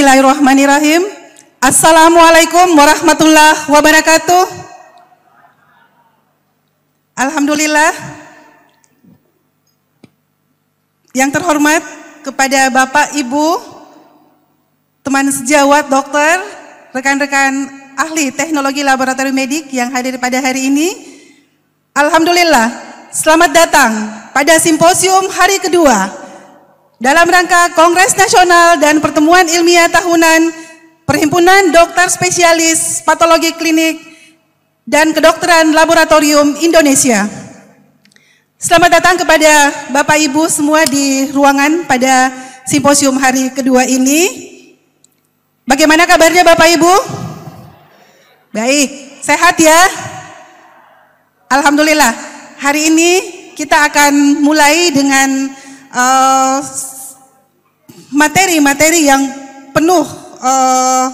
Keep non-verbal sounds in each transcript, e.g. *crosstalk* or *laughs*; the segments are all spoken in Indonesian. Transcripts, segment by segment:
Bismillahirrahmanirrahim. Assalamualaikum warahmatullahi wabarakatuh. Alhamdulillah. Yang terhormat kepada Bapak Ibu, teman sejawat dokter, rekan-rekan ahli teknologi laboratorium medik yang hadir pada hari ini. Alhamdulillah, selamat datang pada simposium hari kedua dalam rangka Kongres Nasional dan Pertemuan Ilmiah Tahunan Perhimpunan Dokter Spesialis Patologi Klinik dan Kedokteran Laboratorium Indonesia. Selamat datang kepada Bapak Ibu semua di ruangan pada simposium hari kedua ini. Bagaimana kabarnya Bapak Ibu? Baik, sehat ya? Alhamdulillah. Hari ini kita akan mulai dengan materi-materi eh, uh, yang penuh uh,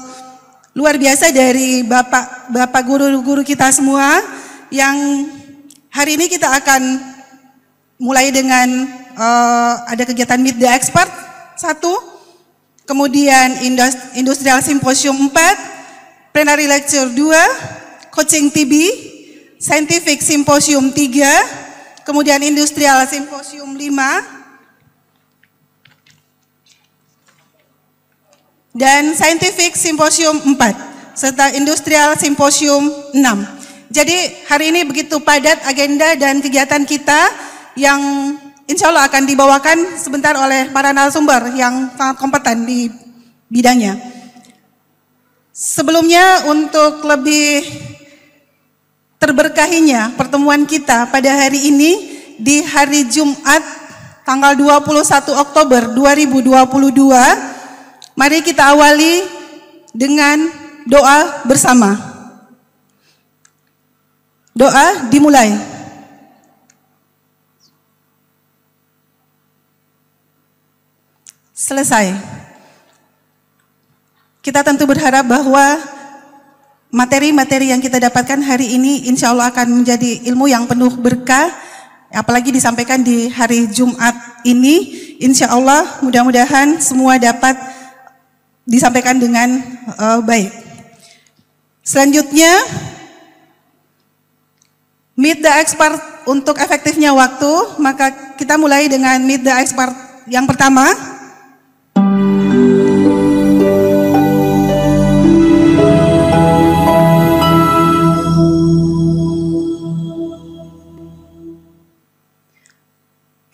luar biasa dari bapak bapak guru-guru kita semua yang hari ini kita akan mulai dengan uh, ada kegiatan Meet the Expert satu, kemudian Industrial Symposium 4, Plenary Lecture 2, Coaching TB, Scientific Symposium 3, kemudian Industrial Symposium 5, dan Scientific Symposium 4 serta Industrial Symposium 6. Jadi hari ini begitu padat agenda dan kegiatan kita yang insya Allah akan dibawakan sebentar oleh para narasumber yang sangat kompeten di bidangnya. Sebelumnya untuk lebih terberkahinya pertemuan kita pada hari ini di hari Jumat tanggal 21 Oktober 2022 Mari kita awali dengan doa bersama. Doa dimulai. Selesai. Kita tentu berharap bahwa materi-materi yang kita dapatkan hari ini insya Allah akan menjadi ilmu yang penuh berkah. Apalagi disampaikan di hari Jumat ini, insya Allah mudah-mudahan semua dapat disampaikan dengan uh, baik. Selanjutnya, meet the expert untuk efektifnya waktu, maka kita mulai dengan meet the expert yang pertama.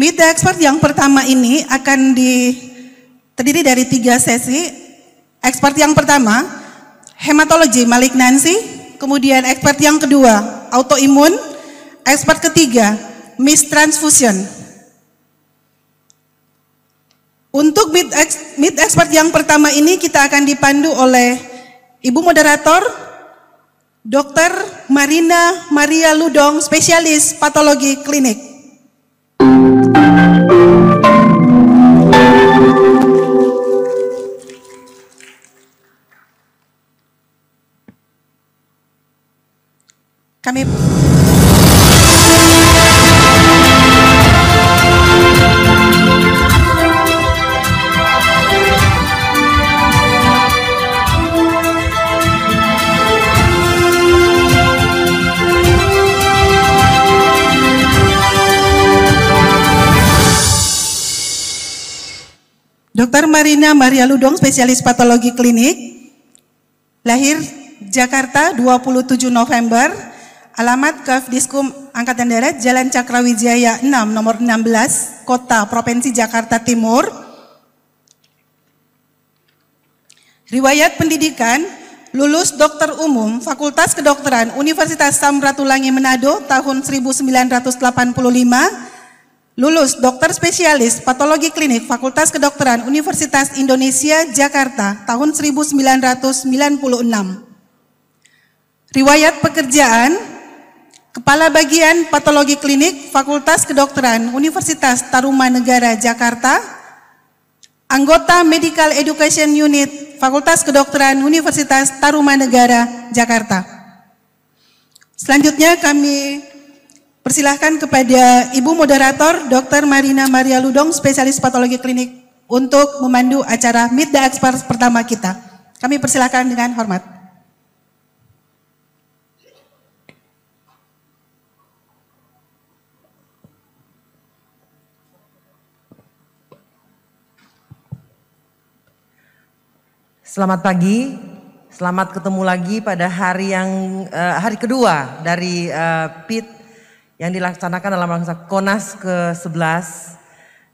Meet the expert yang pertama ini akan di, terdiri dari tiga sesi Expert yang pertama, hematologi malignansi, kemudian expert yang kedua, autoimun, expert ketiga, mistransfusion. Untuk mid, mid expert yang pertama ini kita akan dipandu oleh Ibu moderator Dr. Marina Maria Ludong, spesialis patologi klinik. Kami Dr. Marina Maria Ludong, spesialis patologi klinik, lahir Jakarta 27 November Alamat Kef Diskum Angkatan Darat Jalan Cakrawijaya 6 nomor 16 Kota Provinsi Jakarta Timur. Riwayat pendidikan lulus dokter umum Fakultas Kedokteran Universitas Samratulangi Manado tahun 1985 lulus dokter spesialis patologi klinik Fakultas Kedokteran Universitas Indonesia Jakarta tahun 1996 riwayat pekerjaan Kepala Bagian Patologi Klinik Fakultas Kedokteran Universitas Tarumanegara Jakarta, anggota Medical Education Unit Fakultas Kedokteran Universitas Tarumanegara Jakarta. Selanjutnya kami persilahkan kepada Ibu Moderator Dr. Marina Maria Ludong, spesialis patologi klinik untuk memandu acara Meet the Experts pertama kita. Kami persilahkan dengan hormat. Selamat pagi, selamat ketemu lagi pada hari yang uh, hari kedua dari uh, eh, PIT yang dilaksanakan dalam rangka Konas ke-11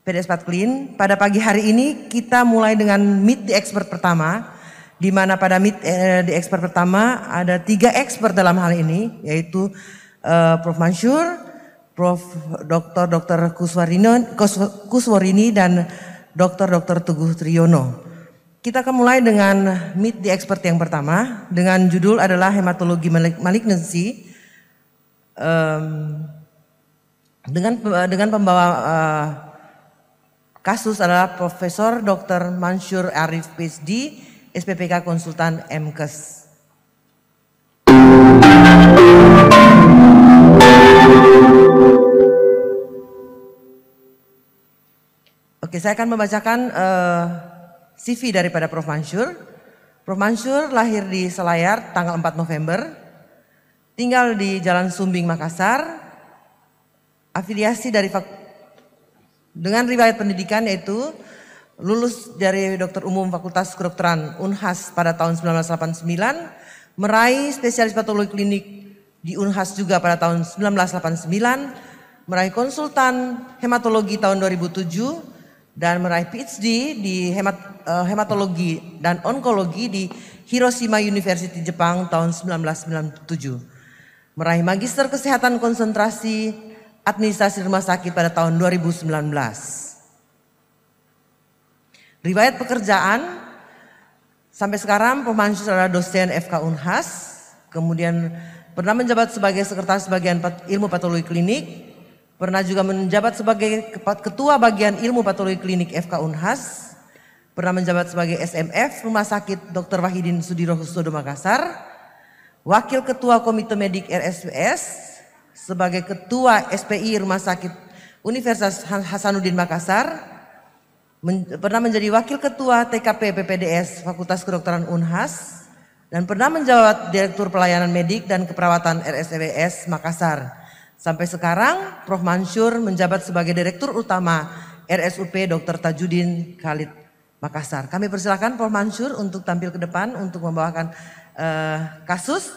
PDS Patklin. Pada pagi hari ini kita mulai dengan meet the expert pertama, di mana pada meet uh, eh, the expert pertama ada tiga expert dalam hal ini, yaitu uh, Prof. Mansur, Prof. Dr. Dr. Kuswarini, Kuswarini dan Dr. Dr. Teguh Triyono. Kita akan mulai dengan meet the expert yang pertama dengan judul adalah hematologi malignancy um, dengan dengan pembawa uh, kasus adalah Profesor Dr. Mansur Arif PhD, SPPK Konsultan MKes. Oke, saya akan membacakan uh, CV daripada Prof. Mansur. Prof. Mansur lahir di Selayar tanggal 4 November, tinggal di Jalan Sumbing Makassar, afiliasi dari dengan riwayat pendidikan yaitu lulus dari Dokter Umum Fakultas Kedokteran Unhas pada tahun 1989, meraih spesialis patologi klinik di Unhas juga pada tahun 1989, meraih konsultan hematologi tahun 2007, dan meraih PhD di hemat, uh, hematologi dan onkologi di Hiroshima University Jepang tahun 1997. Meraih magister kesehatan konsentrasi administrasi rumah sakit pada tahun 2019. Riwayat pekerjaan sampai sekarang pemansu saudara dosen FK Unhas, kemudian pernah menjabat sebagai sekretaris bagian ilmu patologi klinik Pernah juga menjabat sebagai ketua bagian ilmu patologi klinik FK Unhas. Pernah menjabat sebagai SMF Rumah Sakit Dr. Wahidin Sudirohusodo Makassar. Wakil Ketua Komite Medik RSWS. Sebagai Ketua SPI Rumah Sakit Universitas Hasanuddin Makassar. Men, pernah menjadi Wakil Ketua TKP PPDS Fakultas Kedokteran Unhas. Dan pernah menjawab Direktur Pelayanan Medik dan Keperawatan RSWS Makassar Sampai sekarang Prof. Mansur menjabat sebagai Direktur Utama RSUP Dr. Tajudin Khalid Makassar. Kami persilahkan Prof. Mansur untuk tampil ke depan untuk membawakan uh, kasus.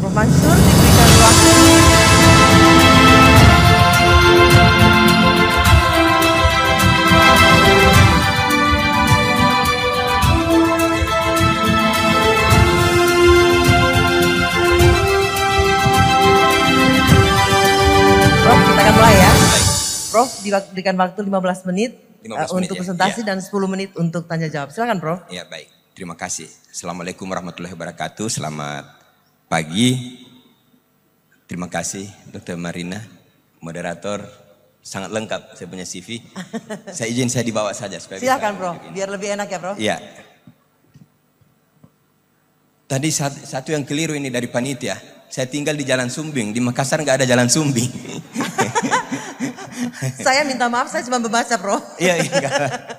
Prof. Mansur diberikan waktu. Prof diberikan waktu 15 menit, 15 eh, menit untuk ya. presentasi ya. dan 10 menit untuk tanya jawab. Silakan Prof. Ya baik, terima kasih. Assalamualaikum warahmatullahi wabarakatuh. Selamat pagi. Terima kasih Dr. Marina, moderator. Sangat lengkap saya punya CV. *laughs* saya izin saya dibawa saja. Supaya Silakan Prof, begini. biar lebih enak ya Prof. Iya. Tadi satu yang keliru ini dari panitia. Saya tinggal di Jalan Sumbing. Di Makassar nggak ada Jalan Sumbing. *laughs* *laughs* saya minta maaf, saya cuma membaca, Bro. *laughs* iya, iya.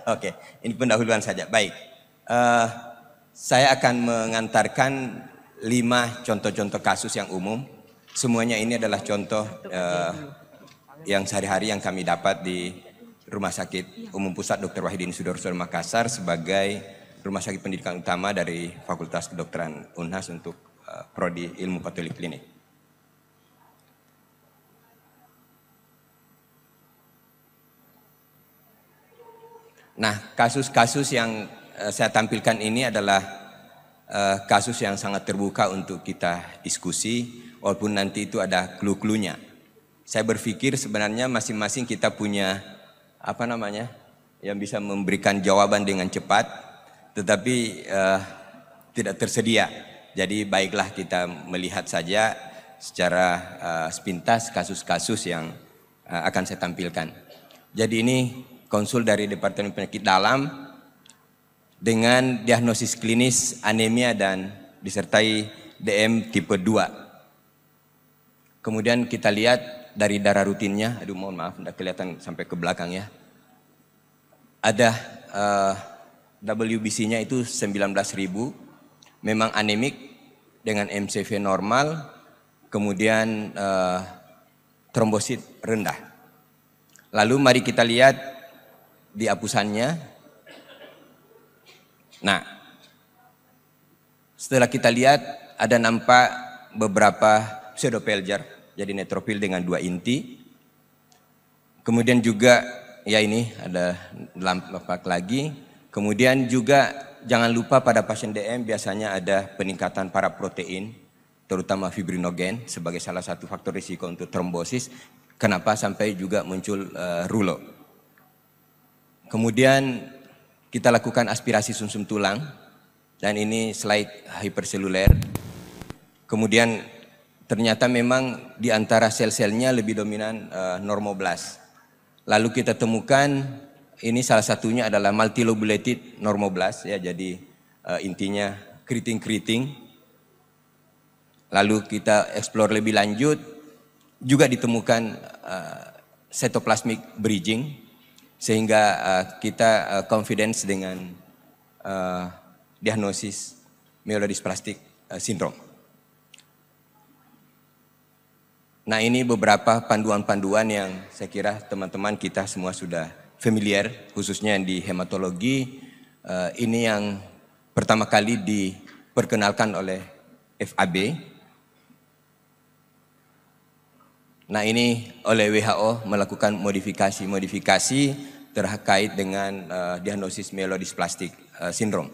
Oke, ini pendahuluan saja. Baik. Uh, saya akan mengantarkan lima contoh-contoh kasus yang umum. Semuanya ini adalah contoh uh, yang sehari-hari yang kami dapat di Rumah Sakit Umum Pusat Dr. Wahidin Sudarso Makassar sebagai rumah sakit pendidikan utama dari Fakultas Kedokteran Unhas untuk uh, prodi Ilmu Patologi Klinik. Nah, kasus-kasus yang eh, saya tampilkan ini adalah eh, kasus yang sangat terbuka untuk kita diskusi, walaupun nanti itu ada clue-cluenya. Saya berpikir sebenarnya masing-masing kita punya apa namanya yang bisa memberikan jawaban dengan cepat, tetapi uh, tidak tersedia. Jadi baiklah kita melihat saja secara uh, sepintas kasus-kasus yang uh, akan saya tampilkan. Jadi ini konsul dari Departemen Penyakit Dalam dengan diagnosis klinis anemia dan disertai DM tipe 2. Kemudian kita lihat dari darah rutinnya, aduh mohon maaf, tidak kelihatan sampai ke belakang ya. Ada uh, eh, WBC-nya itu 19.000, memang anemik dengan MCV normal, kemudian uh, trombosit rendah. Lalu mari kita lihat di hapusannya. Nah, setelah kita lihat ada nampak beberapa pseudopeljar, jadi netrofil dengan dua inti. Kemudian juga ya ini ada lampak lagi. Kemudian juga jangan lupa pada pasien DM biasanya ada peningkatan para protein terutama fibrinogen sebagai salah satu faktor risiko untuk trombosis. Kenapa sampai juga muncul uh, rulo? Kemudian kita lakukan aspirasi sumsum -sum tulang dan ini slide hiperseluler. Kemudian ternyata memang di antara sel-selnya lebih dominan uh, eh, normoblast. Lalu kita temukan ini salah satunya adalah multilobulated normoblast, ya jadi uh, intinya keriting-keriting. Lalu kita eksplor lebih lanjut juga ditemukan uh, cytoplasmic bridging sehingga uh, kita uh, confidence dengan uh, diagnosis myelodysplastic uh, syndrome. Nah ini beberapa panduan-panduan yang saya kira teman-teman kita semua sudah familiar, khususnya di hematologi. Uh, ini yang pertama kali diperkenalkan oleh FAB. Nah ini oleh WHO melakukan modifikasi-modifikasi terkait dengan uh, diagnosis plastik uh, eh, sindrom.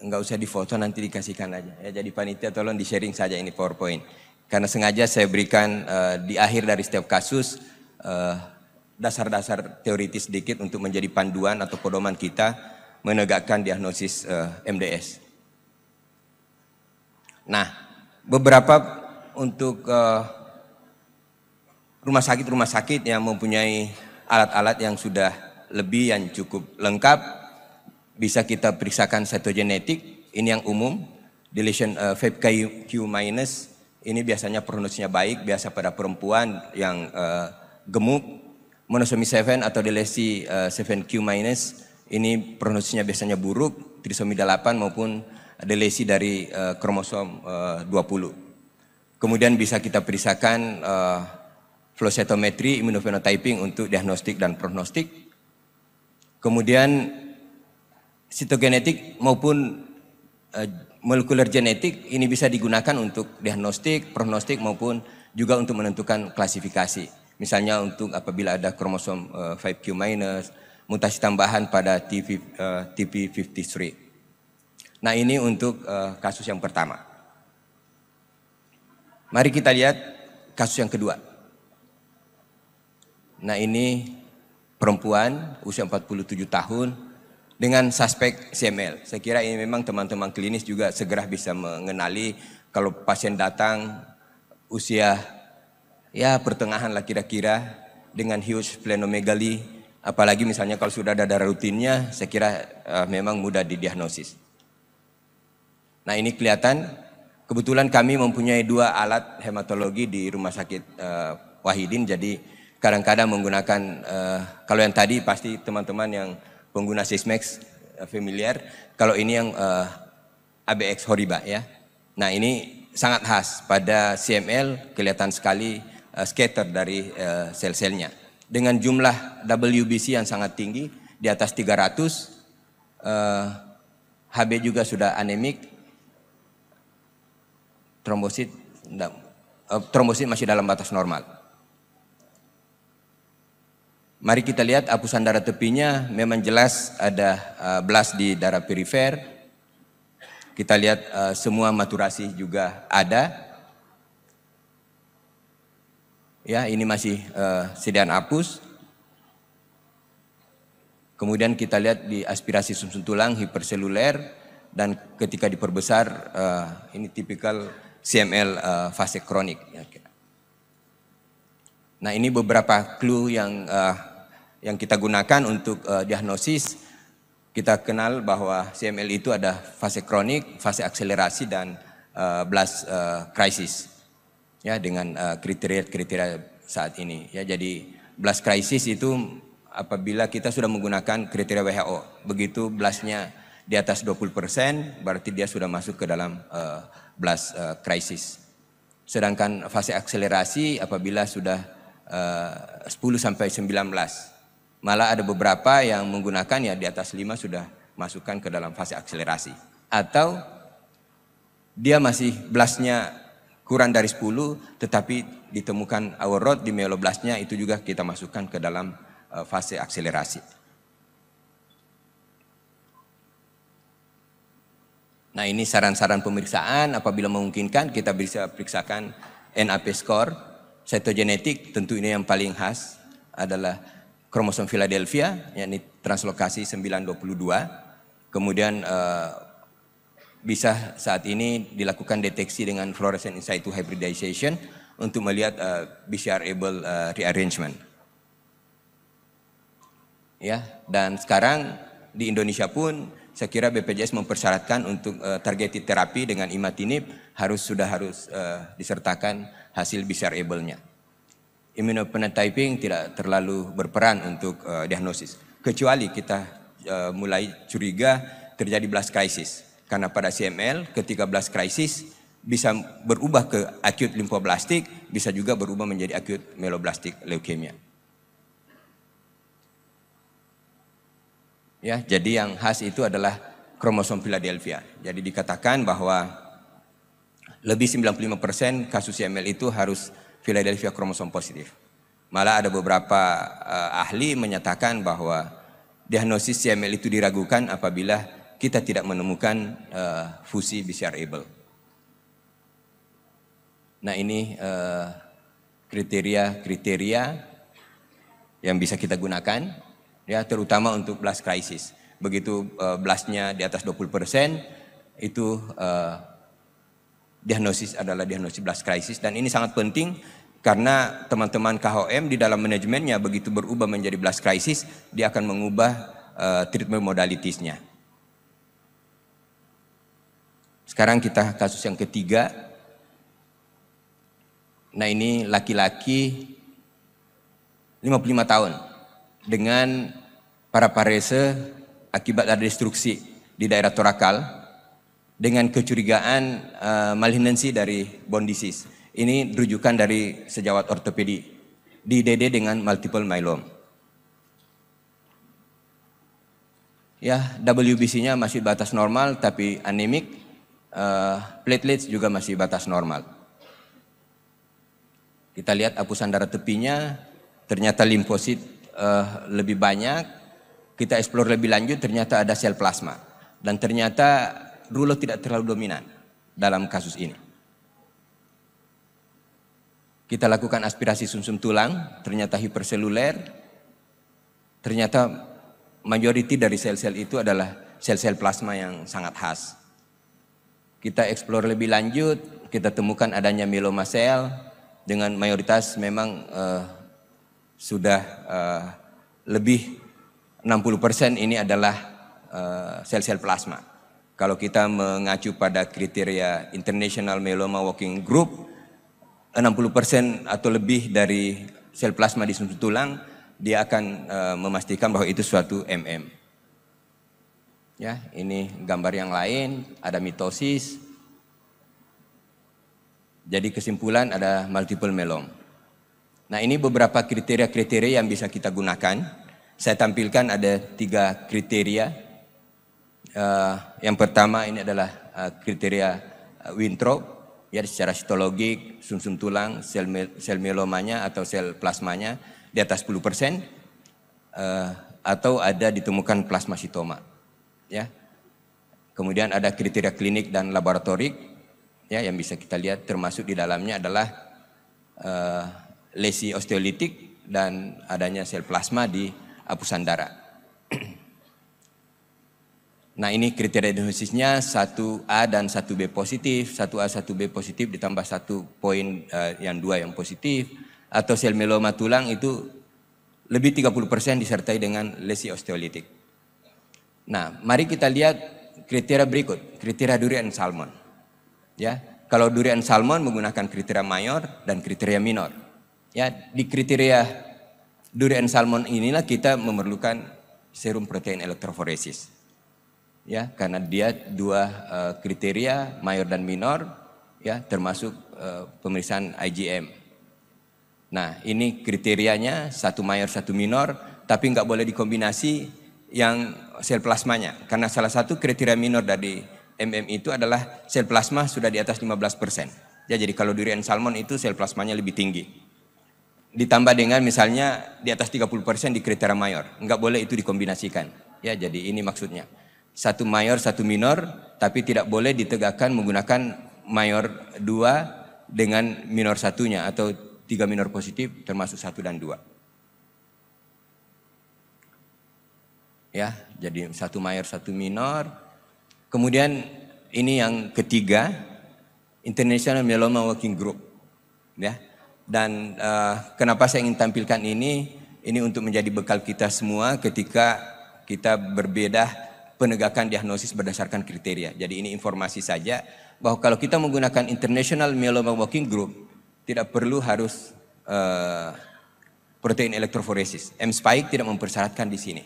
Enggak usah difoto nanti dikasihkan aja. Ya, jadi panitia tolong di sharing saja ini PowerPoint. Karena sengaja saya berikan uh, di akhir dari setiap kasus dasar-dasar uh, teoritis sedikit untuk menjadi panduan atau pedoman kita menegakkan diagnosis uh, MDS. Nah, beberapa untuk rumah sakit-rumah sakit yang mempunyai alat-alat yang sudah lebih yang cukup lengkap bisa kita periksakan cytogenetik ini yang umum deletion uh, q minus ini biasanya pronosnya baik biasa pada perempuan yang uh, gemuk monosomi 7 atau delesi uh, eh, 7Q minus ini pronosnya biasanya buruk trisomi 8 maupun delesi dari uh, kromosom uh, 20 kemudian bisa kita periksakan uh, flow cytometry, immunophenotyping untuk diagnostik dan prognostik. Kemudian sitogenetik maupun uh, molekuler genetik ini bisa digunakan untuk diagnostik, prognostik maupun juga untuk menentukan klasifikasi. Misalnya untuk apabila ada kromosom 5q eh, minus, mutasi tambahan pada TV, uh, TP53. Nah ini untuk uh, kasus yang pertama. Mari kita lihat kasus yang kedua. Nah ini perempuan usia 47 tahun dengan suspek CML. Saya kira ini memang teman-teman klinis juga segera bisa mengenali kalau pasien datang usia ya pertengahan lah kira-kira dengan huge splenomegaly apalagi misalnya kalau sudah ada darah rutinnya saya kira uh, memang mudah didiagnosis. Nah ini kelihatan kebetulan kami mempunyai dua alat hematologi di rumah sakit uh, Wahidin jadi kadang-kadang menggunakan uh, kalau yang tadi pasti teman-teman yang pengguna Sysmex eh, familiar, kalau ini yang uh, eh, ABX Horiba ya. Nah, ini sangat khas pada CML kelihatan sekali uh, scatter dari uh, sel-selnya. Dengan jumlah WBC yang sangat tinggi di atas 300 uh, HB juga sudah anemik trombosit uh, trombosit masih dalam batas normal. Mari kita lihat apusan darah tepinya memang jelas ada uh, eh, belas di darah perifer. Kita lihat uh, semua maturasi juga ada. Ya, ini masih uh, eh, sedian apus. Kemudian kita lihat di aspirasi sumsum tulang hiperseluler dan ketika diperbesar uh, ini tipikal CML uh, fase kronik. Ya, nah ini beberapa clue yang uh, yang kita gunakan untuk uh, diagnosis kita kenal bahwa CML itu ada fase kronik, fase akselerasi dan uh, blast uh, crisis ya dengan kriteria-kriteria uh, saat ini ya jadi blast crisis itu apabila kita sudah menggunakan kriteria WHO begitu blastnya di atas 20% berarti dia sudah masuk ke dalam uh, blast uh, crisis sedangkan fase akselerasi apabila sudah uh, 10 sampai 19 Malah ada beberapa yang menggunakan ya di atas 5 sudah masukkan ke dalam fase akselerasi. Atau dia masih blastnya kurang dari 10 tetapi ditemukan our road di meloblastnya itu juga kita masukkan ke dalam eh, fase akselerasi. Nah ini saran-saran pemeriksaan apabila memungkinkan kita bisa periksakan NAP score, cytogenetik tentu ini yang paling khas adalah kromosom Philadelphia, yakni translokasi 922. Kemudian uh, bisa saat ini dilakukan deteksi dengan fluorescent in situ hybridization untuk melihat uh, eh, BCR-able uh, eh, rearrangement. Ya, dan sekarang di Indonesia pun saya kira BPJS mempersyaratkan untuk uh, targeted terapi dengan imatinib harus sudah harus uh, disertakan hasil BCR-able-nya immunophenotyping tidak terlalu berperan untuk uh, diagnosis. Kecuali kita uh, mulai curiga terjadi blast crisis. Karena pada CML ketika blast crisis bisa berubah ke acute limfoblastik bisa juga berubah menjadi acute meloblastik leukemia. Ya, jadi yang khas itu adalah kromosom Philadelphia. Jadi dikatakan bahwa lebih 95% kasus CML itu harus Philadelphia kromosom positif. Malah ada beberapa uh, ahli menyatakan bahwa diagnosis CML itu diragukan apabila kita tidak menemukan uh, fusi BCR able. Nah ini eh, kriteria-kriteria uh, yang bisa kita gunakan, ya terutama untuk blast crisis. Begitu uh, blastnya di atas 20 persen, itu uh, diagnosis adalah diagnosis blast crisis dan ini sangat penting karena teman-teman KHOM di dalam manajemennya begitu berubah menjadi blast crisis, dia akan mengubah uh, treatment modalitiesnya. Sekarang kita kasus yang ketiga. Nah ini laki-laki 55 tahun dengan para parese akibat ada destruksi di daerah torakal dengan kecurigaan uh, eh, malignancy dari bone disease. Ini rujukan dari sejawat ortopedi di DD dengan multiple myelom. Ya, WBC-nya masih batas normal tapi anemic, uh, platelets juga masih batas normal. Kita lihat apusan darah tepinya, ternyata limfosit uh, lebih banyak. Kita eksplor lebih lanjut, ternyata ada sel plasma. Dan ternyata rulo tidak terlalu dominan dalam kasus ini. Kita lakukan aspirasi sumsum -sum tulang, ternyata hiperseluler, ternyata majority dari sel-sel itu adalah sel-sel plasma yang sangat khas. Kita eksplor lebih lanjut, kita temukan adanya mieloma sel dengan mayoritas memang uh, sudah uh, lebih 60% ini adalah eh, sel-sel uh, plasma. Kalau kita mengacu pada kriteria International Myeloma Working Group, 60% atau lebih dari sel plasma di sumsum tulang, dia akan e, memastikan bahwa itu suatu MM. Ya, ini gambar yang lain, ada mitosis. Jadi kesimpulan ada multiple melom. Nah ini beberapa kriteria-kriteria yang bisa kita gunakan. Saya tampilkan ada tiga kriteria. E, yang pertama ini adalah e, kriteria Winthrop ya secara histologik sumsum tulang sel sel mielomanya atau sel plasmanya di atas 10 persen uh, atau ada ditemukan plasma sitoma ya kemudian ada kriteria klinik dan laboratorik ya yang bisa kita lihat termasuk di dalamnya adalah uh, lesi osteolitik dan adanya sel plasma di apusan darah Nah ini kriteria dosisnya 1A dan 1B positif, 1A 1B positif ditambah satu poin eh, yang dua yang positif, atau sel meloma tulang itu lebih 30% disertai dengan lesi osteolitik. Nah mari kita lihat kriteria berikut, kriteria durian salmon. Ya, kalau durian salmon menggunakan kriteria mayor dan kriteria minor. Ya, di kriteria durian salmon inilah kita memerlukan serum protein elektroforesis ya karena dia dua uh, kriteria mayor dan minor ya termasuk uh, pemeriksaan IgM. Nah ini kriterianya satu mayor satu minor tapi nggak boleh dikombinasi yang sel plasmanya karena salah satu kriteria minor dari MM itu adalah sel plasma sudah di atas 15 persen. Ya, jadi kalau durian salmon itu sel plasmanya lebih tinggi. Ditambah dengan misalnya di atas 30 persen di kriteria mayor. Nggak boleh itu dikombinasikan. Ya, jadi ini maksudnya satu mayor satu minor tapi tidak boleh ditegakkan menggunakan mayor dua dengan minor satunya atau tiga minor positif termasuk satu dan dua. Ya, jadi satu mayor satu minor. Kemudian ini yang ketiga International Melanoma Working Group. Ya, dan uh, kenapa saya ingin tampilkan ini? Ini untuk menjadi bekal kita semua ketika kita berbeda penegakan diagnosis berdasarkan kriteria. Jadi ini informasi saja bahwa kalau kita menggunakan International Myeloma Working Group tidak perlu harus uh, protein elektroforesis. M-spike tidak mempersyaratkan di sini.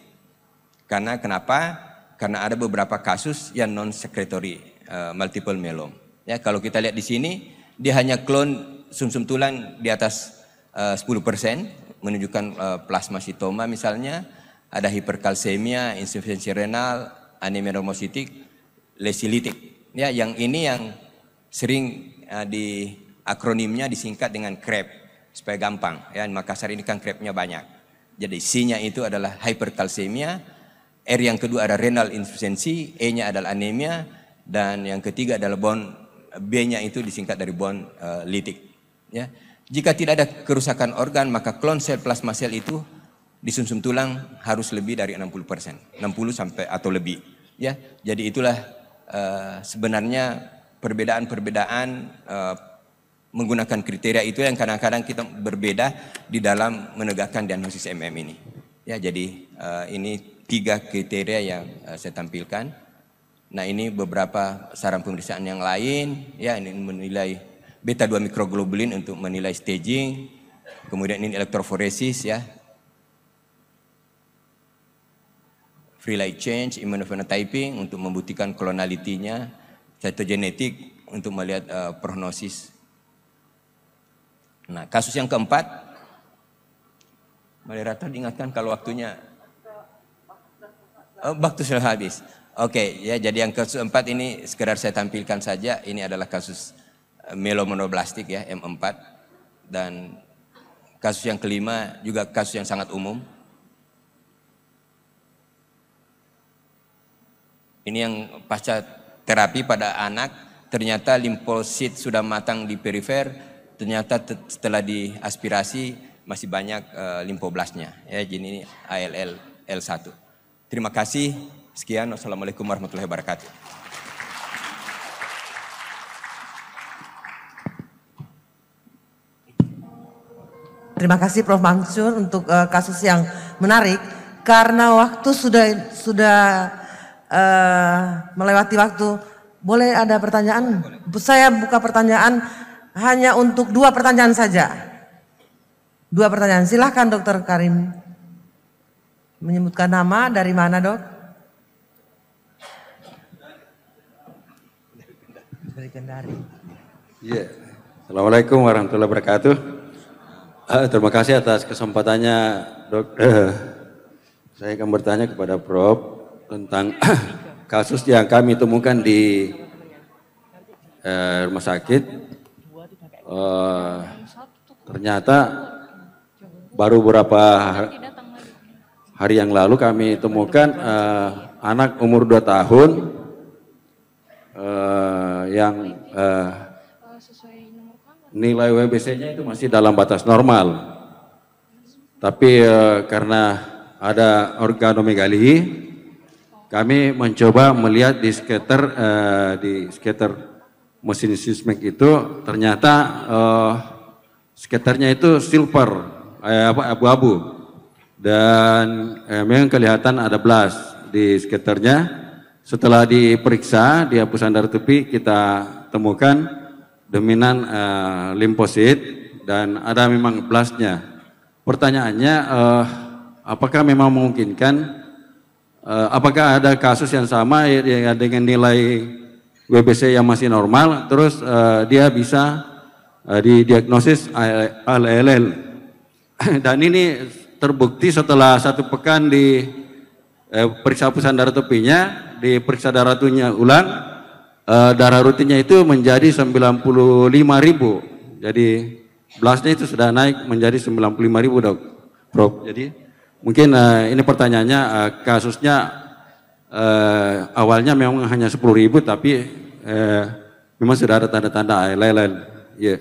Karena kenapa? Karena ada beberapa kasus yang non secretory uh, eh, multiple melom. Ya, kalau kita lihat di sini dia hanya klon sumsum tulang di atas eh, uh, 10% menunjukkan uh, plasma sitoma misalnya, ada hiperkalsemia, insufisiensi renal, anemia normositik lesilitik. Ya, yang ini yang sering uh, di akronimnya disingkat dengan CREP supaya gampang. Ya, Makassar ini kan CREP-nya banyak. Jadi C-nya itu adalah hyperkalsemia, R yang kedua adalah renal insufisiensi, E-nya adalah anemia, dan yang ketiga adalah bone B-nya itu disingkat dari bone uh, eh, litik. Ya. Jika tidak ada kerusakan organ, maka klon sel plasma sel itu di sumsum tulang harus lebih dari 60%, persen, 60 sampai atau lebih ya. Jadi itulah eh, sebenarnya perbedaan-perbedaan eh, menggunakan kriteria itu yang kadang-kadang kita berbeda di dalam menegakkan diagnosis MM ini. Ya, jadi eh, ini tiga kriteria yang saya tampilkan. Nah, ini beberapa saran pemeriksaan yang lain, ya ini menilai beta 2 mikroglobulin untuk menilai staging, kemudian ini elektroforesis ya free light change, immunophenotyping untuk membuktikan kolonalitinya, cytogenetik untuk melihat uh, prognosis. Nah, kasus yang keempat, Rata diingatkan kalau waktunya oh, waktu sudah habis. Oke, okay, ya jadi yang kasus keempat ini sekedar saya tampilkan saja. Ini adalah kasus eh, melomonoblastik ya M4 dan kasus yang kelima juga kasus yang sangat umum Ini yang pasca terapi pada anak ternyata limfosit sudah matang di perifer, ternyata setelah diaspirasi masih banyak e, limfoblasnya. Ya, jadi ini ALL L1. Terima kasih. Sekian. Wassalamualaikum warahmatullahi wabarakatuh. Terima kasih Prof Mansur untuk uh, kasus yang menarik karena waktu sudah sudah Eh, melewati waktu. Boleh ada pertanyaan? Boleh. Saya buka pertanyaan hanya untuk dua pertanyaan saja. Dua pertanyaan. Silahkan dokter Karim. Menyebutkan nama dari mana dok? Dari Kendari. Iya. Assalamualaikum warahmatullahi wabarakatuh. Uh, terima kasih atas kesempatannya dok. Uh, *laughs* saya akan bertanya kepada Prof tentang *clears throat* kasus yang kami temukan di eh, rumah sakit eh, ternyata baru beberapa hari yang lalu kami temukan eh, anak umur 2 tahun eh, yang eh, nilai WBC-nya itu masih dalam batas normal tapi eh, karena ada organomegali kami mencoba melihat di skater uh, di skater mesin seismik itu ternyata uh, skaternya itu silver eh, apa abu-abu dan eh, memang kelihatan ada blast di skaternya setelah diperiksa di hapusan dari tepi kita temukan dominan uh, limfosit dan ada memang blastnya pertanyaannya uh, apakah memang memungkinkan Eh, apakah ada kasus yang sama ya, ya dengan nilai WBC yang masih normal, terus uh, dia bisa uh, didiagnosis ALL. *clears throat* Dan ini terbukti setelah satu pekan di eh, periksa pusat darah tepinya, diperiksa darah tunya ulang, eh, darah rutinnya itu menjadi 95 ribu. Jadi blastnya itu sudah naik menjadi 95 ribu dok, Prof. Jadi Mungkin uh, ini pertanyaannya uh, kasusnya uh, awalnya memang hanya 10 ribu tapi uh, memang sudah ada tanda-tanda lain-lain. Ya. Yeah.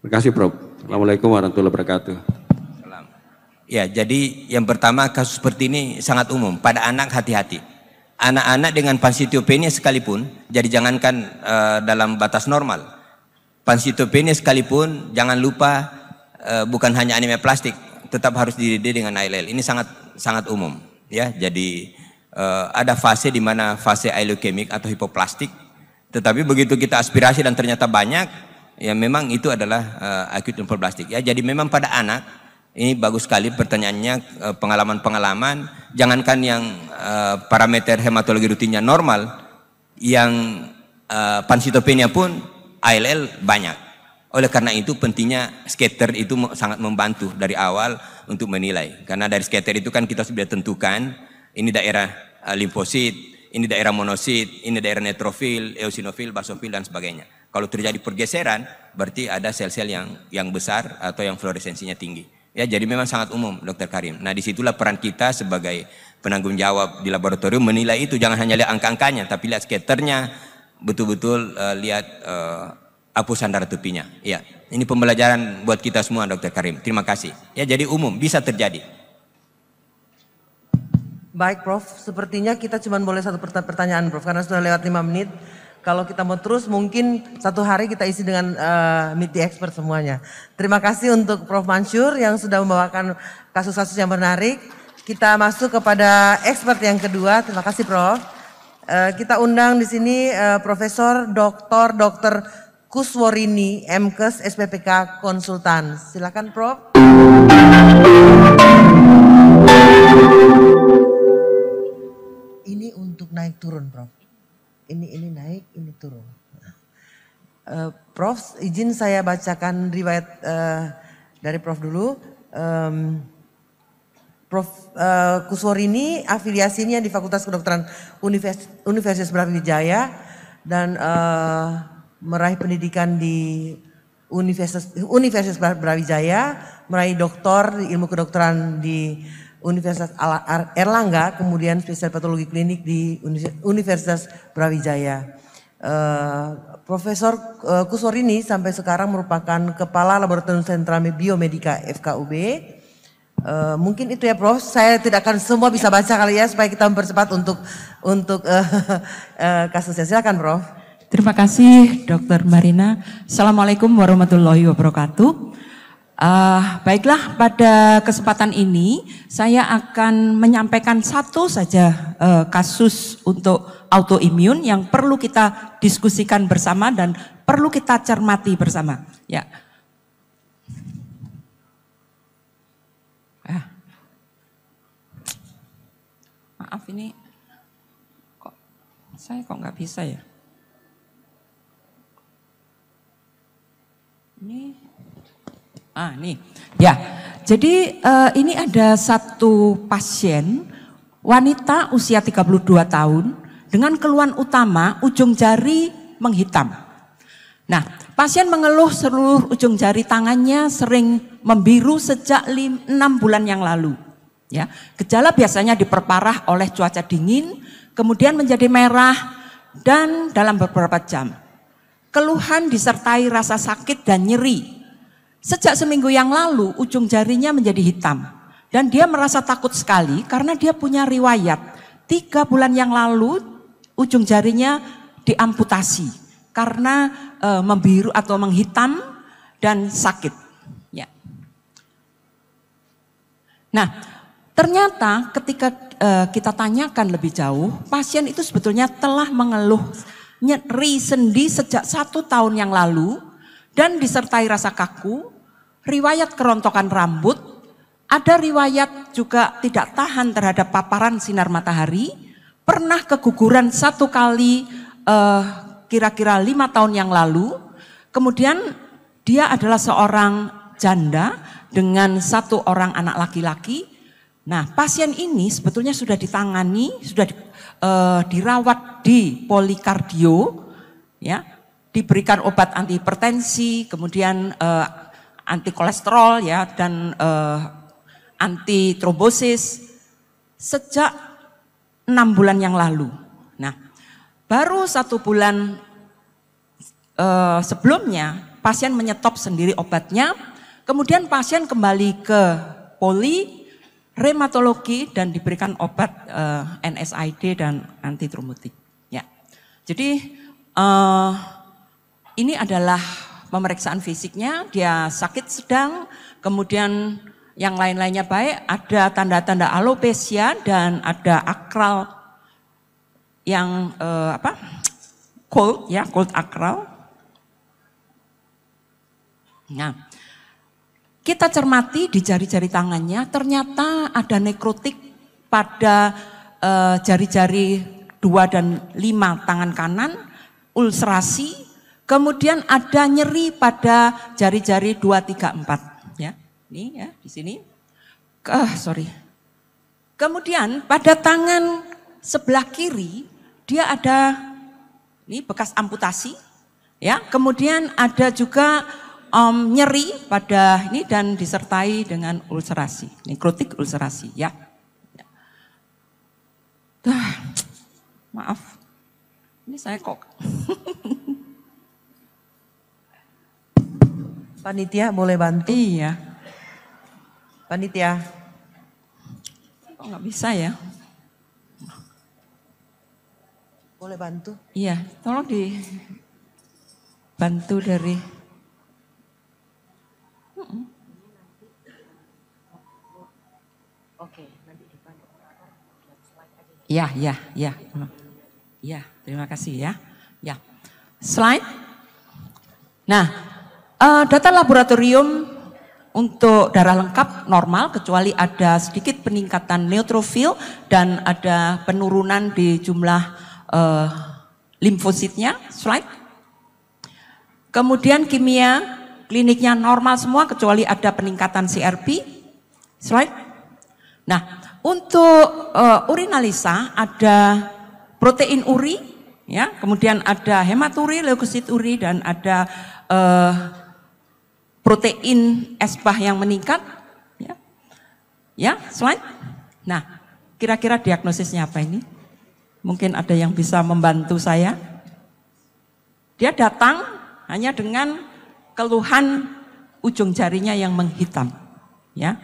Terima kasih Prof. Assalamualaikum warahmatullahi wabarakatuh. Ya, jadi yang pertama kasus seperti ini sangat umum. Pada anak hati-hati. Anak-anak dengan pansitopenia sekalipun, jadi jangankan uh, dalam batas normal. Pansitopenia sekalipun, jangan lupa uh, bukan hanya anemia plastik, tetap harus dididik dengan ILL. Ini sangat sangat umum ya. Jadi uh, ada fase di mana fase ileukemik atau hipoplastik. Tetapi begitu kita aspirasi dan ternyata banyak, ya memang itu adalah uh, eh, akut hipoplastik ya. Jadi memang pada anak ini bagus sekali pertanyaannya eh, pengalaman-pengalaman jangankan yang uh, parameter hematologi rutinnya normal yang uh, pansitopenia pun ILL banyak oleh karena itu pentingnya skater itu sangat membantu dari awal untuk menilai. Karena dari skater itu kan kita sudah tentukan ini daerah eh, limfosit, ini daerah monosit, ini daerah netrofil, eosinofil, basofil dan sebagainya. Kalau terjadi pergeseran berarti ada sel-sel yang yang besar atau yang fluoresensinya tinggi. Ya, jadi memang sangat umum, Dokter Karim. Nah, disitulah peran kita sebagai penanggung jawab di laboratorium menilai itu jangan hanya lihat angka-angkanya, tapi lihat skaternya, betul-betul uh, lihat eh, Abu Sandar tepinya. Ya, ini pembelajaran buat kita semua, Dokter Karim. Terima kasih. Ya, jadi umum bisa terjadi. Baik, Prof. Sepertinya kita cuma boleh satu pertanyaan, Prof. Karena sudah lewat lima menit. Kalau kita mau terus, mungkin satu hari kita isi dengan uh, eh, meet the expert semuanya. Terima kasih untuk Prof. Mansur yang sudah membawakan kasus-kasus yang menarik. Kita masuk kepada expert yang kedua. Terima kasih, Prof. Uh, kita undang di sini uh, Profesor Dr. Dr. Kusworini, MKes SPPK Konsultan. Silakan Prof. Ini untuk naik turun Prof. Ini ini naik, ini turun. Uh, Prof, izin saya bacakan riwayat uh, dari Prof dulu. Um, Prof uh, eh, Kusworini afiliasinya di Fakultas Kedokteran Univers Universitas Brawijaya dan uh, meraih pendidikan di Universitas Universitas Brawijaya, meraih doktor di ilmu kedokteran di Universitas Erlangga, kemudian spesial patologi klinik di Universitas Brawijaya. Uh, Profesor uh, Kusorini sampai sekarang merupakan kepala laboratorium sentral biomedika FKUB. Uh, eh, mungkin itu ya Prof, saya tidak akan semua bisa baca kali ya supaya kita mempercepat untuk untuk uh, *laughs* uh, kasusnya. Silakan Prof. Terima kasih Dr. Marina. Assalamualaikum warahmatullahi wabarakatuh. Uh, baiklah pada kesempatan ini saya akan menyampaikan satu saja uh, kasus untuk autoimun yang perlu kita diskusikan bersama dan perlu kita cermati bersama. Ya. Uh. Maaf ini kok saya kok nggak bisa ya. Ini ah nih ya. Jadi uh, ini ada satu pasien wanita usia 32 tahun dengan keluhan utama ujung jari menghitam. Nah, pasien mengeluh seluruh ujung jari tangannya sering membiru sejak 6 bulan yang lalu. Ya, gejala biasanya diperparah oleh cuaca dingin, kemudian menjadi merah dan dalam beberapa jam. Keluhan disertai rasa sakit dan nyeri. Sejak seminggu yang lalu ujung jarinya menjadi hitam. Dan dia merasa takut sekali karena dia punya riwayat. Tiga bulan yang lalu ujung jarinya diamputasi karena e, membiru atau menghitam dan sakit. Ya. Nah, ternyata ketika e, kita tanyakan lebih jauh, pasien itu sebetulnya telah mengeluh nyeri sendi sejak satu tahun yang lalu dan disertai rasa kaku, riwayat kerontokan rambut, ada riwayat juga tidak tahan terhadap paparan sinar matahari, pernah keguguran satu kali kira eh, kira-kira lima tahun yang lalu, kemudian dia adalah seorang janda dengan satu orang anak laki-laki. Nah pasien ini sebetulnya sudah ditangani, sudah di, uh, dirawat di polikardio, ya, diberikan obat antihipertensi, kemudian uh, eh, anti kolesterol, ya, dan uh, eh, anti trombosis sejak enam bulan yang lalu. Nah, baru satu bulan uh, sebelumnya pasien menyetop sendiri obatnya, kemudian pasien kembali ke poli rematologi dan diberikan obat uh, eh, NSAID dan antitromotik. Ya. Jadi uh, ini adalah pemeriksaan fisiknya, dia sakit sedang, kemudian yang lain-lainnya baik, ada tanda-tanda alopecia dan ada akral yang uh, apa? cold ya, cold akral. Nah, kita cermati di jari-jari tangannya, ternyata ada nekrotik pada eh, jari-jari uh, dua dan lima tangan kanan, ulcerasi, kemudian ada nyeri pada jari-jari dua, tiga, empat. Ya, ini ya di sini. Ah, sorry. Kemudian pada tangan sebelah kiri dia ada ini bekas amputasi, ya. Kemudian ada juga um, nyeri pada ini dan disertai dengan ulcerasi, nekrotik ulcerasi ya. Duh, maaf, ini saya kok. *laughs* Panitia boleh bantu? Iya. Panitia. Kok nggak bisa ya? Boleh bantu? Iya, tolong dibantu dari Oke, nanti depan ya. ya, ya, ya. Ya, terima kasih ya. Ya. Slide. Nah, eh, data laboratorium untuk darah lengkap normal kecuali ada sedikit peningkatan neutrofil dan ada penurunan di jumlah uh, limfositnya slide kemudian kimia kliniknya normal semua kecuali ada peningkatan CRP. Slide. Nah, untuk uh, urinalisa ada protein uri, ya, kemudian ada hematuri, leukosit uri, dan ada uh, protein esbah yang meningkat. Ya, ya slide. Nah, kira-kira diagnosisnya apa ini? Mungkin ada yang bisa membantu saya. Dia datang hanya dengan keluhan ujung jarinya yang menghitam. Ya.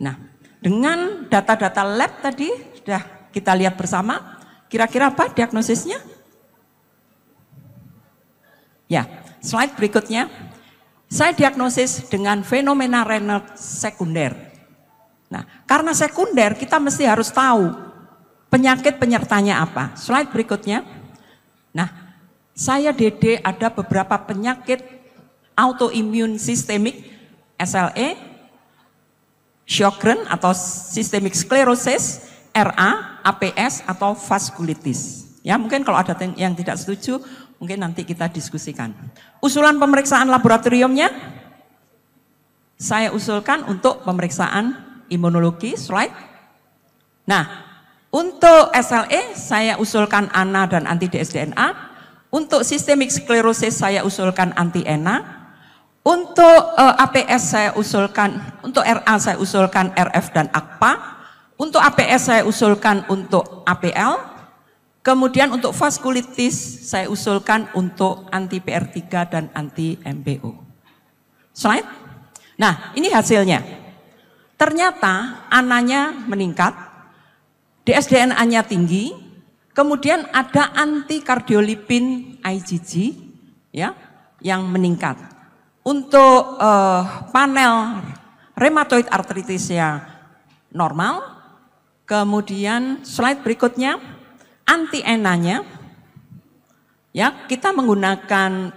Nah, dengan data-data lab tadi sudah kita lihat bersama, kira-kira apa diagnosisnya? Ya, slide berikutnya. Saya diagnosis dengan fenomena renal sekunder. Nah, karena sekunder kita mesti harus tahu penyakit penyertanya apa. Slide berikutnya. Nah, saya DD ada beberapa penyakit autoimmune sistemik, SLE, Sjogren atau Sistemik sclerosis, RA, APS atau Vasculitis. Ya, mungkin kalau ada yang tidak setuju, mungkin nanti kita diskusikan. Usulan pemeriksaan laboratoriumnya saya usulkan untuk pemeriksaan imunologi slide. Nah, untuk SLE saya usulkan ANA dan anti dsDNA. Untuk sistemik sklerosis saya usulkan anti ENA. Untuk uh, eh, APS saya usulkan, untuk RA saya usulkan RF dan AKPA. Untuk APS saya usulkan untuk APL. Kemudian untuk vaskulitis saya usulkan untuk anti PR3 dan anti MBO. Slide. Nah, ini hasilnya. Ternyata ananya meningkat, DSDNA-nya tinggi, kemudian ada anti kardiolipin IgG ya yang meningkat. Untuk uh, panel rheumatoid arthritis yang normal, kemudian slide berikutnya anti enanya, ya kita menggunakan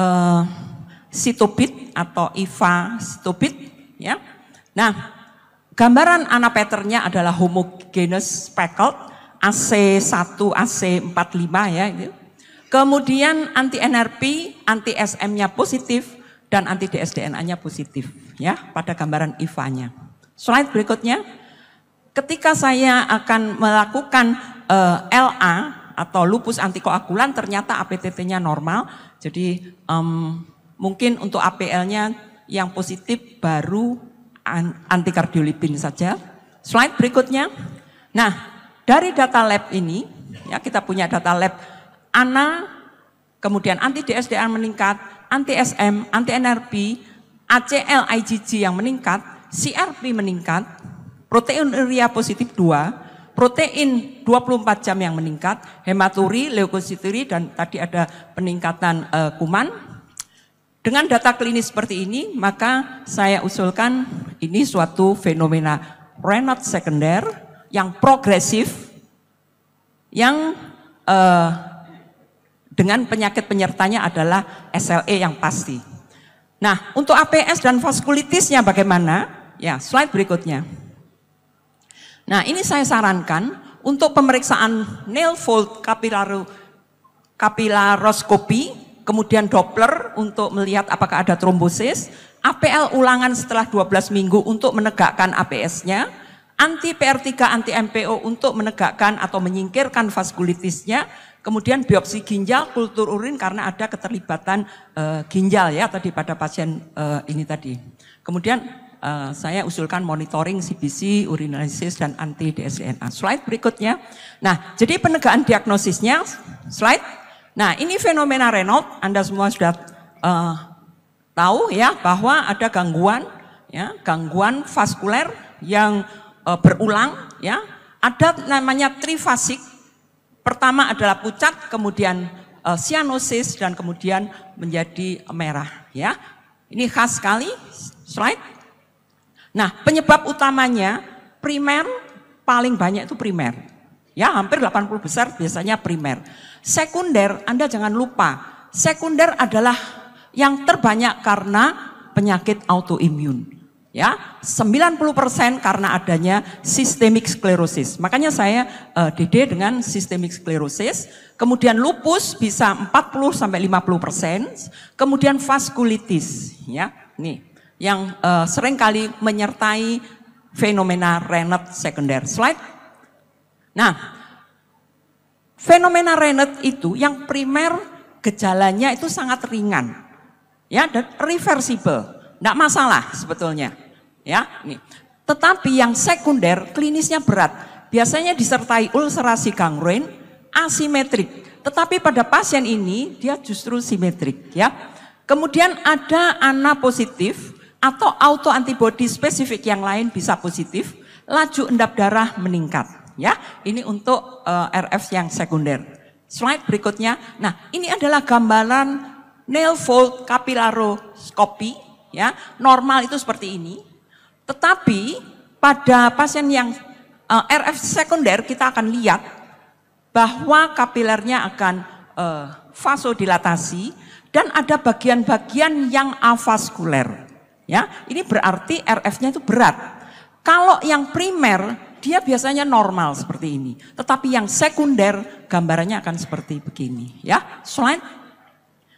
uh, eh, sitopit atau IVA sitopit, ya. Nah, gambaran anapeternya adalah homogenous speckled AC1, AC45 ya itu. Kemudian anti NRP, anti SM-nya positif, dan anti dsDNA-nya positif ya pada gambaran IVA-nya. Slide berikutnya, ketika saya akan melakukan uh, eh, LA atau lupus antikoagulan ternyata APTT-nya normal, jadi um, mungkin untuk APL-nya yang positif baru anti kardiolipin saja. Slide berikutnya. Nah, dari data lab ini, ya kita punya data lab ANA, kemudian anti DSDN meningkat, anti SM, anti NRP, ACL, IgG yang meningkat, CRP meningkat, protein urea positif 2, protein 24 jam yang meningkat, hematuri, leukosituri dan tadi ada peningkatan uh, kuman. Dengan data klinis seperti ini, maka saya usulkan ini suatu fenomena renat sekunder yang progresif yang uh, dengan penyakit penyertanya adalah SLE yang pasti. Nah, untuk APS dan vaskulitisnya bagaimana? Ya, slide berikutnya. Nah, ini saya sarankan untuk pemeriksaan nail fold kapilaru, kapilaroskopi, kemudian Doppler untuk melihat apakah ada trombosis, APL ulangan setelah 12 minggu untuk menegakkan APS-nya, anti PR3 anti MPO untuk menegakkan atau menyingkirkan vaskulitisnya Kemudian biopsi ginjal, kultur urin karena ada keterlibatan uh, ginjal ya tadi pada pasien uh, ini tadi. Kemudian uh, saya usulkan monitoring CBC, urinalisis dan anti dsDNA. Slide berikutnya. Nah, jadi penegakan diagnosisnya slide. Nah, ini fenomena Renault, Anda semua sudah uh, tahu ya bahwa ada gangguan ya, gangguan vaskuler yang uh, berulang ya. Ada namanya trifasik Pertama adalah pucat, kemudian e, sianosis dan kemudian menjadi merah ya. Ini khas sekali slide. Nah, penyebab utamanya primer paling banyak itu primer. Ya, hampir 80 besar biasanya primer. Sekunder, Anda jangan lupa, sekunder adalah yang terbanyak karena penyakit autoimun ya 90% karena adanya sistemik sklerosis. Makanya saya uh, eh, DD dengan sistemik sklerosis, kemudian lupus bisa 40 sampai 50%, kemudian vaskulitis ya. Nih, yang uh, eh, sering kali menyertai fenomena renet sekunder. Slide. Nah, fenomena renet itu yang primer gejalanya itu sangat ringan. Ya, dan reversible. Tidak masalah sebetulnya ya. Nih. Tetapi yang sekunder klinisnya berat, biasanya disertai ulcerasi gangren asimetrik. Tetapi pada pasien ini dia justru simetrik ya. Kemudian ada ana positif atau autoantibodi spesifik yang lain bisa positif, laju endap darah meningkat ya. Ini untuk uh, eh, RF yang sekunder. Slide berikutnya. Nah, ini adalah gambaran nail fold kapilaroskopi ya. Normal itu seperti ini. Tetapi pada pasien yang uh, eh, RF sekunder kita akan lihat bahwa kapilernya akan uh, vasodilatasi dan ada bagian-bagian yang avaskuler. Ya, ini berarti RF-nya itu berat. Kalau yang primer dia biasanya normal seperti ini, tetapi yang sekunder gambarannya akan seperti begini, ya. Selain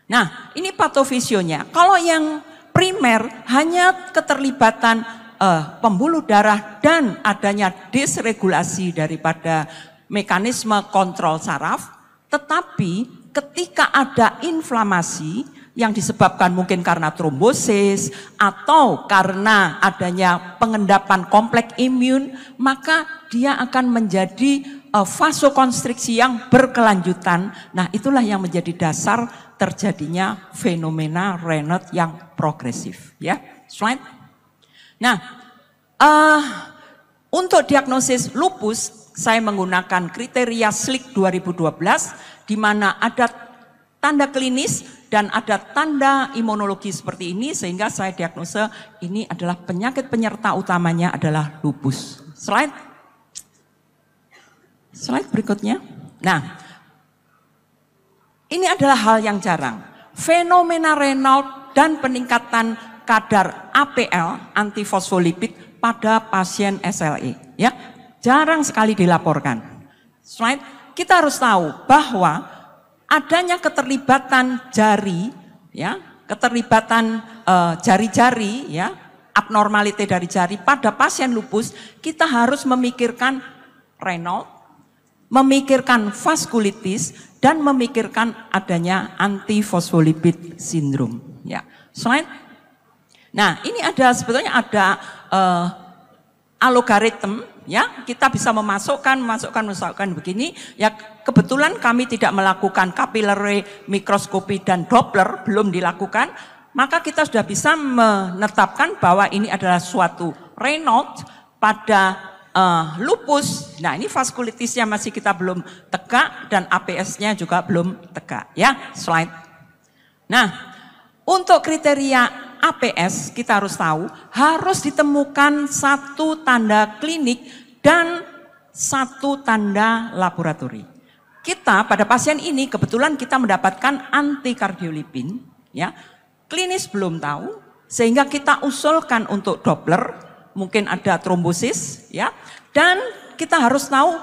Nah, ini patofisionya. Kalau yang primer hanya keterlibatan uh, pembuluh darah dan adanya disregulasi daripada mekanisme kontrol saraf, tetapi ketika ada inflamasi yang disebabkan mungkin karena trombosis atau karena adanya pengendapan kompleks imun, maka dia akan menjadi uh, vasokonstriksi yang berkelanjutan. Nah, itulah yang menjadi dasar terjadinya fenomena Raynaud yang progresif, ya. Slide Nah, uh, untuk diagnosis lupus saya menggunakan kriteria SLIC 2012 di mana ada tanda klinis dan ada tanda imunologi seperti ini sehingga saya diagnosa ini adalah penyakit penyerta utamanya adalah lupus. Slide. Slide berikutnya. Nah, ini adalah hal yang jarang. Fenomena renal dan peningkatan kadar APL antifosfolipid pada pasien SLE ya jarang sekali dilaporkan. Selain kita harus tahu bahwa adanya keterlibatan jari ya keterlibatan eh, jari-jari uh, ya abnormalite dari jari pada pasien lupus kita harus memikirkan renal memikirkan vaskulitis dan memikirkan adanya antifosfolipid sindrom ya selain Nah, ini ada sebetulnya ada uh, eh, algoritm ya kita bisa memasukkan memasukkan memasukkan begini ya kebetulan kami tidak melakukan capillary mikroskopi dan doppler belum dilakukan maka kita sudah bisa menetapkan bahwa ini adalah suatu Raynaud pada uh, lupus nah ini vaskulitisnya masih kita belum tegak dan APS-nya juga belum tegak ya slide nah untuk kriteria APS kita harus tahu harus ditemukan satu tanda klinik dan satu tanda laboratori. Kita pada pasien ini kebetulan kita mendapatkan antikardiolipin ya. Klinis belum tahu sehingga kita usulkan untuk Doppler, mungkin ada trombosis ya. Dan kita harus tahu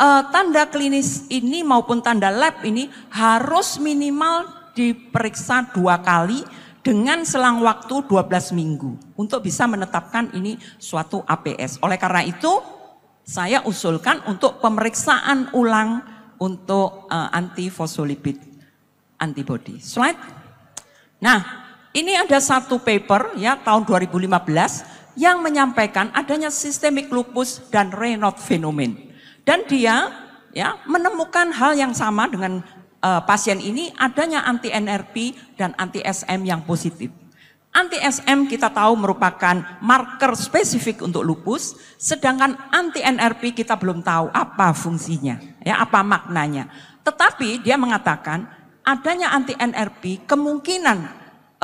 e, tanda klinis ini maupun tanda lab ini harus minimal diperiksa dua kali dengan selang waktu 12 minggu untuk bisa menetapkan ini suatu APS. Oleh karena itu saya usulkan untuk pemeriksaan ulang untuk uh, eh, antifosfolipid antibody. Slide. Nah, ini ada satu paper ya tahun 2015 yang menyampaikan adanya sistemik lupus dan Raynaud fenomen. Dan dia ya menemukan hal yang sama dengan uh, pasien ini adanya anti NRP dan anti SM yang positif. Anti SM kita tahu merupakan marker spesifik untuk lupus, sedangkan anti NRP kita belum tahu apa fungsinya, ya apa maknanya. Tetapi dia mengatakan adanya anti NRP kemungkinan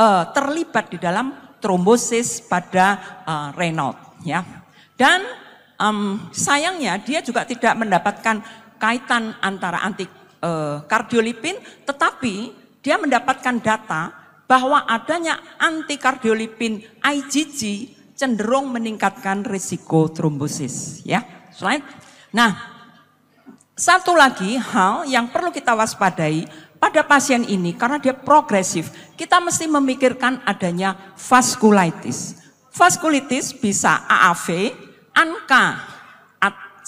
uh, terlibat di dalam trombosis pada uh, eh, renal, ya. Dan um, sayangnya dia juga tidak mendapatkan kaitan antara anti Eh, kardiolipin, tetapi dia mendapatkan data bahwa adanya anti kardiolipin IgG cenderung meningkatkan risiko trombosis. Ya, Selain, Nah, satu lagi hal yang perlu kita waspadai pada pasien ini karena dia progresif, kita mesti memikirkan adanya vasculitis. Vaskulitis bisa AAV, ANCA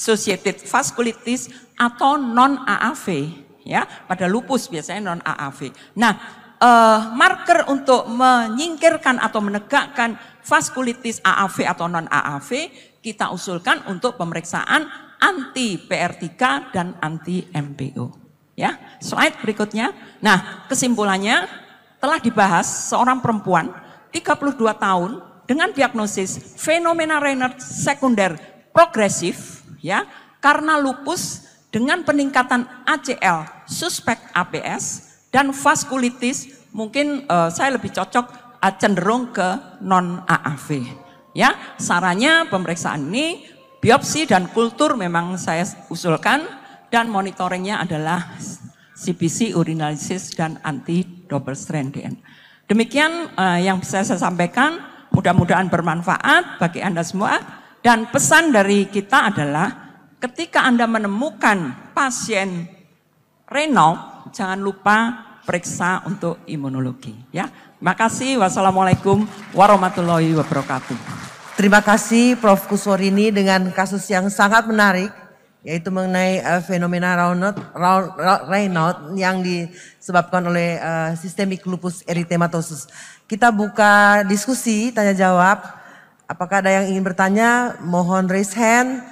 associated vasculitis atau non AAV ya pada lupus biasanya non AAV. Nah, uh, marker untuk menyingkirkan atau menegakkan vaskulitis AAV atau non AAV kita usulkan untuk pemeriksaan anti PR3 dan anti MPO. Ya, slide berikutnya. Nah, kesimpulannya telah dibahas seorang perempuan 32 tahun dengan diagnosis fenomena Raynaud sekunder progresif ya. Karena lupus dengan peningkatan ACL, suspek APS dan vaskulitis mungkin uh, saya lebih cocok uh, cenderung ke non AAV. Ya, sarannya pemeriksaan ini biopsi dan kultur memang saya usulkan dan monitoringnya adalah CBC urinalisis dan anti double strand DNA. Demikian uh, yang bisa saya sampaikan, mudah-mudahan bermanfaat bagi Anda semua. Dan pesan dari kita adalah ketika Anda menemukan pasien renal, jangan lupa periksa untuk imunologi. Ya, terima kasih. Wassalamualaikum warahmatullahi wabarakatuh. Terima kasih Prof. Kusorini dengan kasus yang sangat menarik yaitu mengenai uh, fenomena Raynaud, Raynaud yang disebabkan oleh uh, sistemik lupus eritematosus. Kita buka diskusi tanya jawab. Apakah ada yang ingin bertanya? Mohon raise hand.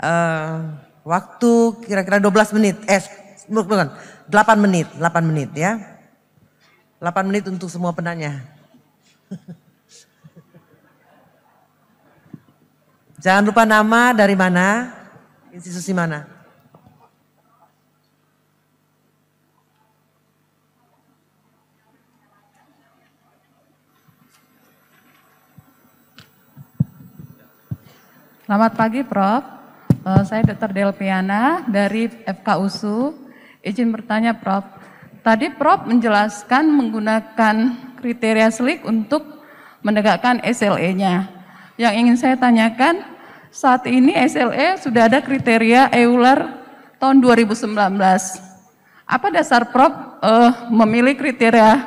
Uh, waktu kira-kira 12 menit. Eh, bukan. 8 menit, 8 menit ya. 8 menit untuk semua penanya. *laughs* Jangan lupa nama dari mana, institusi mana. Selamat pagi Prof. Eh, saya Dr. Delpiana dari FK USU. Izin bertanya Prof. Tadi Prof menjelaskan menggunakan kriteria Selik untuk menegakkan SLE-nya. Yang ingin saya tanyakan, saat ini SLE sudah ada kriteria EULER tahun 2019. Apa dasar Prof uh, memilih kriteria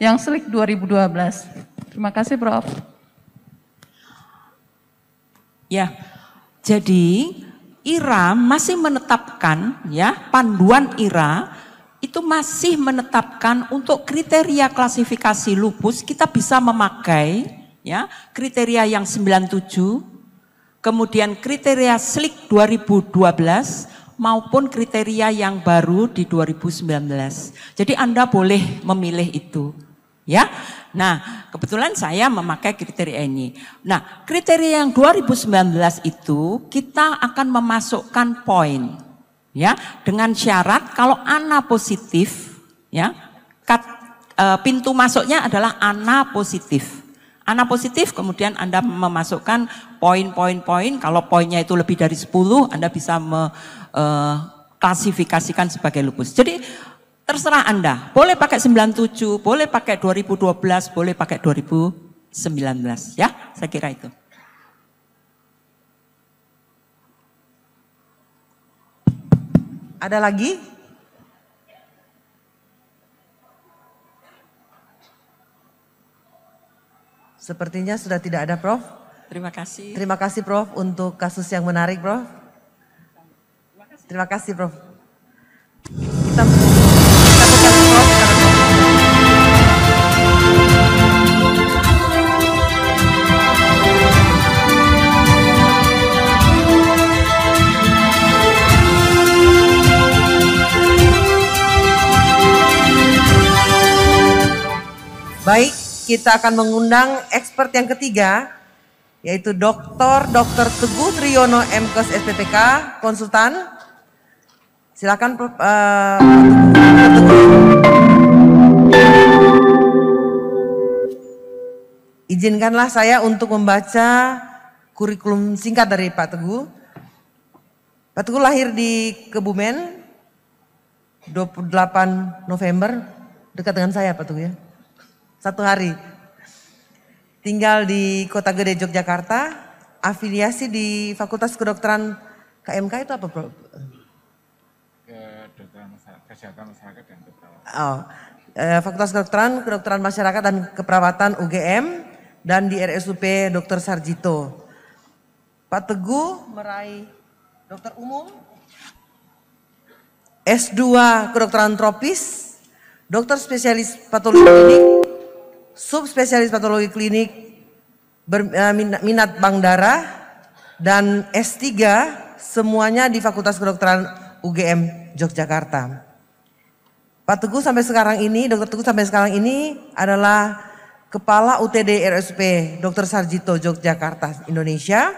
yang Selik 2012? Terima kasih Prof. Ya, jadi IRA masih menetapkan ya panduan IRA itu masih menetapkan untuk kriteria klasifikasi lupus kita bisa memakai ya kriteria yang 97 kemudian kriteria SLIK 2012 maupun kriteria yang baru di 2019. Jadi Anda boleh memilih itu. Ya. Nah, kebetulan saya memakai kriteria ini. Nah, kriteria yang 2019 itu kita akan memasukkan poin ya dengan syarat kalau anak positif ya kat, e, pintu masuknya adalah anak positif Anak positif kemudian anda memasukkan poin-poin-poin kalau poinnya itu lebih dari 10 anda bisa me, e, klasifikasikan sebagai lupus jadi Terserah Anda, boleh pakai 97, boleh pakai 2012, boleh pakai 2019 ya, saya kira itu. Ada lagi? Sepertinya sudah tidak ada, Prof. Terima kasih. Terima kasih, Prof, untuk kasus yang menarik, Prof. Terima kasih, Prof. Kita Baik, kita akan mengundang expert yang ketiga, yaitu Dr. Dr. Teguh Triyono MKes SPPK, konsultan. Silakan uh, Izinkanlah saya untuk membaca kurikulum singkat dari Pak Teguh. Pak Teguh lahir di Kebumen 28 November, dekat dengan saya Pak Teguh ya satu hari. Tinggal di Kota Gede Yogyakarta, afiliasi di Fakultas Kedokteran KMK itu apa bro? Kedokteran masyarakat, kesehatan masyarakat dan keperawatan. Oh, eh, Fakultas Kedokteran, Kedokteran Masyarakat dan Keperawatan UGM dan di RSUP e Dr. Sarjito. Pak Teguh meraih dokter umum, S2 kedokteran tropis, dokter spesialis patologi klinik, subspesialis patologi klinik eh, minat bank darah dan S3 semuanya di Fakultas Kedokteran UGM Yogyakarta. Pak Teguh sampai sekarang ini, Dokter Teguh sampai sekarang ini adalah Kepala UTD RSP Dr. Sarjito Yogyakarta Indonesia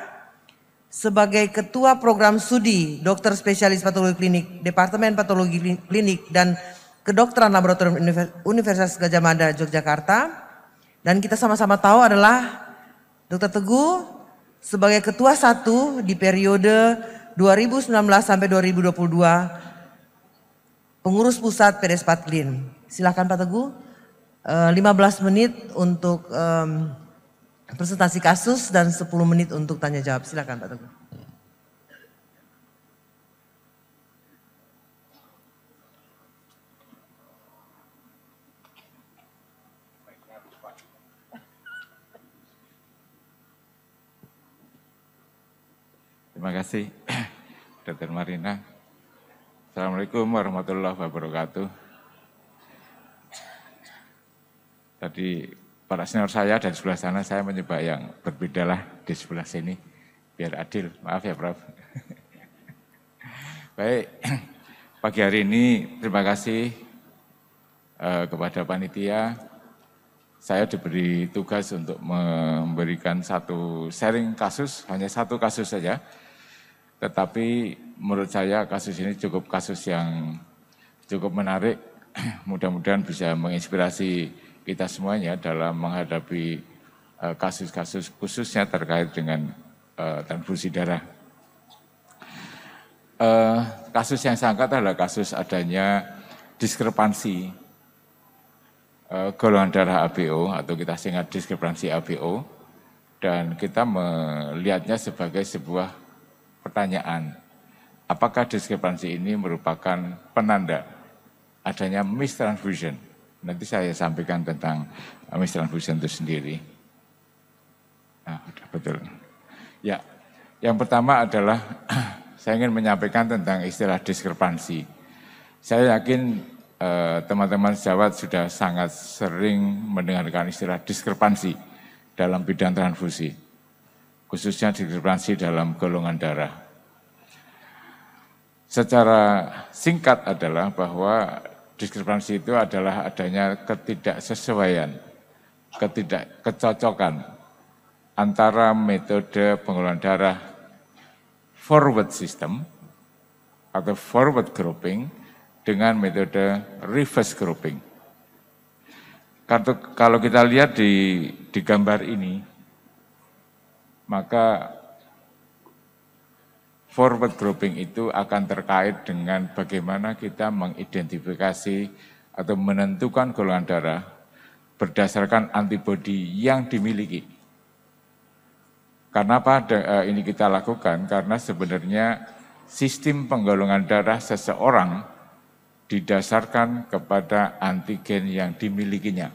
sebagai Ketua Program Studi Dokter Spesialis Patologi Klinik Departemen Patologi Klinik dan Kedokteran Laboratorium Universitas Gajah Mada Yogyakarta dan kita sama-sama tahu adalah Dr. Teguh sebagai ketua satu di periode 2019 sampai 2022 pengurus pusat PDS Silakan Silahkan Pak Teguh, 15 eh, menit untuk presentasi kasus dan 10 menit untuk tanya jawab. Silakan Pak Teguh. Terima kasih, *clears throat* Dr. Marina. Assalamualaikum warahmatullahi wabarakatuh. Tadi para senior saya dan sebelah sana saya mencoba yang berbedalah di sebelah sini biar adil. Maaf ya, Prof. *laughs* Baik, *clears throat* pagi hari ini terima kasih eh, kepada panitia. Saya diberi tugas untuk memberikan satu sharing kasus, hanya satu kasus saja tetapi menurut saya kasus ini cukup kasus yang cukup menarik. *clears throat* Mudah-mudahan bisa menginspirasi kita semuanya dalam menghadapi eh, kasus-kasus khususnya terkait dengan uh, transfusi darah. Uh, kasus yang sangat adalah kasus adanya diskrepansi uh, golongan darah ABO atau kita singkat diskrepansi ABO dan kita melihatnya sebagai sebuah pertanyaan, apakah diskrepansi ini merupakan penanda adanya mistransfusion? Nanti saya sampaikan tentang eh, mistransfusion itu sendiri. Nah, betul. Ya, yang pertama adalah *clears throat* saya ingin menyampaikan tentang istilah diskrepansi. Saya yakin eh, teman-teman eh, sejawat sudah sangat sering mendengarkan istilah diskrepansi dalam bidang transfusi khususnya diskrepansi dalam golongan darah. Secara singkat adalah bahwa diskrepansi itu adalah adanya ketidaksesuaian, ketidakkecocokan antara metode pengolahan darah forward system atau forward grouping dengan metode reverse grouping. Kalau kita lihat di, di gambar ini, maka forward grouping itu akan terkait dengan bagaimana kita mengidentifikasi atau menentukan golongan darah berdasarkan antibodi yang dimiliki. Karena apa eh, ini kita lakukan karena sebenarnya sistem penggolongan darah seseorang didasarkan kepada antigen yang dimilikinya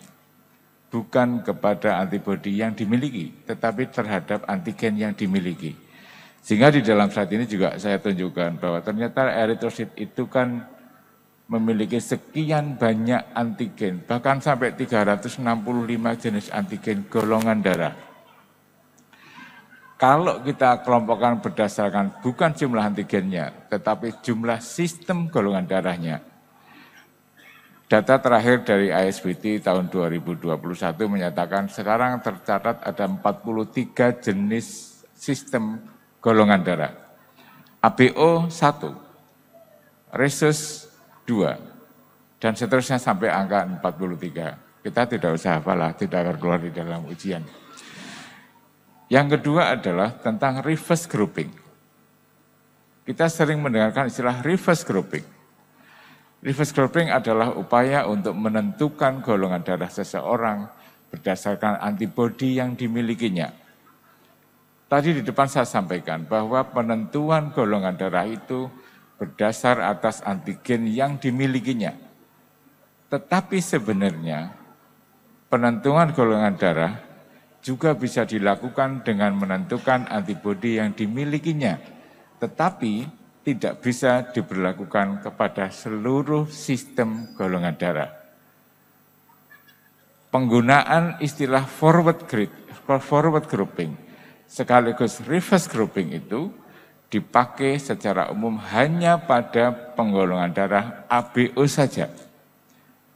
bukan kepada antibodi yang dimiliki, tetapi terhadap antigen yang dimiliki. Sehingga di dalam saat ini juga saya tunjukkan bahwa ternyata eritrosit itu kan memiliki sekian banyak antigen, bahkan sampai 365 jenis antigen golongan darah. Kalau kita kelompokkan berdasarkan bukan jumlah antigennya, tetapi jumlah sistem golongan darahnya, Data terakhir dari ASBT tahun 2021 menyatakan sekarang tercatat ada 43 jenis sistem golongan darah. ABO 1, Rhesus 2, dan seterusnya sampai angka 43. Kita tidak usah apalah, tidak akan keluar di dalam ujian. Yang kedua adalah tentang reverse grouping. Kita sering mendengarkan istilah reverse grouping. Reverse cropping adalah upaya untuk menentukan golongan darah seseorang berdasarkan antibodi yang dimilikinya. Tadi di depan saya sampaikan bahwa penentuan golongan darah itu berdasar atas antigen yang dimilikinya. Tetapi sebenarnya penentuan golongan darah juga bisa dilakukan dengan menentukan antibodi yang dimilikinya. Tetapi tidak bisa diberlakukan kepada seluruh sistem golongan darah. Penggunaan istilah forward grid, forward grouping sekaligus reverse grouping itu dipakai secara umum hanya pada penggolongan darah ABO saja.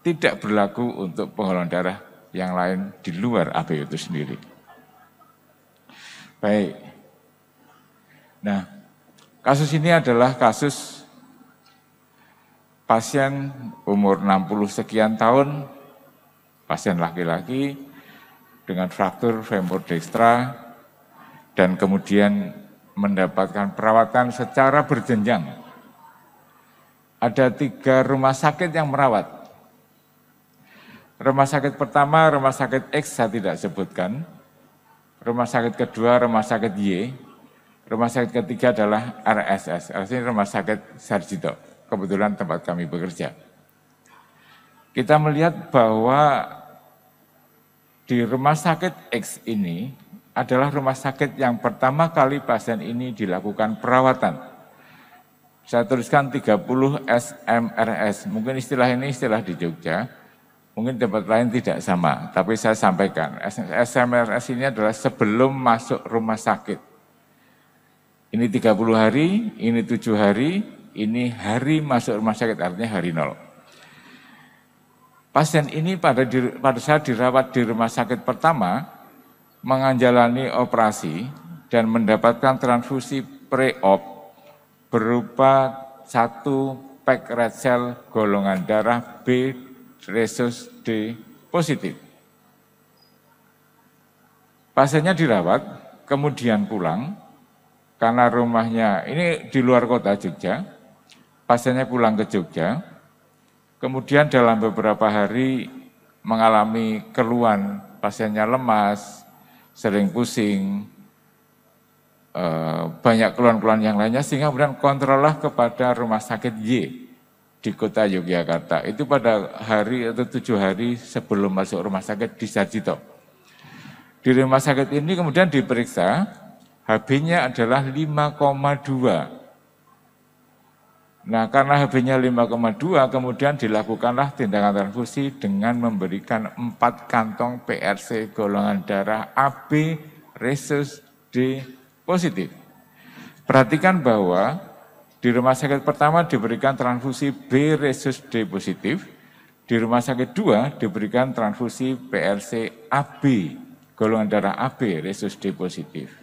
Tidak berlaku untuk penggolongan darah yang lain di luar ABO itu sendiri. Baik. Nah, Kasus ini adalah kasus pasien umur 60 sekian tahun, pasien laki-laki dengan fraktur femur dextra dan kemudian mendapatkan perawatan secara berjenjang. Ada tiga rumah sakit yang merawat. Rumah sakit pertama, rumah sakit X saya tidak sebutkan. Rumah sakit kedua, rumah sakit Y Rumah sakit ketiga adalah RSS, RSS ini Rumah Sakit Sarjito, kebetulan tempat kami bekerja. Kita melihat bahwa di rumah sakit X ini adalah rumah sakit yang pertama kali pasien ini dilakukan perawatan. Saya tuliskan 30 SMRS, mungkin istilah ini istilah di Jogja, mungkin tempat lain tidak sama, tapi saya sampaikan. SMRS ini adalah sebelum masuk rumah sakit ini 30 hari, ini 7 hari, ini hari masuk rumah sakit artinya hari nol. Pasien ini pada di, pada saat dirawat di rumah sakit pertama menganjalani operasi dan mendapatkan transfusi pre-op berupa satu pack red cell golongan darah B resus D positif. Pasiennya dirawat, kemudian pulang, karena rumahnya ini di luar kota Jogja, pasiennya pulang ke Jogja, kemudian dalam beberapa hari mengalami keluhan, pasiennya lemas, sering pusing, eh, banyak keluhan-keluhan yang lainnya, sehingga kemudian kontrollah kepada rumah sakit Y di kota Yogyakarta. Itu pada hari atau tujuh hari sebelum masuk rumah sakit di Sajito. Di rumah sakit ini kemudian diperiksa, HB-nya adalah 5,2. Nah, karena HB-nya 5,2, kemudian dilakukanlah tindakan transfusi dengan memberikan 4 kantong PRC golongan darah AB resus D positif. Perhatikan bahwa di rumah sakit pertama diberikan transfusi B resus D positif, di rumah sakit dua diberikan transfusi PRC AB, golongan darah AB resus D positif.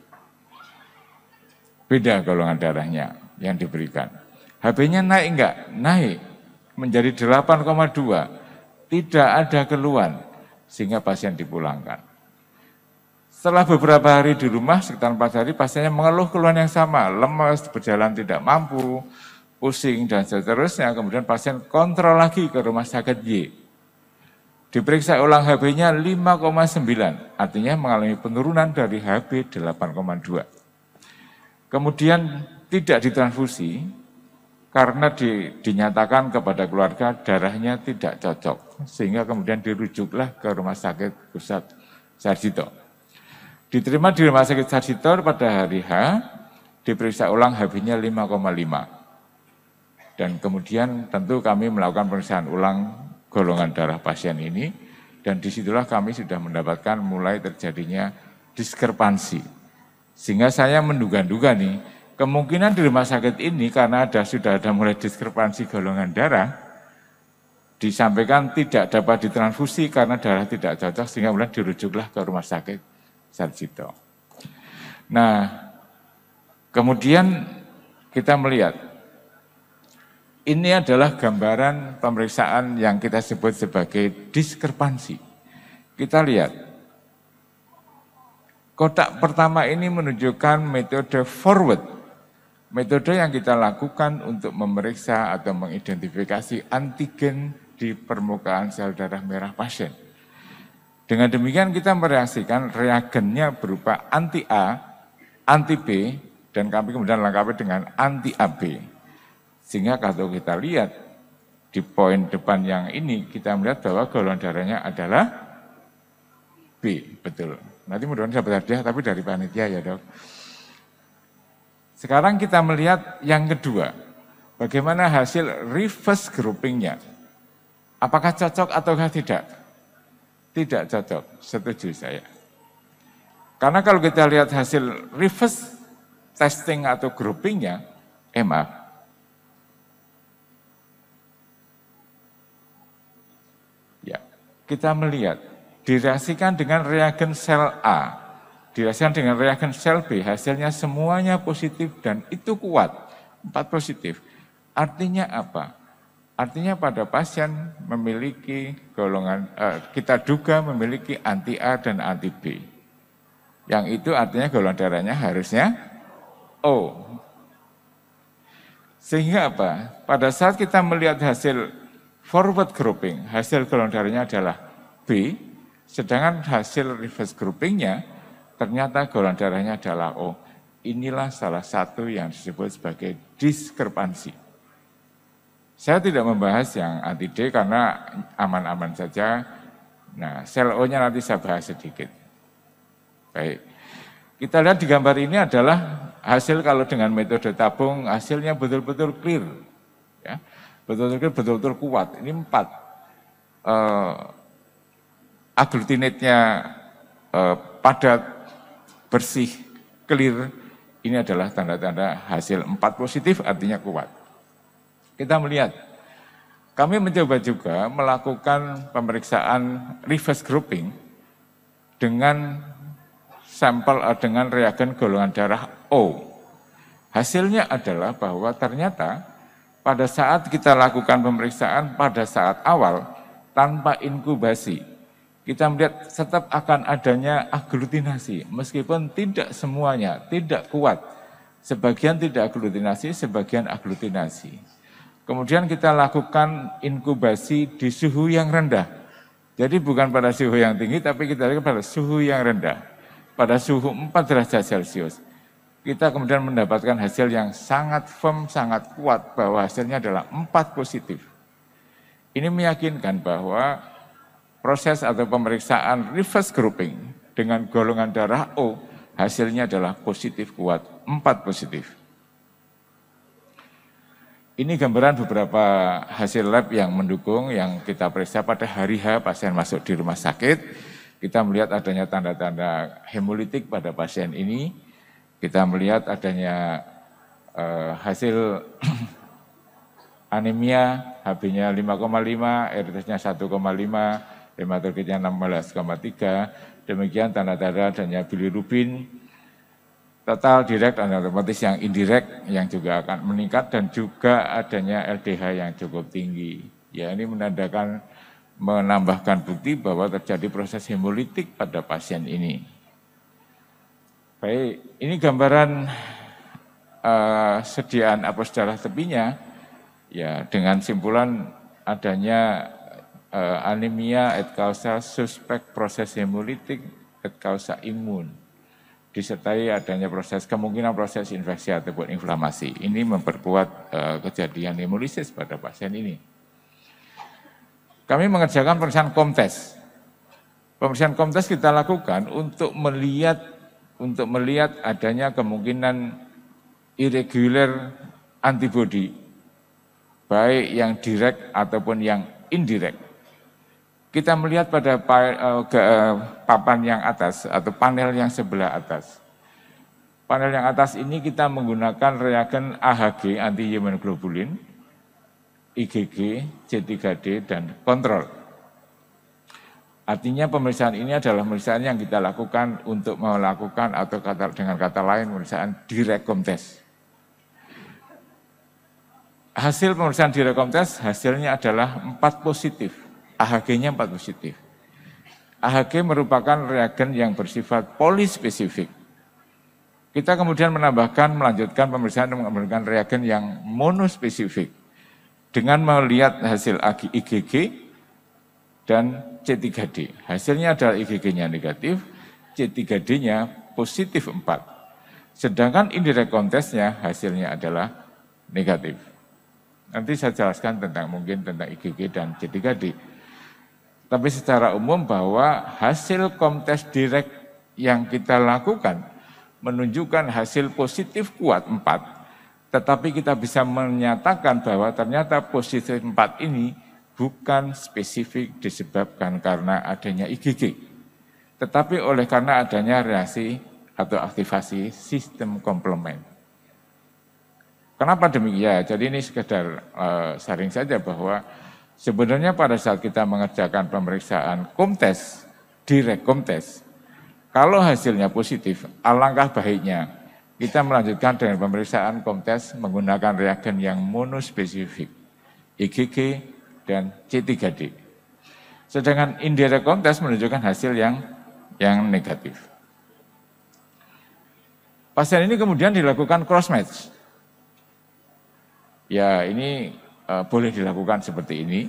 Beda golongan darahnya yang diberikan. HB-nya naik enggak? Naik. Menjadi 8,2. Tidak ada keluhan. Sehingga pasien dipulangkan. Setelah beberapa hari di rumah, sekitar 4 hari, pasiennya mengeluh keluhan yang sama. Lemas, berjalan tidak mampu, pusing, dan seterusnya. Kemudian pasien kontrol lagi ke rumah sakit Y. Diperiksa ulang HB-nya 5,9, artinya mengalami penurunan dari HB 8,2. Kemudian tidak ditransfusi karena di, dinyatakan kepada keluarga darahnya tidak cocok, sehingga kemudian dirujuklah ke rumah sakit pusat Sarjito. Diterima di rumah sakit Sarjito pada hari H, diperiksa ulang HB-nya 5,5. Dan kemudian tentu kami melakukan pemeriksaan ulang golongan darah pasien ini, dan disitulah kami sudah mendapatkan mulai terjadinya diskrepansi sehingga saya menduga-duga nih, kemungkinan di rumah sakit ini karena ada sudah ada mulai diskrepansi golongan darah, disampaikan tidak dapat ditransfusi karena darah tidak cocok sehingga mulai dirujuklah ke rumah sakit Sarjito. Nah, kemudian kita melihat ini adalah gambaran pemeriksaan yang kita sebut sebagai diskrepansi. Kita lihat Kotak pertama ini menunjukkan metode forward. Metode yang kita lakukan untuk memeriksa atau mengidentifikasi antigen di permukaan sel darah merah pasien. Dengan demikian kita mereaksikan reagennya berupa anti A, anti B, dan kami kemudian lengkapi dengan anti AB. Sehingga kalau kita lihat di poin depan yang ini, kita melihat bahwa golongan darahnya adalah B, betul. Nanti mudah-mudahan dapat hadiah tapi dari panitia ya dok. Sekarang kita melihat yang kedua, bagaimana hasil reverse groupingnya. Apakah cocok ataukah tidak? Tidak cocok, setuju saya. Karena kalau kita lihat hasil reverse testing atau groupingnya, eh maaf, ya, kita melihat direaksikan dengan reagen sel A, direaksikan dengan reagen sel B, hasilnya semuanya positif dan itu kuat, empat positif. Artinya apa? Artinya pada pasien memiliki golongan, eh, kita duga memiliki anti A dan anti B. Yang itu artinya golongan darahnya harusnya O. Sehingga apa? Pada saat kita melihat hasil forward grouping, hasil golongan darahnya adalah B, Sedangkan hasil reverse groupingnya ternyata golongan darahnya adalah O. Oh, inilah salah satu yang disebut sebagai diskrepansi. Saya tidak membahas yang anti D karena aman-aman saja. Nah, sel O-nya nanti saya bahas sedikit. Baik. Kita lihat di gambar ini adalah hasil kalau dengan metode tabung hasilnya betul-betul clear. Ya. Betul-betul betul-betul kuat. Ini empat. Uh, aglutinatnya eh, padat, bersih, clear, ini adalah tanda-tanda hasil empat positif artinya kuat. Kita melihat, kami mencoba juga melakukan pemeriksaan reverse grouping dengan sampel eh, dengan reagen golongan darah O. Hasilnya adalah bahwa ternyata pada saat kita lakukan pemeriksaan pada saat awal tanpa inkubasi, kita melihat tetap akan adanya aglutinasi, meskipun tidak semuanya, tidak kuat. Sebagian tidak aglutinasi, sebagian aglutinasi. Kemudian kita lakukan inkubasi di suhu yang rendah. Jadi bukan pada suhu yang tinggi, tapi kita lihat pada suhu yang rendah. Pada suhu 4 derajat Celcius. Kita kemudian mendapatkan hasil yang sangat firm, sangat kuat, bahwa hasilnya adalah 4 positif. Ini meyakinkan bahwa proses atau pemeriksaan reverse grouping dengan golongan darah O, hasilnya adalah positif kuat, 4 positif. Ini gambaran beberapa hasil lab yang mendukung yang kita periksa pada hari H pasien masuk di rumah sakit. Kita melihat adanya tanda-tanda hemolitik pada pasien ini. Kita melihat adanya uh, hasil *clears throat* anemia, HB-nya 5,5, R-nya 1,5, hematokitnya 16,3, demikian tanda-tanda adanya bilirubin, total direct dan otomatis yang indirect yang juga akan meningkat dan juga adanya LDH yang cukup tinggi. Ya ini menandakan menambahkan bukti bahwa terjadi proses hemolitik pada pasien ini. Baik, ini gambaran uh, sediaan secara tepinya ya dengan simpulan adanya uh, anemia et causa suspek proses hemolitik et causa imun disertai adanya proses kemungkinan proses infeksi ataupun inflamasi. Ini memperkuat uh, kejadian hemolisis pada pasien ini. Kami mengerjakan pemeriksaan komtes. Pemeriksaan komtes kita lakukan untuk melihat untuk melihat adanya kemungkinan irregular antibody baik yang direct ataupun yang indirect. Kita melihat pada eh, eh, papan yang atas atau panel yang sebelah atas. Panel yang atas ini kita menggunakan reagen AHG, anti-human globulin, IgG, C3D, dan kontrol. Artinya pemeriksaan ini adalah pemeriksaan yang kita lakukan untuk melakukan atau kata, dengan kata lain pemeriksaan direkom test. Hasil pemeriksaan direkom test hasilnya adalah 4 positif. AHG-nya 4 positif. AHG merupakan reagen yang bersifat polispesifik. Kita kemudian menambahkan, melanjutkan pemeriksaan dengan menggunakan reagen yang monospesifik. Dengan melihat hasil IgG dan C3D. Hasilnya adalah IgG-nya negatif, C3D-nya positif 4. Sedangkan indirect kontesnya hasilnya adalah negatif. Nanti saya jelaskan tentang mungkin tentang IgG dan C3D. Tapi secara umum bahwa hasil Komtes Direct yang kita lakukan menunjukkan hasil positif kuat empat. tetapi kita bisa menyatakan bahwa ternyata positif empat ini bukan spesifik disebabkan karena adanya IgG, tetapi oleh karena adanya reaksi atau aktivasi sistem komplement. Kenapa demikian? Jadi ini sekedar uh, eh, saring saja bahwa Sebenarnya pada saat kita mengerjakan pemeriksaan kumtes, direkomtes, kalau hasilnya positif, alangkah baiknya kita melanjutkan dengan pemeriksaan kumtes menggunakan reagen yang monospesifik, IgG dan C3D. Sedangkan India komtes menunjukkan hasil yang yang negatif. Pasien ini kemudian dilakukan cross match. Ya, ini e, boleh dilakukan seperti ini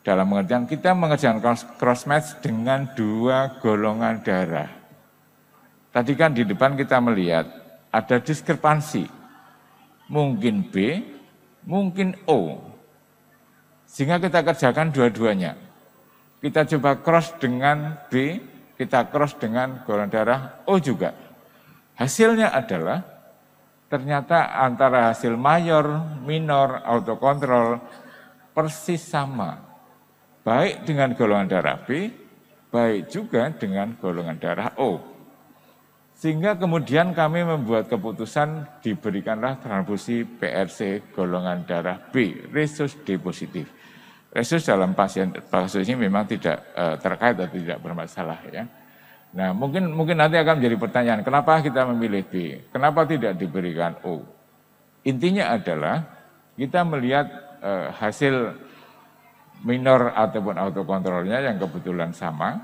dalam pengertian kita mengerjakan cross, cross match dengan dua golongan darah. Tadi kan di depan kita melihat ada diskrepansi. Mungkin B, mungkin O. Sehingga kita kerjakan dua-duanya. Kita coba cross dengan B, kita cross dengan golongan darah O juga. Hasilnya adalah Ternyata antara hasil mayor, minor, autokontrol persis sama. Baik dengan golongan darah B, baik juga dengan golongan darah O. Sehingga kemudian kami membuat keputusan diberikanlah transfusi PRC golongan darah B, resus D positif. Resus dalam pasien kasus ini memang tidak eh, terkait atau tidak bermasalah ya. Nah, mungkin mungkin nanti akan menjadi pertanyaan, kenapa kita memilih B? Kenapa tidak diberikan O? Intinya adalah kita melihat eh, hasil minor ataupun autokontrolnya yang kebetulan sama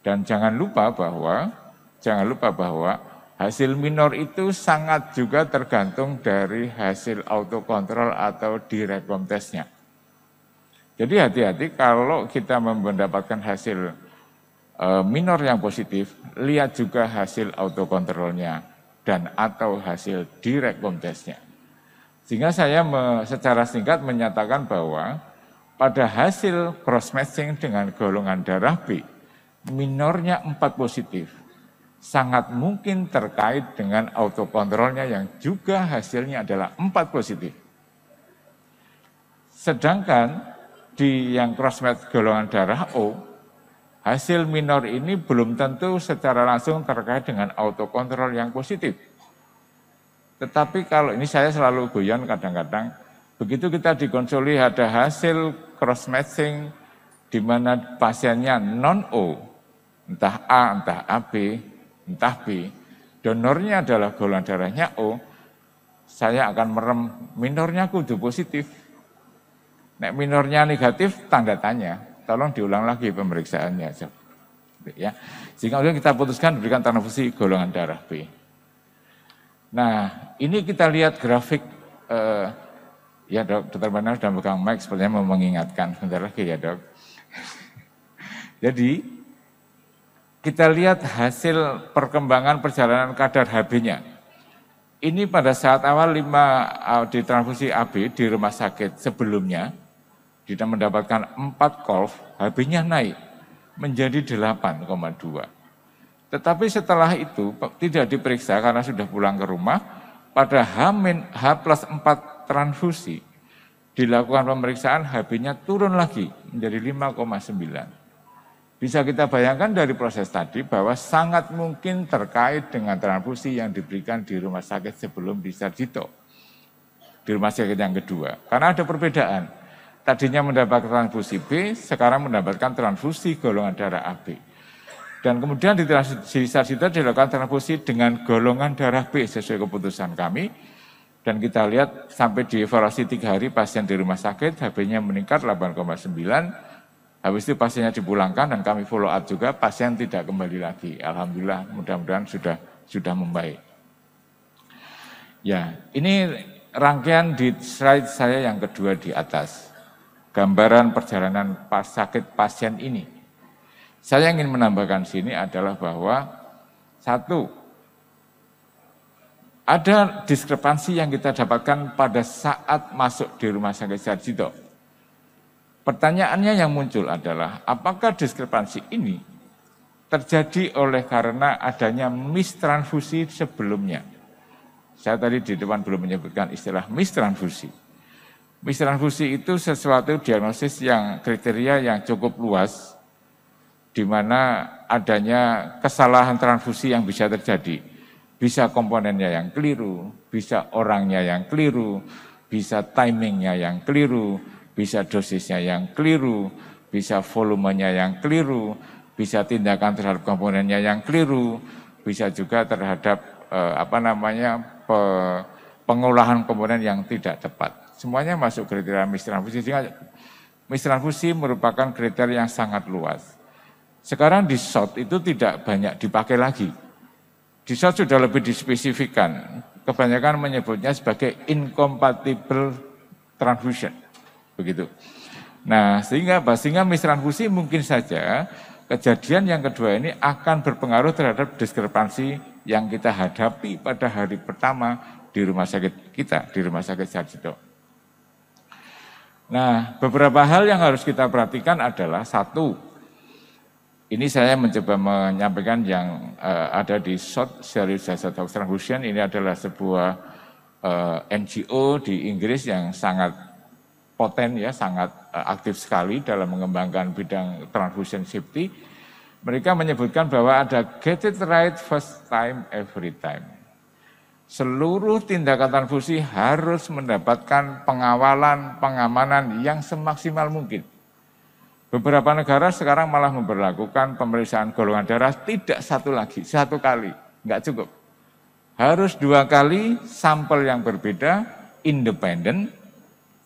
dan jangan lupa bahwa jangan lupa bahwa hasil minor itu sangat juga tergantung dari hasil autokontrol atau direkom tesnya. Jadi hati-hati kalau kita mendapatkan hasil Eh, minor yang positif, lihat juga hasil autokontrolnya dan atau hasil direct testnya. Sehingga saya me, secara singkat menyatakan bahwa pada hasil cross-matching dengan golongan darah B, minornya 4 positif, sangat mungkin terkait dengan autokontrolnya yang juga hasilnya adalah 4 positif. Sedangkan di yang cross-match golongan darah O, hasil minor ini belum tentu secara langsung terkait dengan autokontrol yang positif. Tetapi kalau ini saya selalu guyon kadang-kadang, begitu kita dikonsoli ada hasil cross-matching di mana pasiennya non-O, entah A, entah AB, entah B, donornya adalah golongan darahnya O, saya akan merem, minornya kudu positif. Nek minornya negatif, tanda tanya tolong diulang lagi pemeriksaannya. Ya. Sehingga kemudian kita putuskan berikan transfusi golongan darah B. Nah, ini kita lihat grafik, eh, ya dok, dokter Bandar sudah megang mic, sepertinya mau mengingatkan, sebentar lagi ya dok. *laughs* Jadi, kita lihat hasil perkembangan perjalanan kadar HB-nya. Ini pada saat awal 5 eh, di transfusi AB di rumah sakit sebelumnya, kita mendapatkan 4 kolf, HB-nya naik menjadi 8,2. Tetapi setelah itu tidak diperiksa karena sudah pulang ke rumah, pada H, H plus 4 transfusi dilakukan pemeriksaan HB-nya turun lagi menjadi 5,9. Bisa kita bayangkan dari proses tadi bahwa sangat mungkin terkait dengan transfusi yang diberikan di rumah sakit sebelum di Sarjito. Di rumah sakit yang kedua. Karena ada perbedaan Tadinya mendapatkan transfusi B, sekarang mendapatkan transfusi golongan darah AB. Dan kemudian di transfusi dilakukan transfusi dengan golongan darah B sesuai keputusan kami. Dan kita lihat sampai di evaluasi tiga hari pasien di rumah sakit HB-nya meningkat 8,9. Habis itu pasiennya dipulangkan dan kami follow up juga, pasien tidak kembali lagi. Alhamdulillah mudah-mudahan sudah sudah membaik. Ya, ini rangkaian di slide saya yang kedua di atas gambaran perjalanan pas sakit pasien ini. Saya ingin menambahkan sini adalah bahwa satu ada diskrepansi yang kita dapatkan pada saat masuk di rumah sakit Sarjito. Pertanyaannya yang muncul adalah apakah diskrepansi ini terjadi oleh karena adanya mistransfusi sebelumnya. Saya tadi di depan belum menyebutkan istilah mistransfusi Misteran fungsi itu sesuatu diagnosis yang kriteria yang cukup luas, di mana adanya kesalahan transfusi yang bisa terjadi. Bisa komponennya yang keliru, bisa orangnya yang keliru, bisa timingnya yang keliru, bisa dosisnya yang keliru, bisa volumenya yang keliru, bisa tindakan terhadap komponennya yang keliru, bisa juga terhadap eh, apa namanya pe, pengolahan komponen yang tidak tepat semuanya masuk kriteria mistran fusi. Sehingga mistran fusi merupakan kriteria yang sangat luas. Sekarang di SOT itu tidak banyak dipakai lagi. Di SOT sudah lebih dispesifikan. Kebanyakan menyebutnya sebagai incompatible transfusion. Begitu. Nah, sehingga apa? Sehingga Fusi mungkin saja kejadian yang kedua ini akan berpengaruh terhadap diskrepansi yang kita hadapi pada hari pertama di rumah sakit kita, di rumah sakit Sarjito. Nah, beberapa hal yang harus kita perhatikan adalah satu, ini saya mencoba menyampaikan yang uh, ada di Short Series Jasa Dr. Hussein, ini adalah sebuah uh, eh, NGO di Inggris yang sangat poten ya, sangat eh, aktif sekali dalam mengembangkan bidang transfusion safety. Mereka menyebutkan bahwa ada get it right first time every time seluruh tindakan transfusi harus mendapatkan pengawalan, pengamanan yang semaksimal mungkin. Beberapa negara sekarang malah memperlakukan pemeriksaan golongan darah tidak satu lagi, satu kali, nggak cukup. Harus dua kali sampel yang berbeda, independen,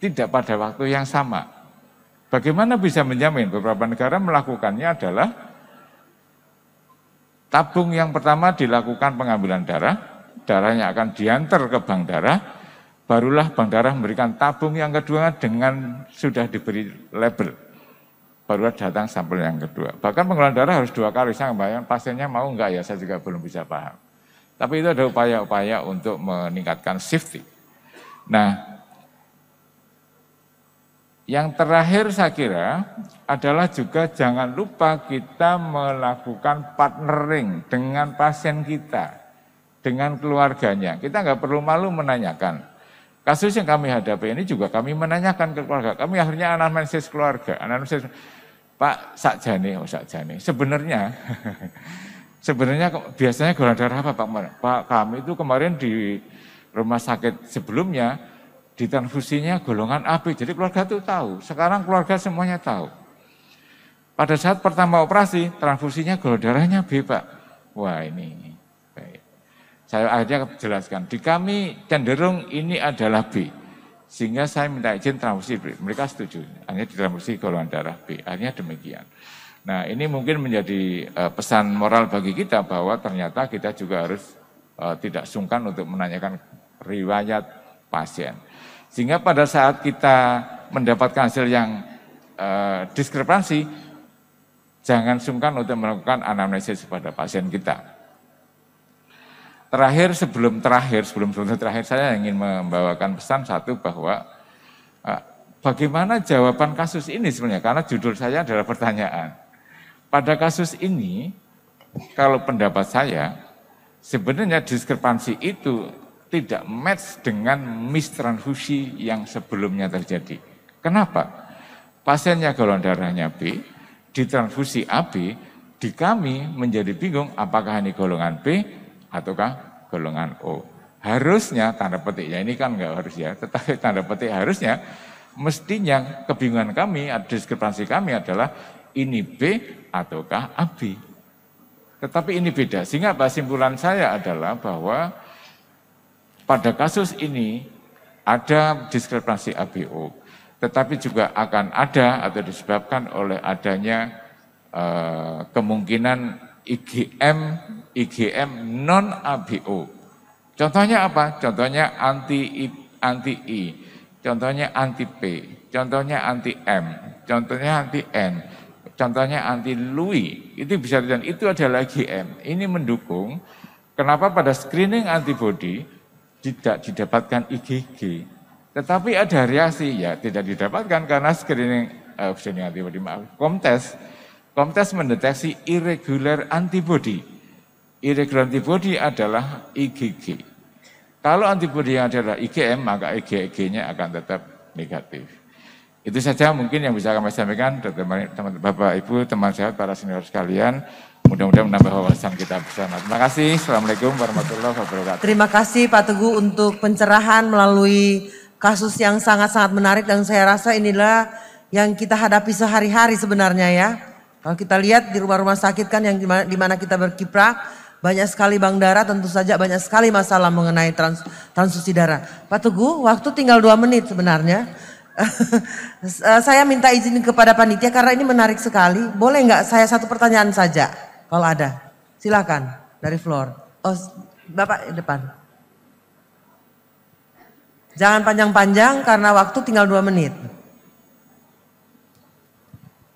tidak pada waktu yang sama. Bagaimana bisa menjamin? Beberapa negara melakukannya adalah tabung yang pertama dilakukan pengambilan darah, darahnya akan diantar ke bank darah, barulah bank darah memberikan tabung yang kedua dengan sudah diberi label. Barulah datang sampel yang kedua. Bahkan pengelolaan darah harus dua kali. Saya bayang pasiennya mau enggak ya, saya juga belum bisa paham. Tapi itu ada upaya-upaya untuk meningkatkan safety. Nah, yang terakhir saya kira adalah juga jangan lupa kita melakukan partnering dengan pasien kita dengan keluarganya. Kita nggak perlu malu menanyakan. Kasus yang kami hadapi ini juga kami menanyakan ke keluarga. Kami akhirnya analisis keluarga, analisis Pak Sakjani, oh Sakjani. Sebenarnya *laughs* sebenarnya biasanya golongan darah apa Pak? Pak kami itu kemarin di rumah sakit sebelumnya di transfusinya golongan AB. Jadi keluarga itu tahu. Sekarang keluarga semuanya tahu. Pada saat pertama operasi, transfusinya golongan darahnya B, Pak. Wah, ini saya akhirnya jelaskan, di kami cenderung ini adalah B. Sehingga saya minta izin transfusi B. Mereka setuju, hanya ditransfusi golongan darah B. Akhirnya demikian. Nah ini mungkin menjadi eh, pesan moral bagi kita bahwa ternyata kita juga harus eh, tidak sungkan untuk menanyakan riwayat pasien. Sehingga pada saat kita mendapatkan hasil yang eh, diskrepansi, jangan sungkan untuk melakukan anamnesis pada pasien kita terakhir sebelum terakhir sebelum sebelum terakhir saya ingin membawakan pesan satu bahwa eh, bagaimana jawaban kasus ini sebenarnya karena judul saya adalah pertanyaan. Pada kasus ini kalau pendapat saya sebenarnya diskrepansi itu tidak match dengan mistransfusi yang sebelumnya terjadi. Kenapa? Pasiennya golongan darahnya B, ditransfusi AB, di kami menjadi bingung apakah ini golongan B ataukah golongan O. Harusnya tanda petik, ya ini kan nggak harus ya, tetapi tanda petik harusnya mestinya kebingungan kami, diskrepansi kami adalah ini B ataukah AB. Tetapi ini beda, sehingga apa simpulan saya adalah bahwa pada kasus ini ada diskrepansi ABO, tetapi juga akan ada atau disebabkan oleh adanya eh, kemungkinan IgM, IgM non ABO. Contohnya apa? Contohnya anti I, anti I, contohnya anti P, contohnya anti M, contohnya anti N, contohnya anti Lui. Itu bisa dan itu adalah IgM. Ini mendukung kenapa pada screening antibody tidak didapatkan IgG. Tetapi ada reaksi ya tidak didapatkan karena screening uh, screening antibody maaf, komtes Komtes mendeteksi irregular antibody. Irregular antibody adalah IgG. Kalau antibody yang adalah IgM, maka IgG-nya akan tetap negatif. Itu saja mungkin yang bisa kami sampaikan teman, teman Bapak Ibu, teman sehat, para senior sekalian. Mudah-mudahan menambah wawasan kita bersama. Terima kasih. Assalamualaikum warahmatullahi wabarakatuh. Terima kasih Pak Teguh untuk pencerahan melalui kasus yang sangat-sangat menarik dan saya rasa inilah yang kita hadapi sehari-hari sebenarnya ya. Kalau kita lihat di rumah-rumah sakit kan yang di mana kita berkiprah, banyak sekali bank darah tentu saja banyak sekali masalah mengenai trans, transfusi darah. Pak Teguh, waktu tinggal dua menit sebenarnya. *laughs* Eh, saya minta izin kepada panitia karena ini menarik sekali. Boleh nggak saya satu pertanyaan saja kalau ada? Silakan dari floor. Oh, Bapak depan. Jangan panjang-panjang karena waktu tinggal dua menit.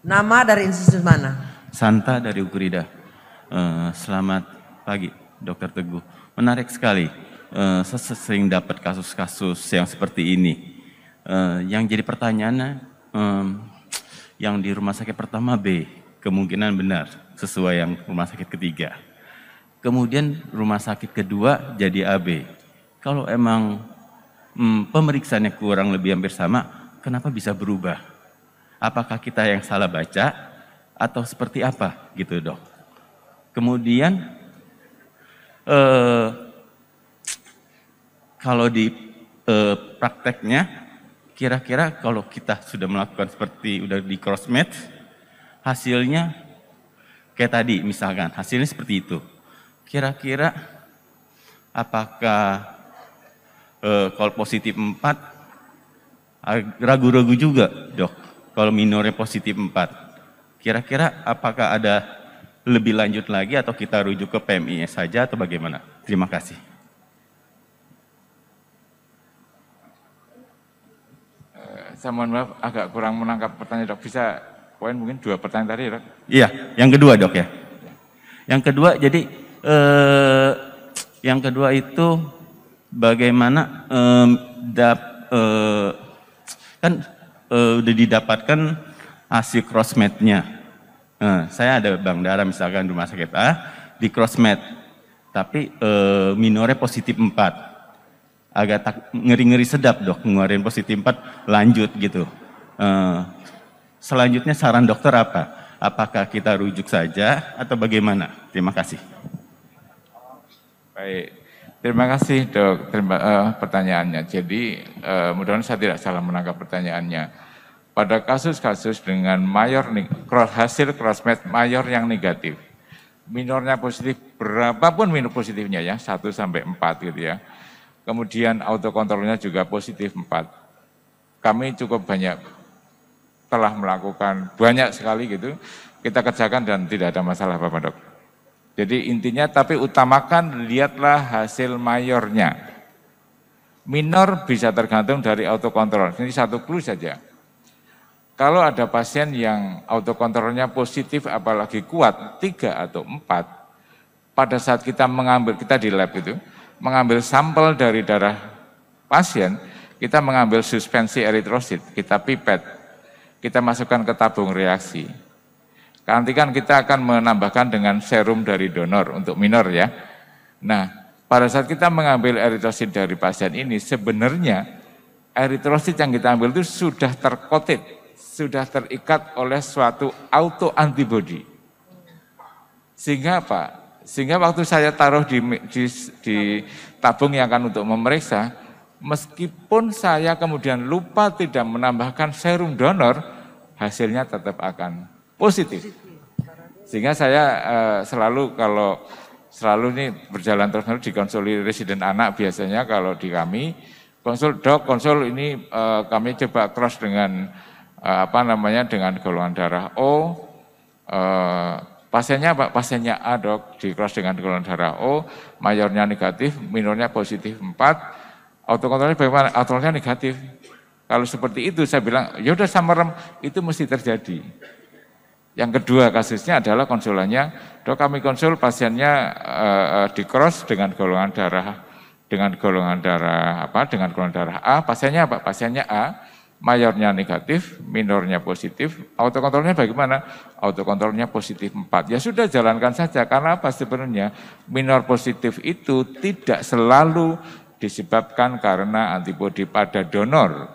Nama dari institut mana? Santa dari Ukurida. Uh, selamat pagi, Dokter Teguh. Menarik sekali. Uh, eh, saya sering dapat kasus-kasus yang seperti ini. Uh, yang jadi pertanyaannya, um, yang di rumah sakit pertama B, kemungkinan benar sesuai yang rumah sakit ketiga. Kemudian rumah sakit kedua jadi AB. Kalau emang hmm, pemeriksaannya kurang lebih hampir sama, kenapa bisa berubah? Apakah kita yang salah baca atau seperti apa gitu dok? Kemudian eh, kalau di eh, prakteknya kira-kira kalau kita sudah melakukan seperti udah di cross match hasilnya kayak tadi misalkan hasilnya seperti itu. Kira-kira apakah eh, kalau positif 4 ah, ragu-ragu juga dok kalau minornya positif 4. Kira-kira apakah ada lebih lanjut lagi atau kita rujuk ke PMI saja atau bagaimana? Terima kasih. Eh, saya mohon maaf agak kurang menangkap pertanyaan dok. Bisa poin mungkin dua pertanyaan tadi dok? Iya, yang kedua dok ya. Yang kedua jadi eh, yang kedua itu bagaimana eh, dap, eh, kan uh, udah didapatkan hasil crossmatch-nya. Nah, eh, saya ada Bang darah misalkan rumah sakit A ah, di crossmatch, tapi e, minornya positif 4. Agak ngeri-ngeri sedap dok, ngeluarin positif 4, lanjut gitu. E, selanjutnya saran dokter apa? Apakah kita rujuk saja atau bagaimana? Terima kasih. Baik, terima kasih dok terima, uh, pertanyaannya. Jadi uh, mudah-mudahan saya tidak salah menangkap pertanyaannya pada kasus-kasus dengan mayor hasil crossmatch mayor yang negatif. Minornya positif, berapapun minor positifnya ya, 1 sampai 4 gitu ya. Kemudian autokontrolnya juga positif 4. Kami cukup banyak telah melakukan banyak sekali gitu, kita kerjakan dan tidak ada masalah Bapak Dok. Jadi intinya tapi utamakan lihatlah hasil mayornya. Minor bisa tergantung dari autokontrol. Ini satu clue saja kalau ada pasien yang autokontrolnya positif apalagi kuat, tiga atau empat, pada saat kita mengambil, kita di lab itu, mengambil sampel dari darah pasien, kita mengambil suspensi eritrosit, kita pipet, kita masukkan ke tabung reaksi. Nanti kan kita akan menambahkan dengan serum dari donor untuk minor ya. Nah, pada saat kita mengambil eritrosit dari pasien ini, sebenarnya eritrosit yang kita ambil itu sudah terkotit sudah terikat oleh suatu auto antibody. Sehingga apa? Sehingga waktu saya taruh di, di, di tabung yang akan untuk memeriksa, meskipun saya kemudian lupa tidak menambahkan serum donor, hasilnya tetap akan positif. Sehingga saya uh, selalu kalau selalu ini berjalan terus menerus konsul residen anak biasanya kalau di kami konsul dok konsul ini uh, kami coba cross dengan Eh, apa namanya dengan golongan darah O, eh, pasiennya apa? Pasiennya A dok, di cross dengan golongan darah O, mayornya negatif, minornya positif 4, autokontrolnya bagaimana? Autokontrolnya negatif. Kalau seperti itu saya bilang, ya udah rem itu mesti terjadi. Yang kedua kasusnya adalah konsulannya, dok kami konsul pasiennya uh, di cross dengan golongan darah dengan golongan darah apa dengan golongan darah A pasiennya apa pasiennya A mayornya negatif, minornya positif, autokontrolnya bagaimana? Autokontrolnya positif 4. Ya sudah jalankan saja, karena apa sebenarnya? Minor positif itu tidak selalu disebabkan karena antibodi pada donor.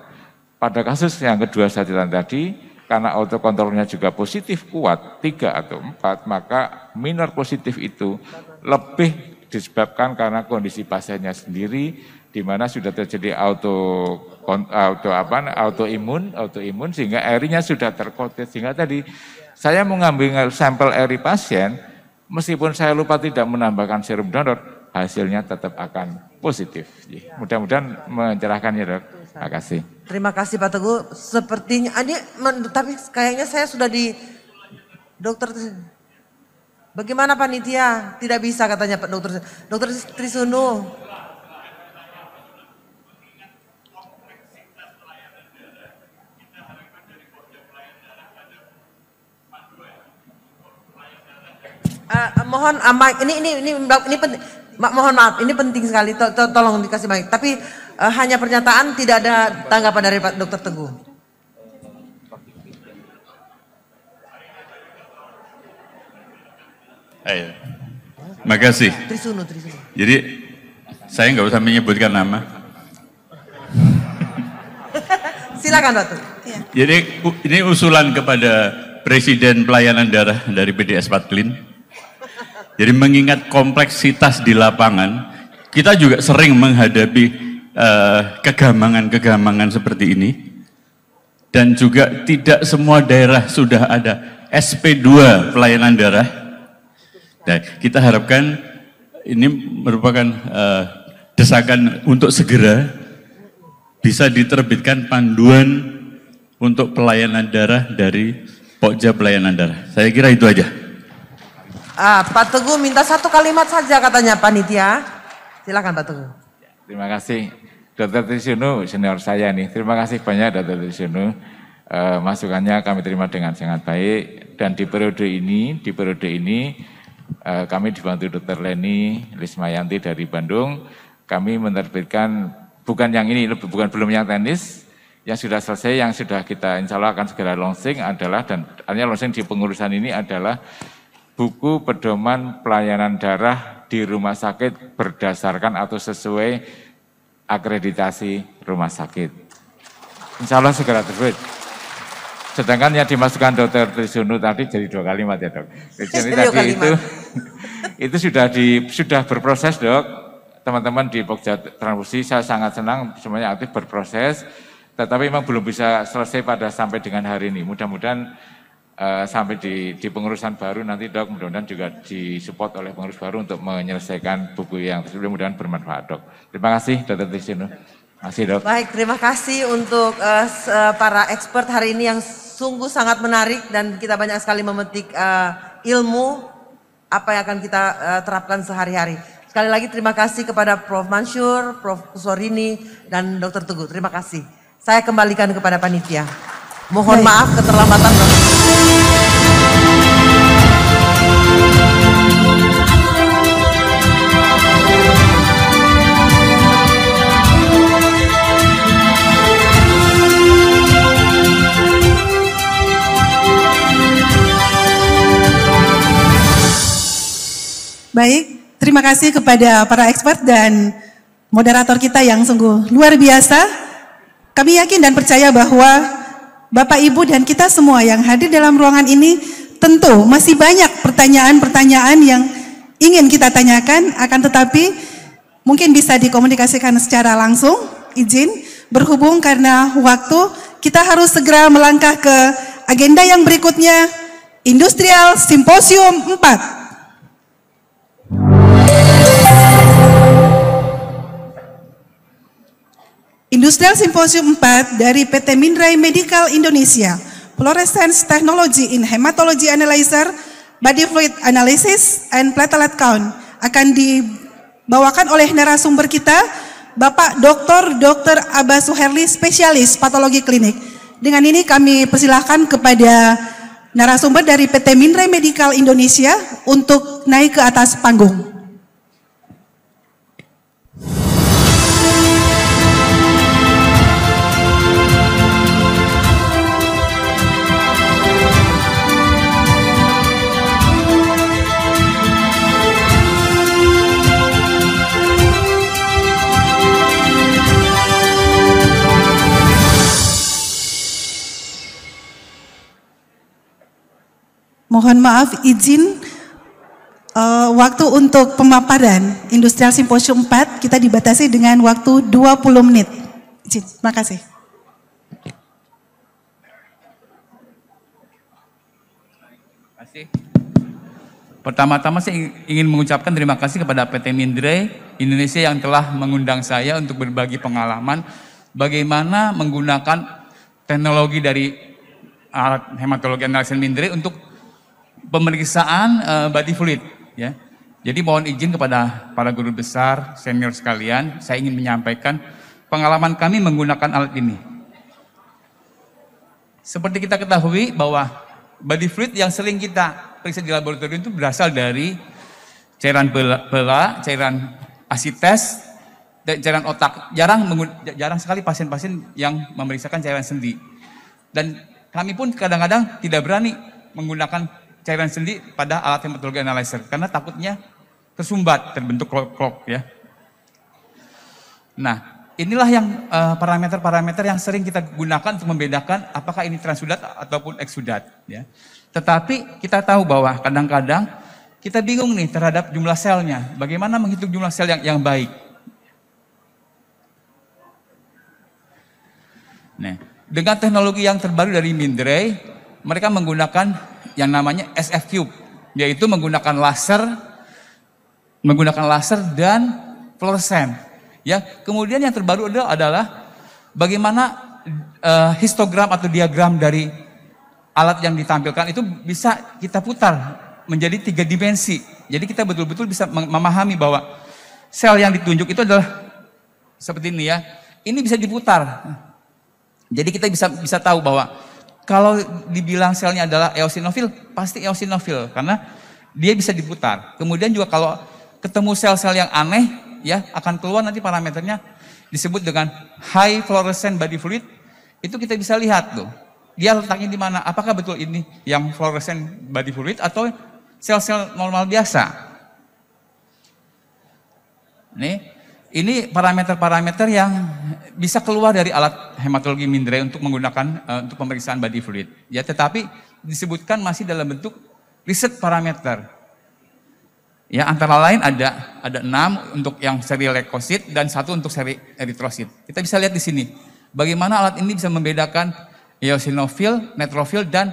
Pada kasus yang kedua saya tadi, karena autokontrolnya juga positif kuat, 3 atau 4, maka minor positif itu lebih disebabkan karena kondisi pasiennya sendiri, di mana sudah terjadi auto auto apa autoimun autoimun sehingga erinya sudah terkotet sehingga tadi saya mengambil sampel eri pasien meskipun saya lupa tidak menambahkan serum donor hasilnya tetap akan positif. Mudah-mudahan mencerahkan ya dok. Terima kasih. Terima kasih Pak Teguh. Sepertinya ah, ini tapi kayaknya saya sudah di dokter Bagaimana panitia? Tidak bisa katanya Pak Dokter Dokter Trisuno Uh, mohon uh, ini ini ini ini penting. Mohon maaf, ini penting sekali. To, to, tolong dikasih baik Tapi uh, hanya pernyataan, tidak ada tanggapan dari Pak Dokter Teguh. Ayo. Makasih. Trisuno, Trisuno. Jadi saya nggak usah menyebutkan nama. *laughs* Silakan Pak. Iya. Jadi ini usulan kepada Presiden Pelayanan Darah dari PDS Patlin. Jadi mengingat kompleksitas di lapangan, kita juga sering menghadapi eh, kegamangan-kegamangan uh, seperti ini. Dan juga tidak semua daerah sudah ada SP2 pelayanan darah. Nah, kita harapkan ini merupakan uh, desakan untuk segera bisa diterbitkan panduan untuk pelayanan darah dari Pokja Pelayanan Darah. Saya kira itu aja. Ah, Pak Teguh minta satu kalimat saja katanya panitia. Silakan Pak Teguh. Terima kasih. Dr. Trisunu senior saya nih. Terima kasih banyak Dr. Trisunu. Uh, eh, masukannya kami terima dengan sangat baik dan di periode ini di periode ini uh, kami dibantu Dr. Leni Lismayanti dari Bandung kami menerbitkan bukan yang ini bukan belum yang tenis yang sudah selesai yang sudah kita insya Allah akan segera launching adalah dan artinya launching di pengurusan ini adalah buku pedoman pelayanan darah di rumah sakit berdasarkan atau sesuai akreditasi rumah sakit. Insya Allah segera terbit. Sedangkan yang dimasukkan dokter Trisunu tadi jadi dua kalimat ya dok. *laughs* Jadi dua tadi kalimat. itu *laughs* itu sudah di sudah berproses dok. Teman-teman di Pogja Transfusi saya sangat senang semuanya aktif berproses. Tetapi memang belum bisa selesai pada sampai dengan hari ini. Mudah-mudahan uh, sampai di, di pengurusan baru nanti dok mudah-mudahan juga disupport oleh pengurus baru untuk menyelesaikan buku yang tersebut mudah-mudahan bermanfaat dok. Terima kasih Dr. Tisino. Masih dok. Baik, terima kasih untuk uh, para expert hari ini yang sungguh sangat menarik dan kita banyak sekali memetik uh, ilmu apa yang akan kita uh, terapkan sehari-hari. Sekali lagi terima kasih kepada Prof. Mansur, Prof. Kusorini, dan Dr. Teguh. Terima kasih. Saya kembalikan kepada panitia. Mohon Baik. maaf keterlambatan. Baik, terima kasih kepada para expert dan moderator kita yang sungguh luar biasa. Kami yakin dan percaya bahwa Bapak Ibu dan kita semua yang hadir dalam ruangan ini tentu masih banyak pertanyaan-pertanyaan yang ingin kita tanyakan akan tetapi mungkin bisa dikomunikasikan secara langsung izin berhubung karena waktu kita harus segera melangkah ke agenda yang berikutnya Industrial Simposium 4 Industrial Simposium 4 dari PT Minray Medical Indonesia, Fluorescence Technology in Hematology Analyzer, Body Fluid Analysis, and Platelet Count akan dibawakan oleh narasumber kita, Bapak Dr. Dr. Abbas Suherli, spesialis patologi klinik. Dengan ini kami persilahkan kepada narasumber dari PT Minray Medical Indonesia untuk naik ke atas panggung. Mohon maaf izin uh, waktu untuk pemaparan Industrial Simposium 4 kita dibatasi dengan waktu 20 menit. Izin, terima kasih. Pertama-tama saya ingin mengucapkan terima kasih kepada PT Mindre Indonesia yang telah mengundang saya untuk berbagi pengalaman bagaimana menggunakan teknologi dari alat hematologi analisis Mindre untuk pemeriksaan uh, eh, body fluid ya. Jadi mohon izin kepada para guru besar, senior sekalian, saya ingin menyampaikan pengalaman kami menggunakan alat ini. Seperti kita ketahui bahwa body fluid yang sering kita periksa di laboratorium itu berasal dari cairan bela, bela cairan asites, cairan otak. Jarang jarang sekali pasien-pasien yang memeriksakan cairan sendi. Dan kami pun kadang-kadang tidak berani menggunakan cairan sendi pada alat hematologi analyzer karena takutnya tersumbat terbentuk klok-klok ya. Nah, inilah yang eh, parameter-parameter uh, yang sering kita gunakan untuk membedakan apakah ini transudat ataupun eksudat ya. Tetapi kita tahu bahwa kadang-kadang kita bingung nih terhadap jumlah selnya. Bagaimana menghitung jumlah sel yang yang baik? Nah, dengan teknologi yang terbaru dari Mindray, mereka menggunakan yang namanya SF Cube, yaitu menggunakan laser, menggunakan laser dan fluorescent. Ya, kemudian yang terbaru adalah, bagaimana uh, histogram atau diagram dari alat yang ditampilkan itu bisa kita putar menjadi tiga dimensi. Jadi kita betul-betul bisa memahami bahwa sel yang ditunjuk itu adalah seperti ini ya. Ini bisa diputar. Jadi kita bisa bisa tahu bahwa kalau dibilang selnya adalah eosinofil, pasti eosinofil karena dia bisa diputar. Kemudian juga kalau ketemu sel-sel yang aneh, ya akan keluar nanti parameternya disebut dengan high fluorescent body fluid. Itu kita bisa lihat tuh. Dia letaknya di mana? Apakah betul ini yang fluorescent body fluid atau sel-sel normal biasa? Nih, ini parameter-parameter yang bisa keluar dari alat hematologi Mindre untuk menggunakan uh, untuk pemeriksaan body fluid. Ya, tetapi disebutkan masih dalam bentuk riset parameter. Ya, antara lain ada ada enam untuk yang seri leukosit dan satu untuk seri eritrosit. Kita bisa lihat di sini bagaimana alat ini bisa membedakan eosinofil, netrofil dan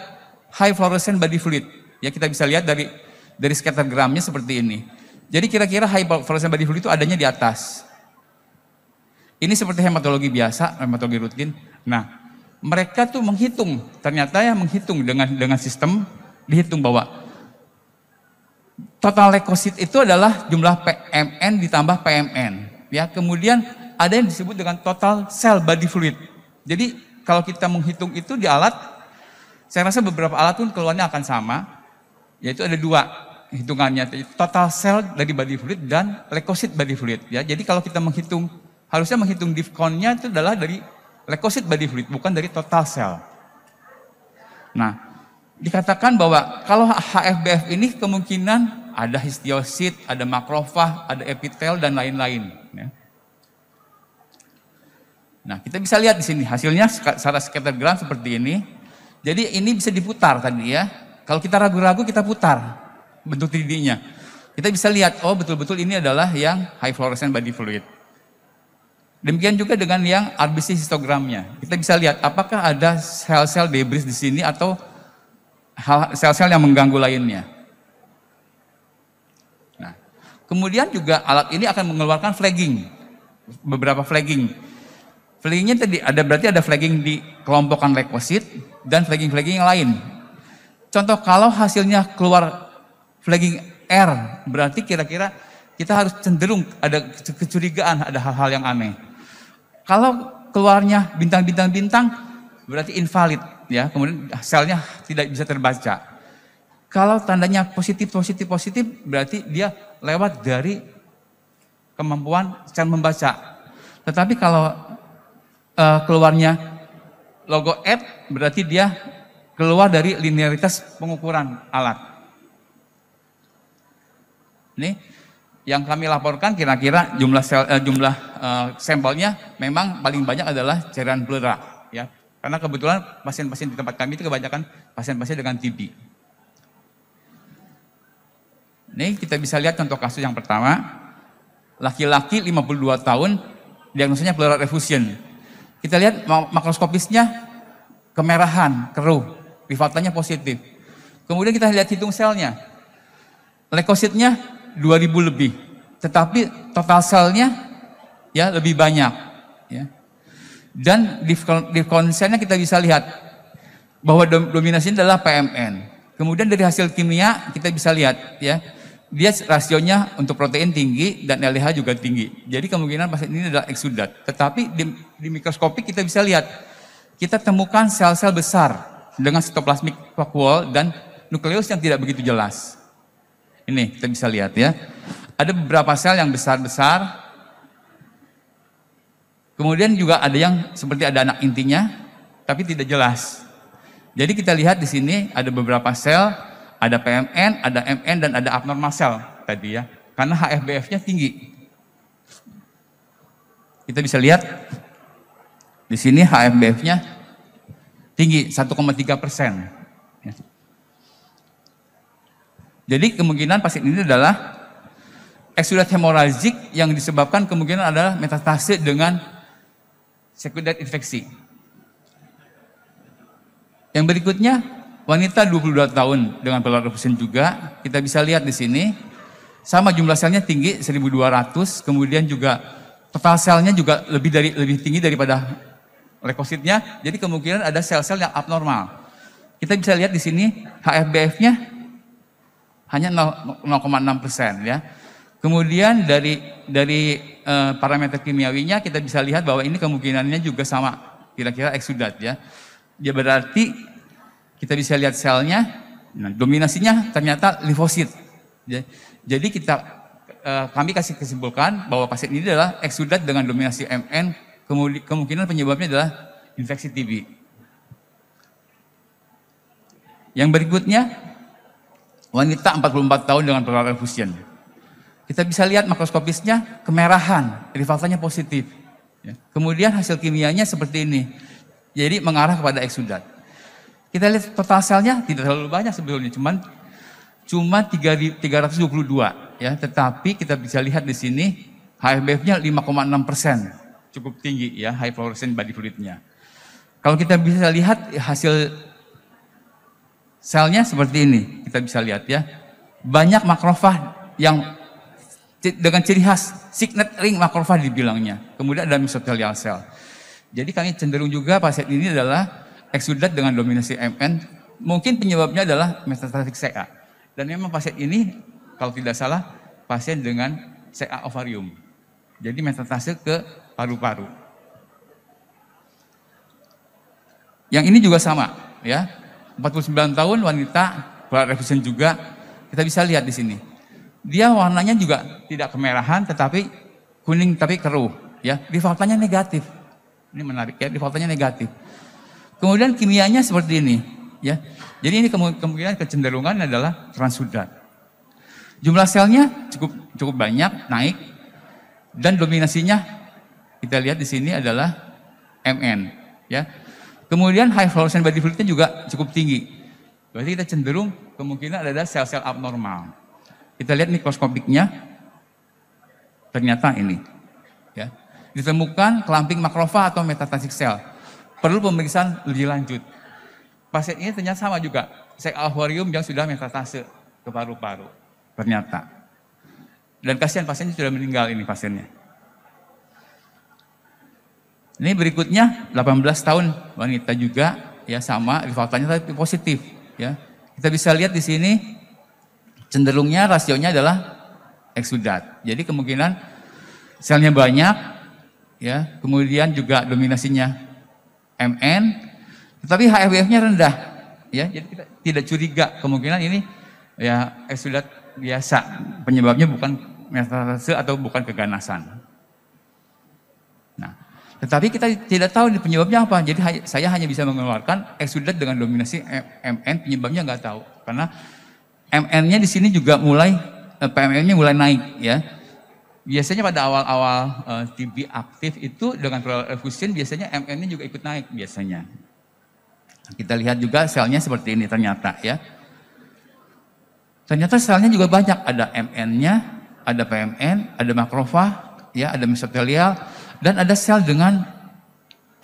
high fluorescent body fluid. Ya, kita bisa lihat dari dari scattergramnya seperti ini. Jadi kira-kira high fluorescent body fluid itu adanya di atas. Ini seperti hematologi biasa, hematologi rutin. Nah, mereka tuh menghitung, ternyata ya menghitung dengan dengan sistem dihitung bahwa total leukosit itu adalah jumlah PMN ditambah PMN. Ya, kemudian ada yang disebut dengan total cell body fluid. Jadi kalau kita menghitung itu di alat, saya rasa beberapa alat pun keluarnya akan sama, yaitu ada dua hitungannya total sel dari body fluid dan leukosit body fluid ya. Jadi kalau kita menghitung harusnya menghitung difkonnya itu adalah dari leukosit body fluid bukan dari total sel. Nah, dikatakan bahwa kalau HFBF ini kemungkinan ada histiosit, ada makrofag, ada epitel dan lain-lain ya. Nah, kita bisa lihat di sini hasilnya secara scattergram seperti ini. Jadi ini bisa diputar tadi ya. Kalau kita ragu-ragu kita putar bentuk titiknya. Kita bisa lihat, oh betul-betul ini adalah yang high fluorescent body fluid. Demikian juga dengan yang RBC histogramnya. Kita bisa lihat apakah ada sel-sel debris di sini atau sel-sel yang mengganggu lainnya. Nah, kemudian juga alat ini akan mengeluarkan flagging, beberapa flagging. Flaggingnya tadi ada berarti ada flagging di kelompokan leukosit dan flagging-flagging yang lain. Contoh kalau hasilnya keluar flagging R berarti kira-kira kita harus cenderung ada kecurigaan, ada hal-hal yang aneh. Kalau keluarnya bintang-bintang-bintang berarti invalid ya, kemudian selnya tidak bisa terbaca. Kalau tandanya positif positif positif berarti dia lewat dari kemampuan sel membaca. Tetapi kalau uh, keluarnya logo F berarti dia keluar dari linearitas pengukuran alat. Nih, yang kami laporkan kira-kira jumlah sel, uh, jumlah uh, sampelnya memang paling banyak adalah cairan pleura ya. Karena kebetulan pasien-pasien di tempat kami itu kebanyakan pasien-pasien dengan TB. Nih kita bisa lihat contoh kasus yang pertama. Laki-laki 52 tahun diagnosisnya pleural effusion. Kita lihat makroskopisnya kemerahan, keruh, rifatanya positif. Kemudian kita lihat hitung selnya. Lekositnya 2000 lebih. Tetapi total selnya ya lebih banyak. Ya. Dan di, di konsennya kita bisa lihat bahwa dominasinya adalah PMN. Kemudian dari hasil kimia kita bisa lihat ya dia rasionya untuk protein tinggi dan LDH juga tinggi. Jadi kemungkinan pasien ini adalah eksudat. Tetapi di, di mikroskopik kita bisa lihat kita temukan sel-sel besar dengan sitoplasmik vakuol dan nukleus yang tidak begitu jelas. Ini kita bisa lihat ya. Ada beberapa sel yang besar-besar. Kemudian juga ada yang seperti ada anak intinya, tapi tidak jelas. Jadi kita lihat di sini ada beberapa sel, ada PMN, ada MN, dan ada abnormal sel tadi ya. Karena HFBF-nya tinggi. Kita bisa lihat di sini HFBF-nya tinggi 1,3 persen. Jadi kemungkinan pasien ini adalah eksudat hemoragik yang disebabkan kemungkinan adalah metastase dengan sekunder infeksi. Yang berikutnya, wanita 22 tahun dengan pelarian juga, kita bisa lihat di sini, sama jumlah selnya tinggi 1200, kemudian juga total selnya juga lebih dari lebih tinggi daripada leukositnya, jadi kemungkinan ada sel-sel yang abnormal. Kita bisa lihat di sini HFBF-nya hanya 0,6 persen ya. Kemudian dari dari uh, parameter kimiawinya kita bisa lihat bahwa ini kemungkinannya juga sama kira-kira eksudat ya. Dia berarti kita bisa lihat selnya nah, dominasinya ternyata Ya. Jadi kita uh, kami kasih kesimpulkan bahwa pasien ini adalah eksudat dengan dominasi MN kemungkinan penyebabnya adalah infeksi TB. Yang berikutnya Wanita 44 tahun dengan perawatan fusion. Kita bisa lihat makroskopisnya kemerahan, rifatanya positif. Ya. Kemudian hasil kimianya seperti ini. Jadi mengarah kepada eksudat. Kita lihat total selnya tidak terlalu banyak sebelumnya. cuman cuma 3, 322 ya, tetapi kita bisa lihat di sini HFBF-nya 5,6 persen, cukup tinggi ya high fluorescent body fluid Kalau kita bisa lihat hasil Selnya seperti ini, kita bisa lihat ya. Banyak makrofah yang dengan ciri khas signet ring makrofah dibilangnya. Kemudian ada mesotelial cell. Jadi kami cenderung juga pasien ini adalah eksudat dengan dominasi MN. Mungkin penyebabnya adalah metastatik CA. Dan memang pasien ini kalau tidak salah pasien dengan CA ovarium. Jadi metastase ke paru-paru. Yang ini juga sama, ya. 49 tahun wanita Black Revision juga kita bisa lihat di sini. Dia warnanya juga tidak kemerahan tetapi kuning tapi keruh ya. Defaultnya negatif. Ini menarik ya, defaultnya negatif. Kemudian kimianya seperti ini ya. Jadi ini kemungkinan kecenderungan adalah transudat Jumlah selnya cukup cukup banyak naik dan dominasinya kita lihat di sini adalah MN ya Kemudian high fluorescent body fluidnya juga cukup tinggi. Berarti kita cenderung kemungkinan ada sel-sel abnormal. Kita lihat mikroskopiknya, ternyata ini. Ya. Ditemukan kelamping makrofa atau metastatic cell. Perlu pemeriksaan lebih lanjut. Pasien ini ternyata sama juga, Sek alvarium yang sudah metastase ke paru-paru. Ternyata. Dan kasihan pasiennya sudah meninggal ini pasiennya. Ini berikutnya 18 tahun wanita juga ya sama rivaltanya tapi positif ya. Kita bisa lihat di sini cenderungnya rasionya adalah eksudat. Jadi kemungkinan selnya banyak ya, kemudian juga dominasinya MN tetapi HFF-nya rendah ya. Jadi kita tidak curiga kemungkinan ini ya eksudat biasa. Penyebabnya bukan metastase atau bukan keganasan. Tetapi kita tidak tahu penyebabnya apa. Jadi saya hanya bisa mengeluarkan eksudat dengan dominasi MN, penyebabnya nggak tahu. Karena MN-nya di sini juga mulai, eh, PMN-nya mulai naik ya. Biasanya pada awal-awal uh, eh, TB aktif itu dengan pleural biasanya MN-nya juga ikut naik biasanya. Kita lihat juga selnya seperti ini ternyata ya. Ternyata selnya juga banyak, ada MN-nya, ada PMN, ada makrofag, ya, ada mesotelial, dan ada sel dengan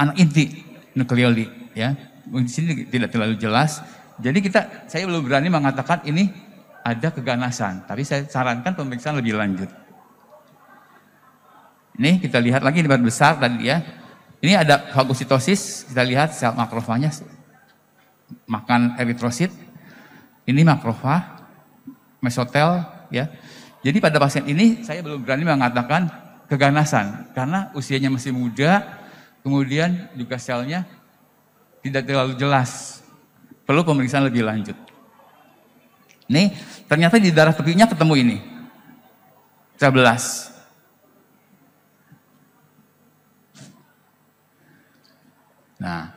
anak inti nukleoli ya. Di sini tidak terlalu jelas. Jadi kita saya belum berani mengatakan ini ada keganasan, tapi saya sarankan pemeriksaan lebih lanjut. Ini kita lihat lagi di bahan besar tadi ya. Ini ada fagositosis, kita lihat sel makrofanya makan eritrosit. Ini makrofa, mesotel ya. Jadi pada pasien ini saya belum berani mengatakan keganasan karena usianya masih muda, kemudian juga selnya tidak terlalu jelas. Perlu pemeriksaan lebih lanjut. Nih, ternyata di darah tepinya ketemu ini. 13. Nah,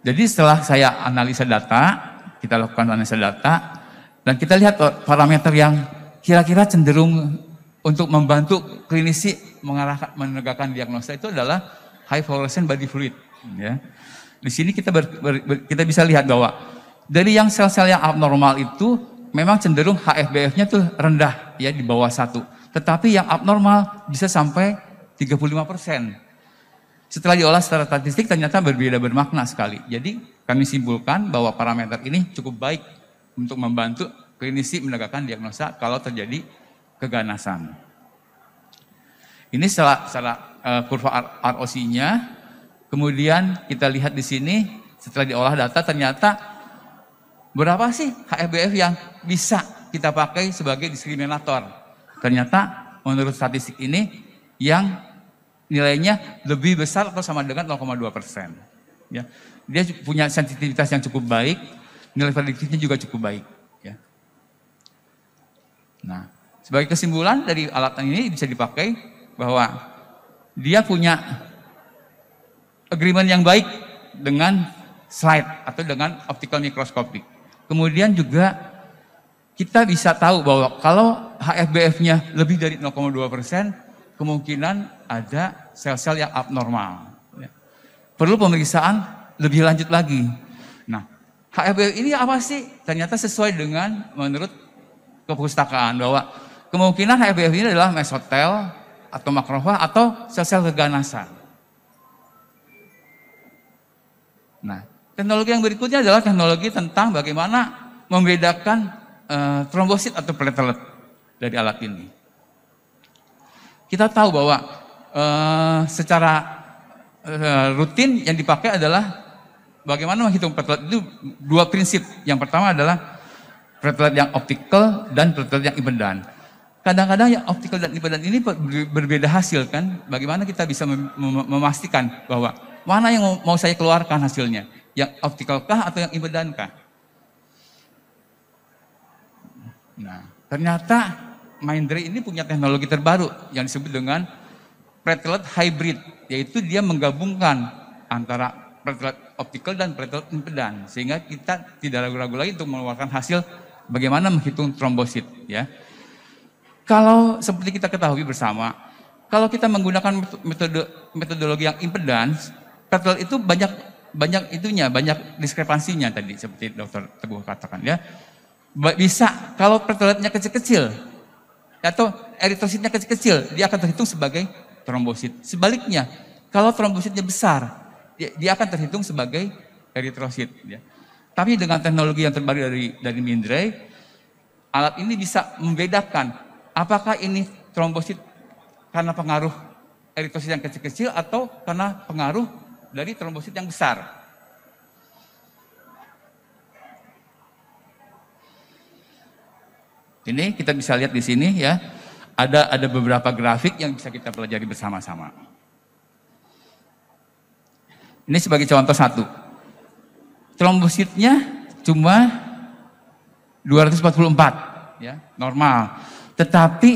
jadi setelah saya analisa data, kita lakukan analisa data, dan kita lihat parameter yang kira-kira cenderung untuk membantu klinisi mengarahkan menegakkan diagnosa itu adalah high fluorescent body fluid ya. Di sini kita ber, ber, ber, kita bisa lihat bahwa dari yang sel-sel yang abnormal itu memang cenderung HFBF-nya tuh rendah ya di bawah satu. Tetapi yang abnormal bisa sampai 35 Setelah diolah secara statistik ternyata berbeda bermakna sekali. Jadi kami simpulkan bahwa parameter ini cukup baik untuk membantu klinisi menegakkan diagnosa kalau terjadi keganasan. Ini salah, salah uh, kurva ROC-nya. Kemudian kita lihat di sini setelah diolah data ternyata berapa sih HFBF yang bisa kita pakai sebagai diskriminator? Ternyata menurut statistik ini yang nilainya lebih besar atau sama dengan 0,2 persen. Ya. Dia punya sensitivitas yang cukup baik, nilai prediktifnya juga cukup baik. Ya. Nah, sebagai kesimpulan dari alatan ini bisa dipakai bahwa dia punya agreement yang baik dengan slide atau dengan optical microscopy. Kemudian juga kita bisa tahu bahwa kalau HFBF-nya lebih dari 0,2 persen, kemungkinan ada sel-sel yang abnormal. Ya. Perlu pemeriksaan lebih lanjut lagi. Nah, HFBF ini apa sih? Ternyata sesuai dengan menurut kepustakaan bahwa Kemungkinan hbf ini adalah mesotel atau makrofa atau sel-sel keganasan. Nah, teknologi yang berikutnya adalah teknologi tentang bagaimana membedakan e, trombosit atau platelet dari alat ini. Kita tahu bahwa e, secara e, rutin yang dipakai adalah bagaimana menghitung platelet itu dua prinsip. Yang pertama adalah platelet yang optical dan platelet yang ibendan. Kadang-kadang yang optical dan impedan ini berbeda hasil kan. Bagaimana kita bisa memastikan bahwa mana yang mau, saya keluarkan hasilnya? Yang optical kah atau yang ibadan kah? Nah, ternyata Mindray ini punya teknologi terbaru yang disebut dengan platelet hybrid, yaitu dia menggabungkan antara pretelet optical dan platelet impedan sehingga kita tidak ragu-ragu lagi untuk mengeluarkan hasil bagaimana menghitung trombosit ya. Kalau seperti kita ketahui bersama, kalau kita menggunakan metode metodologi yang impedance, petrol itu banyak banyak itunya, banyak diskrepansinya tadi seperti dokter Teguh katakan ya. Bisa kalau petroletnya kecil-kecil atau eritrositnya kecil-kecil, dia akan terhitung sebagai trombosit. Sebaliknya, kalau trombositnya besar, dia, dia akan terhitung sebagai eritrosit. Ya. Tapi dengan teknologi yang terbaru dari dari Mindray, alat ini bisa membedakan Apakah ini trombosit karena pengaruh eritrosit yang kecil-kecil atau karena pengaruh dari trombosit yang besar? Ini kita bisa lihat di sini ya. Ada ada beberapa grafik yang bisa kita pelajari bersama-sama. Ini sebagai contoh satu. Trombositnya cuma 244 ya, normal. Tetapi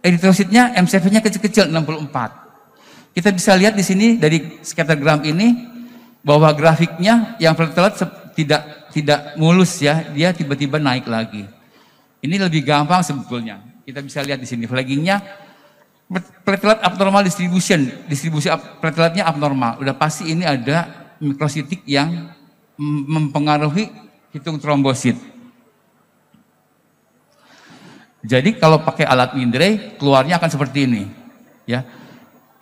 eritrositnya MCV-nya kecil-kecil 64. Kita bisa lihat di sini dari skatergram ini bahwa grafiknya yang platelet tidak tidak mulus ya, dia tiba-tiba naik lagi. Ini lebih gampang sebetulnya. Kita bisa lihat di sini flaggingnya platelet abnormal distribution, distribusi plateletnya abnormal. Udah pasti ini ada mikrositik yang mempengaruhi hitung trombosit. Jadi kalau pakai alat Mindray, keluarnya akan seperti ini. Ya.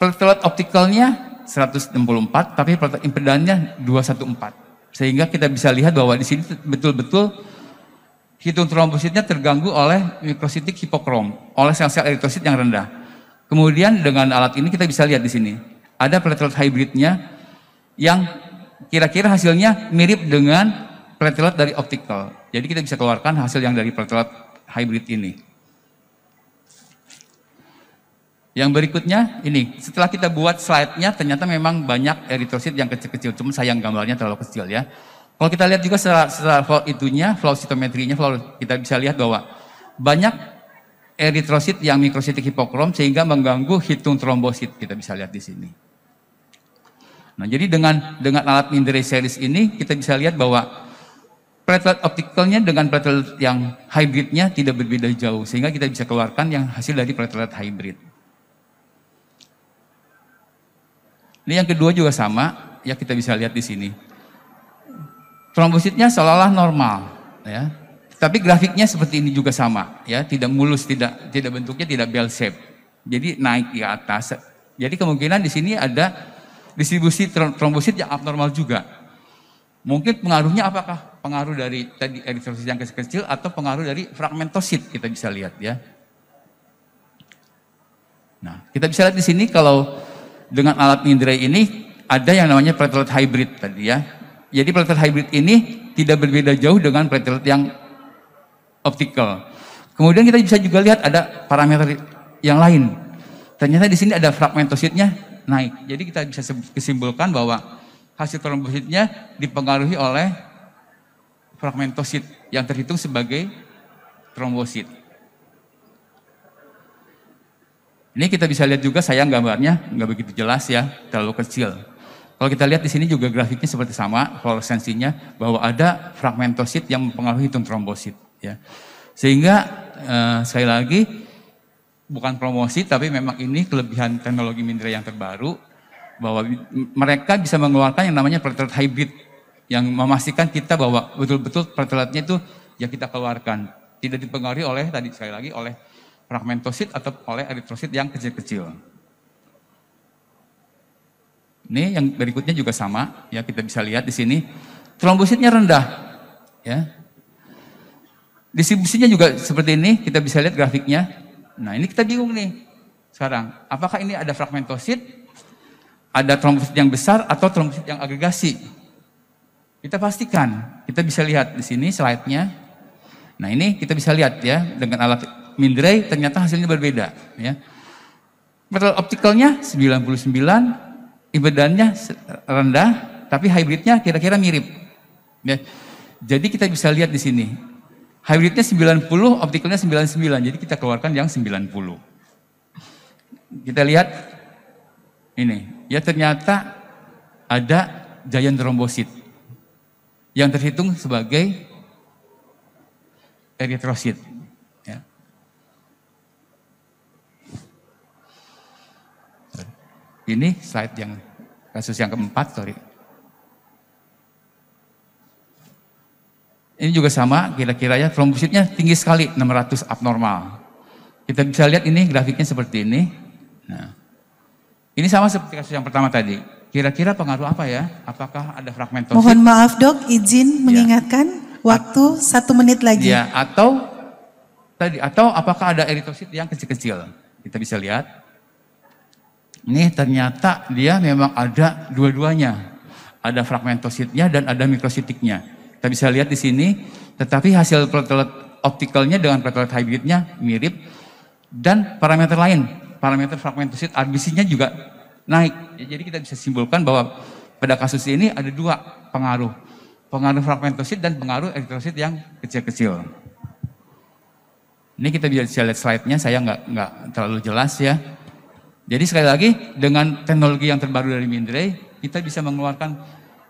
Platelet optikalnya 164, tapi platelet impedannya 214. Sehingga kita bisa lihat bahwa di sini betul-betul hitung trombositnya terganggu oleh mikrositik hipokrom, oleh sel-sel eritrosit yang rendah. Kemudian dengan alat ini kita bisa lihat di sini, ada platelet hybridnya yang kira-kira hasilnya mirip dengan platelet dari optical. Jadi kita bisa keluarkan hasil yang dari platelet hybrid ini. Yang berikutnya ini, setelah kita buat slide-nya ternyata memang banyak eritrosit yang kecil-kecil, cuma sayang gambarnya terlalu kecil ya. Kalau kita lihat juga secara setelah flow itunya, flow sitometrinya, flow, kita bisa lihat bahwa banyak eritrosit yang mikrositik hipokrom sehingga mengganggu hitung trombosit, kita bisa lihat di sini. Nah, jadi dengan dengan alat Mindray series ini kita bisa lihat bahwa platelet optikalnya dengan platelet yang hybridnya tidak berbeda jauh sehingga kita bisa keluarkan yang hasil dari platelet hybrid. Ini yang kedua juga sama, ya kita bisa lihat di sini. Trombositnya seolah-olah normal, ya. Tapi grafiknya seperti ini juga sama, ya, tidak mulus, tidak tidak bentuknya tidak bell shape. Jadi naik ke atas. Jadi kemungkinan di sini ada distribusi trombosit yang abnormal juga. Mungkin pengaruhnya apakah? Pengaruh dari tadi eritrosit yang kecil atau pengaruh dari fragmentosit kita bisa lihat ya. Nah, kita bisa lihat di sini kalau dengan alat indera ini ada yang namanya platelet hybrid tadi ya. Jadi platelet hybrid ini tidak berbeda jauh dengan platelet yang optical. Kemudian kita bisa juga lihat ada parameter yang lain. Ternyata di sini ada fragmentositnya naik. Jadi kita bisa kesimpulkan bahwa hasil trombositnya dipengaruhi oleh fragmentosit yang terhitung sebagai trombosit. Ini kita bisa lihat juga sayang gambarnya nggak begitu jelas ya, terlalu kecil. Kalau kita lihat di sini juga grafiknya seperti sama fluoresensinya bahwa ada fragmentosit yang mempengaruhi hitung trombosit ya. Sehingga eh, sekali lagi bukan promosi tapi memang ini kelebihan teknologi Mindra yang terbaru bahwa mereka bisa mengeluarkan yang namanya platelet hybrid yang memastikan kita bahwa betul-betul plateletnya itu yang kita keluarkan tidak dipengaruhi oleh tadi sekali lagi oleh fragmentosit atau oleh eritrosit yang kecil-kecil. Ini yang berikutnya juga sama, ya kita bisa lihat di sini trombositnya rendah, ya. Distribusinya juga seperti ini, kita bisa lihat grafiknya. Nah ini kita bingung nih sekarang, apakah ini ada fragmentosit, ada trombosit yang besar atau trombosit yang agregasi? Kita pastikan, kita bisa lihat di sini slide-nya. Nah ini kita bisa lihat ya dengan alat Mindray ternyata hasilnya berbeda ya. Metal optikalnya 99, impedannya rendah, tapi hybridnya kira-kira mirip. Ya. Jadi kita bisa lihat di sini. Hybridnya 90, optikalnya 99. Jadi kita keluarkan yang 90. Kita lihat ini. Ya ternyata ada giant trombosit yang terhitung sebagai eritrosit. Ini slide yang kasus yang keempat sorry. Ini juga sama kira-kira ya trombositnya tinggi sekali 600 abnormal. Kita bisa lihat ini grafiknya seperti ini. Nah, ini sama seperti kasus yang pertama tadi. Kira-kira pengaruh apa ya? Apakah ada fragmentosit? Mohon maaf dok, izin ya. mengingatkan ya. waktu A satu menit lagi. Ya, atau tadi atau apakah ada eritrosit yang kecil-kecil? Kita bisa lihat ini ternyata dia memang ada dua-duanya. Ada fragmentositnya dan ada mikrositiknya. Kita bisa lihat di sini, tetapi hasil platelet optikalnya dengan platelet hybridnya mirip. Dan parameter lain, parameter fragmentosit RBC-nya juga naik. Ya, jadi kita bisa simpulkan bahwa pada kasus ini ada dua pengaruh. Pengaruh fragmentosit dan pengaruh eritrosit yang kecil-kecil. Ini kita bisa lihat slide-nya, saya nggak terlalu jelas ya. Jadi sekali lagi dengan teknologi yang terbaru dari Mindray, kita bisa mengeluarkan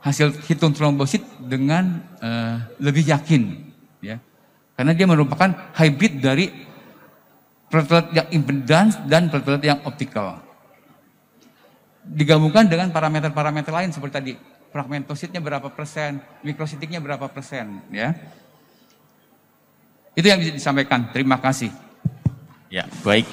hasil hitung trombosit dengan uh, lebih yakin, ya. Karena dia merupakan hybrid dari platelet yang impedans dan platelet yang optikal, Digabungkan dengan parameter-parameter lain seperti tadi, fragmentositnya berapa persen, mikrositiknya berapa persen, ya. Itu yang bisa disampaikan. Terima kasih. Ya, baik.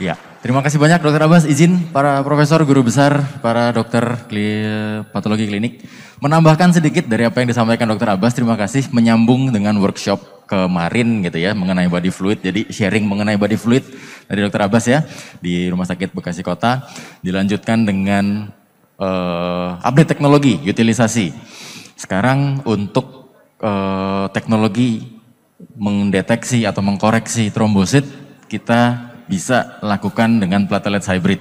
Ya, terima kasih banyak Dokter Abbas. Izin para profesor, guru besar, para dokter kli, patologi klinik menambahkan sedikit dari apa yang disampaikan Dokter Abbas. Terima kasih menyambung dengan workshop kemarin gitu ya mengenai body fluid. Jadi sharing mengenai body fluid dari Dokter Abbas ya di Rumah Sakit Bekasi Kota dilanjutkan dengan uh, update teknologi, utilisasi. Sekarang untuk uh, teknologi mendeteksi atau mengkoreksi trombosit kita bisa lakukan dengan platelet hybrid.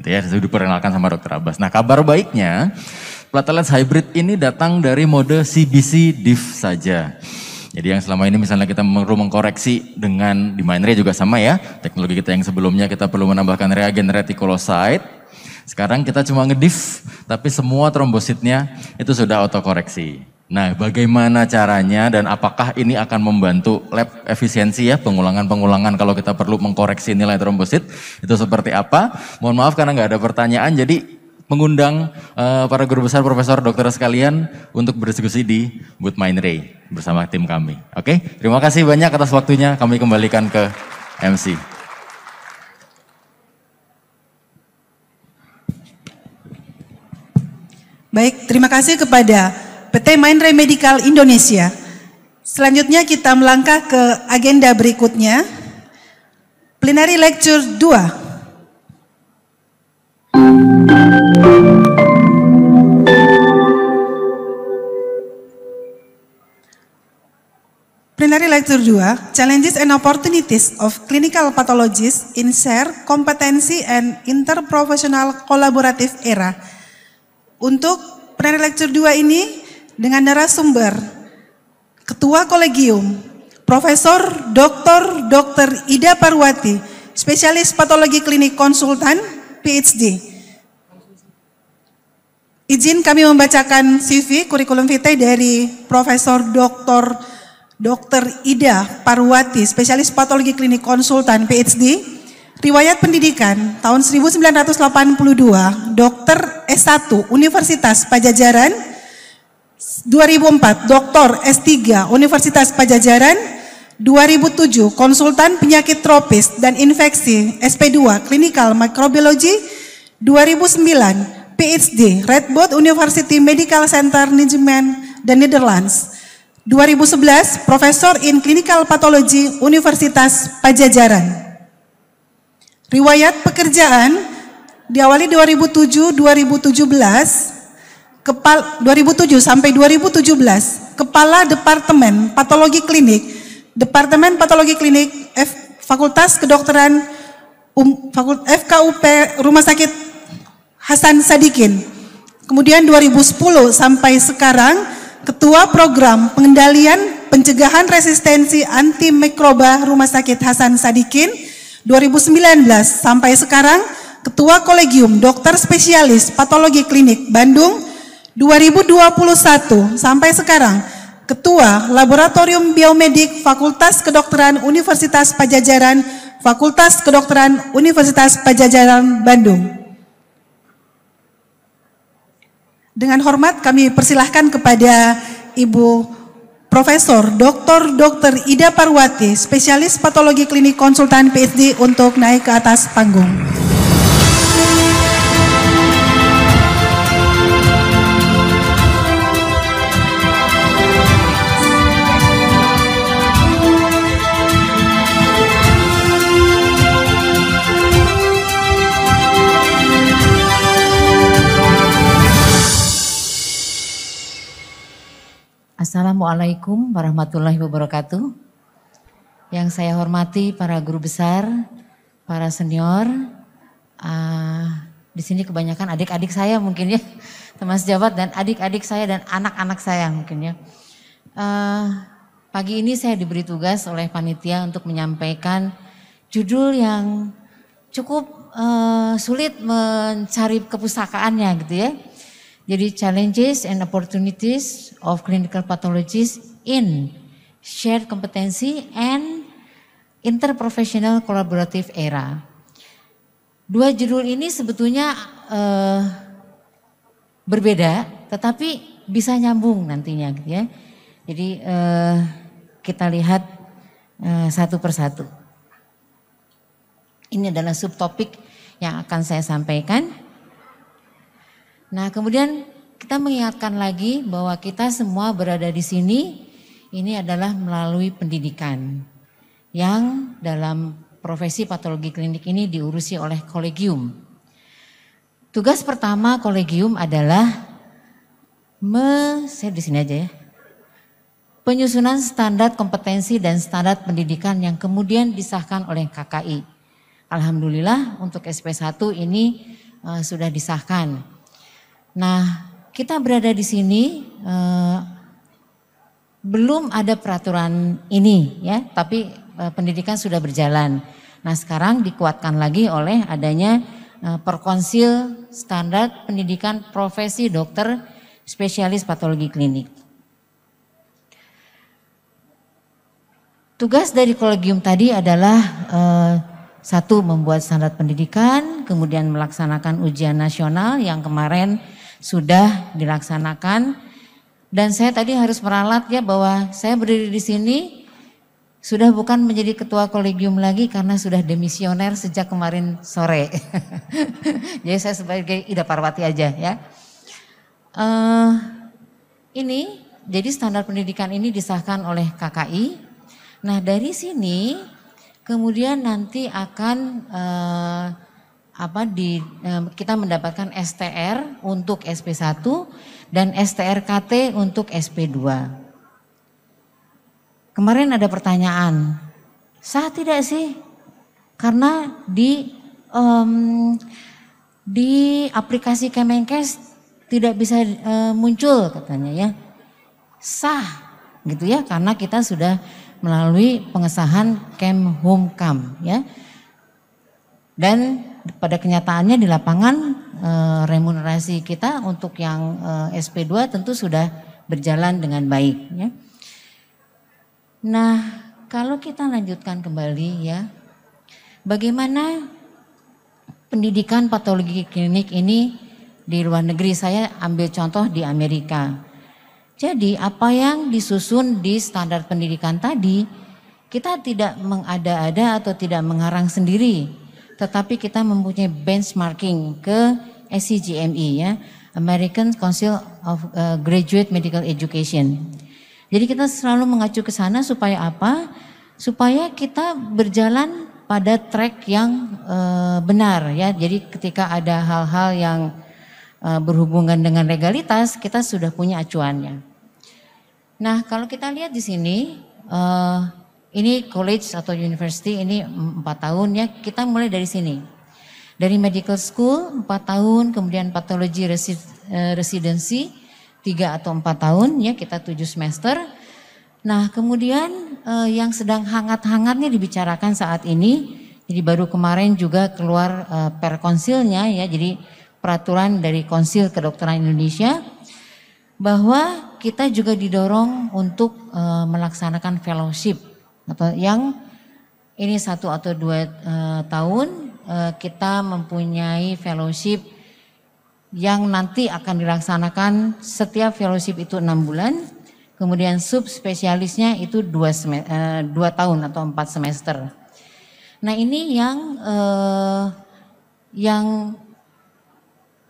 Gitu ya, sudah diperkenalkan sama dokter Abbas. Nah kabar baiknya platelet hybrid ini datang dari mode CBC diff saja. Jadi yang selama ini misalnya kita perlu mengkoreksi dengan di minery juga sama ya. Teknologi kita yang sebelumnya kita perlu menambahkan reagen reticulocyte. Sekarang kita cuma ngedif, tapi semua trombositnya itu sudah autokoreksi. Nah, bagaimana caranya dan apakah ini akan membantu lab efisiensi ya pengulangan-pengulangan kalau kita perlu mengkoreksi nilai trombosit itu seperti apa? Mohon maaf karena nggak ada pertanyaan, jadi mengundang uh, para guru besar, profesor, dokter sekalian untuk berdiskusi di Booth Mind Ray bersama tim kami. Oke, okay? terima kasih banyak atas waktunya. Kami kembalikan ke MC. Baik, terima kasih kepada PT Mindray Medical Indonesia. Selanjutnya kita melangkah ke agenda berikutnya. Plenary Lecture 2. Plenary Lecture 2, Challenges and Opportunities of Clinical Pathologists in Share Competency and Interprofessional Collaborative Era. Untuk Plenary Lecture 2 ini, dengan narasumber Ketua Kolegium Profesor Dr. Dr. Ida Parwati, spesialis patologi klinik konsultan PhD. Izin kami membacakan CV kurikulum vitae dari Profesor Dr. Dr. Ida Parwati, spesialis patologi klinik konsultan PhD. Riwayat pendidikan tahun 1982, Dokter S1 Universitas Pajajaran 2004 doktor S3 Universitas Pajajaran 2007 konsultan penyakit tropis dan infeksi SP2 Clinical Microbiology 2009 PhD Redwood University Medical Center Nijmegen dan Netherlands 2011 Profesor in Clinical Pathology Universitas Pajajaran Riwayat pekerjaan diawali 2007 2017 kepala 2007 sampai 2017 kepala departemen patologi klinik departemen patologi klinik F, Fakultas Kedokteran um, Fakult, FKUP Rumah Sakit Hasan Sadikin. Kemudian 2010 sampai sekarang ketua program pengendalian pencegahan resistensi antimikroba Rumah Sakit Hasan Sadikin 2019 sampai sekarang ketua kolegium dokter spesialis patologi klinik Bandung 2021 sampai sekarang, Ketua Laboratorium Biomedik Fakultas Kedokteran Universitas Pajajaran, Fakultas Kedokteran Universitas Pajajaran Bandung. Dengan hormat kami persilahkan kepada Ibu Profesor Dr. Dr. Ida Parwati, spesialis patologi klinik konsultan PhD untuk naik ke atas panggung. Assalamualaikum warahmatullahi wabarakatuh. Yang saya hormati para guru besar, para senior, uh, di sini kebanyakan adik-adik saya mungkin ya, teman *laughs* sejawat dan adik-adik saya dan anak-anak saya mungkin ya. Uh, pagi ini saya diberi tugas oleh panitia untuk menyampaikan judul yang cukup uh, sulit mencari kepusakaannya gitu ya jadi challenges and opportunities of clinical pathologists in shared competency and interprofessional collaborative era. Dua judul ini sebetulnya uh, berbeda, tetapi bisa nyambung nantinya, gitu ya. Jadi uh, kita lihat uh, satu persatu. Ini adalah subtopik yang akan saya sampaikan. Nah kemudian kita mengingatkan lagi bahwa kita semua berada di sini ini adalah melalui pendidikan yang dalam profesi patologi klinik ini diurusi oleh kolegium. Tugas pertama kolegium adalah me, saya di sini aja ya. Penyusunan standar kompetensi dan standar pendidikan yang kemudian disahkan oleh KKI. Alhamdulillah untuk SP1 ini uh, sudah disahkan. Nah, kita berada di sini eh, belum ada peraturan ini ya, tapi eh, pendidikan sudah berjalan. Nah, sekarang dikuatkan lagi oleh adanya eh, perkonsil standar pendidikan profesi dokter spesialis patologi klinik. Tugas dari kolegium tadi adalah eh, satu membuat standar pendidikan, kemudian melaksanakan ujian nasional yang kemarin sudah dilaksanakan dan saya tadi harus meralat ya bahwa saya berdiri di sini sudah bukan menjadi ketua kolegium lagi karena sudah demisioner sejak kemarin sore. *laughs* Jadi saya sebagai Ida Parwati aja ya. Uh, ini jadi standar pendidikan ini disahkan oleh KKI. Nah dari sini kemudian nanti akan uh, apa di kita mendapatkan STR untuk SP1 dan STRKT untuk SP2. Kemarin ada pertanyaan, sah tidak sih? Karena di um, di aplikasi Kemenkes tidak bisa uh, muncul katanya ya. Sah gitu ya karena kita sudah melalui pengesahan Kem ya. Dan pada kenyataannya di lapangan e, remunerasi kita untuk yang e, eh, SP2 tentu sudah berjalan dengan baik ya. Nah, kalau kita lanjutkan kembali ya. Bagaimana pendidikan patologi klinik ini di luar negeri saya ambil contoh di Amerika. Jadi apa yang disusun di standar pendidikan tadi kita tidak mengada-ada atau tidak mengarang sendiri tetapi kita mempunyai benchmarking ke SCGME ya, American Council of eh, Graduate Medical Education. Jadi kita selalu mengacu ke sana supaya apa? Supaya kita berjalan pada track yang uh, benar ya. Jadi ketika ada hal-hal yang uh, berhubungan dengan legalitas, kita sudah punya acuannya. Nah, kalau kita lihat di sini uh, ini college atau university ini empat tahun ya, kita mulai dari sini. Dari medical school empat tahun, kemudian pathology resi, eh, residency tiga atau empat tahun ya, kita tujuh semester. Nah kemudian eh, yang sedang hangat-hangatnya dibicarakan saat ini, jadi baru kemarin juga keluar eh, perkonsilnya ya, jadi peraturan dari Konsil Kedokteran Indonesia bahwa kita juga didorong untuk uh, melaksanakan fellowship atau yang ini satu atau dua e, tahun e, kita mempunyai fellowship yang nanti akan dilaksanakan setiap fellowship itu enam bulan, kemudian sub spesialisnya itu dua, e, dua tahun atau empat semester. Nah ini yang e, yang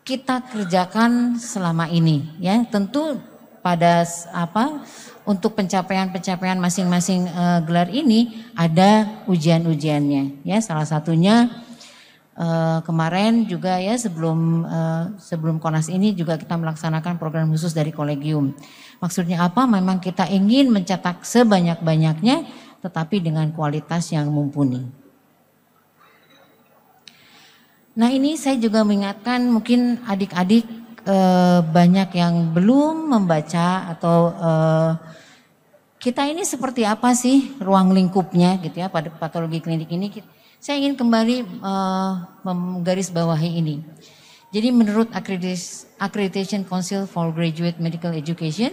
kita kerjakan selama ini, ya tentu pada apa untuk pencapaian-pencapaian masing-masing uh, gelar ini ada ujian-ujiannya ya salah satunya uh, kemarin juga ya sebelum uh, sebelum Konas ini juga kita melaksanakan program khusus dari kolegium. Maksudnya apa? Memang kita ingin mencetak sebanyak-banyaknya tetapi dengan kualitas yang mumpuni. Nah, ini saya juga mengingatkan mungkin adik-adik eh, banyak yang belum membaca atau eh, kita ini seperti apa sih ruang lingkupnya gitu ya pada patologi klinik ini. Saya ingin kembali eh, menggarisbawahi ini. Jadi menurut Accreditation Council for Graduate Medical Education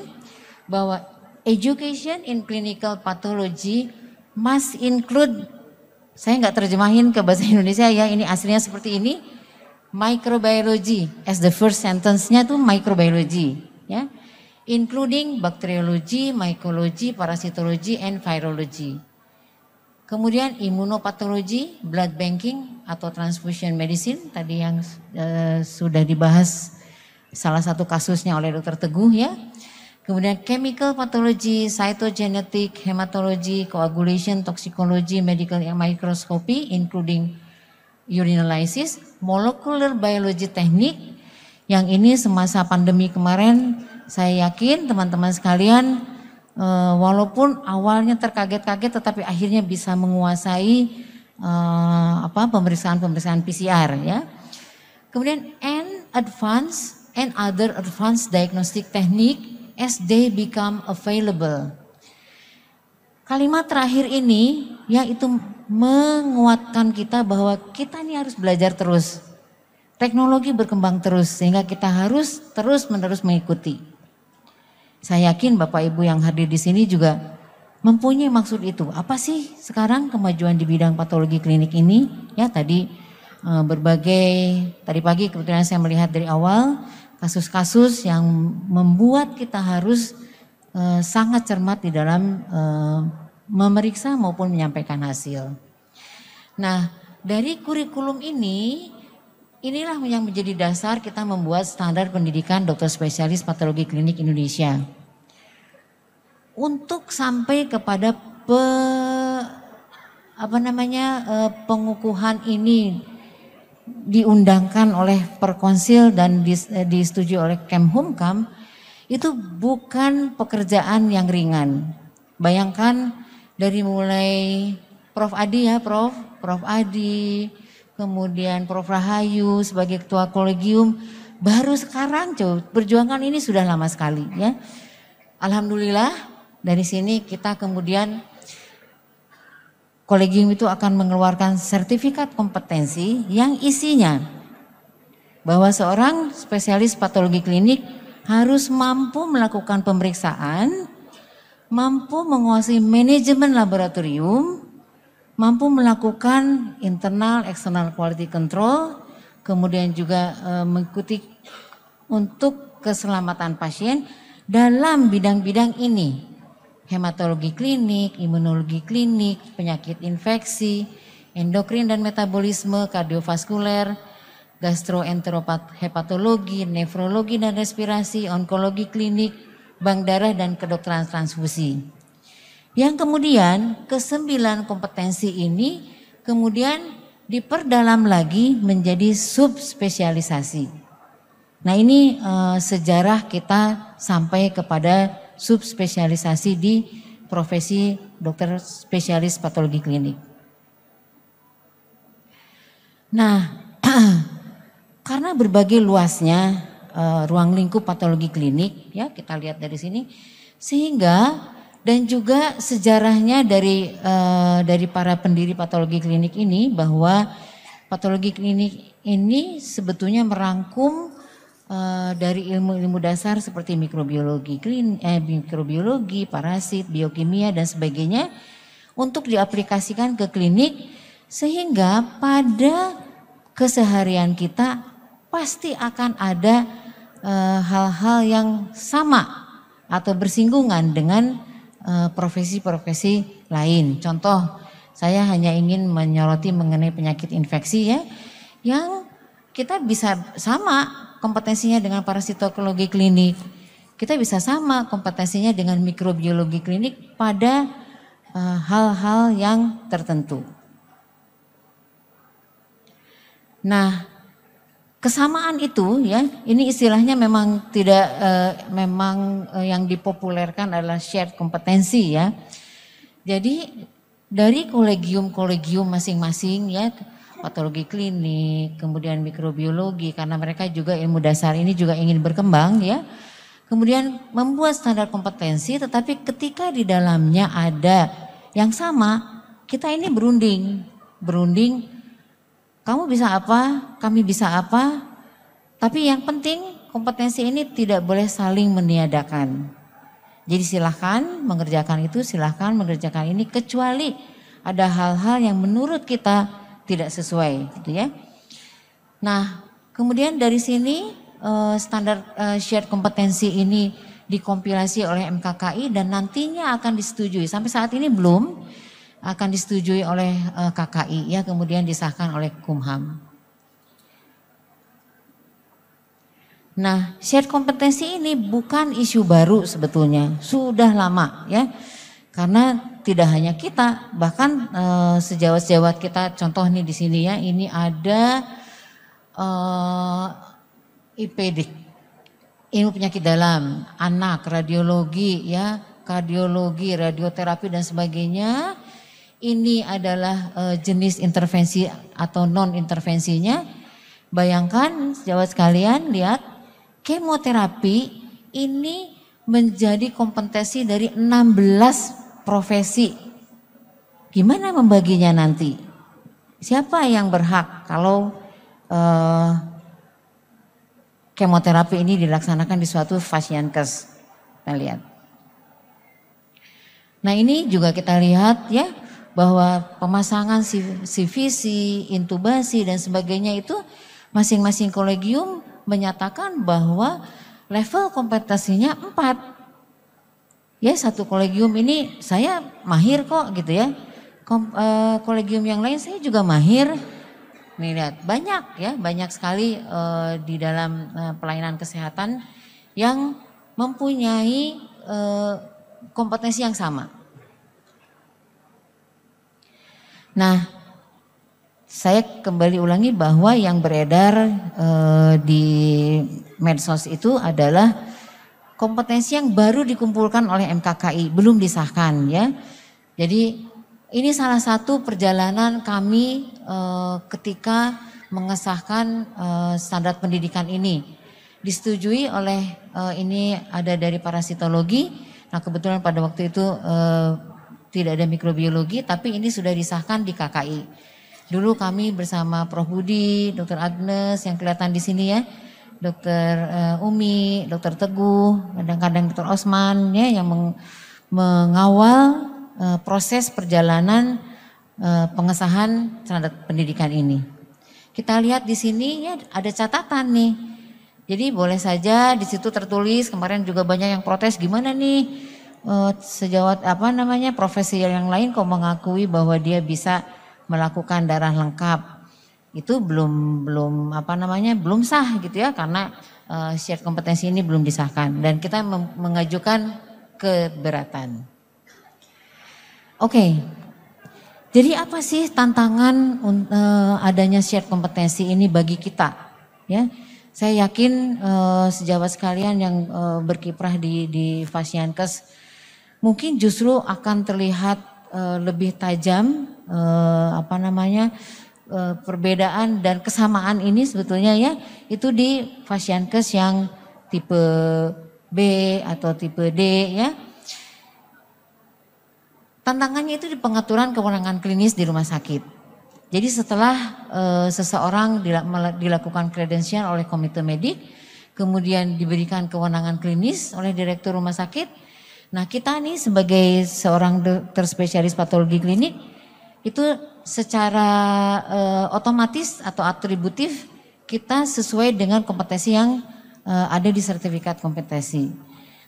bahwa education in clinical pathology must include saya nggak terjemahin ke bahasa Indonesia ya ini aslinya seperti ini microbiology as the first sentence-nya tuh microbiology ya including bakteriologi, mycology, parasitologi, and virology. Kemudian imunopatologi, blood banking atau transfusion medicine tadi yang e, sudah dibahas salah satu kasusnya oleh Dokter Teguh ya. Kemudian chemical pathology, cytogenetic, hematology, coagulation, toxicology, medical microscopy including urinalysis, molecular biology teknik yang ini semasa pandemi kemarin saya yakin teman-teman sekalian eh, walaupun awalnya terkaget-kaget tetapi akhirnya bisa menguasai eh, apa pemeriksaan-pemeriksaan PCR ya. Kemudian and advance and other advanced diagnostic technique as they become available. Kalimat terakhir ini yaitu menguatkan kita bahwa kita ini harus belajar terus. Teknologi berkembang terus sehingga kita harus terus-menerus mengikuti. Saya yakin Bapak Ibu yang hadir di sini juga mempunyai maksud itu. Apa sih sekarang kemajuan di bidang patologi klinik ini? Ya tadi eh, berbagai tadi pagi kebetulan saya melihat dari awal kasus-kasus yang membuat kita harus eh, sangat cermat di dalam eh, memeriksa maupun menyampaikan hasil. Nah, dari kurikulum ini inilah yang menjadi dasar kita membuat standar pendidikan dokter spesialis patologi klinik Indonesia. Untuk sampai kepada pe, apa namanya e, pengukuhan ini diundangkan oleh perkonsil dan e, disetujui oleh Kemhumkam itu bukan pekerjaan yang ringan. Bayangkan dari mulai Prof Adi ya Prof, Prof Adi, kemudian Prof Rahayu sebagai ketua kolegium baru sekarang coba perjuangan ini sudah lama sekali ya. Alhamdulillah dari sini kita kemudian kolegium itu akan mengeluarkan sertifikat kompetensi yang isinya bahwa seorang spesialis patologi klinik harus mampu melakukan pemeriksaan mampu menguasai manajemen laboratorium, mampu melakukan internal external quality control, kemudian juga e, mengikuti untuk keselamatan pasien dalam bidang-bidang ini. Hematologi klinik, imunologi klinik, penyakit infeksi, endokrin dan metabolisme, kardiovaskuler, gastroenteropat, hepatologi, nefrologi dan respirasi, onkologi klinik, bank darah dan kedokteran transfusi. Yang kemudian kesembilan kompetensi ini kemudian diperdalam lagi menjadi subspesialisasi. Nah ini e, sejarah kita sampai kepada subspesialisasi di profesi dokter spesialis patologi klinik. Nah *clears throat* karena berbagai luasnya Eh, ruang lingkup patologi klinik ya kita lihat dari sini sehingga dan juga sejarahnya dari uh, dari para pendiri patologi klinik ini bahwa patologi klinik ini sebetulnya merangkum uh, dari ilmu-ilmu dasar seperti mikrobiologi klin, eh, mikrobiologi, parasit, biokimia dan sebagainya untuk diaplikasikan ke klinik sehingga pada keseharian kita pasti akan ada eh, hal-hal e, yang sama atau bersinggungan dengan eh, profesi-profesi lain. Contoh, saya hanya ingin menyoroti mengenai penyakit infeksi ya, yang kita bisa sama kompetensinya dengan parasitologi klinik. Kita bisa sama kompetensinya dengan mikrobiologi klinik pada eh, hal-hal uh, yang tertentu. Nah, kesamaan itu ya ini istilahnya memang tidak eh, memang eh, yang dipopulerkan adalah shared kompetensi ya jadi dari kolegium-kolegium masing-masing ya patologi klinik kemudian mikrobiologi karena mereka juga ilmu dasar ini juga ingin berkembang ya kemudian membuat standar kompetensi tetapi ketika di dalamnya ada yang sama kita ini berunding berunding kamu bisa apa, kami bisa apa, tapi yang penting kompetensi ini tidak boleh saling meniadakan. Jadi silahkan mengerjakan itu, silahkan mengerjakan ini kecuali ada hal-hal yang menurut kita tidak sesuai gitu ya. Nah kemudian dari sini eh, standar eh, shared kompetensi ini dikompilasi oleh MKKI dan nantinya akan disetujui. Sampai saat ini belum, akan disetujui oleh eh, KKI ya kemudian disahkan oleh Kumham. Nah, shared kompetensi ini bukan isu baru sebetulnya, sudah lama ya. Karena tidak hanya kita, bahkan eh, sejawat-sejawat kita, contoh nih di sini ya, ini ada eh, IPD, ilmu penyakit dalam, anak, radiologi ya, kardiologi, radioterapi dan sebagainya ini adalah uh, jenis intervensi atau non intervensinya. Bayangkan jawab sekalian lihat kemoterapi ini menjadi kompetensi dari 16 profesi. Gimana membaginya nanti? Siapa yang berhak kalau uh, kemoterapi ini dilaksanakan di suatu fasiankes? Kita lihat. Nah ini juga kita lihat ya bahwa pemasangan CVC, intubasi dan sebagainya itu masing-masing kolegium menyatakan bahwa level kompetensinya empat Ya satu kolegium ini saya mahir kok gitu ya. Kom, e, kolegium yang lain saya juga mahir. Nih lihat banyak ya, banyak sekali e, di dalam e, pelayanan kesehatan yang mempunyai kompetensi yang sama Nah, saya kembali ulangi bahwa yang beredar e, di medsos itu adalah kompetensi yang baru dikumpulkan oleh MKKI, belum disahkan ya. Jadi ini salah satu perjalanan kami e, ketika mengesahkan e, standar pendidikan ini. Disetujui oleh e, ini ada dari parasitologi. Nah kebetulan pada waktu itu e, tidak ada mikrobiologi, tapi ini sudah disahkan di KKI. Dulu kami bersama Prof Budi, Dr. Agnes yang kelihatan di sini ya, Dr. Eh, Umi, Dr. Teguh, kadang-kadang Dr. Osman ya yang meng mengawal uh, proses perjalanan uh, pengesahan standar pendidikan ini. Kita lihat di sini ya ada catatan nih. Jadi boleh saja di situ tertulis kemarin juga banyak yang protes gimana nih Eh, sejawat apa namanya profesi yang lain kok mengakui bahwa dia bisa melakukan darah lengkap itu belum belum apa namanya belum sah gitu ya karena uh, eh, syarat kompetensi ini belum disahkan dan kita mengajukan keberatan. Oke. Okay. Jadi apa sih tantangan uh, adanya syarat kompetensi ini bagi kita? Ya. Saya yakin uh, sejawat sekalian yang uh, berkiprah di di Fasiankes mungkin justru akan terlihat uh, lebih tajam uh, apa namanya uh, perbedaan dan kesamaan ini sebetulnya ya itu di fasiankes yang tipe B atau tipe D ya. Tantangannya itu di pengaturan kewenangan klinis di rumah sakit. Jadi setelah e, seseorang dilakukan kredensial oleh komite medik, kemudian diberikan kewenangan klinis oleh direktur rumah sakit, Nah kita nih sebagai seorang dokter spesialis patologi klinik itu secara uh, otomatis atau atributif kita sesuai dengan kompetensi yang uh, ada di sertifikat kompetensi.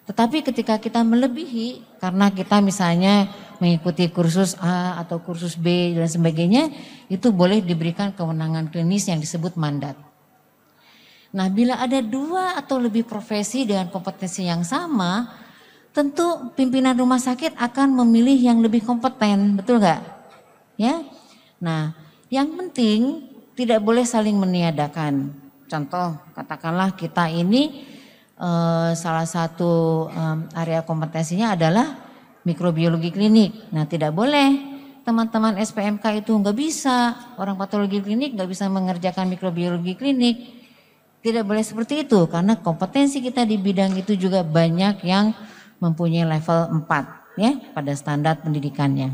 Tetapi ketika kita melebihi karena kita misalnya mengikuti kursus A atau kursus B dan sebagainya itu boleh diberikan kewenangan klinis yang disebut mandat. Nah bila ada dua atau lebih profesi dengan kompetensi yang sama tentu pimpinan rumah sakit akan memilih yang lebih kompeten, betul nggak? Ya. Nah, yang penting tidak boleh saling meniadakan. Contoh, katakanlah kita ini eh, salah satu eh, area kompetensinya adalah mikrobiologi klinik. Nah, tidak boleh teman-teman SPMK itu nggak bisa, orang patologi klinik nggak bisa mengerjakan mikrobiologi klinik. Tidak boleh seperti itu karena kompetensi kita di bidang itu juga banyak yang mempunyai level 4 ya pada standar pendidikannya.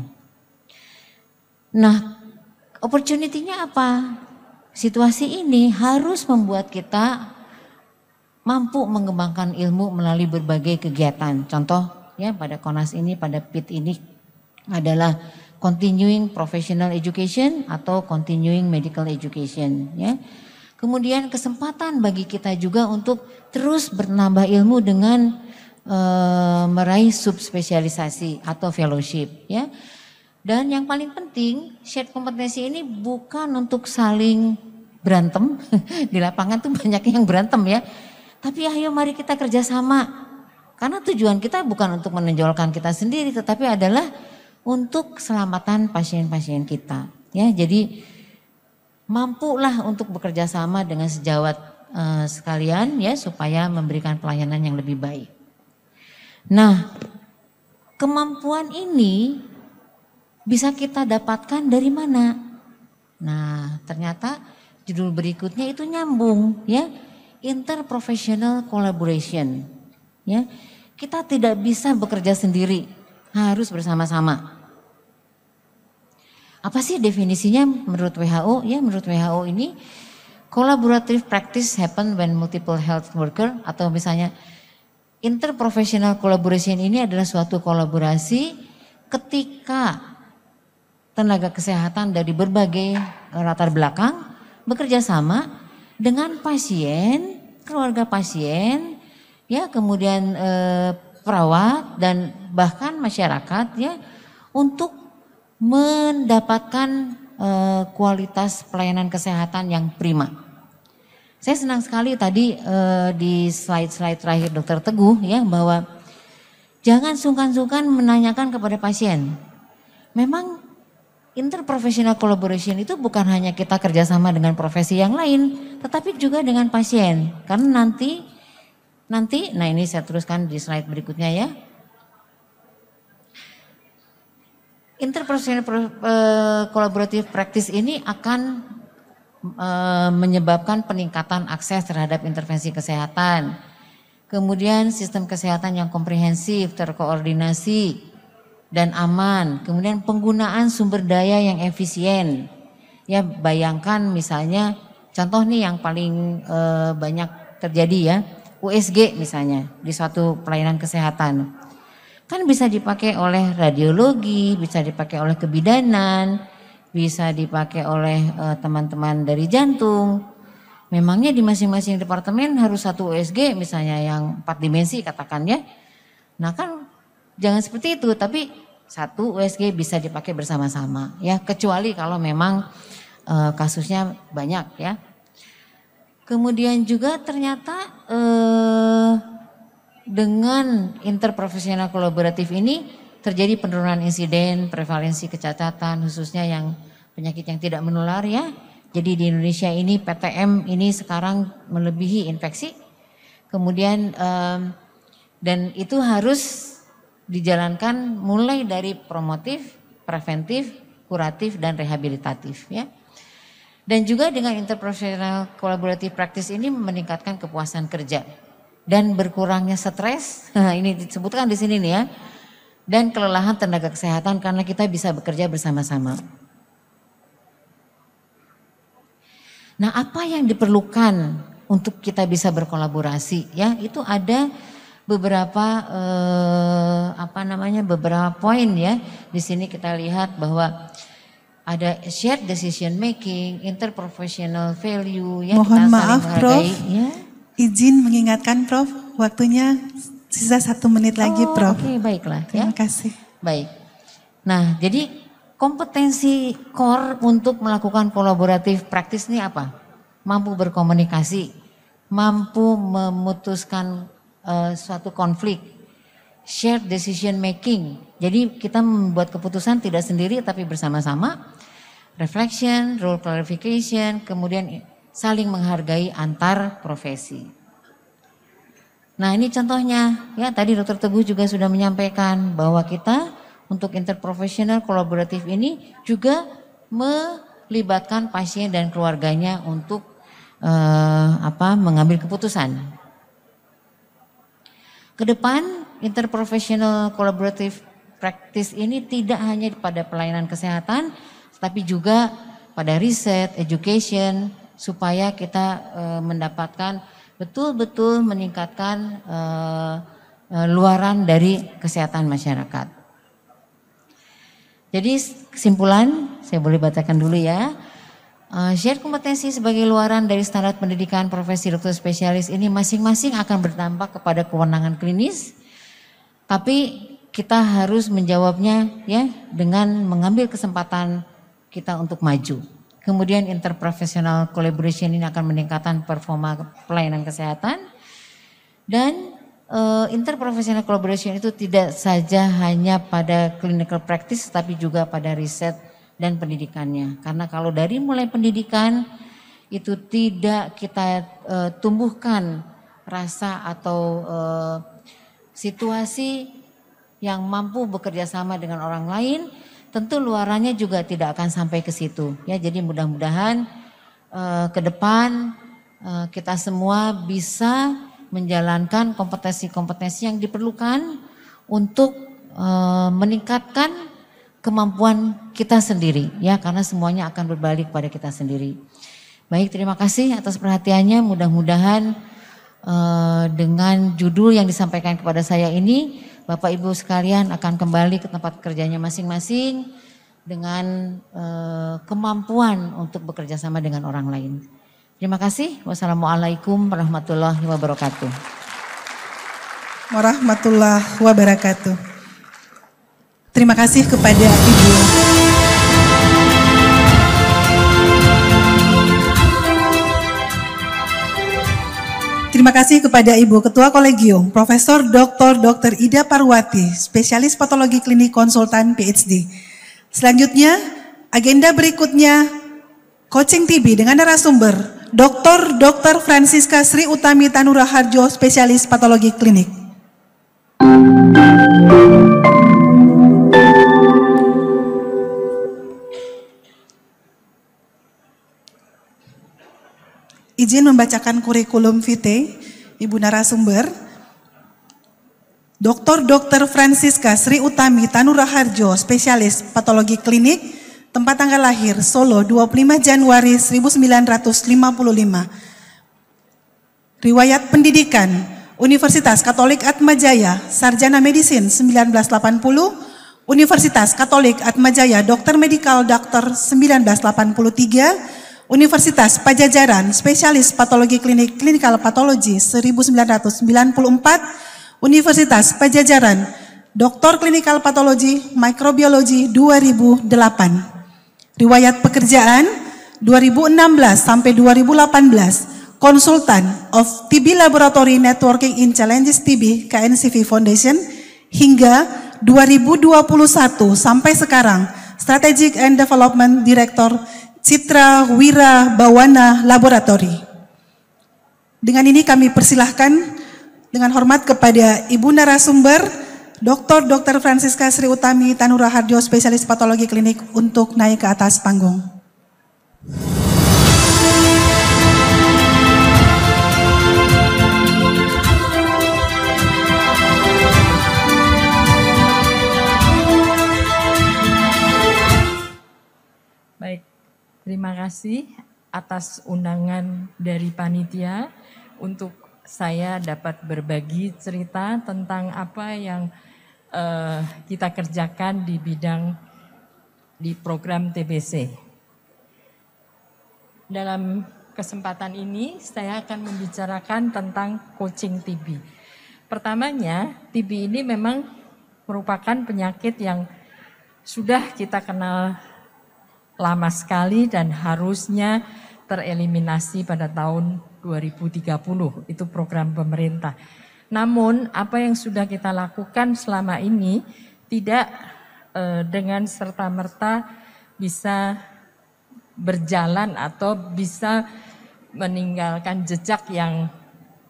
Nah, opportunity-nya apa? Situasi ini harus membuat kita mampu mengembangkan ilmu melalui berbagai kegiatan. Contoh ya pada Konas ini, pada PIT ini adalah continuing professional education atau continuing medical education ya. Kemudian kesempatan bagi kita juga untuk terus bernambah ilmu dengan e, meraih subspesialisasi atau fellowship ya. Dan yang paling penting, shared kompetensi ini bukan untuk saling berantem. *laughs* Di lapangan tuh banyak yang berantem ya. Tapi ayo mari kita kerjasama. Karena tujuan kita bukan untuk menonjolkan kita sendiri, tetapi adalah untuk keselamatan pasien-pasien kita. Ya, jadi mampulah untuk bekerja sama dengan sejawat uh, sekalian ya supaya memberikan pelayanan yang lebih baik. Nah, kemampuan ini bisa kita dapatkan dari mana? Nah, ternyata judul berikutnya itu nyambung ya, interprofessional collaboration. Ya, kita tidak bisa bekerja sendiri, harus bersama-sama. Apa sih definisinya menurut WHO? Ya, menurut WHO ini collaborative practice happen when multiple health worker atau misalnya Interprofessional collaboration ini adalah suatu kolaborasi ketika tenaga kesehatan dari berbagai latar belakang bekerja sama dengan pasien, keluarga pasien, ya kemudian e, perawat dan bahkan masyarakat ya untuk mendapatkan e, kualitas pelayanan kesehatan yang prima. Saya senang sekali tadi uh, di slide-slide terakhir dokter Teguh ya bahwa jangan sungkan-sungkan menanyakan kepada pasien. Memang interprofessional collaboration itu bukan hanya kita kerjasama dengan profesi yang lain, tetapi juga dengan pasien. Karena nanti, nanti, nah ini saya teruskan di slide berikutnya ya. Interprofessional eh, collaborative practice ini akan Eh, menyebabkan peningkatan akses terhadap intervensi kesehatan. Kemudian sistem kesehatan yang komprehensif, terkoordinasi dan aman. Kemudian penggunaan sumber daya yang efisien. Ya bayangkan misalnya contoh nih yang paling e, banyak terjadi ya, USG misalnya di suatu pelayanan kesehatan. Kan bisa dipakai oleh radiologi, bisa dipakai oleh kebidanan, bisa dipakai oleh eh, teman-teman dari jantung. Memangnya di masing-masing departemen harus satu USG misalnya yang empat dimensi katakan ya. Nah kan jangan seperti itu tapi satu USG bisa dipakai bersama-sama ya kecuali kalau memang e, kasusnya banyak ya. Kemudian juga ternyata e, dengan interprofesional kolaboratif ini terjadi penurunan insiden, prevalensi kecacatan, khususnya yang penyakit yang tidak menular ya. Jadi di Indonesia ini PTM ini sekarang melebihi infeksi. Kemudian um, dan itu harus dijalankan mulai dari promotif, preventif, kuratif dan rehabilitatif ya. Dan juga dengan interprofessional collaborative practice ini meningkatkan kepuasan kerja dan berkurangnya stres. *laughs* Nah, ini disebutkan di sini nih ya dan kelelahan tenaga kesehatan karena kita bisa bekerja bersama-sama. Nah, apa yang diperlukan untuk kita bisa berkolaborasi? Ya, itu ada beberapa eh, apa namanya beberapa poin ya. Di sini kita lihat bahwa ada shared decision making, interprofessional value ya Mohon kita maaf, Prof. Ya. Izin mengingatkan Prof, waktunya Sisa satu menit lagi, oh, Prof. Oke, okay, baiklah. Ya. Terima ya. kasih. Baik. Nah, jadi kompetensi core untuk melakukan kolaboratif praktis ini apa? Mampu berkomunikasi, mampu memutuskan uh, suatu konflik, share decision making. Jadi kita membuat keputusan tidak sendiri tapi bersama-sama. Reflection, role clarification, kemudian saling menghargai antar profesi. Nah ini contohnya ya tadi dokter Teguh juga sudah menyampaikan bahwa kita untuk interprofesional kolaboratif ini juga melibatkan pasien dan keluarganya untuk eh, apa mengambil keputusan. Kedepan interprofesional kolaboratif praktis ini tidak hanya pada pelayanan kesehatan, tapi juga pada riset, education, supaya kita eh, mendapatkan betul-betul meningkatkan uh, uh, luaran dari kesehatan masyarakat. Jadi kesimpulan, saya boleh bacakan dulu ya. Uh, share kompetensi sebagai luaran dari standar pendidikan profesi dokter spesialis ini masing-masing akan berdampak kepada kewenangan klinis, tapi kita harus menjawabnya ya dengan mengambil kesempatan kita untuk maju. Kemudian interprofessional collaboration ini akan meningkatkan performa pelayanan kesehatan. Dan uh, eh, interprofessional collaboration itu tidak saja hanya pada clinical practice tapi juga pada riset dan pendidikannya. Karena kalau dari mulai pendidikan itu tidak kita uh, tumbuhkan rasa atau uh, situasi yang mampu bekerja sama dengan orang lain tentu luarannya juga tidak akan sampai ke situ. Ya, jadi mudah-mudahan uh, ke depan uh, kita semua bisa menjalankan kompetensi-kompetensi yang diperlukan untuk uh, meningkatkan kemampuan kita sendiri ya karena semuanya akan berbalik pada kita sendiri. Baik, terima kasih atas perhatiannya. Mudah-mudahan uh, dengan judul yang disampaikan kepada saya ini Bapak Ibu sekalian akan kembali ke tempat kerjanya masing-masing dengan e, kemampuan untuk bekerja sama dengan orang lain. Terima kasih. Wassalamualaikum warahmatullahi wabarakatuh. Warahmatullahi wabarakatuh. Terima kasih kepada Ibu. terima kasih kepada Ibu Ketua Kolegium, Profesor Dr. Dr. Ida Parwati, spesialis patologi klinik konsultan PhD. Selanjutnya, agenda berikutnya coaching TB dengan narasumber Dr. Dr. Francisca Sri Utami Tanuraharjo, spesialis patologi klinik. Izin membacakan kurikulum vitae, Ibu narasumber. Dr. Dr. Francisca Sri Utami Tanuraharjo, spesialis patologi klinik, tempat tanggal lahir Solo 25 Januari 1955. Riwayat pendidikan Universitas Katolik Atmajaya, sarjana medisin 1980, Universitas Katolik Atmajaya, dokter medikal dokter 1983, Universitas Pajajaran, spesialis patologi klinik, klinikal patologi 1994, Universitas Pajajaran, doktor klinikal patologi, mikrobiologi 2008. Riwayat pekerjaan 2016 sampai 2018, konsultan of TB Laboratory Networking in Challenges TB KNCV Foundation hingga 2021 sampai sekarang Strategic and Development Director Citra Wira Bawana Laboratory. Dengan ini kami persilahkan dengan hormat kepada Ibu Narasumber Dr. Dr. Francisca Sri Utami Tanura Harjo, spesialis patologi klinik untuk naik ke atas panggung. Terima kasih atas undangan dari panitia untuk saya dapat berbagi cerita tentang apa yang uh, kita kerjakan di bidang di program TBC. Dalam kesempatan ini saya akan membicarakan tentang coaching TB. Pertamanya, TB ini memang merupakan penyakit yang sudah kita kenal lama sekali dan harusnya tereliminasi pada tahun 2030. Itu program pemerintah. Namun apa yang sudah kita lakukan selama ini tidak eh, dengan serta-merta bisa berjalan atau bisa meninggalkan jejak yang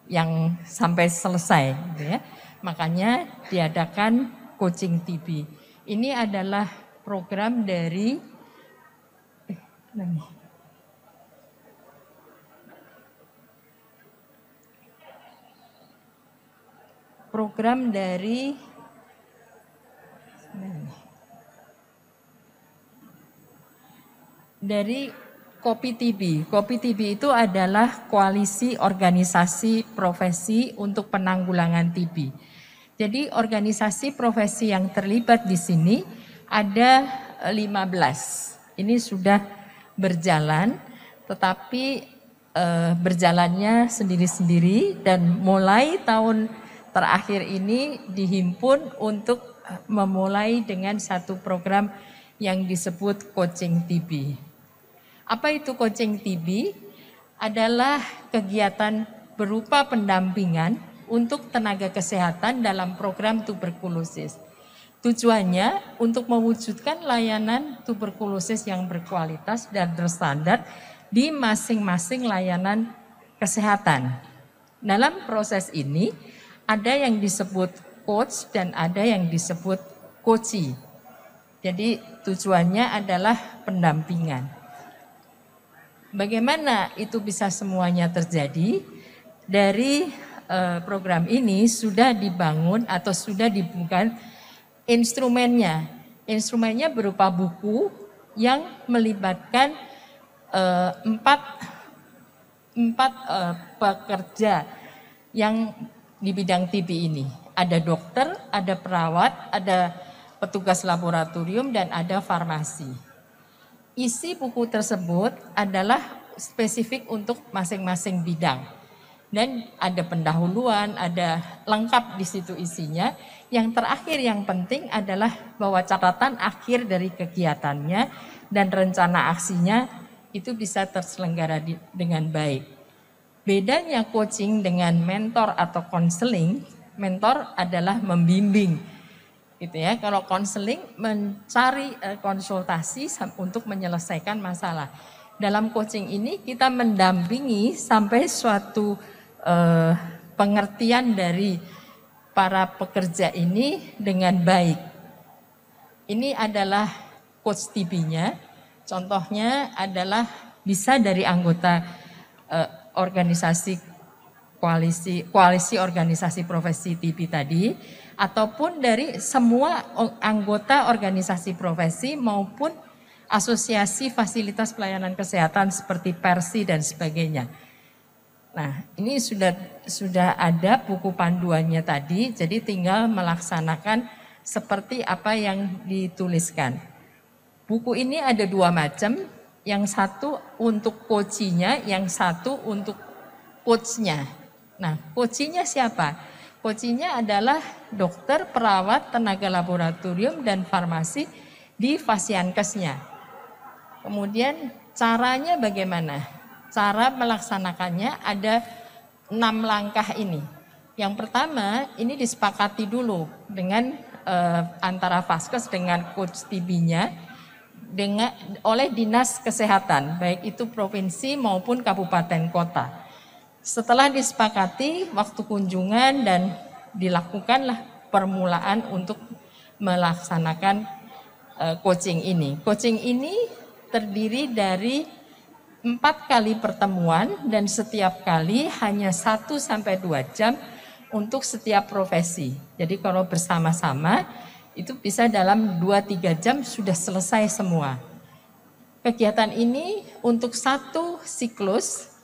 yang sampai selesai gitu ya. Makanya diadakan coaching TV. Ini adalah program dari lagi program dari dari Kopi TB. Kopi TB itu adalah koalisi organisasi profesi untuk penanggulangan TB. Jadi organisasi profesi yang terlibat di sini ada 15. Ini sudah berjalan, tetapi uh, berjalannya sendiri-sendiri dan mulai tahun terakhir ini dihimpun untuk eh, memulai dengan satu program yang disebut coaching TB. Apa itu coaching TB? Adalah kegiatan berupa pendampingan untuk tenaga kesehatan dalam program tuberkulosis. Tujuannya untuk mewujudkan layanan tuberkulosis yang berkualitas dan berstandar di masing-masing layanan kesehatan. Dalam proses ini ada yang disebut coach dan ada yang disebut coachi. Jadi tujuannya adalah pendampingan. Bagaimana itu bisa semuanya terjadi? Dari eh, program ini sudah dibangun atau sudah dibuka instrumennya. Instrumennya berupa buku yang melibatkan eh, empat empat eh, pekerja yang di bidang TV ini. Ada dokter, ada perawat, ada petugas laboratorium dan ada farmasi. Isi buku tersebut adalah spesifik untuk masing-masing bidang dan ada pendahuluan, ada lengkap di situ isinya. Yang terakhir yang penting adalah bahwa catatan akhir dari kegiatannya dan rencana aksinya itu bisa terselenggara di, dengan baik. Bedanya coaching dengan mentor atau konseling, mentor adalah membimbing gitu ya. Kalau konseling mencari eh, konsultasi untuk menyelesaikan masalah. Dalam coaching ini kita mendampingi sampai suatu eh, pengertian dari para pekerja ini dengan baik. Ini adalah coach tv nya Contohnya adalah bisa dari anggota eh, organisasi koalisi koalisi organisasi profesi TV tadi ataupun dari semua anggota organisasi profesi maupun asosiasi fasilitas pelayanan kesehatan seperti Persi dan sebagainya. Nah, ini sudah sudah ada buku panduannya tadi, jadi tinggal melaksanakan seperti apa yang dituliskan. Buku ini ada dua macam, yang satu untuk kocinya, yang satu untuk coachnya. Nah, kocinya siapa? Kocinya adalah dokter, perawat, tenaga laboratorium, dan farmasi di fasiankesnya. Kemudian caranya bagaimana? cara melaksanakannya ada enam langkah ini. Yang pertama, ini disepakati dulu dengan eh, antara Vaskes dengan coach TB-nya dengan oleh dinas kesehatan, baik itu provinsi maupun kabupaten kota. Setelah disepakati waktu kunjungan dan dilakukanlah permulaan untuk melaksanakan eh, coaching ini. Coaching ini terdiri dari empat kali pertemuan dan setiap kali hanya satu sampai dua jam untuk setiap profesi. Jadi kalau bersama-sama itu bisa dalam dua tiga jam sudah selesai semua. Kegiatan ini untuk satu siklus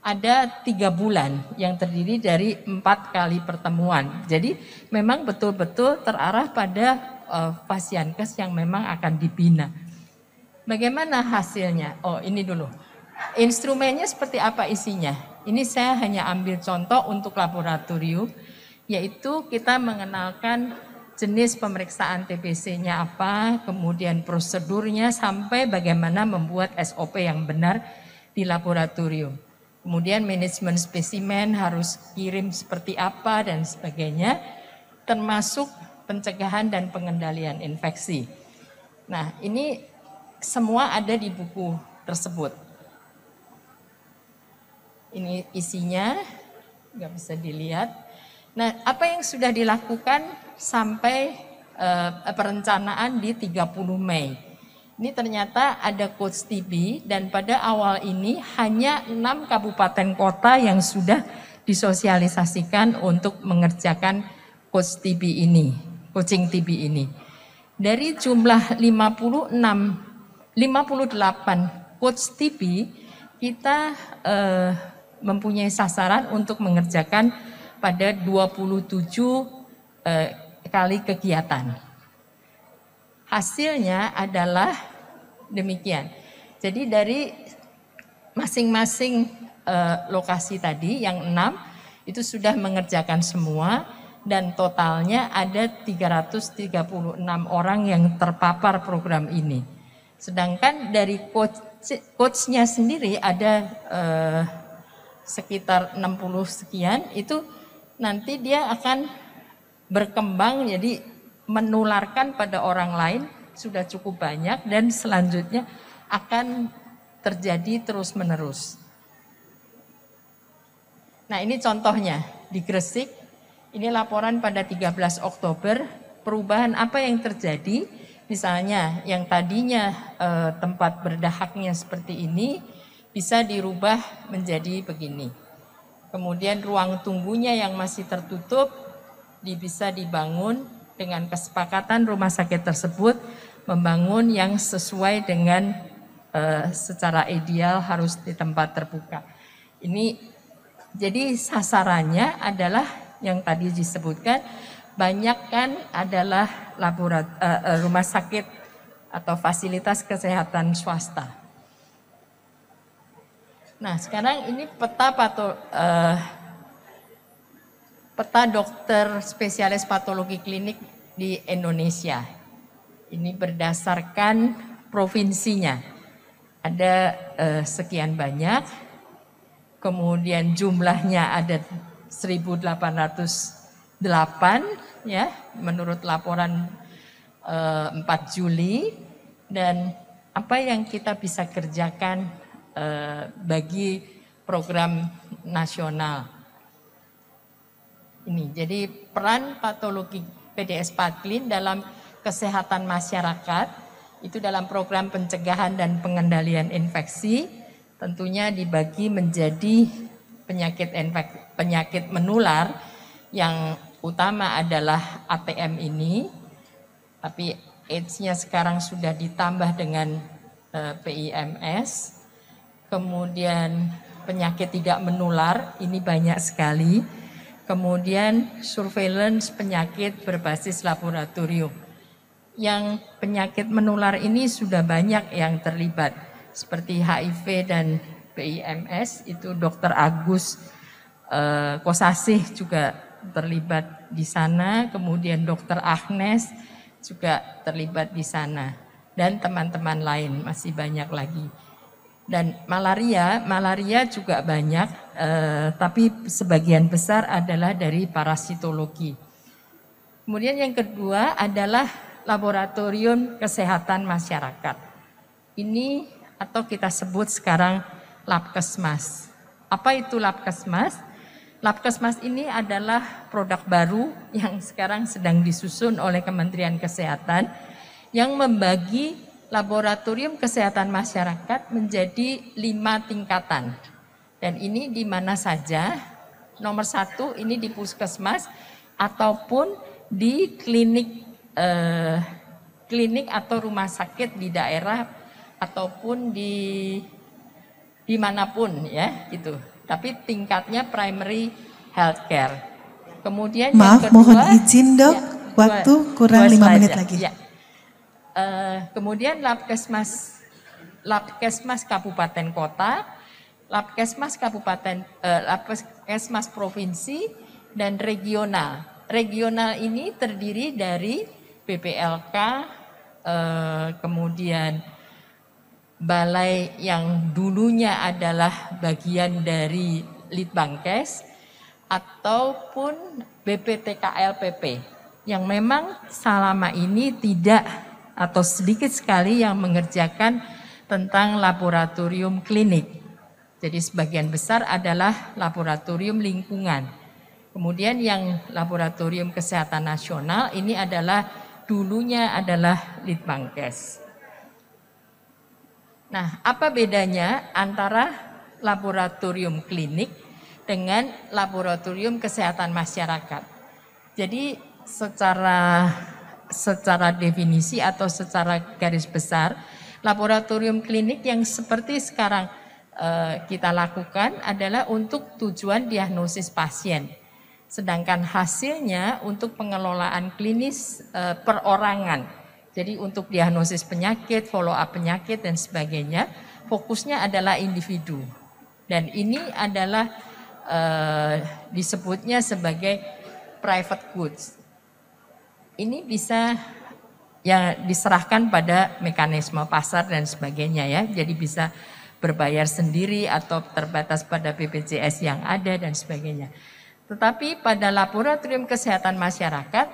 ada tiga bulan yang terdiri dari empat kali pertemuan. Jadi memang betul-betul terarah pada uh, eh, kes yang memang akan dibina. Bagaimana hasilnya? Oh ini dulu. Instrumennya seperti apa isinya? Ini saya hanya ambil contoh untuk laboratorium, yaitu kita mengenalkan jenis pemeriksaan TBC-nya apa, kemudian prosedurnya sampai bagaimana membuat SOP yang benar di laboratorium. Kemudian manajemen spesimen harus kirim seperti apa dan sebagainya, termasuk pencegahan dan pengendalian infeksi. Nah, ini semua ada di buku tersebut. Ini isinya, nggak bisa dilihat. Nah, apa yang sudah dilakukan sampai uh, perencanaan di 30 Mei? Ini ternyata ada coach TB dan pada awal ini hanya enam kabupaten kota yang sudah disosialisasikan untuk mengerjakan coach TB ini, coaching TB ini. Dari jumlah 56 58 coach TB kita uh, mempunyai sasaran untuk mengerjakan pada 27 eh, kali kegiatan. Hasilnya adalah demikian. Jadi dari masing-masing eh, lokasi tadi yang enam itu sudah mengerjakan semua dan totalnya ada 336 orang yang terpapar program ini. Sedangkan dari coach coachnya sendiri ada eh, sekitar 60 sekian itu nanti dia akan berkembang jadi menularkan pada orang lain sudah cukup banyak dan selanjutnya akan terjadi terus-menerus. Nah, ini contohnya di Gresik. Ini laporan pada 13 Oktober, perubahan apa yang terjadi? Misalnya yang tadinya eh, tempat berdahaknya seperti ini bisa dirubah menjadi begini. Kemudian ruang tunggunya yang masih tertutup bisa dibangun dengan kesepakatan rumah sakit tersebut membangun yang sesuai dengan e, secara ideal harus di tempat terbuka. Ini jadi sasarannya adalah yang tadi disebutkan banyak kan adalah laborat, e, rumah sakit atau fasilitas kesehatan swasta Nah, sekarang ini peta pato, uh, peta dokter spesialis patologi klinik di Indonesia. Ini berdasarkan provinsinya. Ada uh, sekian banyak, kemudian jumlahnya ada 1.808 ya, menurut laporan uh, eh, 4 Juli dan apa yang kita bisa kerjakan Eh, bagi program nasional. Ini jadi peran patologi PDS Patlin dalam kesehatan masyarakat itu dalam program pencegahan dan pengendalian infeksi tentunya dibagi menjadi penyakit infek, penyakit menular yang utama adalah ATM ini tapi AIDS-nya sekarang sudah ditambah dengan eh, PIMS kemudian penyakit tidak menular, ini banyak sekali. Kemudian surveillance penyakit berbasis laboratorium. Yang penyakit menular ini sudah banyak yang terlibat, seperti HIV dan PIMS, itu dokter Agus eh, Kosasih juga terlibat di sana, kemudian dokter Agnes juga terlibat di sana, dan teman-teman lain masih banyak lagi. Dan malaria, malaria juga banyak, eh, tapi sebagian besar adalah dari parasitologi. Kemudian yang kedua adalah laboratorium kesehatan masyarakat. Ini atau kita sebut sekarang Labkesmas. Apa itu Labkesmas? Labkesmas ini adalah produk baru yang sekarang sedang disusun oleh Kementerian Kesehatan yang membagi laboratorium kesehatan masyarakat menjadi lima tingkatan. Dan ini di mana saja, nomor satu ini di puskesmas ataupun di klinik eh, klinik atau rumah sakit di daerah ataupun di dimanapun ya gitu. Tapi tingkatnya primary healthcare. Kemudian maaf kedua, mohon izin dok, ya, waktu dua, kurang lima menit lagi. Ya. Eh, kemudian Labkesmas Labkesmas Kabupaten Kota, Labkesmas Kabupaten uh, Labkesmas Provinsi dan regional. Regional ini terdiri dari BPLK eh, kemudian balai yang dulunya adalah bagian dari Litbangkes ataupun BPTKLPP yang memang selama ini tidak atau sedikit sekali yang mengerjakan tentang laboratorium klinik. Jadi sebagian besar adalah laboratorium lingkungan. Kemudian yang laboratorium kesehatan nasional ini adalah dulunya adalah Litbangkes. Nah, apa bedanya antara laboratorium klinik dengan laboratorium kesehatan masyarakat? Jadi secara secara definisi atau secara garis besar laboratorium klinik yang seperti sekarang eh, kita lakukan adalah untuk tujuan diagnosis pasien. Sedangkan hasilnya untuk pengelolaan klinis eh, perorangan. Jadi untuk diagnosis penyakit, follow up penyakit dan sebagainya, fokusnya adalah individu. Dan ini adalah eh, disebutnya sebagai private goods ini bisa ya diserahkan pada mekanisme pasar dan sebagainya ya. Jadi bisa berbayar sendiri atau terbatas pada BPJS yang ada dan sebagainya. Tetapi pada laboratorium kesehatan masyarakat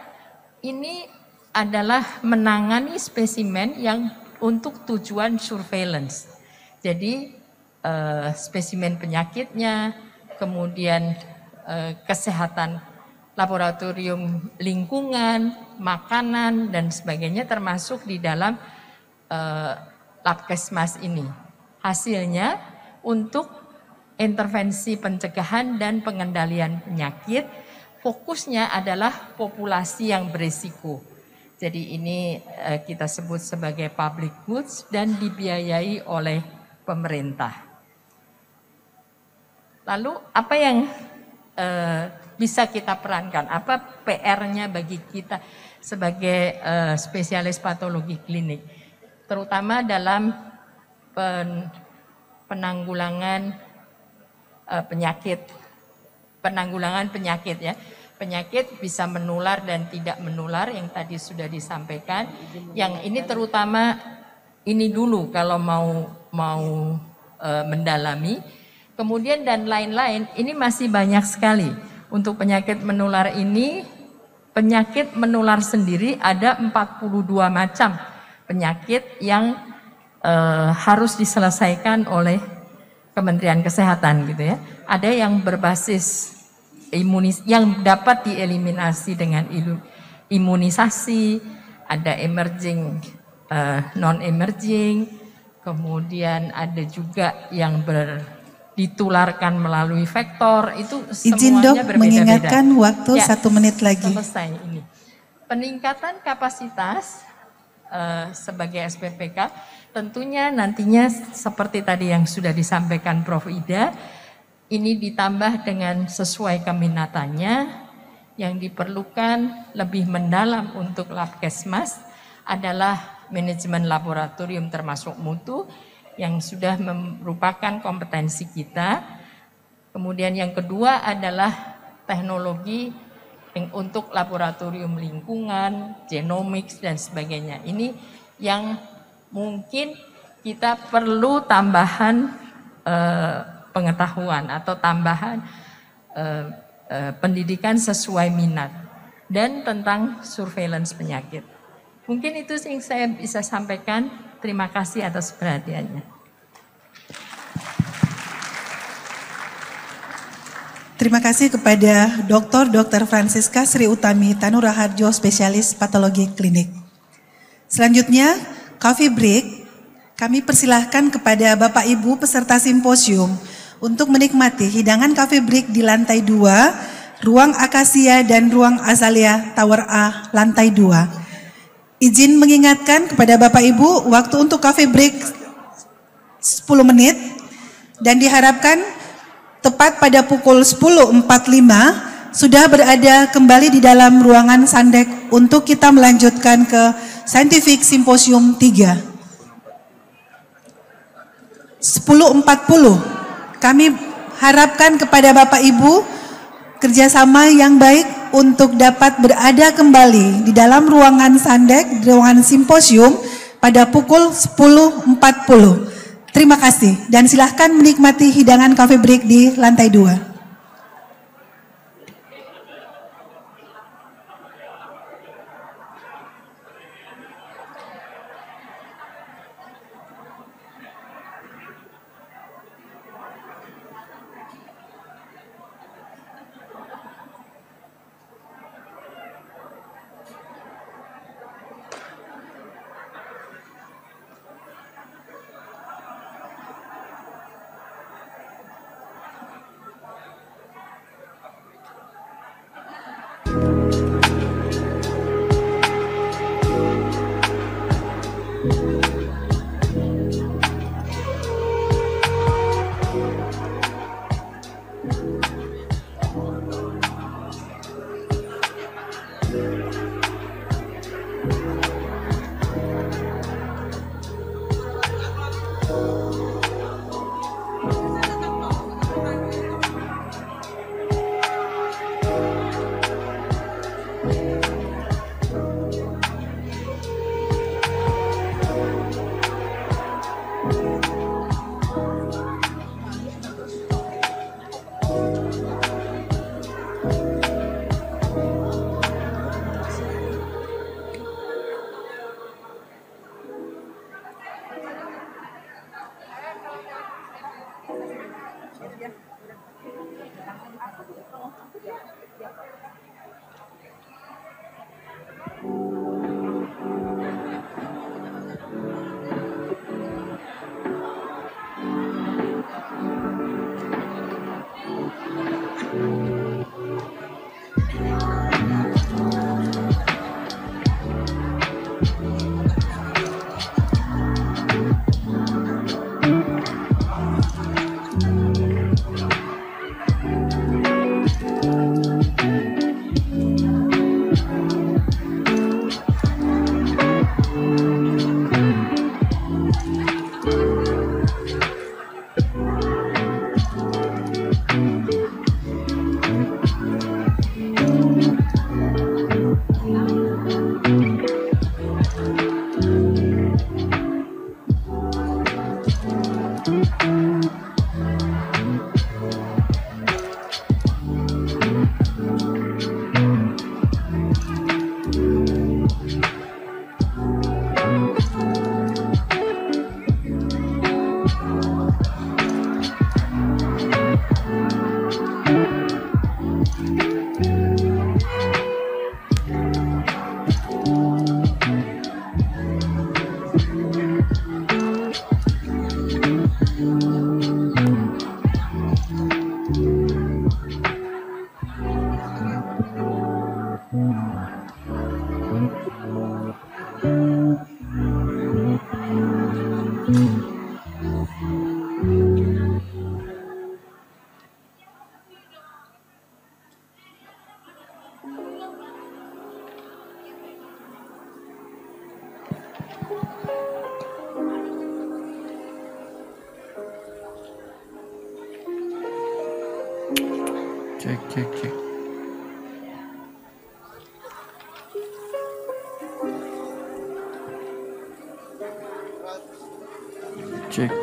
ini adalah menangani spesimen yang untuk tujuan surveillance. Jadi eh, spesimen penyakitnya, kemudian eh, kesehatan laboratorium lingkungan, makanan, dan sebagainya termasuk di dalam eh, labkesmas ini. Hasilnya untuk intervensi pencegahan dan pengendalian penyakit, fokusnya adalah populasi yang berisiko. Jadi ini eh, kita sebut sebagai public goods dan dibiayai oleh pemerintah. Lalu apa yang eh, bisa kita perankan? Apa PR-nya bagi kita sebagai uh, spesialis patologi klinik? Terutama dalam pen, penanggulangan uh, penyakit. Penanggulangan penyakit ya. Penyakit bisa menular dan tidak menular yang tadi sudah disampaikan. Yang ini terutama ini dulu kalau mau mau uh, mendalami. Kemudian dan lain-lain ini masih banyak sekali untuk penyakit menular ini penyakit menular sendiri ada 42 macam penyakit yang e, harus diselesaikan oleh Kementerian Kesehatan gitu ya. Ada yang berbasis imunis yang dapat dieliminasi dengan imunisasi, ada emerging e, eh, non emerging, kemudian ada juga yang ber ditularkan melalui vektor itu Izin dok mengingatkan waktu ya, satu menit lagi. Selesai ini. Peningkatan kapasitas uh, sebagai SPPK tentunya nantinya seperti tadi yang sudah disampaikan Prof. Ida ini ditambah dengan sesuai keminatannya yang diperlukan lebih mendalam untuk Labkesmas adalah manajemen laboratorium termasuk mutu yang sudah merupakan kompetensi kita. Kemudian yang kedua adalah teknologi untuk laboratorium lingkungan, genomics dan sebagainya. Ini yang mungkin kita perlu tambahan eh, pengetahuan atau tambahan eh, eh, pendidikan sesuai minat dan tentang surveillance penyakit. Mungkin itu yang saya bisa sampaikan. Terima kasih atas perhatiannya. Terima kasih kepada Dr. Dr. Francisca Sri Utami Tanura Harjo, spesialis patologi klinik. Selanjutnya, coffee break. Kami persilahkan kepada Bapak Ibu peserta simposium untuk menikmati hidangan coffee break di lantai 2, ruang Akasia dan ruang Azalea Tower A, lantai 2. Izin mengingatkan kepada Bapak Ibu, waktu untuk coffee break 10 menit dan diharapkan tepat pada pukul 10.45 sudah berada kembali di dalam ruangan Sandek untuk kita melanjutkan ke Scientific Symposium 3. 10.40 kami harapkan kepada Bapak Ibu kerjasama yang baik untuk dapat berada kembali di dalam ruangan Sandek, ruangan simposium pada pukul 10.40. Terima kasih dan silahkan menikmati hidangan coffee break di lantai 2.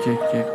тих-тих-тих.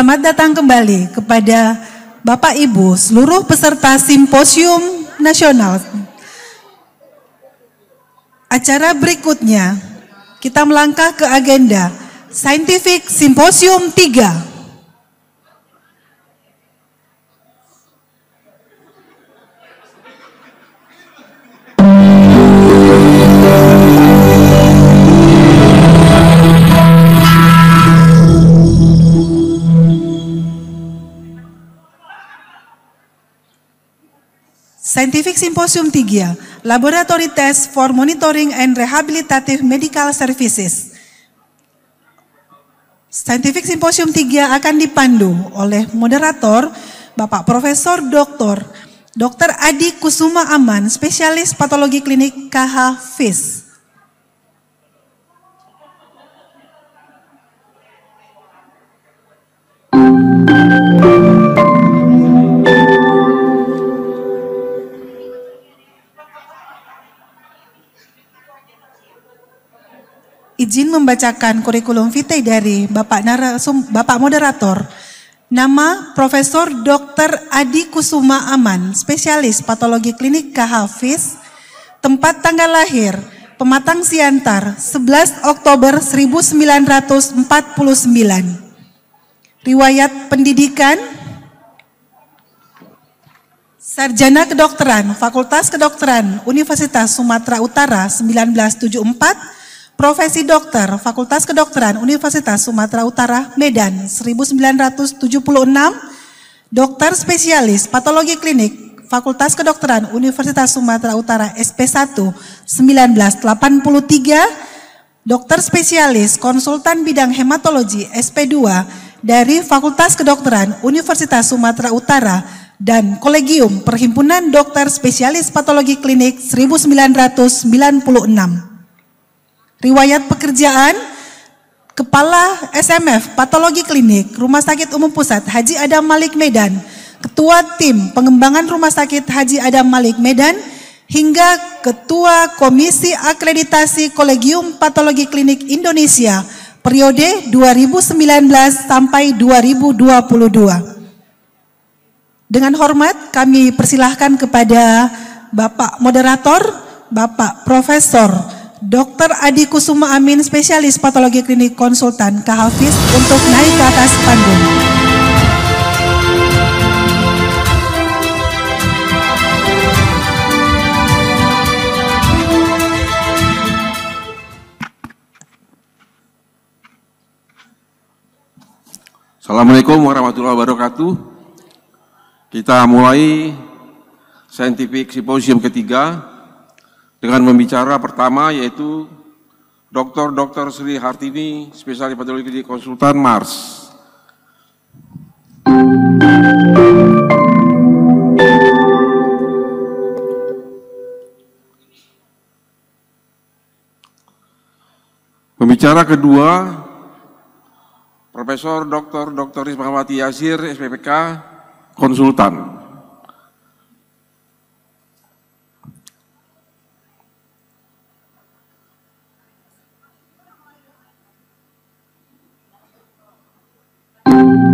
Selamat datang kembali kepada Bapak Ibu seluruh peserta simposium nasional. Acara berikutnya kita melangkah ke agenda Scientific Symposium 3 Scientific Symposium 3, Laboratory Test for Monitoring and Rehabilitative Medical Services. Scientific Symposium 3 akan dipandu oleh moderator Bapak Profesor Dr. Dr. Adi Kusuma Aman, spesialis patologi klinik KH FIS. Thank you. izin membacakan kurikulum vitae dari Bapak Narasum, Bapak moderator. Nama Profesor Dr. Adi Kusuma Aman, spesialis patologi klinik Kahafis. Tempat tanggal lahir Pematang Siantar, 11 Oktober 1949. Riwayat pendidikan Sarjana Kedokteran, Fakultas Kedokteran, Universitas Sumatera Utara 1974 Profesi dokter, Fakultas Kedokteran Universitas Sumatera Utara, Medan, 1976. Dokter spesialis patologi klinik, Fakultas Kedokteran Universitas Sumatera Utara, SP1, 1983. Dokter spesialis konsultan bidang hematologi, SP2, dari Fakultas Kedokteran Universitas Sumatera Utara dan Kolegium Perhimpunan Dokter Spesialis Patologi Klinik 1996. Riwayat pekerjaan, Kepala SMF, Patologi Klinik, Rumah Sakit Umum Pusat, Haji Adam Malik Medan, Ketua Tim Pengembangan Rumah Sakit Haji Adam Malik Medan, hingga Ketua Komisi Akreditasi Kolegium Patologi Klinik Indonesia periode 2019 sampai 2022. Dengan hormat kami persilahkan kepada Bapak Moderator, Bapak Profesor Dr. Adi Kusuma Amin, spesialis patologi klinik konsultan Kahafis untuk naik ke atas panggung. Assalamualaikum warahmatullahi wabarakatuh. Kita mulai Scientific Symposium ketiga dengan membicara pertama yaitu Dr. Dr. Sri Hartini, spesialis patologi di konsultan Mars. Pembicara kedua, Profesor Dr. Dr. Rismawati Yasir, SPPK, konsultan.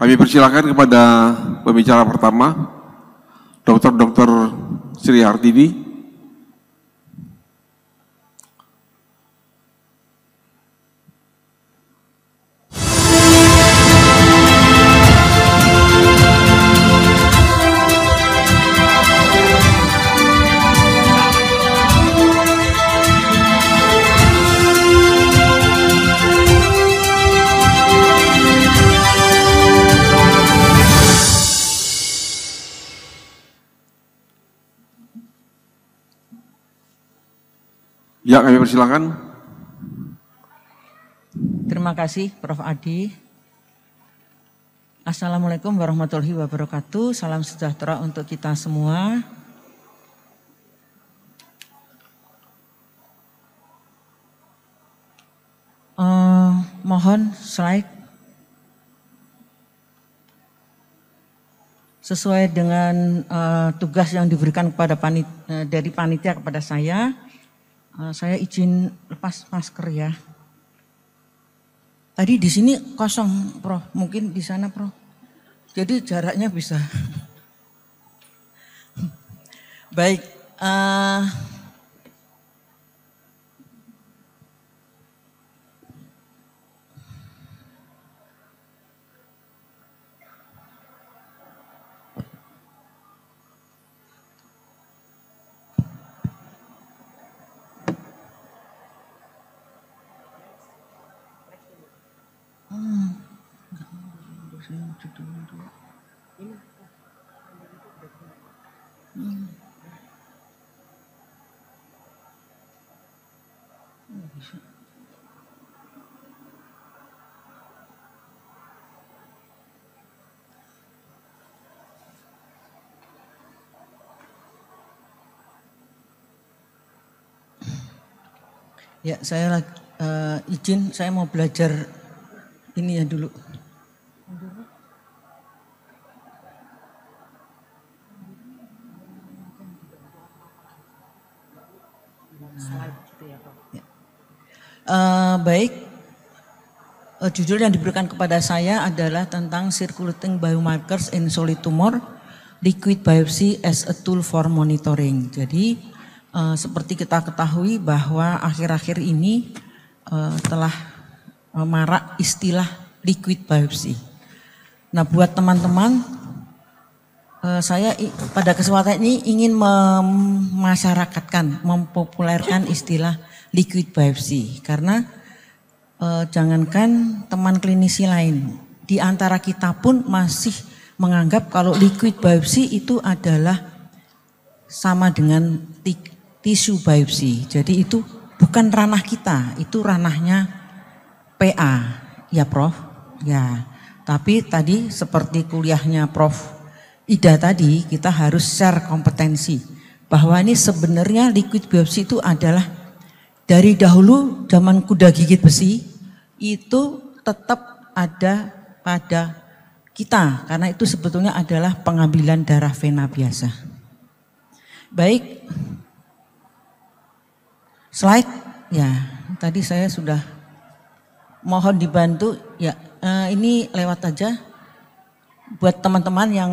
Kami persilahkan kepada pembicara pertama, Dr. Dr. Sri Hartini. Ya, kami persilakan. Terima kasih Prof. Adi. Assalamualaikum warahmatullahi wabarakatuh. Salam sejahtera untuk kita semua. Uh, mohon slide. Sesuai dengan uh, tugas yang diberikan kepada panit uh, dari panitia kepada saya, Eh, saya izin lepas masker ya. Tadi di sini kosong, Prof. Mungkin di sana, Prof. Jadi jaraknya bisa. *laughs* Baik. Uh, Ya, saya uh, izin, saya mau belajar ini ya dulu. Uh, baik, uh, judul yang diberikan kepada saya adalah tentang circulating biomarkers in solid tumor, liquid biopsy as a tool for monitoring. Jadi uh, seperti kita ketahui bahwa akhir-akhir ini uh, telah Eh, marak istilah liquid biopsy. Nah buat teman-teman, eh, saya pada kesempatan ini ingin memasyarakatkan, mempopulerkan istilah liquid biopsy. Karena eh, jangankan teman klinisi lain, di antara kita pun masih menganggap kalau liquid biopsy itu adalah sama dengan tisu biopsi. Jadi itu bukan ranah kita, itu ranahnya PA, ya Prof. Ya, tapi tadi seperti kuliahnya Prof. Ida tadi, kita harus share kompetensi. Bahwa ini sebenarnya liquid biopsi itu adalah dari dahulu zaman kuda gigit besi itu tetap ada pada kita karena itu sebetulnya adalah pengambilan darah vena biasa. Baik. Slide ya, tadi saya sudah mohon dibantu ya uh, ini lewat aja buat teman-teman yang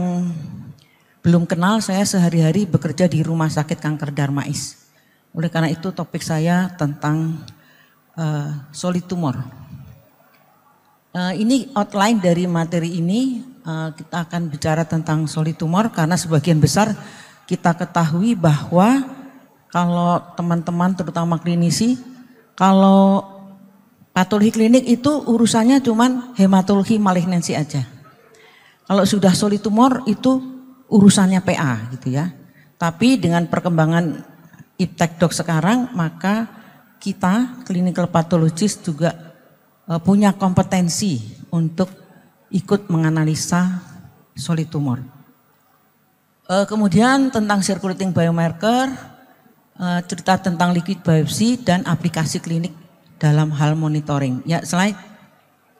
belum kenal saya sehari-hari bekerja di rumah sakit kanker Darmais. Oleh karena itu topik saya tentang uh, solid tumor. Uh, ini outline dari materi ini uh, kita akan bicara tentang solid tumor karena sebagian besar kita ketahui bahwa kalau teman-teman terutama klinisi kalau Patologi klinik itu urusannya cuman hematologi malignansi aja. Kalau sudah solid tumor itu urusannya PA gitu ya. Tapi dengan perkembangan iptek dok sekarang maka kita klinikal patologis juga e, punya kompetensi untuk ikut menganalisa solid tumor. E, kemudian tentang circulating biomarker, e, cerita tentang liquid biopsy dan aplikasi klinik dalam hal monitoring. Ya slide,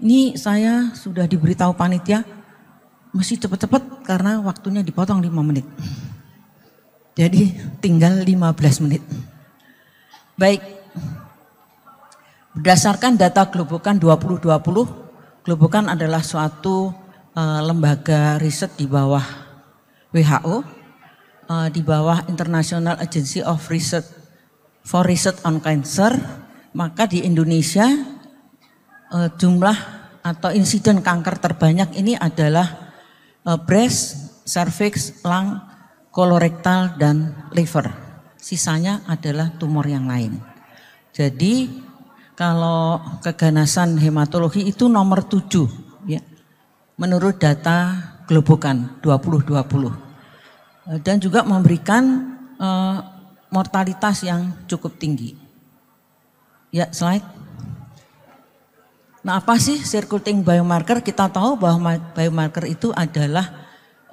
ini saya sudah diberitahu panitia, masih cepat-cepat karena waktunya dipotong 5 menit. Jadi tinggal 15 menit. Baik, berdasarkan data Globokan 2020, Globokan adalah suatu uh, lembaga riset di bawah WHO, uh, eh, di bawah International Agency of Research for Research on Cancer, maka di Indonesia uh, jumlah atau insiden kanker terbanyak ini adalah uh, breast, cervix, lung, kolorektal dan liver. Sisanya adalah tumor yang lain. Jadi kalau keganasan hematologi itu nomor 7 ya. Menurut data Globokan 2020. Eh, dan juga memberikan uh, mortalitas yang cukup tinggi. Ya, slide. Nah, apa sih circulating biomarker? Kita tahu bahwa biomarker itu adalah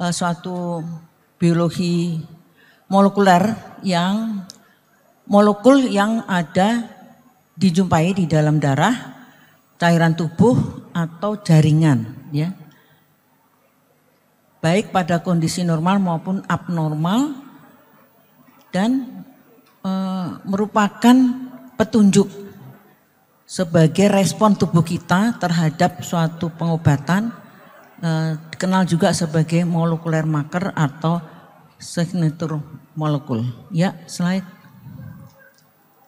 uh, suatu biologi molekuler yang molekul yang ada dijumpai di dalam darah, cairan tubuh atau jaringan, ya. Baik pada kondisi normal maupun abnormal dan e, merupakan petunjuk sebagai respon tubuh kita terhadap suatu pengobatan eh, dikenal juga sebagai molekuler marker atau signature molekul. Ya, slide.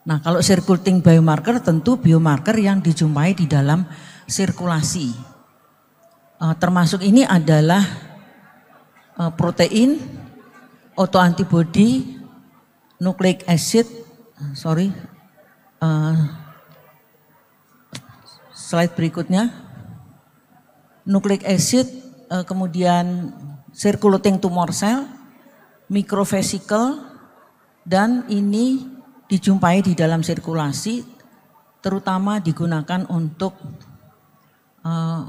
Nah, kalau circulating biomarker tentu biomarker yang dijumpai di dalam sirkulasi. Eh, termasuk ini adalah eh, protein, autoantibody, nucleic acid, sorry, slide berikutnya. Nucleic acid, eh, kemudian circulating tumor cell, microvesicle, dan ini dijumpai di dalam sirkulasi, terutama digunakan untuk eh,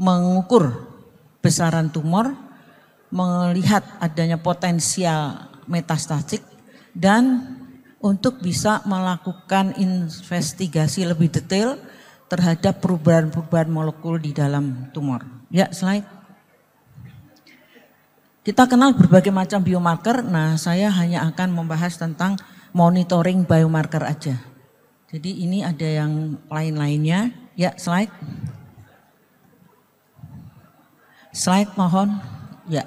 mengukur besaran tumor, melihat adanya potensial metastatik, dan untuk bisa melakukan investigasi lebih detail terhadap perubahan-perubahan molekul di dalam tumor. Ya, slide. Kita kenal berbagai macam biomarker. Nah, saya hanya akan membahas tentang monitoring biomarker aja. Jadi ini ada yang lain-lainnya. Ya, slide. Slide mohon. Ya.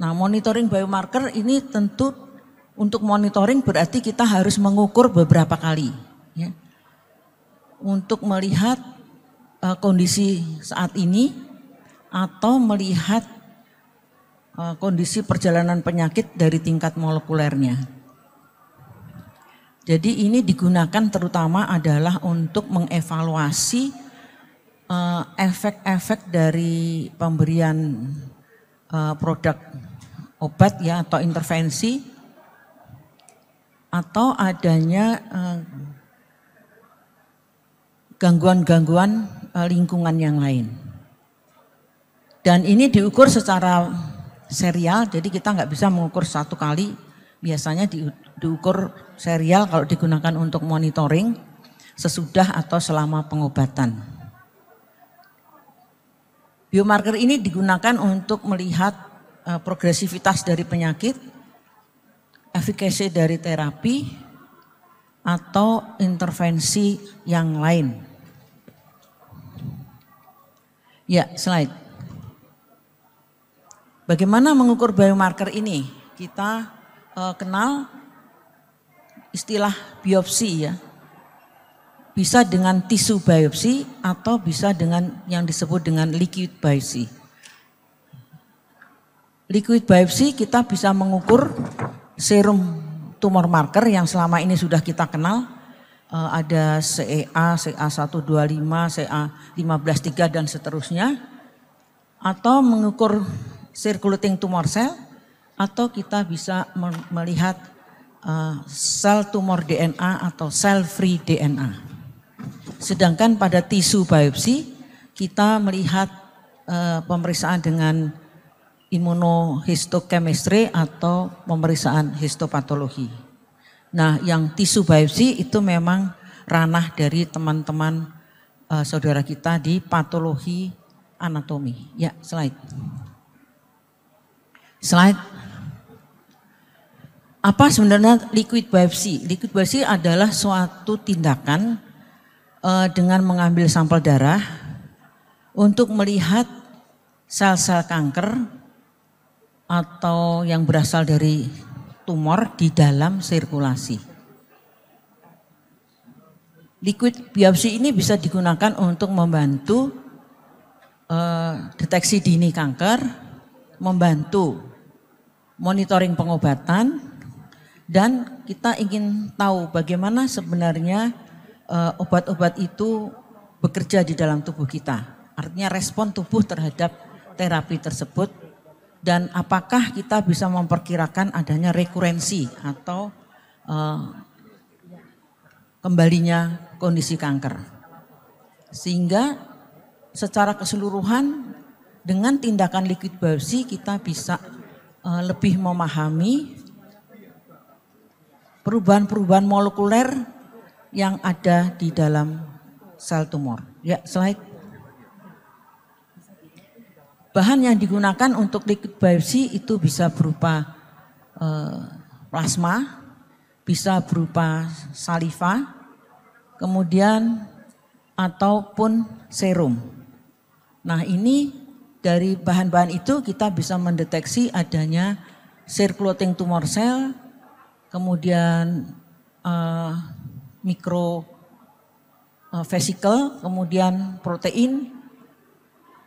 Nah, monitoring biomarker ini tentu untuk monitoring berarti kita harus mengukur beberapa kali. Ya untuk melihat uh, kondisi saat ini atau melihat uh, kondisi perjalanan penyakit dari tingkat molekulernya. Jadi ini digunakan terutama adalah untuk mengevaluasi eh, efek-efek dari pemberian produk obat ya atau intervensi atau adanya gangguan-gangguan eh, lingkungan yang lain. Dan ini diukur secara serial, jadi kita nggak bisa mengukur satu kali. Biasanya di, diukur serial kalau digunakan untuk monitoring sesudah atau selama pengobatan. Biomarker ini digunakan untuk melihat uh, progresivitas dari penyakit, efikasi dari terapi, atau intervensi yang lain Ya, slide. Bagaimana mengukur biomarker ini? Kita uh, kenal istilah biopsi ya. Bisa dengan tisu biopsi atau bisa dengan yang disebut dengan liquid biopsy. Liquid biopsy kita bisa mengukur serum tumor marker yang selama ini sudah kita kenal Eh, ada CEA, CA 125, CA 153 dan seterusnya atau mengukur circulating tumor cell atau kita bisa melihat uh, sel tumor DNA atau sel free DNA. Sedangkan pada tisu biopsi kita melihat eh, pemeriksaan dengan imunohistochemistry atau pemeriksaan histopatologi. Nah, yang tisu biopsi itu memang ranah dari teman-teman uh, saudara kita di patologi anatomi. Ya, slide. Slide. Apa sebenarnya liquid biopsy? Liquid biopsy adalah suatu tindakan uh, dengan mengambil sampel darah untuk melihat sel-sel kanker atau yang berasal dari tumor di dalam sirkulasi. Liquid biopsi ini bisa digunakan untuk membantu uh, deteksi dini kanker, membantu monitoring pengobatan, dan kita ingin tahu bagaimana sebenarnya obat eh, obat-obat itu bekerja di dalam tubuh kita. Artinya respon tubuh terhadap terapi tersebut dan apakah kita bisa memperkirakan adanya rekurensi atau uh, kembalinya kondisi kanker. Sehingga secara keseluruhan dengan tindakan liquid biopsy kita bisa uh, lebih memahami perubahan-perubahan molekuler yang ada di dalam sel tumor. Ya, slide. Bahan yang digunakan untuk liquid biopsy itu bisa berupa eh, plasma, bisa berupa saliva, kemudian ataupun serum. Nah ini dari bahan-bahan itu kita bisa mendeteksi adanya circulating tumor cell, kemudian uh, mikro uh, kemudian protein,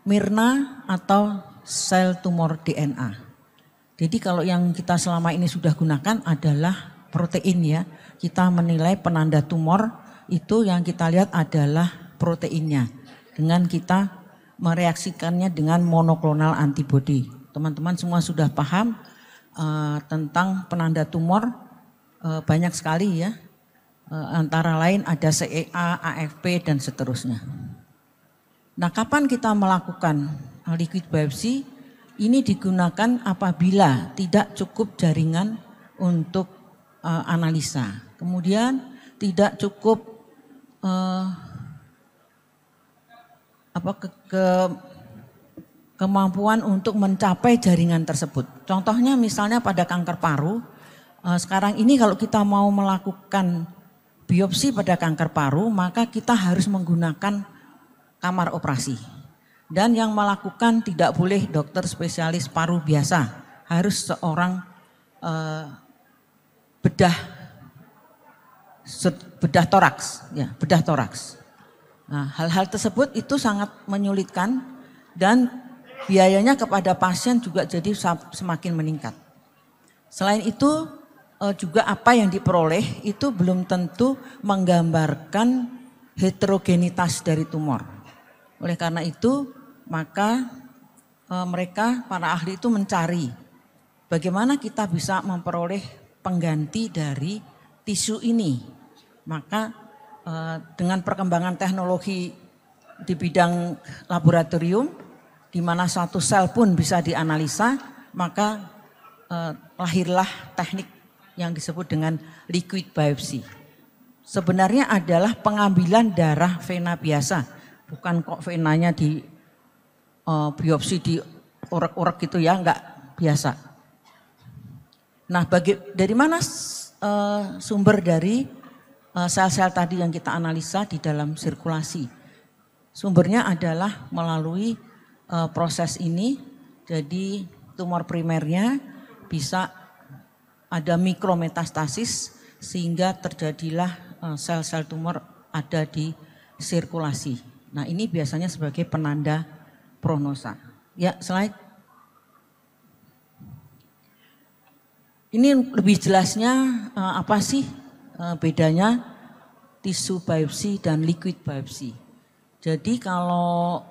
Mirna atau sel tumor DNA. Jadi kalau yang kita selama ini sudah gunakan adalah protein ya. Kita menilai penanda tumor itu yang kita lihat adalah proteinnya. Dengan kita mereaksikannya dengan monoklonal antibody. Teman-teman semua sudah paham uh, tentang penanda tumor uh, banyak sekali ya. Uh, antara lain ada CEA, AFP dan seterusnya. Nah, kapan kita melakukan liquid biopsy? Ini digunakan apabila tidak cukup jaringan untuk uh, analisa. Kemudian tidak cukup uh, apa ke, ke kemampuan untuk mencapai jaringan tersebut. Contohnya misalnya pada kanker paru, uh, sekarang ini kalau kita mau melakukan biopsi pada kanker paru, maka kita harus menggunakan kamar operasi. Dan yang melakukan tidak boleh dokter spesialis paru biasa, harus seorang eh, bedah bedah toraks, ya, bedah toraks. Nah, hal-hal tersebut itu sangat menyulitkan dan biayanya kepada pasien juga jadi semakin meningkat. Selain itu eh, juga apa yang diperoleh itu belum tentu menggambarkan heterogenitas dari tumor. Oleh karena itu, maka e, mereka para ahli itu mencari bagaimana kita bisa memperoleh pengganti dari tisu ini. Maka e, dengan perkembangan teknologi di bidang laboratorium di mana satu sel pun bisa dianalisa, maka e, lahirlah teknik yang disebut dengan liquid biopsy. Sebenarnya adalah pengambilan darah vena biasa bukan kok venanya di uh, biopsi di orek-orek gitu ya, enggak biasa. Nah, bagi, dari mana uh, sumber dari eh, sel-sel uh, tadi yang kita analisa di dalam sirkulasi? Sumbernya adalah melalui uh, proses ini. Jadi tumor primernya bisa ada mikrometastasis sehingga terjadilah sel-sel tumor ada di sirkulasi. Nah ini biasanya sebagai penanda pronosa. Ya slide. Ini lebih jelasnya eh, apa sih eh, bedanya tisu biopsi dan liquid biopsi. Jadi kalau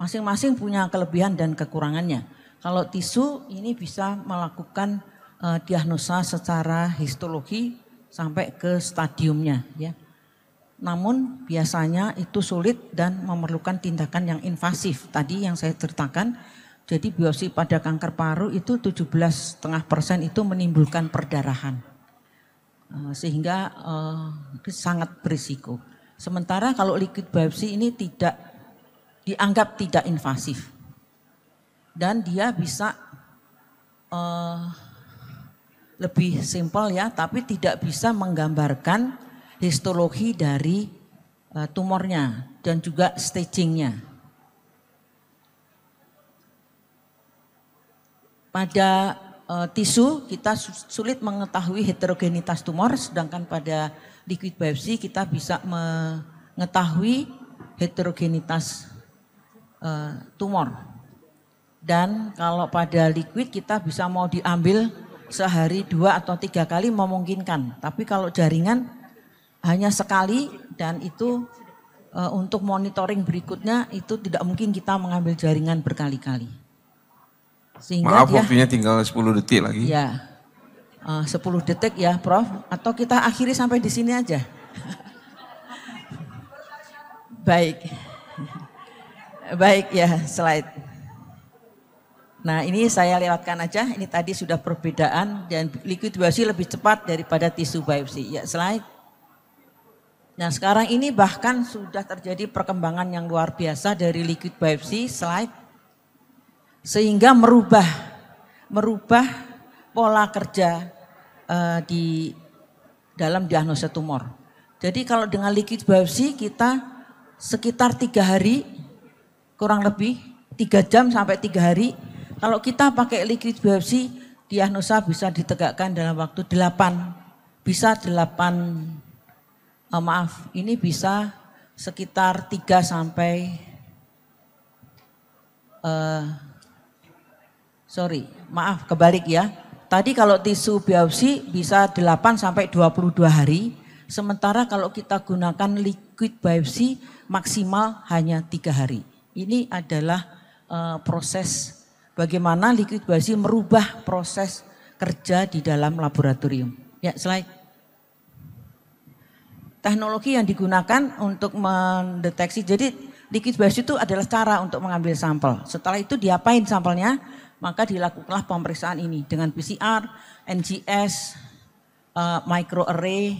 masing-masing punya kelebihan dan kekurangannya. Kalau tisu ini bisa melakukan eh, diagnosa secara histologi sampai ke stadiumnya ya namun biasanya itu sulit dan memerlukan tindakan yang invasif. Tadi yang saya ceritakan, jadi biopsi pada kanker paru itu 17,5 persen itu menimbulkan perdarahan. Eh, sehingga eh, sangat berisiko. Sementara kalau liquid biopsy ini tidak dianggap tidak invasif. Dan dia bisa eh, lebih simpel ya, tapi tidak bisa menggambarkan histologi dari uh, tumornya dan juga stagingnya. Pada uh, tisu kita sulit mengetahui heterogenitas tumor, sedangkan pada liquid biopsy kita bisa mengetahui heterogenitas uh, tumor. Dan kalau pada liquid kita bisa mau diambil sehari dua atau tiga kali memungkinkan. Tapi kalau jaringan hanya sekali dan itu e, untuk monitoring berikutnya itu tidak mungkin kita mengambil jaringan berkali-kali. Sehingga Maaf dia, waktunya tinggal 10 detik lagi. Ya, e, 10 detik ya Prof. Atau kita akhiri sampai di sini aja. *laughs* Baik. Baik ya slide. Nah ini saya lewatkan aja, ini tadi sudah perbedaan dan likuidasi lebih cepat daripada tisu biopsi. Ya slide. Nah sekarang ini bahkan sudah terjadi perkembangan yang luar biasa dari liquid biopsy slide sehingga merubah merubah pola kerja uh, di dalam diagnosa tumor. Jadi kalau dengan liquid biopsy kita sekitar tiga hari kurang lebih tiga jam sampai tiga hari. Kalau kita pakai liquid biopsy diagnosa bisa ditegakkan dalam waktu delapan bisa delapan uh, maaf, ini bisa sekitar 3 sampai uh, sorry, maaf kebalik ya. Tadi kalau tisu biopsi bisa 8 sampai 22 hari, sementara kalau kita gunakan liquid biopsi maksimal hanya 3 hari. Ini adalah uh, proses bagaimana liquid biopsi merubah proses kerja di dalam laboratorium. Ya, slide teknologi yang digunakan untuk mendeteksi. Jadi liquid biopsy itu adalah cara untuk mengambil sampel. Setelah itu diapain sampelnya? Maka dilakukanlah pemeriksaan ini dengan PCR, NGS, uh, eh, microarray,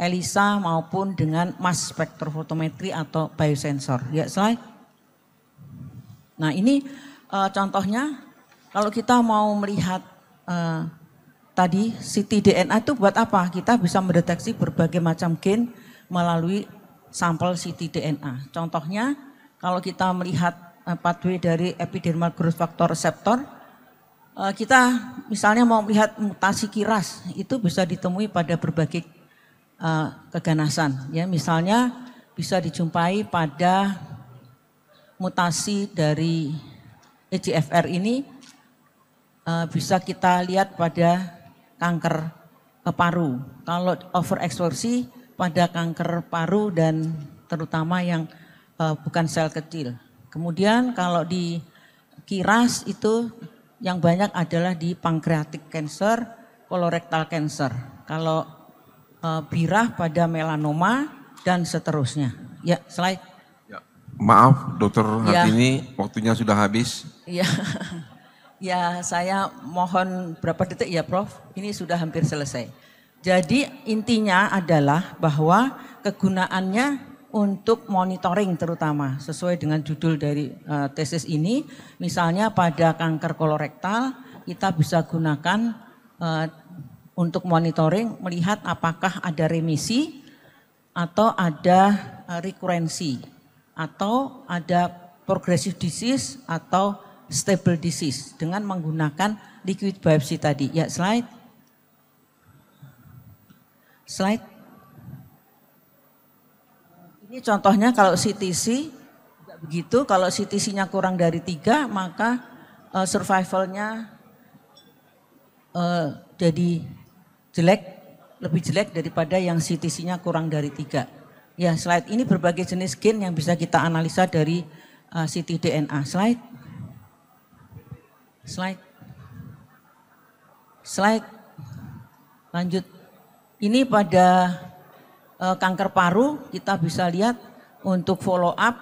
ELISA maupun dengan mass spektrofotometri atau biosensor. Ya, slide. Nah, ini uh, contohnya kalau kita mau melihat uh, tadi CT DNA itu buat apa? Kita bisa mendeteksi berbagai macam gen melalui sampel CT DNA. Contohnya kalau kita melihat eh, pathway dari epidermal growth factor receptor, eh, kita misalnya mau melihat mutasi kiras itu bisa ditemui pada berbagai eh, keganasan. Ya, misalnya bisa dijumpai pada mutasi dari EGFR ini bisa kita lihat pada kanker paru. Kalau overeksposure pada kanker paru dan terutama yang eh, bukan sel kecil. Kemudian kalau di kiras itu yang banyak adalah di pankreatik cancer, kolorektal cancer. Kalau eh, birah pada melanoma dan seterusnya. Ya, selain ya, Maaf, Dokter ya. Hartini, ini waktunya sudah habis. Iya. *laughs* Ya, saya mohon berapa detik ya Prof? Ini sudah hampir selesai. Jadi intinya adalah bahwa kegunaannya untuk monitoring terutama sesuai dengan judul dari uh, tesis ini. Misalnya pada kanker kolorektal kita bisa gunakan uh, untuk monitoring melihat apakah ada remisi atau ada uh, rekurensi atau ada progressive disease atau stable disease dengan menggunakan liquid biopsy tadi. Ya slide. Slide. Ini contohnya kalau CTC begitu, kalau CTC-nya kurang dari tiga maka uh, survival-nya uh, jadi jelek, lebih jelek daripada yang CTC-nya kurang dari tiga. Ya slide ini berbagai jenis gen yang bisa kita analisa dari uh, eh, CT DNA. Slide. Slide. Slide. Lanjut. Ini pada e, kanker paru kita bisa lihat untuk follow up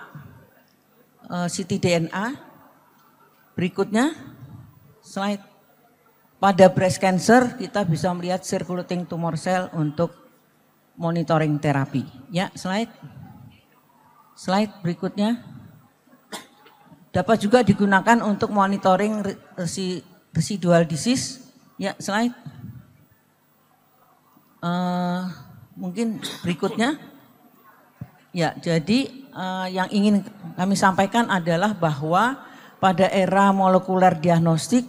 e, eh, CT DNA. Berikutnya slide. Pada breast cancer kita bisa melihat circulating tumor cell untuk monitoring terapi. Ya, slide. Slide berikutnya. Dapat juga digunakan untuk monitoring residual disease. Ya, selain Uh, eh, mungkin berikutnya. Ya, jadi uh, yang ingin kami sampaikan adalah bahwa pada era molekuler diagnostik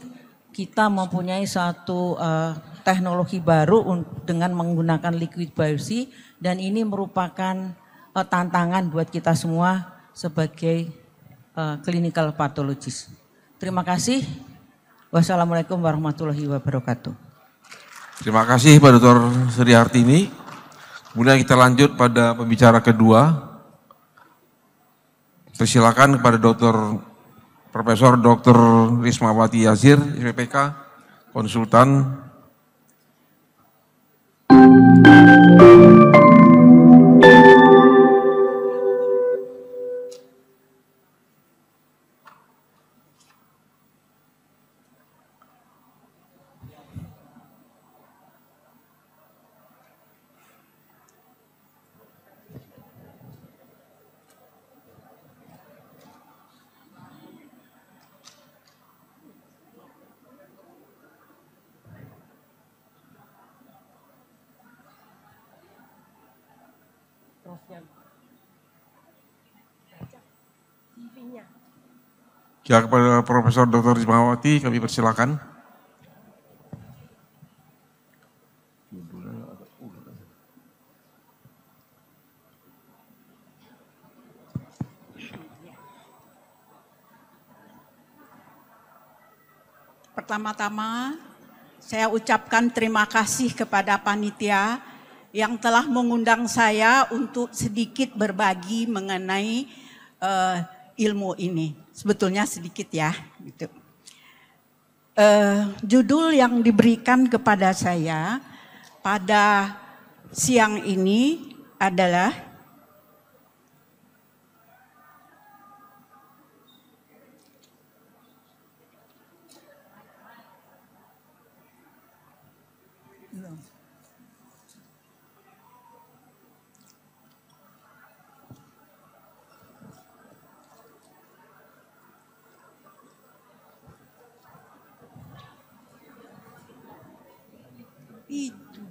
kita mempunyai satu uh, teknologi baru dengan menggunakan liquid biopsy dan ini merupakan uh, tantangan buat kita semua sebagai uh, eh, Patologis. Terima kasih. Wassalamualaikum warahmatullahi wabarakatuh. Terima kasih Pak Dr. Sri Hartini. Kemudian kita lanjut pada pembicara kedua. Persilakan kepada Dr. Profesor Dr. Rismawati Yazir, SPPK, konsultan. Thank you. Ya kepada Profesor Dr. Jemawati kami persilakan. Pertama-tama saya ucapkan terima kasih kepada panitia yang telah mengundang saya untuk sedikit berbagi mengenai uh, ilmu ini. Sebetulnya sedikit ya, gitu. Uh, judul yang diberikan kepada saya pada siang ini adalah Itu.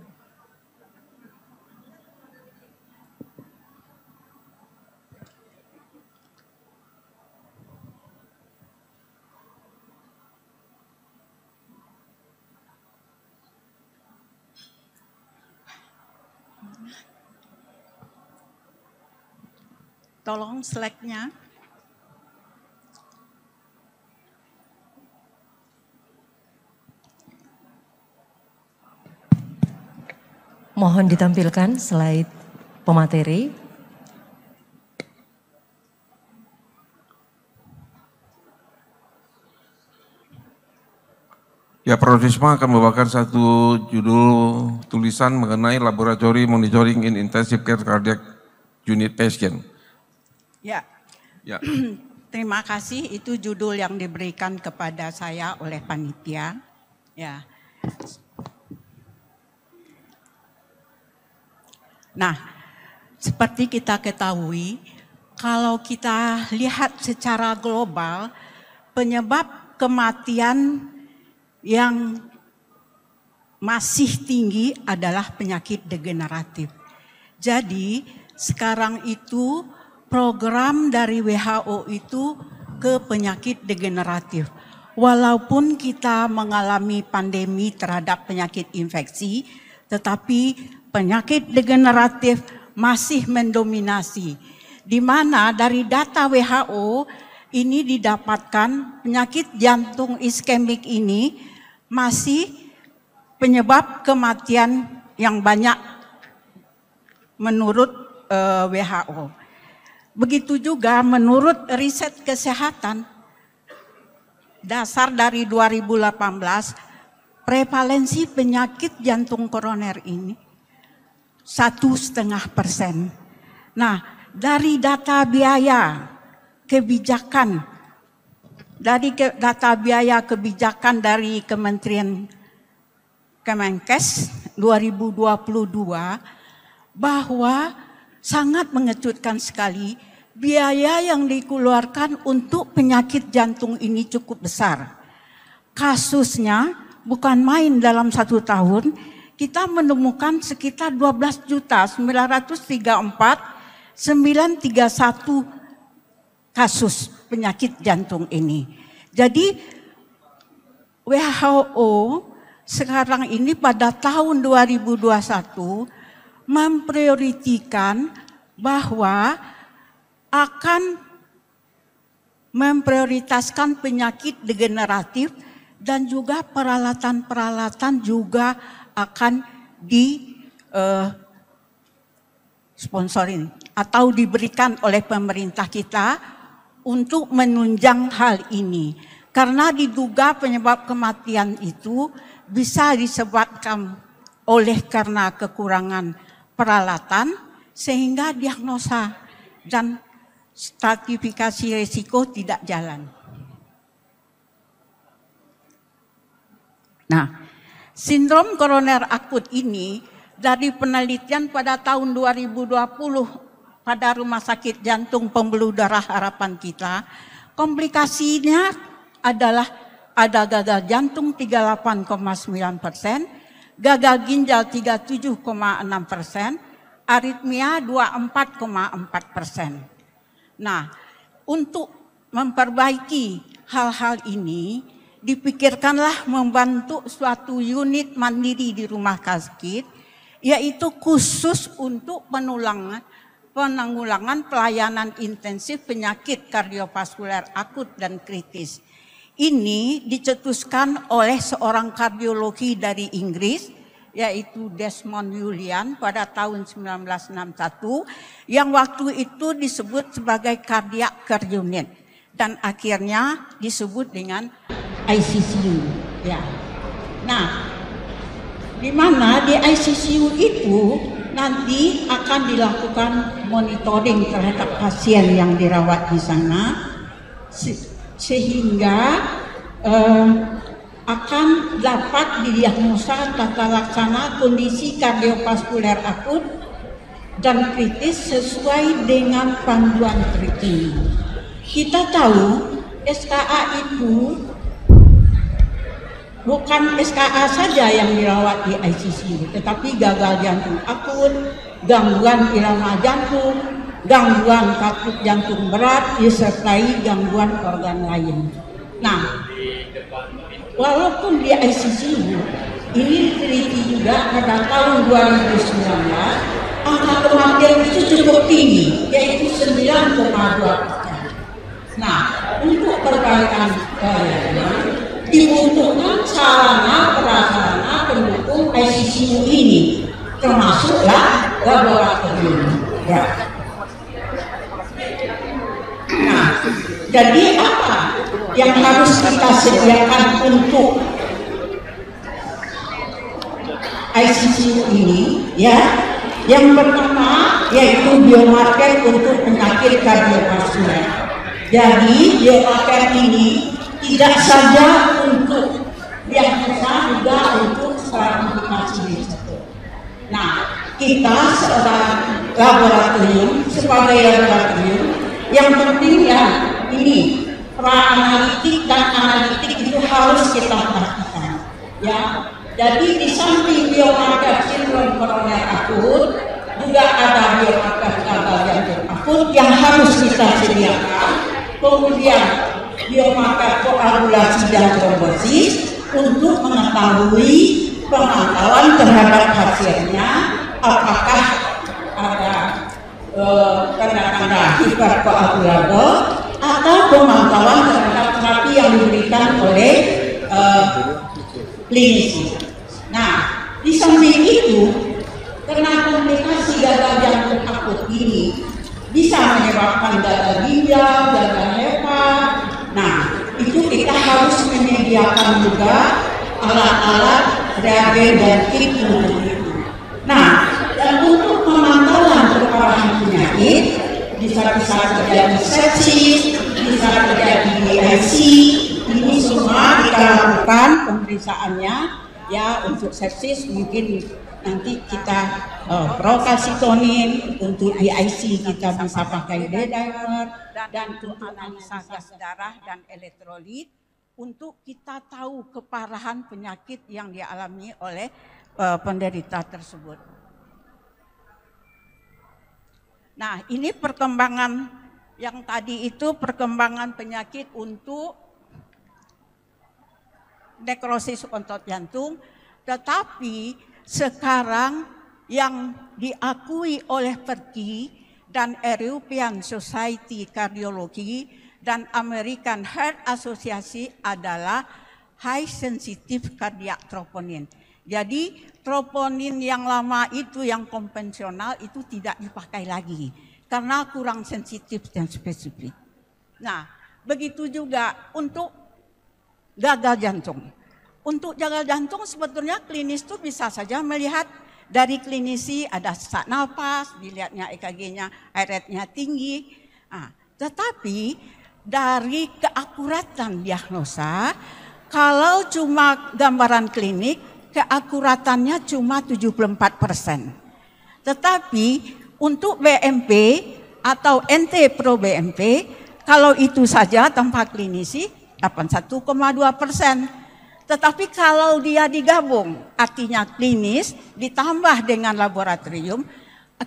Tolong slide-nya. Mohon ditampilkan slide pemateri. Ya, Pronisma akan membawakan satu judul tulisan mengenai Laboratory Monitoring in Intensive Care Cardiac Unit Patient. Ya, ya. *clears throat* terima kasih. Itu judul yang diberikan kepada saya oleh panitia. Ya, Nah, seperti kita ketahui, kalau kita lihat secara global, penyebab kematian yang masih tinggi adalah penyakit degeneratif. Jadi, sekarang itu program dari WHO itu ke penyakit degeneratif. Walaupun kita mengalami pandemi terhadap penyakit infeksi, tetapi penyakit degeneratif masih mendominasi. Di mana dari data WHO ini didapatkan penyakit jantung iskemik ini masih penyebab kematian yang banyak menurut eh, WHO. Begitu juga menurut riset kesehatan dasar dari 2018 prevalensi penyakit jantung koroner ini satu setengah persen. Nah, dari data biaya kebijakan, dari ke, data biaya kebijakan dari Kementerian Kemenkes 2022 bahwa sangat mengejutkan sekali biaya yang dikeluarkan untuk penyakit jantung ini cukup besar. Kasusnya bukan main dalam satu tahun, kita menemukan sekitar 12 juta 934 931 kasus penyakit jantung ini. Jadi WHO sekarang ini pada tahun 2021 memprioritikan bahwa akan memprioritaskan penyakit degeneratif dan juga peralatan-peralatan juga akan di uh, sponsorin atau diberikan oleh pemerintah kita untuk menunjang hal ini. Karena diduga penyebab kematian itu bisa disebabkan oleh karena kekurangan peralatan sehingga diagnosa dan stratifikasi risiko tidak jalan. Nah, Sindrom koroner akut ini dari penelitian pada tahun 2020 pada Rumah Sakit Jantung Pembuluh Darah Harapan kita, komplikasinya adalah ada gagal jantung 38,9 persen, gagal ginjal 37,6 persen, aritmia 24,4 persen. Nah, untuk memperbaiki hal-hal ini, dipikirkanlah membantu suatu unit mandiri di rumah sakit, yaitu khusus untuk penulangan, penanggulangan pelayanan intensif penyakit kardiovaskuler akut dan kritis. Ini dicetuskan oleh seorang kardiologi dari Inggris, yaitu Desmond Julian pada tahun 1961 yang waktu itu disebut sebagai cardiac care unit dan akhirnya disebut dengan ICCU ya. Nah, di mana di ICCU itu nanti akan dilakukan monitoring terhadap pasien yang dirawat di sana sehingga eh, akan dapat didiagnosa tata laksana kondisi kardiovaskuler akut dan kritis sesuai dengan panduan terkini. Kita tahu SKA itu bukan SKA saja yang dirawat di ICCU, tetapi gagal jantung akut, gangguan irama jantung, gangguan kaku jantung berat, disertai gangguan organ lain. Nah, walaupun di ICCU, ini teliti juga pada tahun 2019, angka kematian itu cukup tinggi, yaitu 9,2 persen. Nah, untuk perbaikan eh, dibutuhkan sarana prasarana pendukung ICCU ini termasuklah ya, laboratorium ya. Nah, jadi apa yang harus kita sediakan untuk ICCU ini ya yang pertama yaitu biomarker untuk penyakit kardiovaskuler. Jadi biomarker ini tidak saja untuk yang kita juga untuk sarana masjid. Nah, kita sebagai laboratorium sebagai laboratorium yang penting ya ini analitik dan analitik itu harus kita perhatikan ya jadi di samping biomarker sindrom koroner akut juga ada biomarker gagal akut yang harus kita sediakan kemudian Biomaka koagulasi dan trombosis untuk mengetahui pemantauan terhadap hasilnya apakah ada e, tanda-tanda uh, hiperkoagulable atau pemantauan terhadap terapi yang diberikan oleh klinisi. E, klinisi. Nah, di samping itu karena komplikasi gagal jantung akut ini bisa menyebabkan gagal ginjal, gagal harus menyediakan juga alat-alat reagen dan kit untuk itu. Nah, dan untuk pemantauan perkembangan penyakit bisa bisa terjadi sepsis, bisa terjadi IC, ini semua kita lakukan pemeriksaannya ya untuk sepsis mungkin nanti kita uh, prokasitonin untuk IIC kita bisa pakai d dan untuk analisa gas darah dan elektrolit untuk kita tahu keparahan penyakit yang dialami oleh uh, penderita tersebut. Nah, ini perkembangan yang tadi itu perkembangan penyakit untuk nekrosis otot jantung, tetapi sekarang yang diakui oleh Perki dan European Society Cardiology dan American Heart Association adalah high sensitive cardiac troponin. Jadi troponin yang lama itu yang konvensional itu tidak dipakai lagi karena kurang sensitif dan spesifik. Nah, begitu juga untuk gagal jantung. Untuk gagal jantung sebetulnya klinis itu bisa saja melihat dari klinisi ada sesak nafas, dilihatnya EKG-nya, heart tinggi. Nah, tetapi dari keakuratan diagnosa. Ya, kalau cuma gambaran klinik, keakuratannya cuma 74 persen. Tetapi untuk BMP atau NT Pro BMP, kalau itu saja tanpa klinisi 81,2 persen. Tetapi kalau dia digabung, artinya klinis ditambah dengan laboratorium,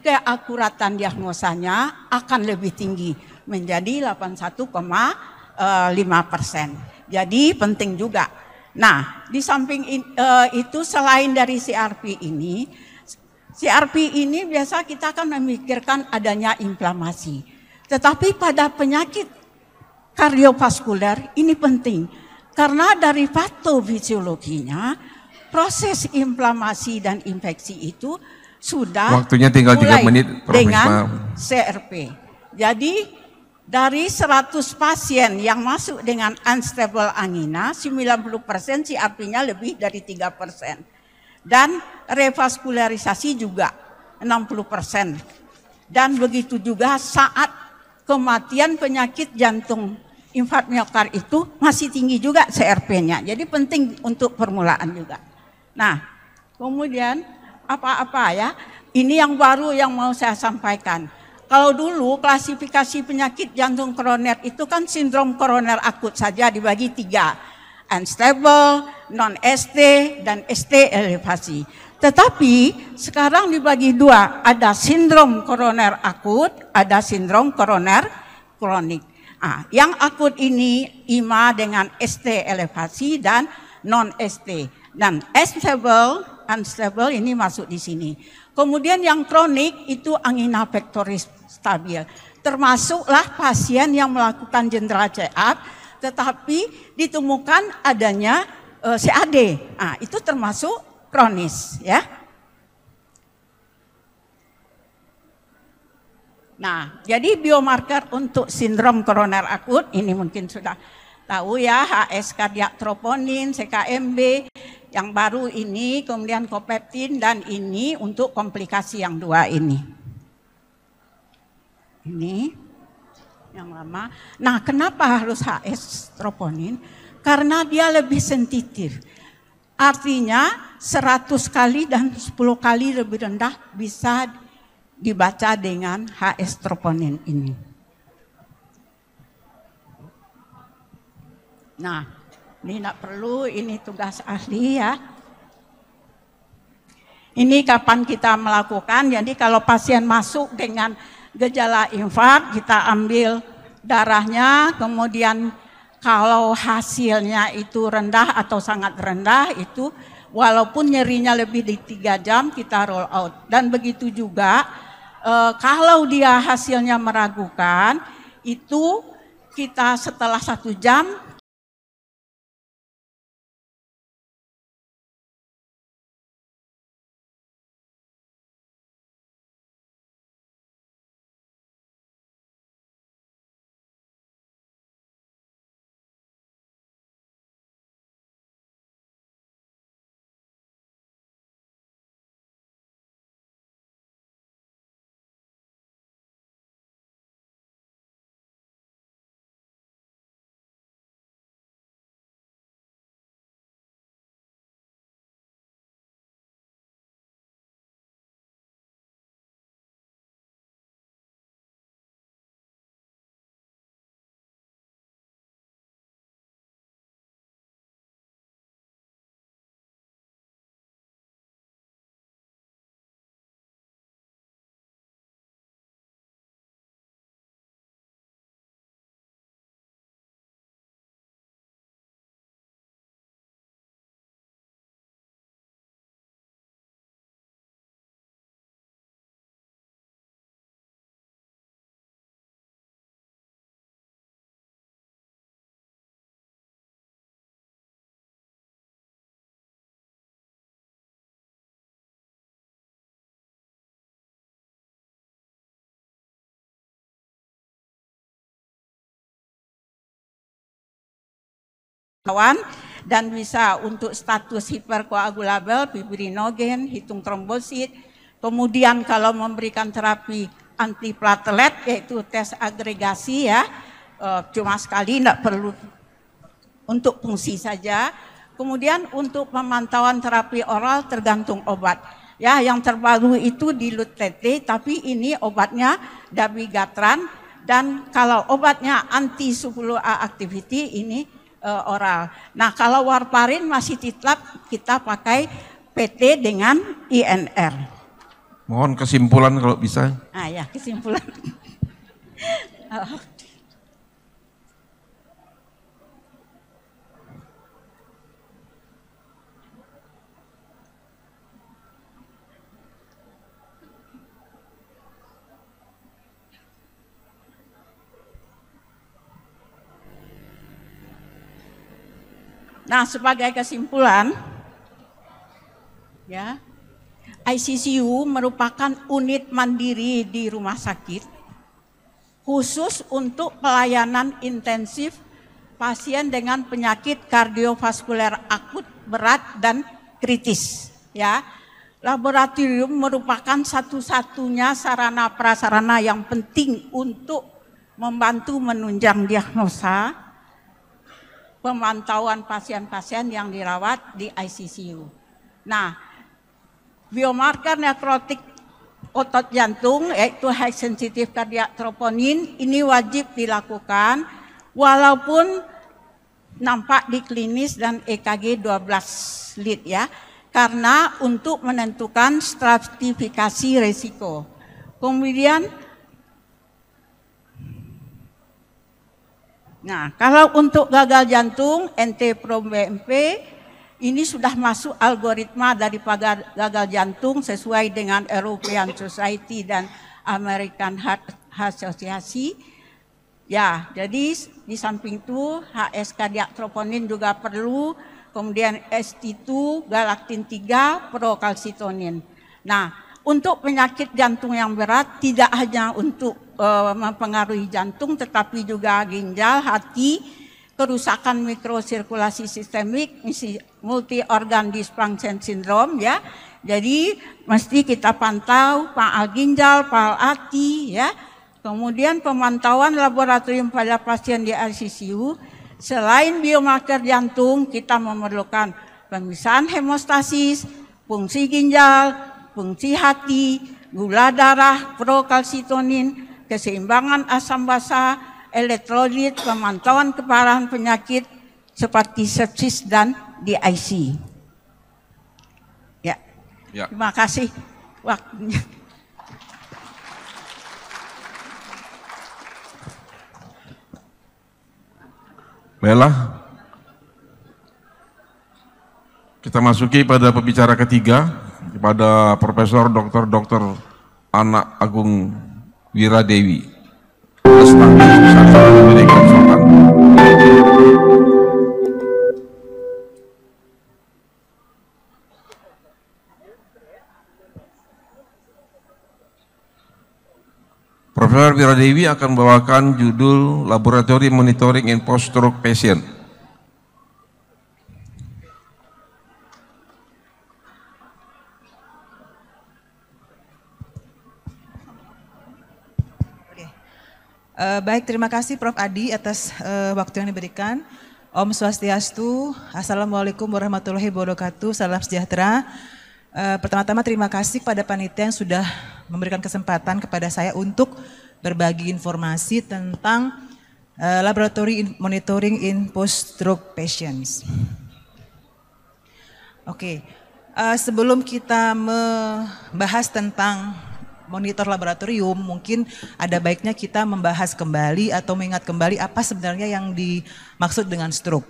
keakuratan diagnosanya akan lebih tinggi menjadi 81,5 persen. Jadi penting juga. Nah, di samping eh, itu selain dari CRP ini, CRP ini biasa kita akan memikirkan adanya inflamasi. Tetapi pada penyakit kardiovaskuler ini penting karena dari patofisiologinya proses inflamasi dan infeksi itu sudah waktunya tinggal tiga menit Prof. dengan CRP. Jadi dari 100 pasien yang masuk dengan unstable angina, 90 persen sih artinya lebih dari 3 persen. Dan revaskularisasi juga 60 persen. Dan begitu juga saat kematian penyakit jantung infark miokard itu masih tinggi juga CRP-nya. Jadi penting untuk permulaan juga. Nah, kemudian apa-apa ya, ini yang baru yang mau saya sampaikan kalau dulu klasifikasi penyakit jantung koroner itu kan sindrom koroner akut saja dibagi tiga. Unstable, non-ST, dan ST elevasi. Tetapi sekarang dibagi dua, ada sindrom koroner akut, ada sindrom koroner kronik. Nah, yang akut ini IMA dengan ST elevasi dan non ST dan unstable unstable ini masuk di sini. Kemudian yang kronik itu angina pectoris stabil. Termasuklah pasien yang melakukan general check tetapi ditemukan adanya e, CAD. Nah, itu termasuk kronis ya. Nah, jadi biomarker untuk sindrom koroner akut ini mungkin sudah tahu ya, HS kardiak troponin, CKMB, yang baru ini, kemudian kopeptin dan ini untuk komplikasi yang dua ini. Ini yang lama. Nah, kenapa harus HS troponin? Karena dia lebih sensitif. Artinya 100 kali dan 10 kali lebih rendah bisa dibaca dengan HS troponin ini. Nah, ini tidak perlu, ini tugas ahli ya. Ini kapan kita melakukan, jadi kalau pasien masuk dengan gejala infak, kita ambil darahnya, kemudian kalau hasilnya itu rendah atau sangat rendah, itu walaupun nyerinya lebih di tiga jam, kita roll out. Dan begitu juga, eh, kalau dia hasilnya meragukan, itu kita setelah satu jam kawan dan bisa untuk status hiperkoagulabel, fibrinogen, hitung trombosit. Kemudian kalau memberikan terapi antiplatelet yaitu tes agregasi ya, eh, cuma sekali tidak perlu untuk fungsi saja. Kemudian untuk pemantauan terapi oral tergantung obat. Ya, yang terbaru itu di Lutete, tapi ini obatnya dabigatran dan kalau obatnya anti 10A activity ini uh, oral. Nah, kalau warfarin masih titlap kita pakai PT dengan INR. Mohon kesimpulan kalau bisa. Ah ya, kesimpulan. *laughs* Nah, sebagai kesimpulan, ya, ICCU merupakan unit mandiri di rumah sakit khusus untuk pelayanan intensif pasien dengan penyakit kardiovaskuler akut berat dan kritis, ya. Laboratorium merupakan satu-satunya sarana prasarana yang penting untuk membantu menunjang diagnosa, pemantauan pasien-pasien yang dirawat di ICCU. Nah, biomarker nekrotik otot jantung yaitu high sensitive cardiac troponin ini wajib dilakukan walaupun nampak di klinis dan EKG 12 lead ya karena untuk menentukan stratifikasi resiko. Kemudian Nah, kalau untuk gagal jantung NT pro BMP ini sudah masuk algoritma dari pagar gagal jantung sesuai dengan European Society dan American Heart Association. Ya, jadi di samping itu HSK troponin juga perlu, kemudian ST2, galaktin 3, prokalsitonin. Nah, untuk penyakit jantung yang berat tidak hanya untuk uh, mempengaruhi jantung tetapi juga ginjal, hati, kerusakan mikrosirkulasi sistemik, multi organ dysfunction syndrome ya. Jadi mesti kita pantau paal ginjal, paal hati ya. Kemudian pemantauan laboratorium pada pasien di ICU selain biomarker jantung, kita memerlukan pemeriksaan hemostasis, fungsi ginjal, fungsi hati, gula darah, prokalsitonin, keseimbangan asam basa, elektrolit, pemantauan keparahan penyakit seperti sepsis dan DIC. Ya. ya. Terima kasih waktunya. Baiklah, kita masuki pada pembicara ketiga kepada Profesor Dr. Dr. Anak Agung Wiradewi. Profesor Wiradewi akan membawakan judul Laboratorium Monitoring and Post Stroke Patient. Uh, baik, terima kasih Prof. Adi atas uh, waktu yang diberikan. Om Swastiastu, Assalamualaikum warahmatullahi wabarakatuh, salam sejahtera. Uh, Pertama-tama terima kasih kepada panitia yang sudah memberikan kesempatan kepada saya untuk berbagi informasi tentang uh, Laboratory Monitoring in Post-Stroke Patients. Oke, okay. uh, sebelum kita membahas tentang monitor laboratorium, mungkin ada baiknya kita membahas kembali atau mengingat kembali apa sebenarnya yang dimaksud dengan stroke.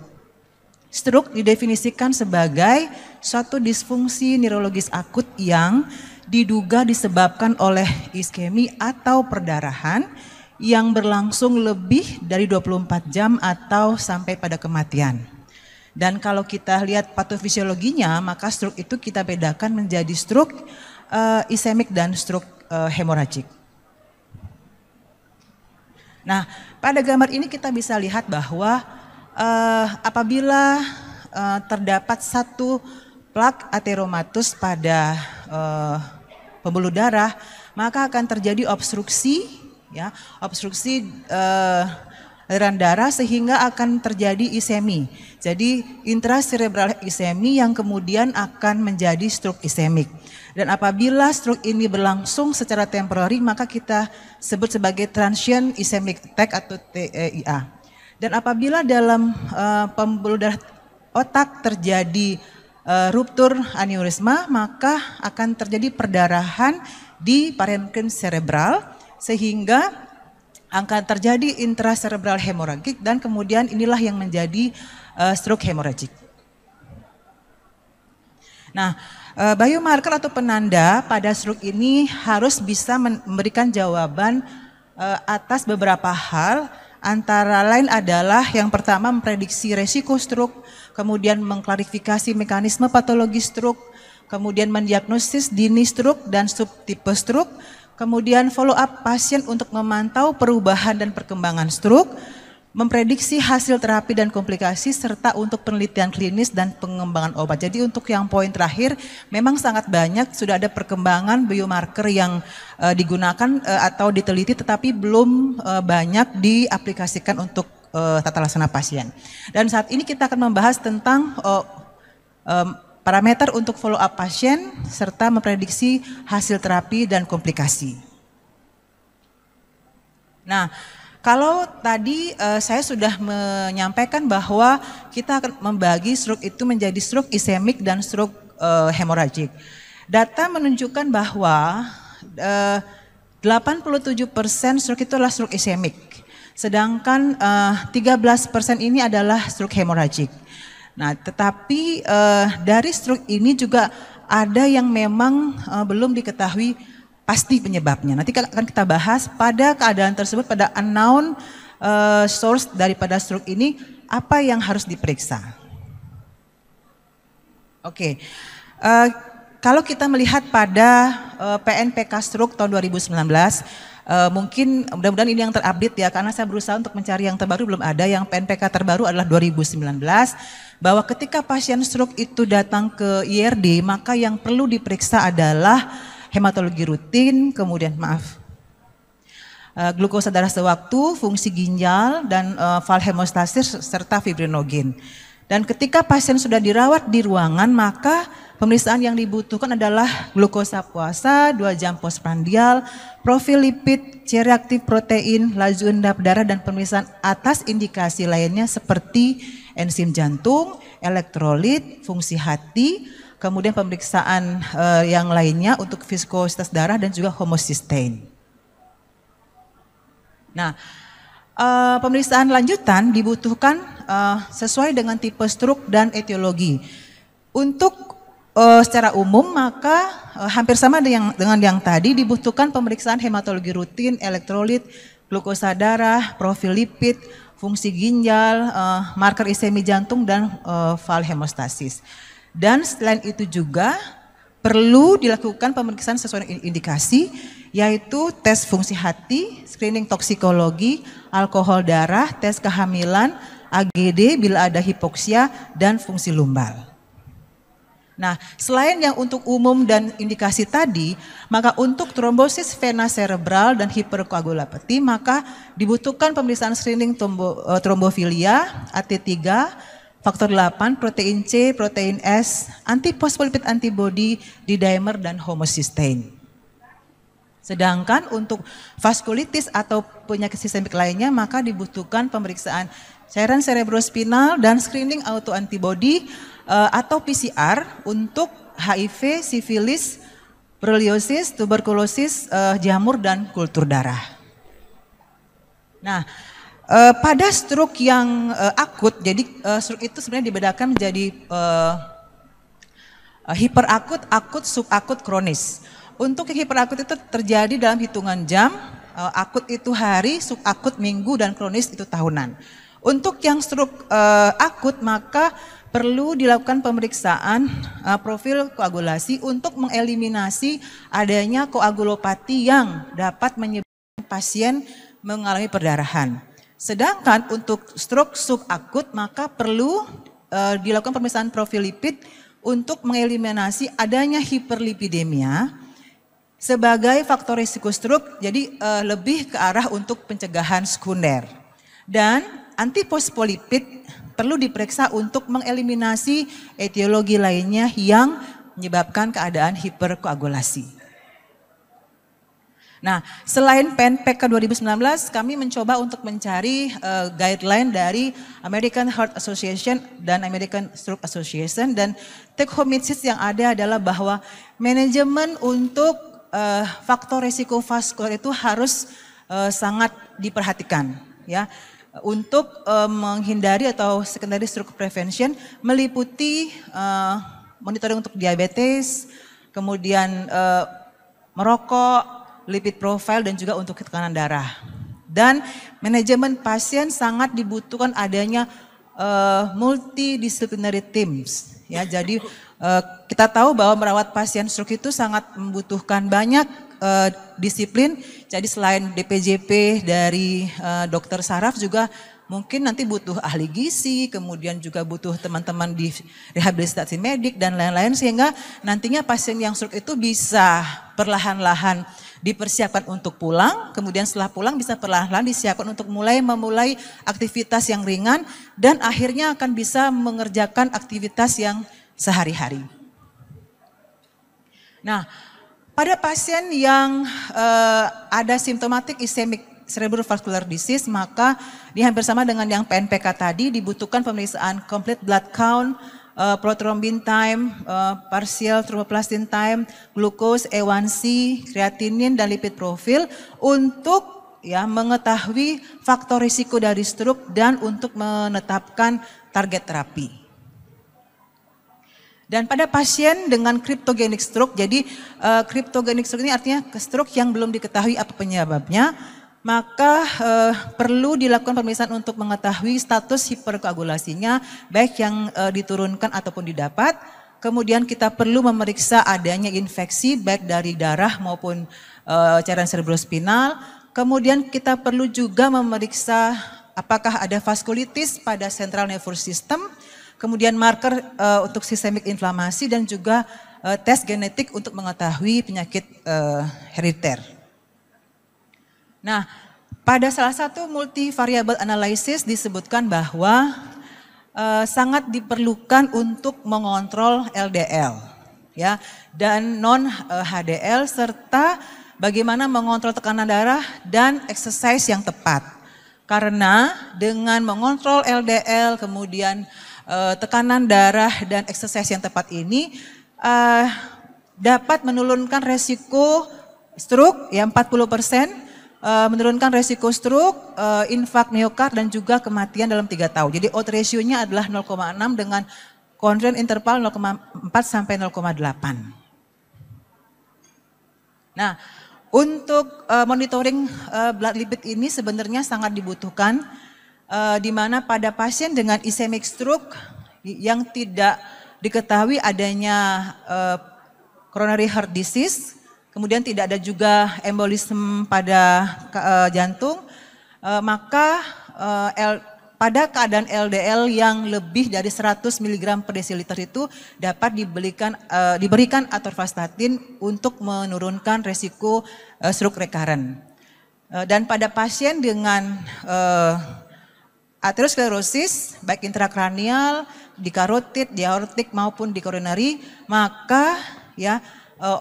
Stroke didefinisikan sebagai suatu disfungsi neurologis akut yang diduga disebabkan oleh iskemi atau perdarahan yang berlangsung lebih dari 24 jam atau sampai pada kematian. Dan kalau kita lihat patofisiologinya, maka stroke itu kita bedakan menjadi stroke uh, eh, isemik dan stroke uh, eh, hemoragik. Nah, pada gambar ini kita bisa lihat bahwa uh, apabila uh, terdapat satu plak ateromatus pada uh, pembuluh darah, maka akan terjadi obstruksi, ya, obstruksi uh, aliran darah sehingga akan terjadi isemi. Jadi intracerebral isemi yang kemudian akan menjadi stroke isemik. Dan apabila stroke ini berlangsung secara temporary maka kita sebut sebagai transient ischemic attack atau TIA. E Dan apabila dalam uh, pembuluh darah otak terjadi uh, ruptur aneurisma maka akan terjadi perdarahan di parenkim cerebral sehingga akan terjadi intracerebral hemoragik dan kemudian inilah yang menjadi uh, stroke hemoragik. Nah, uh, biomarker atau penanda pada stroke ini harus bisa memberikan jawaban uh, atas beberapa hal antara lain adalah yang pertama memprediksi resiko stroke, kemudian mengklarifikasi mekanisme patologi stroke, kemudian mendiagnosis dini stroke dan subtipe stroke, kemudian follow up pasien untuk memantau perubahan dan perkembangan stroke, memprediksi hasil terapi dan komplikasi serta untuk penelitian klinis dan pengembangan obat. Jadi untuk yang poin terakhir memang sangat banyak sudah ada perkembangan biomarker yang uh, digunakan uh, atau diteliti tetapi belum uh, banyak diaplikasikan untuk uh, tata laksana pasien. Dan saat ini kita akan membahas tentang uh, parameter untuk follow up pasien, serta memprediksi hasil terapi dan komplikasi. Nah, kalau tadi uh, saya sudah menyampaikan bahwa kita akan membagi stroke itu menjadi stroke isemik dan stroke uh, eh, hemoragik. Data menunjukkan bahwa eh, uh, 87% stroke itu adalah stroke isemik, sedangkan uh, 13% ini adalah stroke hemoragik. Nah, tetapi uh, dari stroke ini juga ada yang memang uh, belum diketahui pasti penyebabnya. Nanti akan kita bahas pada keadaan tersebut pada unknown uh, source daripada stroke ini apa yang harus diperiksa. Oke. Okay. Uh, kalau kita melihat pada uh, PNPK stroke tahun 2019 Uh, mungkin mudah-mudahan ini yang terupdate ya karena saya berusaha untuk mencari yang terbaru belum ada. Yang PNPK terbaru adalah 2019 bahwa ketika pasien stroke itu datang ke IRD maka yang perlu diperiksa adalah hematologi rutin, kemudian maaf eh, glukosa darah sewaktu, fungsi ginjal dan uh, valhemostasis serta fibrinogen. Dan ketika pasien sudah dirawat di ruangan maka Pemeriksaan yang dibutuhkan adalah glukosa puasa, 2 jam postprandial, profil lipid, C reaktif protein, laju endap darah dan pemeriksaan atas indikasi lainnya seperti enzim jantung, elektrolit, fungsi hati, kemudian pemeriksaan eh, yang lainnya untuk viskositas darah dan juga homocysteine. Nah, eh, pemeriksaan lanjutan dibutuhkan eh, sesuai dengan tipe struk dan etiologi. Untuk uh, secara umum maka uh, hampir sama dengan, dengan yang tadi dibutuhkan pemeriksaan hematologi rutin, elektrolit, glukosa darah, profil lipid, fungsi ginjal, uh, marker isemi jantung dan uh, val hemostasis. Dan selain itu juga perlu dilakukan pemeriksaan sesuai indikasi yaitu tes fungsi hati, screening toksikologi, alkohol darah, tes kehamilan, AGD bila ada hipoksia dan fungsi lumbal. Nah, selain yang untuk umum dan indikasi tadi, maka untuk trombosis vena cerebral dan hiperkoagulopati, maka dibutuhkan pemeriksaan screening tombo, eh, trombofilia, AT3, faktor 8, protein C, protein S, antiposfolipid antibody, dimer dan homocysteine. Sedangkan untuk vaskulitis atau penyakit sistemik lainnya, maka dibutuhkan pemeriksaan cairan cerebrospinal dan screening autoantibody, Eh, atau PCR untuk HIV, sifilis, berliosis, tuberkulosis, uh, jamur dan kultur darah. Nah, uh, pada stroke yang uh, akut, jadi uh, stroke itu sebenarnya dibedakan menjadi uh, uh, hiperakut, akut, subakut, kronis. Untuk hiperakut itu terjadi dalam hitungan jam, uh, akut itu hari, subakut minggu dan kronis itu tahunan. Untuk yang stroke uh, akut maka perlu dilakukan pemeriksaan uh, profil koagulasi untuk mengeliminasi adanya koagulopati yang dapat menyebabkan pasien mengalami perdarahan. Sedangkan untuk stroke subakut maka perlu uh, dilakukan pemeriksaan profil lipid untuk mengeliminasi adanya hiperlipidemia sebagai faktor risiko stroke jadi uh, lebih ke arah untuk pencegahan sekunder. Dan antipospolipid perlu diperiksa untuk mengeliminasi etiologi lainnya yang menyebabkan keadaan hiperkoagulasi. Nah, selain PNPK 2019, kami mencoba untuk mencari uh, guideline dari American Heart Association dan American Stroke Association dan take home message yang ada adalah bahwa manajemen untuk uh, faktor risiko vaskular itu harus uh, sangat diperhatikan, ya untuk uh, menghindari atau secondary stroke prevention meliputi uh, monitoring untuk diabetes, kemudian uh, merokok, lipid profile dan juga untuk tekanan darah. Dan manajemen pasien sangat dibutuhkan adanya uh, multidisciplinary teams ya. Jadi uh, kita tahu bahwa merawat pasien stroke itu sangat membutuhkan banyak uh, disiplin. Jadi selain DPJP dari uh, dokter saraf juga mungkin nanti butuh ahli gizi, kemudian juga butuh teman-teman di rehabilitasi medik dan lain-lain sehingga nantinya pasien yang stroke itu bisa perlahan-lahan dipersiapkan untuk pulang, kemudian setelah pulang bisa perlahan-lahan disiapkan untuk mulai memulai aktivitas yang ringan dan akhirnya akan bisa mengerjakan aktivitas yang sehari-hari. Nah, pada pasien yang uh, ada simptomatik cerebral vascular disease, maka di hampir sama dengan yang PNPK tadi dibutuhkan pemeriksaan complete blood count, uh, eh, prothrombin time, uh, partial thromboplastin time, glukos, A1C, kreatinin dan lipid profil untuk ya mengetahui faktor risiko dari stroke dan untuk menetapkan target terapi. Dan pada pasien dengan kriptogenik stroke, jadi kriptogenik eh, stroke ini artinya stroke yang belum diketahui apa penyebabnya, maka eh, perlu dilakukan pemeriksaan untuk mengetahui status hiperkoagulasinya, baik yang eh, diturunkan ataupun didapat. Kemudian kita perlu memeriksa adanya infeksi baik dari darah maupun uh, cairan cerebrospinal. Kemudian kita perlu juga memeriksa apakah ada vaskulitis pada central nervous system kemudian marker uh, untuk sistemik inflamasi dan juga uh, tes genetik untuk mengetahui penyakit uh, heriter. Nah, pada salah satu multivariable analysis disebutkan bahwa uh, sangat diperlukan untuk mengontrol LDL ya dan non HDL serta bagaimana mengontrol tekanan darah dan exercise yang tepat. Karena dengan mengontrol LDL, kemudian uh, tekanan darah dan exercise yang tepat ini uh, dapat menurunkan resiko stroke ya 40 persen, uh, menurunkan resiko stroke, uh, infak miokard dan juga kematian dalam 3 tahun. Jadi odds ratio-nya adalah 0,6 dengan confidence interval 0,4 sampai 0,8. Nah, untuk uh, monitoring uh, blood lipid ini sebenarnya sangat dibutuhkan uh, di mana pada pasien dengan ischemic stroke yang tidak diketahui adanya uh, coronary heart disease, kemudian tidak ada juga embolisme pada uh, jantung, uh, maka uh, L, pada keadaan LDL yang lebih dari 100 mg per desiliter itu dapat diberikan uh, diberikan atorvastatin untuk menurunkan resiko uh, stroke recurrent. Uh, dan pada pasien dengan uh, aterosklerosis ah, baik intrakranial, di karotid, di aortik maupun di koronari, maka ya eh,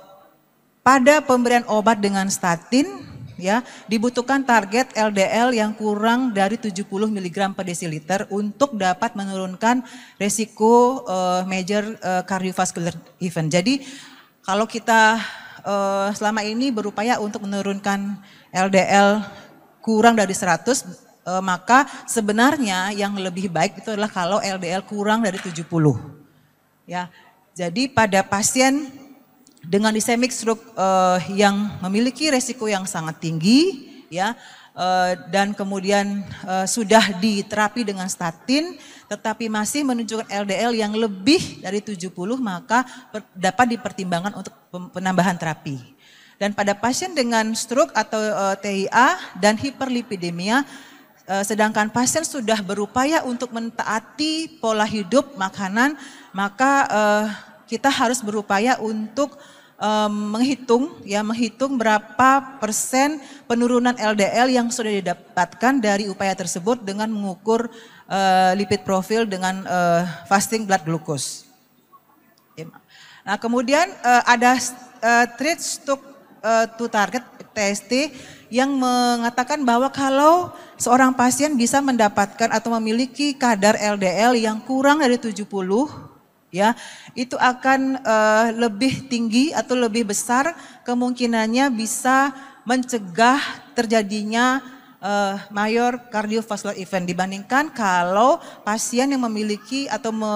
pada pemberian obat dengan statin ya dibutuhkan target LDL yang kurang dari 70 mg per desiliter untuk dapat menurunkan resiko uh, major uh, cardiovascular event. Jadi kalau kita uh, selama ini berupaya untuk menurunkan LDL kurang dari 100 e, maka sebenarnya yang lebih baik itu adalah kalau LDL kurang dari 70. Ya. Jadi pada pasien dengan ischemic stroke e, yang memiliki resiko yang sangat tinggi ya e, dan kemudian e, sudah diterapi dengan statin tetapi masih menunjukkan LDL yang lebih dari 70 maka per, dapat dipertimbangkan untuk penambahan terapi. Dan pada pasien dengan stroke atau e, TIA dan hiperlipidemia Eh, sedangkan pasien sudah berupaya untuk mentaati pola hidup makanan, maka uh, kita harus berupaya untuk uh, menghitung ya menghitung berapa persen penurunan LDL yang sudah didapatkan dari upaya tersebut dengan mengukur uh, lipid profil dengan fasting blood glucose. Iya, nah, kemudian ada uh, treat to, to target TST yang mengatakan bahwa kalau seorang pasien bisa mendapatkan atau memiliki kadar LDL yang kurang dari 70 ya itu akan uh, lebih tinggi atau lebih besar kemungkinannya bisa mencegah terjadinya uh, mayor cardiovascular event dibandingkan kalau pasien yang memiliki atau me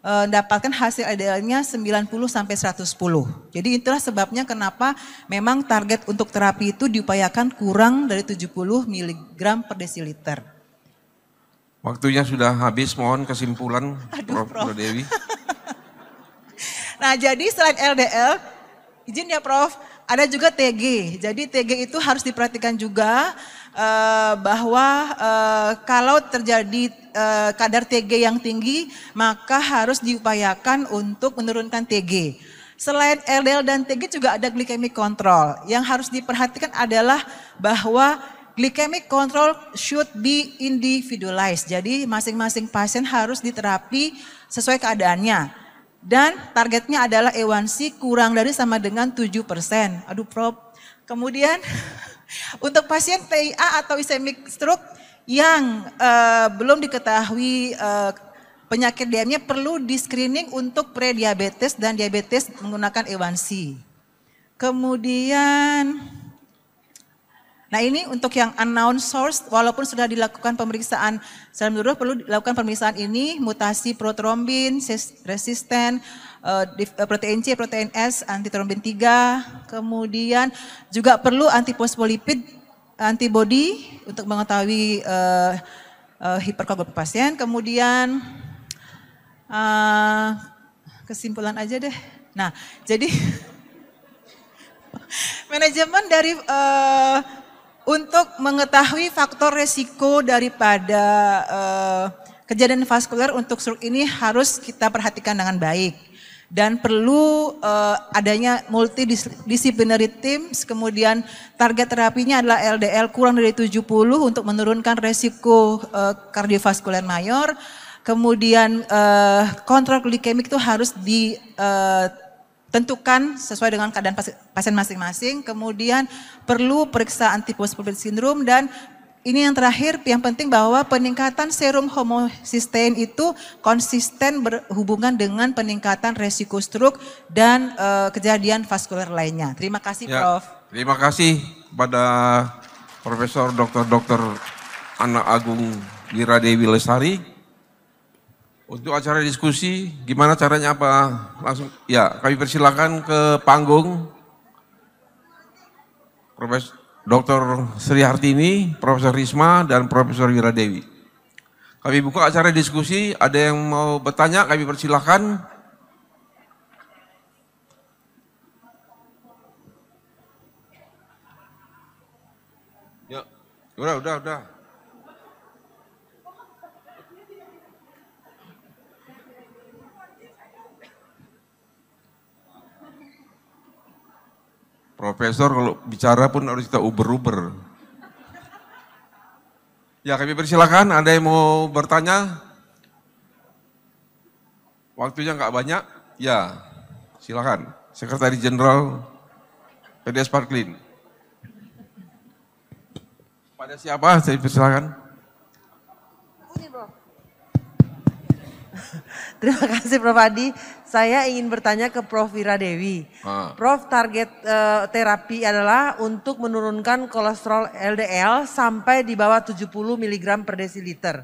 Eh, dapatkan hasil idealnya 90 sampai 110. Jadi itulah sebabnya kenapa memang target untuk terapi itu diupayakan kurang dari 70 mg per desiliter. Waktunya sudah habis, mohon kesimpulan Aduh, Prof. Prof. Dewi. *laughs* nah, jadi selain LDL, izin ya Prof, ada juga TG. Jadi TG itu harus diperhatikan juga Eh, bahwa eh, kalau terjadi eh, kadar TG yang tinggi, maka harus diupayakan untuk menurunkan TG. Selain LDL dan TG juga ada glikemik kontrol Yang harus diperhatikan adalah bahwa glikemik kontrol should be individualized. Jadi masing-masing pasien harus diterapi sesuai keadaannya. Dan targetnya adalah A1C kurang dari sama dengan 7%. Aduh prop. Kemudian *laughs* Untuk pasien TIA atau ischemic stroke yang uh, belum diketahui uh, penyakit DM-nya perlu di screening untuk prediabetes dan diabetes menggunakan A1C. Kemudian Nah ini untuk yang unknown source, walaupun sudah dilakukan pemeriksaan secara menurut perlu dilakukan pemeriksaan ini, mutasi protrombin, resisten, uh, protein C, protein S, antitrombin 3, kemudian juga perlu antipospolipid, antibody untuk mengetahui uh, eh, uh, hiperkoagulasi pasien. Kemudian uh, kesimpulan aja deh. Nah, jadi *laughs* manajemen dari uh, untuk mengetahui faktor resiko daripada uh, kejadian vaskuler untuk stroke ini harus kita perhatikan dengan baik dan perlu uh, adanya multidisciplinary teams, kemudian target terapinya adalah LDL kurang dari 70 untuk menurunkan resiko uh, kardiovaskuler mayor. Kemudian uh, kontrol glikemik itu harus ditentukan sesuai dengan keadaan pasien masing-masing. Kemudian perlu periksa antipospolipid sindrom dan ini yang terakhir, yang penting bahwa peningkatan serum homocysteine itu konsisten berhubungan dengan peningkatan resiko stroke dan e, kejadian vaskular lainnya. Terima kasih, ya, Prof. Terima kasih kepada Profesor Dr. Dr. Anak Agung Gira Dewi Lestari. Untuk acara diskusi, gimana caranya apa? Langsung, ya, kami persilakan ke panggung. Profesor Dr. Sri Hartini, Profesor Risma, dan Profesor Wiradewi. Kami buka acara diskusi, ada yang mau bertanya kami persilahkan. Ya, udah, udah, udah. Profesor kalau bicara pun harus kita uber-uber. Ya kami persilakan, ada yang mau bertanya? Waktunya nggak banyak, ya silakan. Sekretaris Jenderal PDS Parklin. Pada siapa saya persilakan? Terima kasih Prof. Adi saya ingin bertanya ke Prof. Vira Dewi. Ah. Prof, target uh, terapi adalah untuk menurunkan kolesterol LDL sampai di bawah 70 mg per desiliter.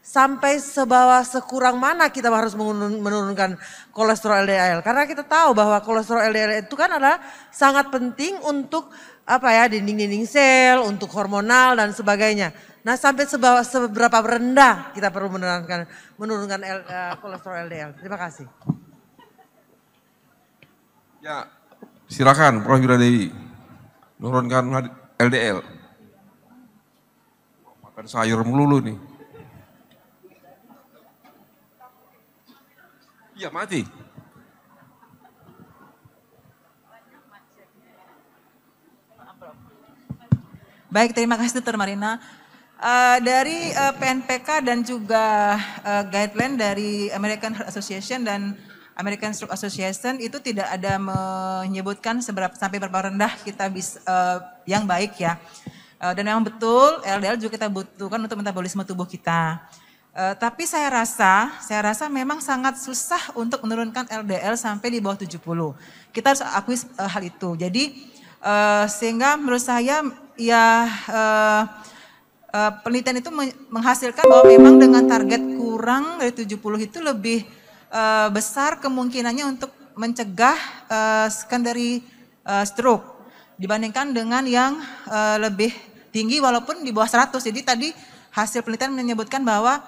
Sampai sebawah sekurang mana kita harus menurunkan kolesterol LDL? Karena kita tahu bahwa kolesterol LDL itu kan adalah sangat penting untuk apa ya dinding-dinding sel, untuk hormonal dan sebagainya. Nah, sampai sebawah, seberapa rendah kita perlu menurunkan menurunkan L, uh, kolesterol LDL? Terima kasih. Ya, silakan Prof. Dewi nurunkan LDL. Makan sayur melulu nih. Iya mati. Baik, terima kasih Dr. Marina. Uh, dari uh, eh, PNPK dan juga uh, guideline dari American Heart Association dan American Stroke Association itu tidak ada menyebutkan seberapa sampai berapa rendah kita bisa uh, eh, yang baik ya. Uh, dan memang betul LDL juga kita butuhkan untuk metabolisme tubuh kita. Uh, tapi saya rasa, saya rasa memang sangat susah untuk menurunkan LDL sampai di bawah 70. Kita harus akui uh, hal itu. Jadi uh, sehingga menurut saya ya uh, uh, penelitian itu menghasilkan bahwa memang dengan target kurang dari 70 itu lebih uh, besar kemungkinannya untuk mencegah uh, eh, secondary uh, eh, stroke dibandingkan dengan yang uh, lebih tinggi walaupun di bawah 100. Jadi tadi hasil penelitian menyebutkan bahwa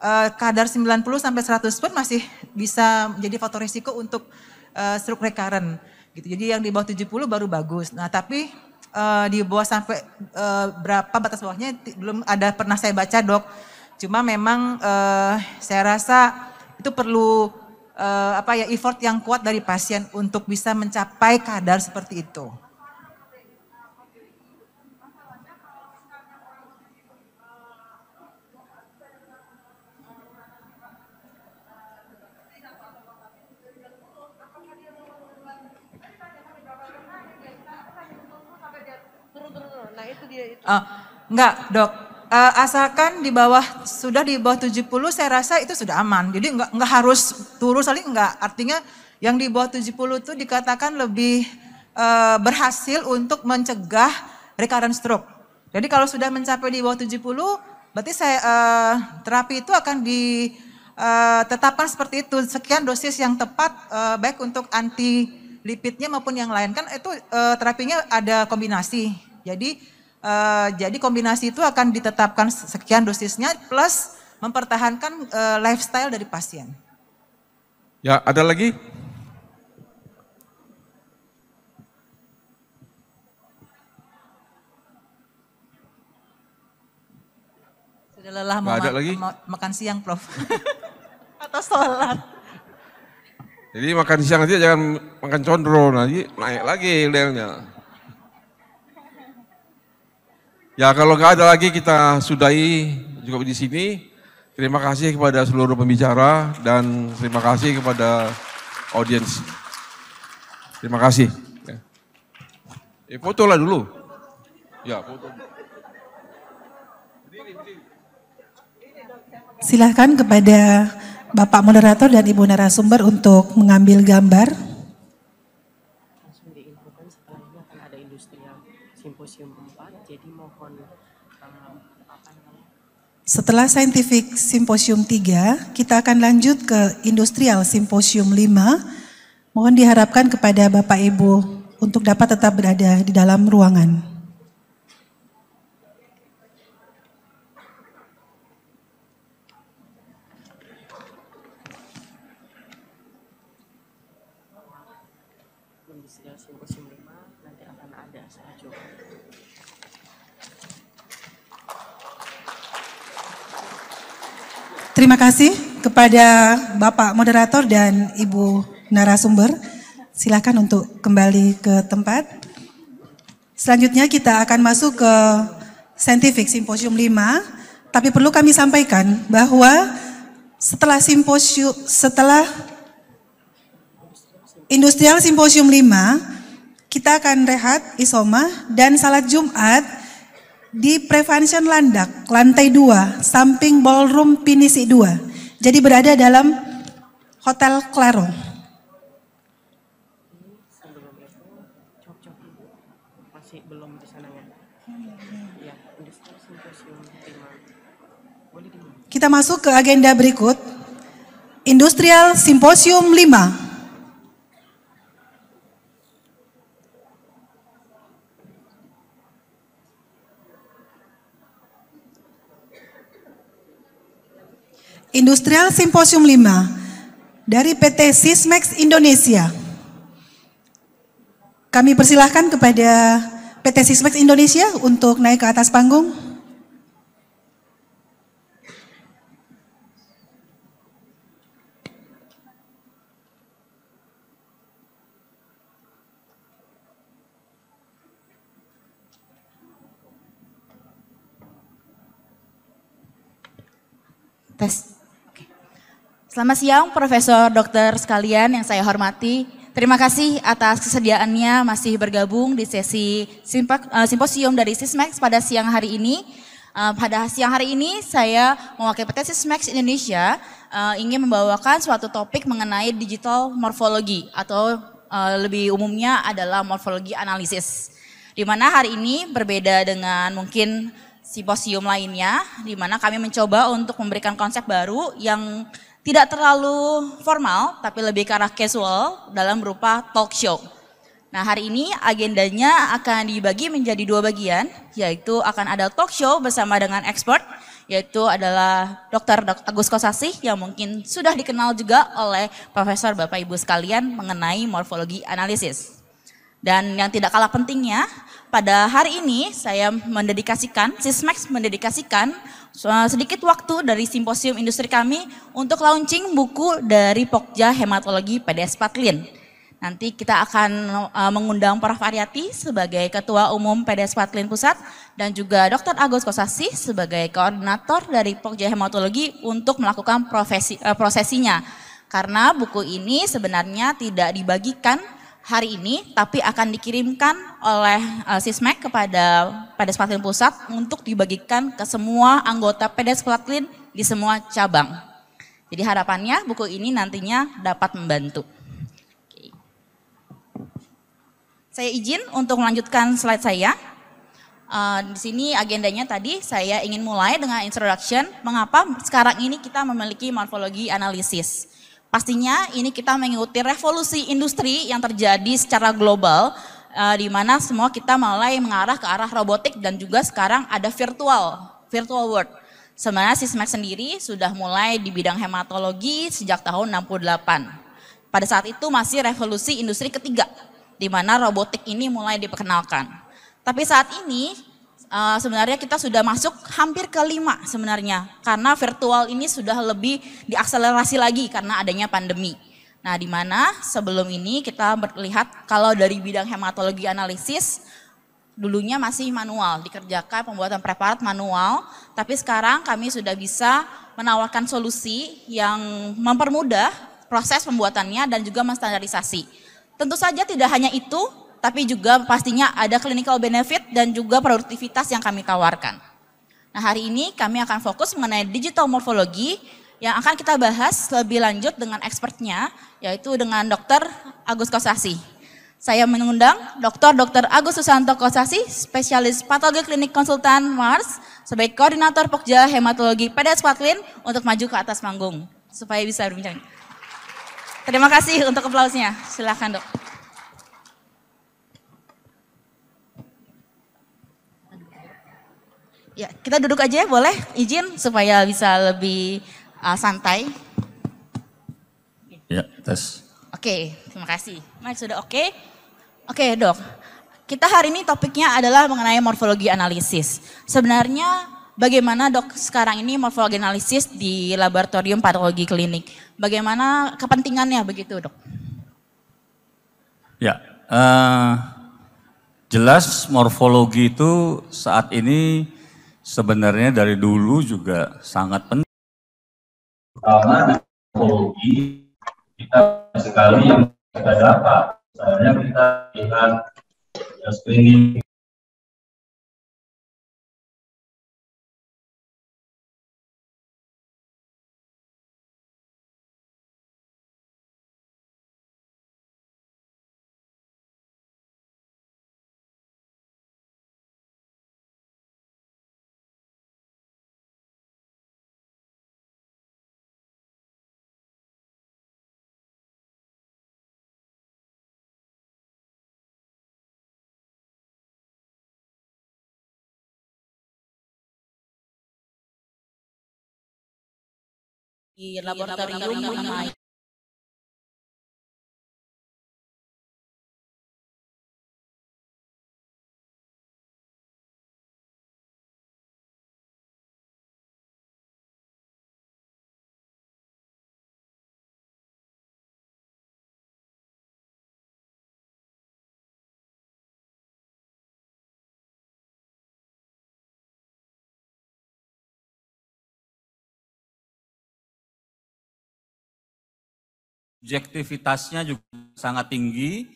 uh, kadar 90 sampai 100 pun masih bisa menjadi faktor risiko untuk uh, stroke recurrent gitu. Jadi yang di bawah 70 baru bagus. Nah, tapi uh, di bawah sampai uh, berapa batas bawahnya belum ada pernah saya baca, Dok. Cuma memang uh, saya rasa itu perlu uh, apa ya effort yang kuat dari pasien untuk bisa mencapai kadar seperti itu. Nah itu eh, enggak dok, uh, asalkan di bawah sudah di bawah 70 saya rasa itu sudah aman. Jadi enggak enggak harus turun saling enggak. Artinya yang di bawah 70 itu dikatakan lebih uh, berhasil untuk mencegah recurrent stroke. Jadi kalau sudah mencapai di bawah 70 berarti saya uh, terapi itu akan di uh, tetapkan seperti itu sekian dosis yang tepat uh, baik untuk anti lipidnya maupun yang lain kan itu uh, terapinya ada kombinasi. Jadi Eh, jadi kombinasi itu akan ditetapkan sekian dosisnya plus mempertahankan uh, lifestyle dari pasien. Ya, ada lagi? Sudah lelah mau, ada ma lagi? Ma makan siang, Prof. *laughs* Atau sholat. Jadi makan siang aja jangan makan condro, nanti naik lagi levelnya. Ya kalau nggak ada lagi kita sudahi cukup di sini. Terima kasih kepada seluruh pembicara dan terima kasih kepada audiens. Terima kasih. Ya. Eh foto lah dulu. Ya foto. Silahkan kepada Bapak Moderator dan Ibu Narasumber untuk mengambil gambar. Setelah Scientific Symposium 3, kita akan lanjut ke Industrial Symposium 5. Mohon diharapkan kepada Bapak Ibu untuk dapat tetap berada di dalam ruangan. terima kasih kepada Bapak moderator dan Ibu narasumber. Silakan untuk kembali ke tempat. Selanjutnya kita akan masuk ke Scientific Symposium 5, tapi perlu kami sampaikan bahwa setelah simposium setelah Industrial Simposium 5, kita akan rehat, isoma, dan salat Jumat di Prevention Landak, lantai 2, samping ballroom Pinisi 2. Jadi berada dalam Hotel Claro. Ya? Iya, Kita masuk ke agenda berikut. Industrial Symposium 5 Industrial Simposium 5 dari PT Sismex Indonesia. Kami persilahkan kepada PT Sismex Indonesia untuk naik ke atas panggung. Tes Selamat siang Profesor Dokter sekalian yang saya hormati. Terima kasih atas kesediaannya masih bergabung di sesi eh, simposium dari Sismex pada siang hari ini. Eh, pada siang hari ini saya mewakili PT Sismex Indonesia eh, ingin membawakan suatu topik mengenai digital morfologi atau lebih umumnya adalah morfologi analisis. Di mana hari ini berbeda dengan mungkin simposium lainnya, di mana kami mencoba untuk memberikan konsep baru yang tidak terlalu formal, tapi lebih ke arah casual dalam berupa talk show. Nah, hari ini agendanya akan dibagi menjadi dua bagian, yaitu akan ada talk show bersama dengan expert, yaitu adalah Dr. Agus Kosasih yang mungkin sudah dikenal juga oleh Profesor Bapak Ibu sekalian mengenai morfologi analisis. Dan yang tidak kalah pentingnya, pada hari ini saya mendedikasikan, Sismax mendedikasikan Eh, sedikit waktu dari simposium industri kami untuk launching buku dari Pokja Hematologi PDS Patlin. Nanti kita akan eh, mengundang Prof. Aryati sebagai Ketua Umum PDS Patlin Pusat dan juga Dr. Agus Kosasi sebagai koordinator dari Pokja Hematologi untuk melakukan profesi, eh, prosesinya. Karena buku ini sebenarnya tidak dibagikan hari ini, tapi akan dikirimkan oleh uh, Sismek kepada Pedes Platin Pusat untuk dibagikan ke semua anggota Pedes Platin di semua cabang. Jadi harapannya buku ini nantinya dapat membantu. Oke. Saya izin untuk melanjutkan slide saya. Uh, di sini agendanya tadi saya ingin mulai dengan introduction mengapa sekarang ini kita memiliki morfologi analisis. Pastinya ini kita mengikuti revolusi industri yang terjadi secara global uh, di mana semua kita mulai mengarah ke arah robotik dan juga sekarang ada virtual, virtual world. Sebenarnya Sismax sendiri sudah mulai di bidang hematologi sejak tahun 68. Pada saat itu masih revolusi industri ketiga di mana robotik ini mulai diperkenalkan. Tapi saat ini Eh, sebenarnya kita sudah masuk hampir ke lima sebenarnya karena virtual ini sudah lebih diakselerasi lagi karena adanya pandemi. Nah, di mana sebelum ini kita melihat kalau dari bidang hematologi analisis dulunya masih manual, dikerjakan pembuatan preparat manual, tapi sekarang kami sudah bisa menawarkan solusi yang mempermudah proses pembuatannya dan juga menstandarisasi. Tentu saja tidak hanya itu, tapi juga pastinya ada clinical benefit dan juga produktivitas yang kami tawarkan. Nah, hari ini kami akan fokus mengenai digital morfologi yang akan kita bahas lebih lanjut dengan expertnya, yaitu dengan Dr. Agus Kosasi. Saya mengundang Dr. Dr. Agus Susanto Kosasi, spesialis patologi klinik konsultan MARS, sebagai koordinator Pokja Hematologi pada Patlin untuk maju ke atas panggung, supaya bisa berbincang. Terima kasih untuk aplausnya. Silahkan dok. Ya, kita duduk aja ya, boleh? Izin supaya bisa lebih uh, santai. Ya, tes. Oke, okay, terima kasih. Mas sudah oke? Okay? Oke, okay, Dok. Kita hari ini topiknya adalah mengenai morfologi analisis. Sebenarnya bagaimana Dok sekarang ini morfologi analisis di laboratorium patologi klinik? Bagaimana kepentingannya begitu, Dok? Ya, uh, jelas morfologi itu saat ini sebenarnya dari dulu juga sangat penting. Karena psikologi kita sekali yang kita dapat, misalnya kita lihat ya, screening di laboratorium, laboratorium subjektivitasnya juga sangat tinggi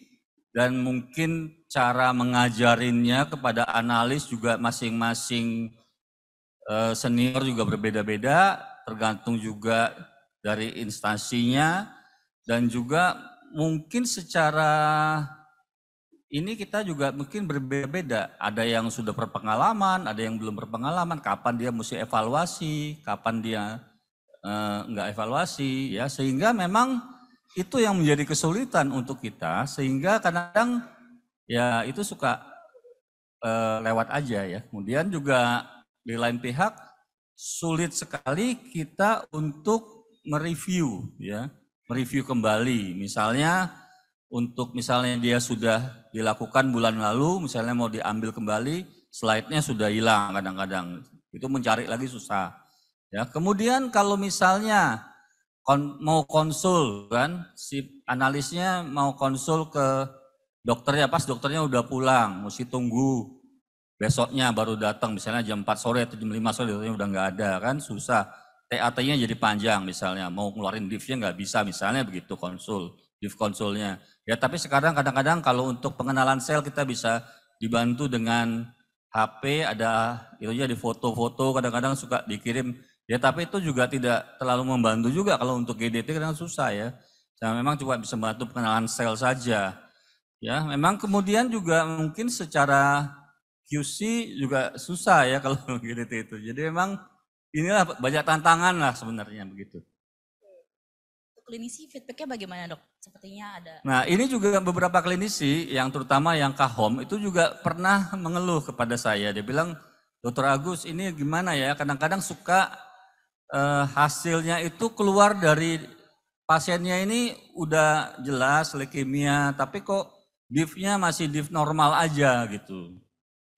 dan mungkin cara mengajarinnya kepada analis juga masing-masing eh, senior juga berbeda-beda tergantung juga dari instansinya dan juga mungkin secara ini kita juga mungkin berbeda-beda ada yang sudah berpengalaman ada yang belum berpengalaman kapan dia mesti evaluasi kapan dia eh, nggak evaluasi ya sehingga memang itu yang menjadi kesulitan untuk kita sehingga kadang ya itu suka e, lewat aja ya. Kemudian juga di lain pihak sulit sekali kita untuk mereview ya, mereview kembali. Misalnya untuk misalnya dia sudah dilakukan bulan lalu, misalnya mau diambil kembali, slide-nya sudah hilang kadang-kadang. Itu mencari lagi susah. Ya, kemudian kalau misalnya kon, mau konsul kan, si analisnya mau konsul ke dokternya, pas dokternya udah pulang, mesti tunggu besoknya baru datang, misalnya jam 4 sore atau jam 5 sore dokternya udah nggak ada kan, susah. TAT-nya jadi panjang misalnya, mau ngeluarin liftnya nggak bisa misalnya begitu konsul, lift konsulnya. Ya tapi sekarang kadang-kadang kalau untuk pengenalan sel kita bisa dibantu dengan HP ada itu aja di foto-foto kadang-kadang suka dikirim Ya tapi itu juga tidak terlalu membantu juga kalau untuk GDT karena susah ya. Dan nah, memang cuma bisa membantu pengenalan sel saja. Ya, memang kemudian juga mungkin secara QC juga susah ya kalau GDT *laughs* itu. Jadi memang inilah banyak tantangan lah sebenarnya begitu. klinisi feedbacknya bagaimana dok? Sepertinya ada. Nah ini juga beberapa klinisi yang terutama yang kahom itu juga pernah mengeluh kepada saya. Dia bilang, Dokter Agus ini gimana ya? Kadang-kadang suka eh, hasilnya itu keluar dari pasiennya ini udah jelas leukemia, tapi kok divnya masih div normal aja gitu.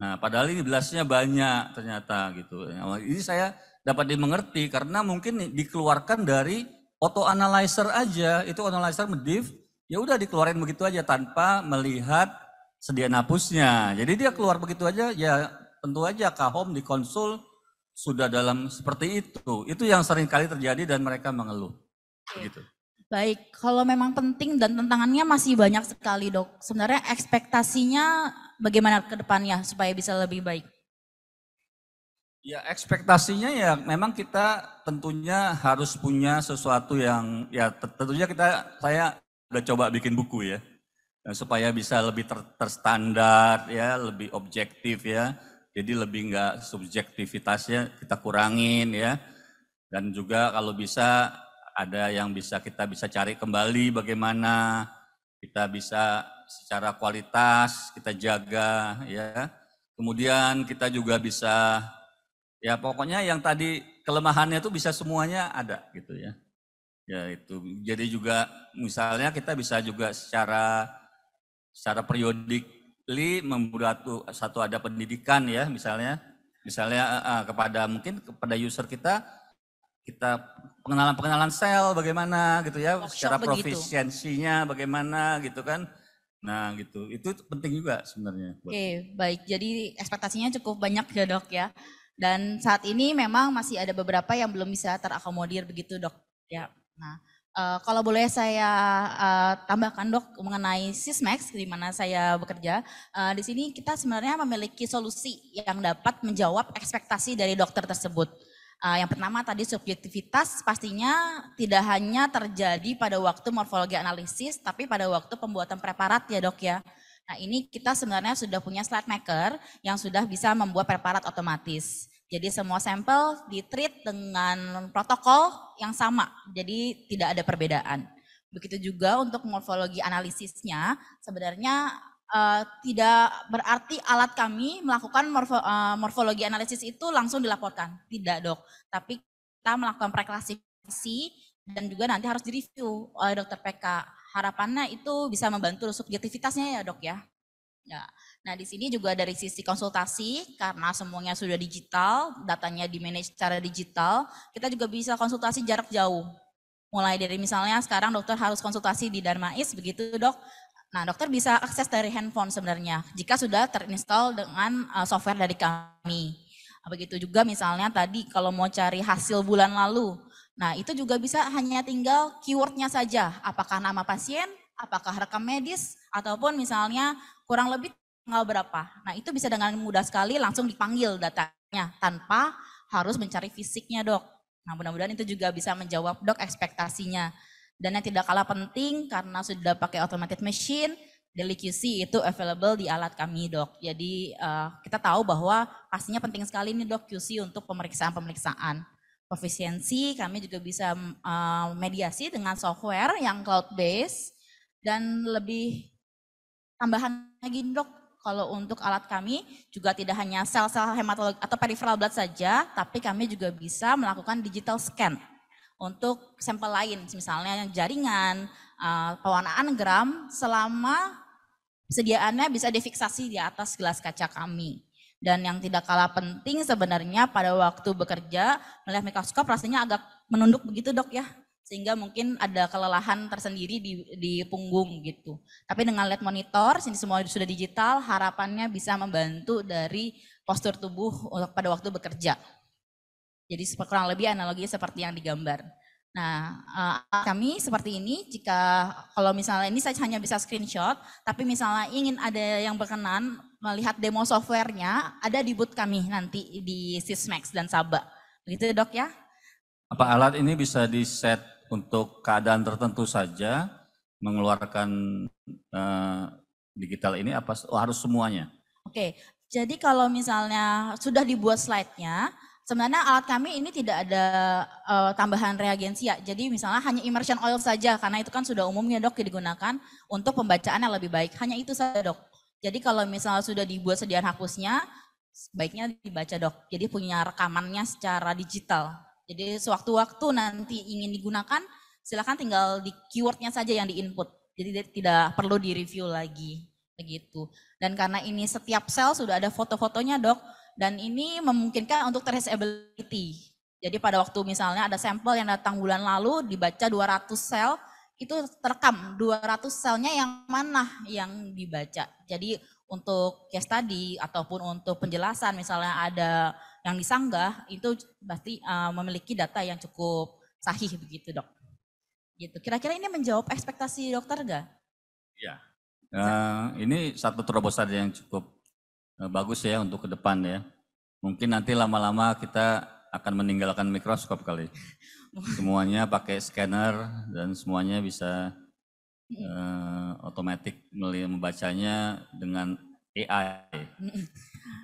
Nah, padahal ini belasnya banyak ternyata gitu. Ini saya dapat dimengerti karena mungkin dikeluarkan dari auto analyzer aja, itu analyzer medif ya udah dikeluarin begitu aja tanpa melihat sedia napusnya. Jadi dia keluar begitu aja, ya tentu aja kahom di konsul sudah dalam seperti itu, itu yang sering kali terjadi dan mereka mengeluh. Gitu. Baik, kalau memang penting dan tantangannya masih banyak sekali dok. Sebenarnya ekspektasinya bagaimana ke depannya supaya bisa lebih baik? Ya ekspektasinya ya memang kita tentunya harus punya sesuatu yang ya tentunya kita saya udah coba bikin buku ya supaya bisa lebih ter, terstandar ya lebih objektif ya jadi lebih nggak subjektivitasnya kita kurangin ya. Dan juga kalau bisa ada yang bisa kita bisa cari kembali bagaimana kita bisa secara kualitas kita jaga ya. Kemudian kita juga bisa ya pokoknya yang tadi kelemahannya itu bisa semuanya ada gitu ya. Ya itu. Jadi juga misalnya kita bisa juga secara secara periodik Li membuat satu ada pendidikan ya misalnya misalnya uh, kepada mungkin kepada user kita kita pengenalan-pengenalan sel bagaimana gitu ya Workshop secara profisiensinya bagaimana gitu kan nah gitu itu penting juga sebenarnya oke okay, baik jadi ekspektasinya cukup banyak ya dok ya dan saat ini memang masih ada beberapa yang belum bisa terakomodir begitu dok ya nah Uh, kalau boleh saya uh, tambahkan dok mengenai Sismax di mana saya bekerja, uh, di sini kita sebenarnya memiliki solusi yang dapat menjawab ekspektasi dari dokter tersebut. Uh, yang pertama tadi subjektivitas pastinya tidak hanya terjadi pada waktu morfologi analisis, tapi pada waktu pembuatan preparat ya dok ya. Nah ini kita sebenarnya sudah punya slide maker yang sudah bisa membuat preparat otomatis. Jadi semua sampel ditreat dengan protokol yang sama, jadi tidak ada perbedaan. Begitu juga untuk morfologi analisisnya, sebenarnya uh, tidak berarti alat kami melakukan morfo, uh, morfologi analisis itu langsung dilaporkan. Tidak dok, tapi kita melakukan preklasifikasi dan juga nanti harus direview oleh dokter PK. Harapannya itu bisa membantu subjektivitasnya ya dok ya. Ya, Nah, di sini juga dari sisi konsultasi, karena semuanya sudah digital, datanya di-manage secara digital, kita juga bisa konsultasi jarak jauh. Mulai dari misalnya sekarang dokter harus konsultasi di Darmais, begitu dok. Nah, dokter bisa akses dari handphone sebenarnya, jika sudah terinstall dengan eh, software dari kami. Nah, begitu juga misalnya tadi kalau mau cari hasil bulan lalu, nah itu juga bisa hanya tinggal keywordnya saja, apakah nama pasien, apakah rekam medis, ataupun misalnya kurang lebih tanggal berapa. Nah itu bisa dengan mudah sekali langsung dipanggil datanya tanpa harus mencari fisiknya dok. Nah mudah-mudahan itu juga bisa menjawab dok ekspektasinya. Dan yang tidak kalah penting karena sudah pakai automated machine, daily QC itu available di alat kami dok. Jadi uh, kita tahu bahwa pastinya penting sekali ini dok QC untuk pemeriksaan-pemeriksaan. Efisiensi kami juga bisa uh, mediasi dengan software yang cloud based dan lebih tambahan lagi dok kalau untuk alat kami juga tidak hanya sel-sel hematologi atau peripheral blood saja, tapi kami juga bisa melakukan digital scan untuk sampel lain, misalnya yang jaringan, eh, pewarnaan gram, selama sediaannya bisa difiksasi di atas gelas kaca kami. Dan yang tidak kalah penting sebenarnya pada waktu bekerja, melihat mikroskop rasanya agak menunduk begitu dok ya, sehingga mungkin ada kelelahan tersendiri di, di punggung gitu. Tapi dengan LED monitor, sini semua sudah digital, harapannya bisa membantu dari postur tubuh pada waktu bekerja. Jadi kurang lebih analoginya seperti yang digambar. Nah, eh, kami seperti ini jika kalau misalnya ini saya hanya bisa screenshot, tapi misalnya ingin ada yang berkenan melihat demo softwarenya, ada di boot kami nanti di Sysmax dan Sabah. Begitu ya, dok ya? Apa alat ini bisa di set untuk keadaan tertentu saja mengeluarkan uh, digital ini apa oh, harus semuanya? Oke, jadi kalau misalnya sudah dibuat slide-nya, sebenarnya alat kami ini tidak ada uh, tambahan reagensia. Ya. Jadi misalnya hanya immersion oil saja karena itu kan sudah umumnya dok digunakan untuk pembacaan yang lebih baik. Hanya itu saja dok. Jadi kalau misalnya sudah dibuat sediaan hapusnya, sebaiknya dibaca dok. Jadi punya rekamannya secara digital. Jadi sewaktu-waktu nanti ingin digunakan, silahkan tinggal di keywordnya saja yang di input. Jadi tidak perlu direview lagi begitu. Dan karena ini setiap sel sudah ada foto-fotonya dok, dan ini memungkinkan untuk traceability. Jadi pada waktu misalnya ada sampel yang datang bulan lalu dibaca 200 sel, itu terekam 200 selnya yang mana yang dibaca. Jadi untuk case tadi ataupun untuk penjelasan misalnya ada yang disanggah itu berarti uh, memiliki data yang cukup sahih begitu dok. Gitu. Kira-kira ini menjawab ekspektasi dokter ga? Ya, uh, eh, ini satu terobosan yang cukup uh, bagus ya untuk ke depan ya. Mungkin nanti lama-lama kita akan meninggalkan mikroskop kali. *laughs* semuanya pakai scanner dan semuanya bisa uh, otomatis membacanya dengan AI.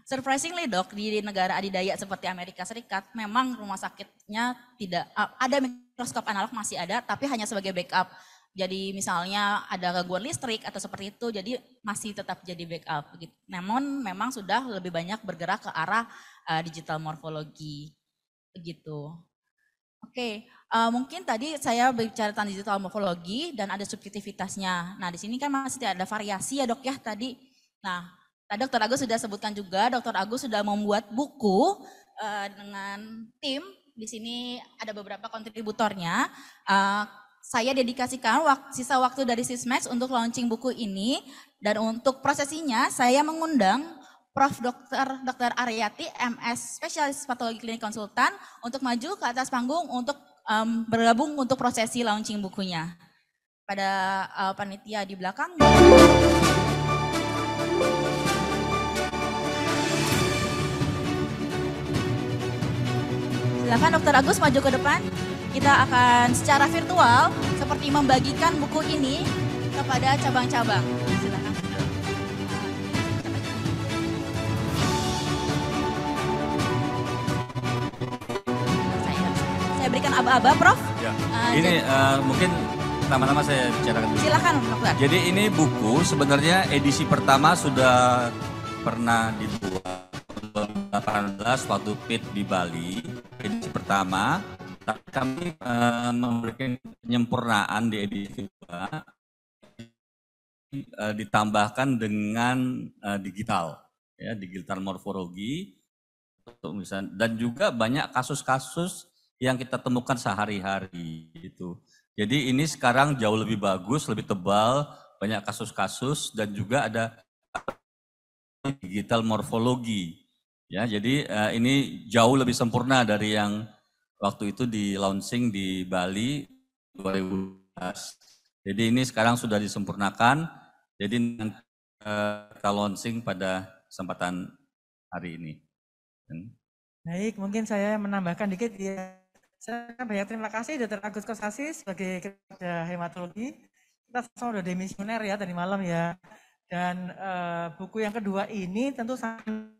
Surprisingly dok, di negara adidaya seperti Amerika Serikat, memang rumah sakitnya tidak, ada mikroskop analog masih ada, tapi hanya sebagai backup. Jadi misalnya ada gangguan listrik atau seperti itu, jadi masih tetap jadi backup. Namun memang sudah lebih banyak bergerak ke arah eh, digital morfologi, begitu. Oke, okay. uh, eh, mungkin tadi saya bicara tentang digital morfologi dan ada subjektivitasnya. Nah di sini kan masih ada variasi ya dok ya tadi. Nah Tadi nah, Dokter Agus sudah sebutkan juga, Dokter Agus sudah membuat buku uh, dengan tim. Di sini ada beberapa kontributornya. Uh, saya dedikasikan wak sisa waktu dari Sismax untuk launching buku ini dan untuk prosesinya saya mengundang Prof. Dr. Dr. Aryati, MS spesialis patologi klinik konsultan untuk maju ke atas panggung untuk um, bergabung untuk prosesi launching bukunya. Pada uh, panitia di belakang. Silakan Dokter Agus maju ke depan. Kita akan secara virtual seperti membagikan buku ini kepada cabang-cabang. Silakan. Saya, saya berikan aba-aba, Prof. Ya. Uh, ini jadi, uh, mungkin pertama-tama saya bicarakan dulu. Silakan, Dokter. Jadi ini buku sebenarnya edisi pertama sudah pernah dibuat 2018 waktu PIT di Bali pertama kami e, memberikan penyempurnaan di edisi kedua e, ditambahkan dengan e, digital, ya digital morfologi untuk misalnya dan juga banyak kasus-kasus yang kita temukan sehari-hari itu. Jadi ini sekarang jauh lebih bagus, lebih tebal, banyak kasus-kasus dan juga ada digital morfologi. Ya, jadi uh, ini jauh lebih sempurna dari yang waktu itu di launching di Bali 2012. Jadi ini sekarang sudah disempurnakan. Jadi eh, kita launching pada kesempatan hari ini. Hmm. Baik, mungkin saya menambahkan dikit ya. Saya banyak terima kasih Dr. Agus Kosasi sebagai kerja hematologi. Kita semua sudah demisioner ya tadi malam ya. Dan e, buku yang kedua ini tentu sangat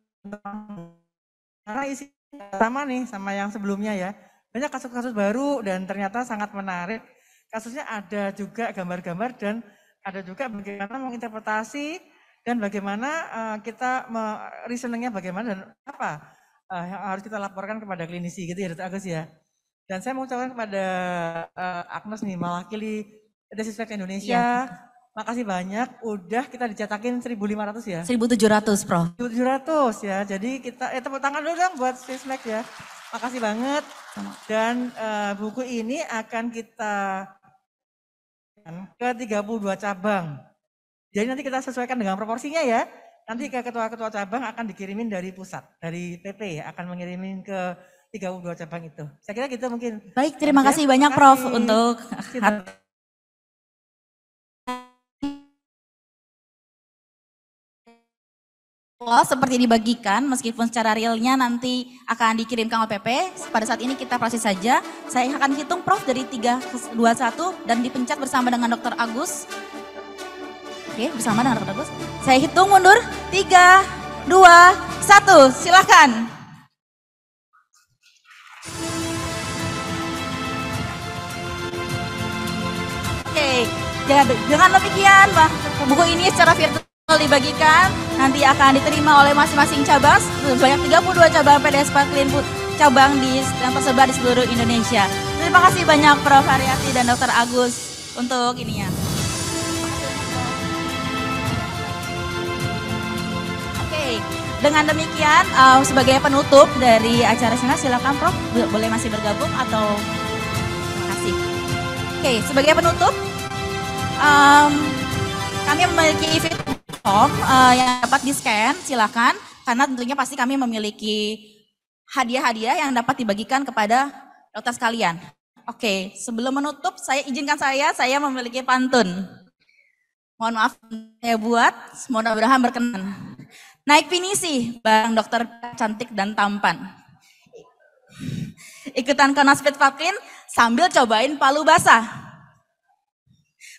karena isi sama nih sama yang sebelumnya ya. Banyak kasus-kasus baru dan ternyata sangat menarik. Kasusnya ada juga gambar-gambar dan ada juga bagaimana menginterpretasi dan bagaimana uh, kita reasoningnya bagaimana dan apa uh, yang harus kita laporkan kepada klinisi gitu ya Dr. Agus ya. Dan saya mengucapkan kepada uh, Agnes nih mewakili Desinfek Indonesia. Ya. Makasih banyak, udah kita dicetakin 1.500 ya? 1.700, Prof. 1.700 ya, jadi kita, eh tepuk tangan dulu dong buat Sismek ya. Makasih banget. Dan uh, buku ini akan kita ke 32 cabang. Jadi nanti kita sesuaikan dengan proporsinya ya. Nanti ke ketua-ketua cabang akan dikirimin dari pusat, dari PP akan mengirimin ke 32 cabang itu. Saya kira gitu mungkin. Baik, terima kasih banyak terima kasih. Prof untuk Allah seperti dibagikan meskipun secara realnya nanti akan dikirimkan OPP. Pada saat ini kita proses saja. Saya akan hitung Prof dari 3 2 1 dan dipencet bersama dengan Dr. Agus. Oke, bersama dengan Dr. Agus. Saya hitung mundur 3 2 1. Silakan. Oke, jangan demikian buku ini secara virtual dibagikan nanti akan diterima oleh masing-masing cabang sebanyak 32 cabang PDS Clean cabang di yang tersebar di seluruh Indonesia. Terima kasih banyak Prof Haryati dan Dr. Agus untuk ininya. Oke, dengan demikian uh, sebagai penutup dari acara sana silakan Prof boleh masih bergabung atau terima kasih. Oke, sebagai penutup um, kami memiliki event form uh, eh, yang dapat di scan silahkan karena tentunya pasti kami memiliki hadiah-hadiah yang dapat dibagikan kepada dokter sekalian. Oke, sebelum menutup saya izinkan saya saya memiliki pantun. Mohon maaf saya buat, semoga Abraham berkenan. Naik pinisi bang dokter cantik dan tampan. Ikutan kena speed Faklin sambil cobain palu basah.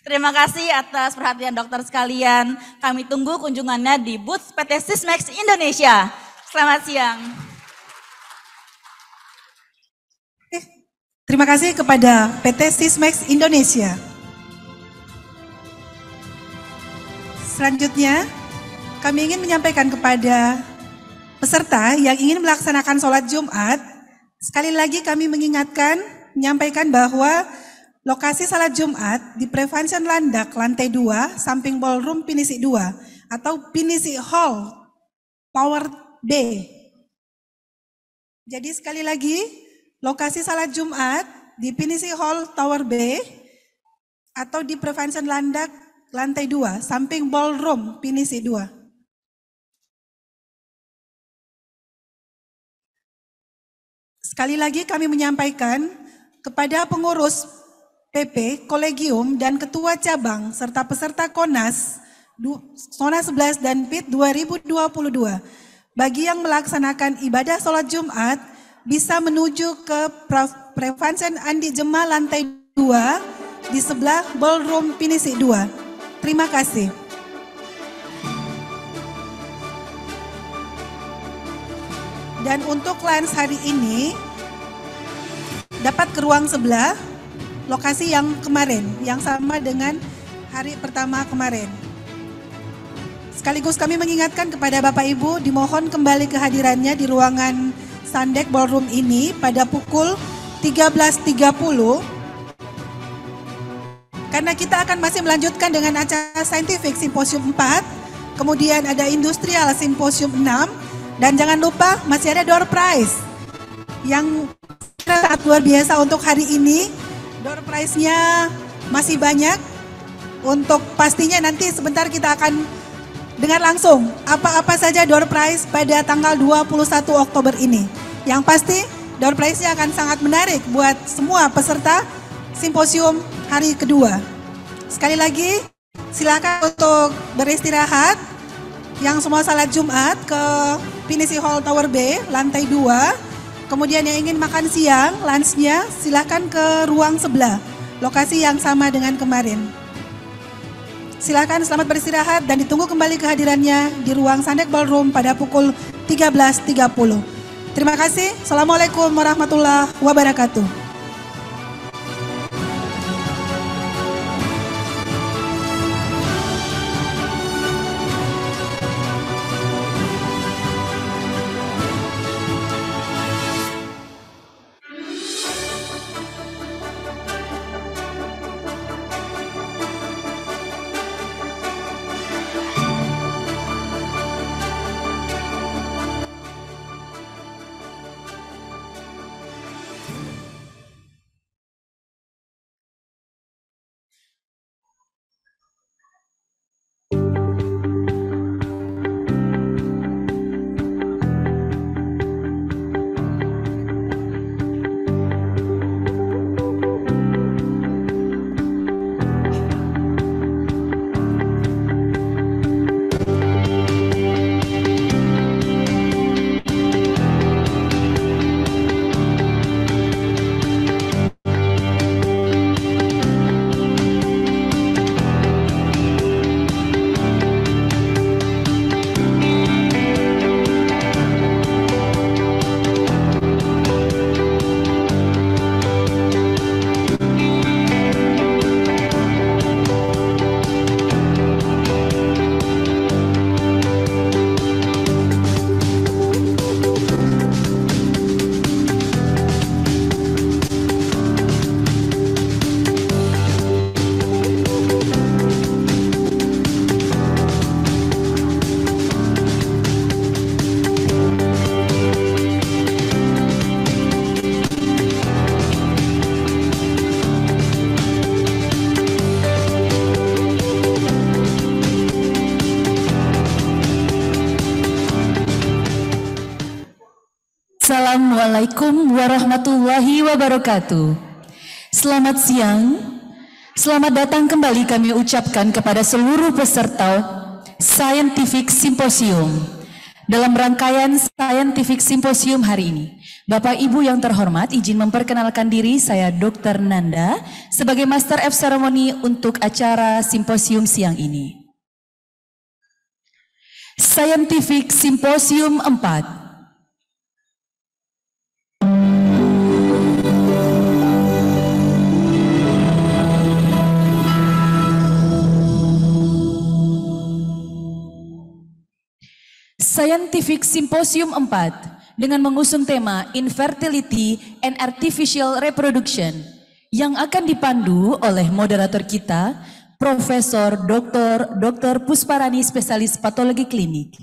Terima kasih atas perhatian dokter sekalian. Kami tunggu kunjungannya di booth PT Sismax Indonesia. Selamat siang. Terima kasih kepada PT Sismax Indonesia. Selanjutnya, kami ingin menyampaikan kepada peserta yang ingin melaksanakan sholat Jumat, sekali lagi kami mengingatkan, menyampaikan bahwa Lokasi salat Jumat di Prevention Landak lantai 2 samping ballroom Pinisi 2 atau Pinisi Hall Tower B. Jadi sekali lagi lokasi salat Jumat di Pinisi Hall Tower B atau di Prevention Landak lantai 2 samping ballroom Pinisi 2. Sekali lagi kami menyampaikan kepada pengurus PP, Kolegium, dan Ketua Cabang serta peserta Konas Sona 11 dan PIT 2022 bagi yang melaksanakan ibadah sholat Jumat bisa menuju ke Prevention Andi Jema lantai 2 di sebelah Ballroom Pinisi 2. Terima kasih. Dan untuk lunch hari ini dapat ke ruang sebelah lokasi yang kemarin, yang sama dengan hari pertama kemarin. Sekaligus kami mengingatkan kepada Bapak Ibu dimohon kembali kehadirannya di ruangan Sandek Ballroom ini pada pukul 13.30 karena kita akan masih melanjutkan dengan acara Scientific Symposium 4, kemudian ada Industrial Symposium 6, dan jangan lupa masih ada door prize yang sangat luar biasa untuk hari ini Door price nya masih banyak. Untuk pastinya nanti sebentar kita akan dengar langsung apa-apa saja door price pada tanggal 21 Oktober ini. Yang pasti door price nya akan sangat menarik buat semua peserta simposium hari kedua. Sekali lagi silakan untuk beristirahat yang semua salat Jumat ke Pinisi Hall Tower B lantai 2 Kemudian yang ingin makan siang, lunchnya silahkan ke ruang sebelah, lokasi yang sama dengan kemarin. Silahkan selamat beristirahat dan ditunggu kembali kehadirannya di ruang Sandek Ballroom pada pukul 13.30. Terima kasih. Assalamualaikum warahmatullahi wabarakatuh. wabarakatuh. Selamat siang. Selamat datang kembali kami ucapkan kepada seluruh peserta Scientific Symposium. Dalam rangkaian Scientific Symposium hari ini, Bapak Ibu yang terhormat, izin memperkenalkan diri saya Dr. Nanda sebagai Master F Ceremony untuk acara simposium siang ini. Scientific Symposium 4 Scientific Symposium 4 dengan mengusung tema Infertility and Artificial Reproduction yang akan dipandu oleh moderator kita, Profesor Dr. Dr. Pusparani, spesialis patologi klinik.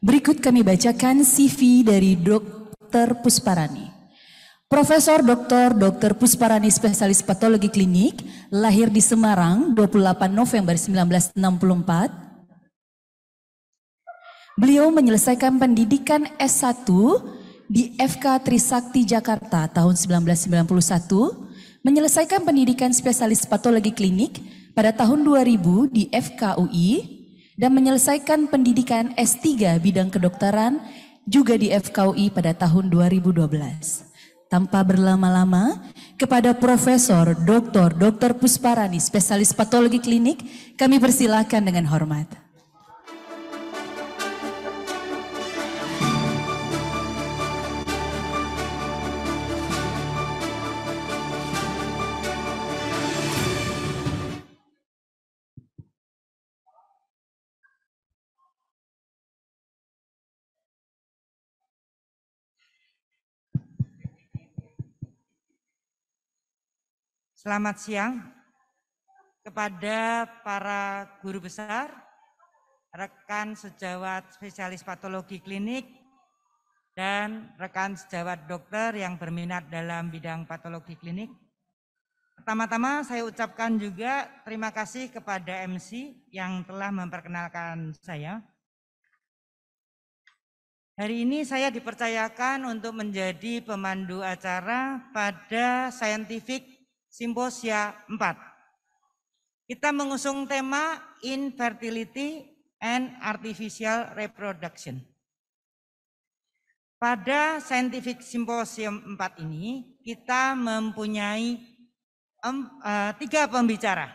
Berikut kami bacakan CV dari Dok Dr. Pusparani. Profesor Dr. Dr. Pusparani spesialis patologi klinik, lahir di Semarang 28 November 1964. Beliau menyelesaikan pendidikan S1 di FK Trisakti Jakarta tahun 1991, menyelesaikan pendidikan spesialis patologi klinik pada tahun 2000 di FKUI dan menyelesaikan pendidikan S3 bidang kedokteran juga di FKUI pada tahun 2012. Tanpa berlama-lama, kepada Profesor Dr. Dr. Pusparani, spesialis patologi klinik, kami persilahkan dengan hormat. Selamat siang kepada para guru besar, rekan sejawat spesialis patologi klinik, dan rekan sejawat dokter yang berminat dalam bidang patologi klinik. Pertama-tama saya ucapkan juga terima kasih kepada MC yang telah memperkenalkan saya. Hari ini saya dipercayakan untuk menjadi pemandu acara pada Scientific Simposia 4. Kita mengusung tema infertility and artificial reproduction. Pada scientific symposium 4 ini kita mempunyai eh, tiga pembicara.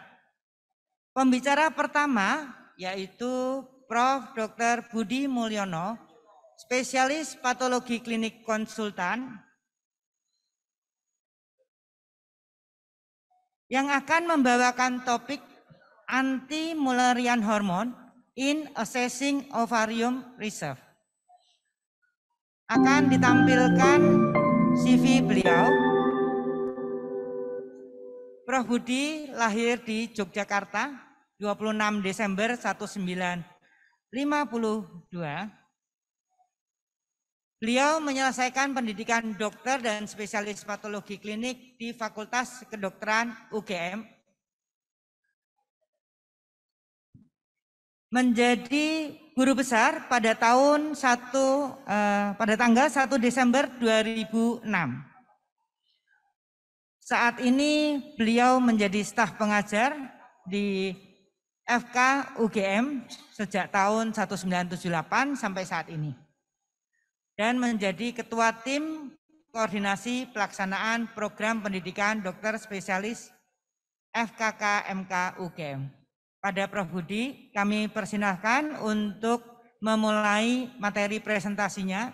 Pembicara pertama yaitu Prof. Dr. Budi Mulyono, spesialis patologi klinik konsultan yang akan membawakan topik anti mullerian hormon in assessing ovarium reserve. Akan ditampilkan CV beliau. Prof Budi lahir di Yogyakarta 26 Desember 1952 Beliau menyelesaikan pendidikan dokter dan spesialis patologi klinik di Fakultas Kedokteran UGM. Menjadi guru besar pada tahun 1 eh, pada tanggal 1 Desember 2006. Saat ini beliau menjadi staf pengajar di FK UGM sejak tahun 1978 sampai saat ini dan menjadi ketua tim koordinasi pelaksanaan program pendidikan dokter spesialis FKK MK UGM. Pada Prof. Budi, kami persilahkan untuk memulai materi presentasinya.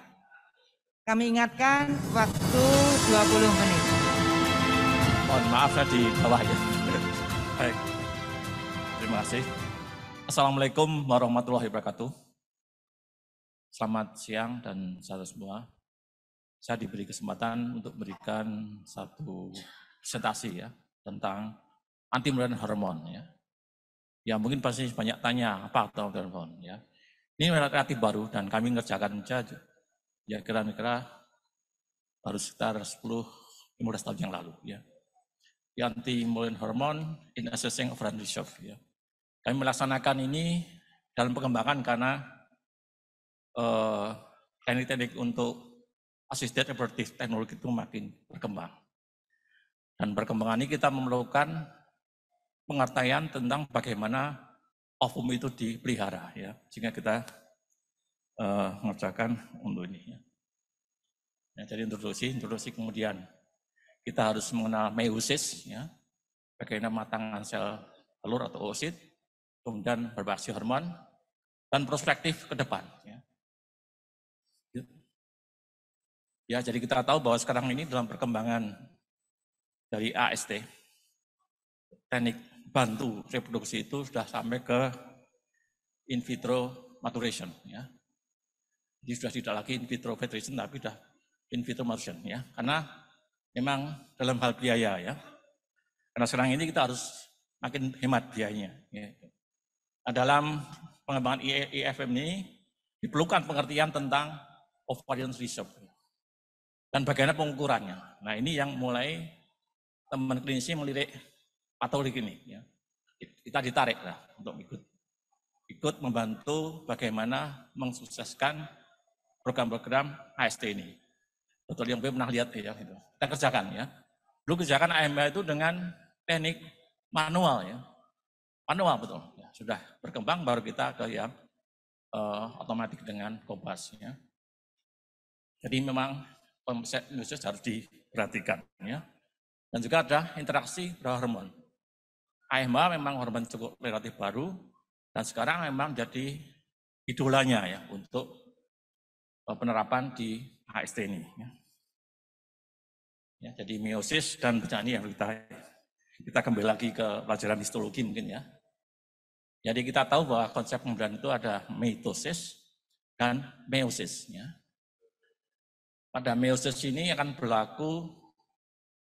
Kami ingatkan waktu 20 menit. Mohon maaf di bawah ya. Baik. Terima kasih. Assalamualaikum warahmatullahi wabarakatuh. Selamat siang dan saudara semua. Saya diberi kesempatan untuk memberikan satu presentasi ya tentang anti molen hormon ya. Ya mungkin pasti banyak tanya apa modern hormon ya. Ini kreatif baru dan kami ngerjakan saja ya kira-kira baru sekitar 10 15 tahun yang lalu ya. Di molen hormon in assessing of risk ya. Kami melaksanakan ini dalam pengembangan karena teknik eh, teknik-teknik untuk assisted reproductive teknologi itu makin berkembang. Dan perkembangan ini kita memerlukan pengertian tentang bagaimana ovum itu dipelihara ya, sehingga kita uh, mengerjakan untuk ini. Ya. Nah, jadi introduksi, introduksi kemudian kita harus mengenal meiosis ya, bagaimana matangan sel telur atau oosit, kemudian berbasis hormon dan prospektif ke depan. Ya. Ya, jadi kita tahu bahwa sekarang ini dalam perkembangan dari AST, teknik bantu reproduksi itu sudah sampai ke in vitro maturation. Ya. Jadi sudah tidak lagi in vitro fertilization, tapi sudah in vitro maturation. Ya. Karena memang dalam hal biaya ya. Karena sekarang ini kita harus makin hemat biayanya. Ya. Nah, dalam pengembangan IFM e ini diperlukan pengertian tentang ovarian reserve. Dan bagaimana pengukurannya? Nah ini yang mulai teman klinisi melirik patologi ini. Ya. Kita ditarik lah untuk ikut ikut membantu bagaimana mensukseskan program-program AST ini. Betul yang pernah lihat ya, itu. kita kerjakan ya. Dulu kerjakan AMA itu dengan teknik manual ya, manual betul. Ya, sudah berkembang baru kita ke yang uh, otomatis dengan kompasnya. Jadi memang mindset harus diperhatikan. Ya. Dan juga ada interaksi hormon. AMA memang hormon cukup relatif baru, dan sekarang memang jadi idolanya ya untuk eh, penerapan di HST ini. Ya. Ya, jadi meiosis dan bencana ini yang kita kita kembali lagi ke pelajaran histologi mungkin ya. Jadi kita tahu bahwa konsep pembelajaran itu ada mitosis dan meiosis. Ya. Pada meiosis ini akan berlaku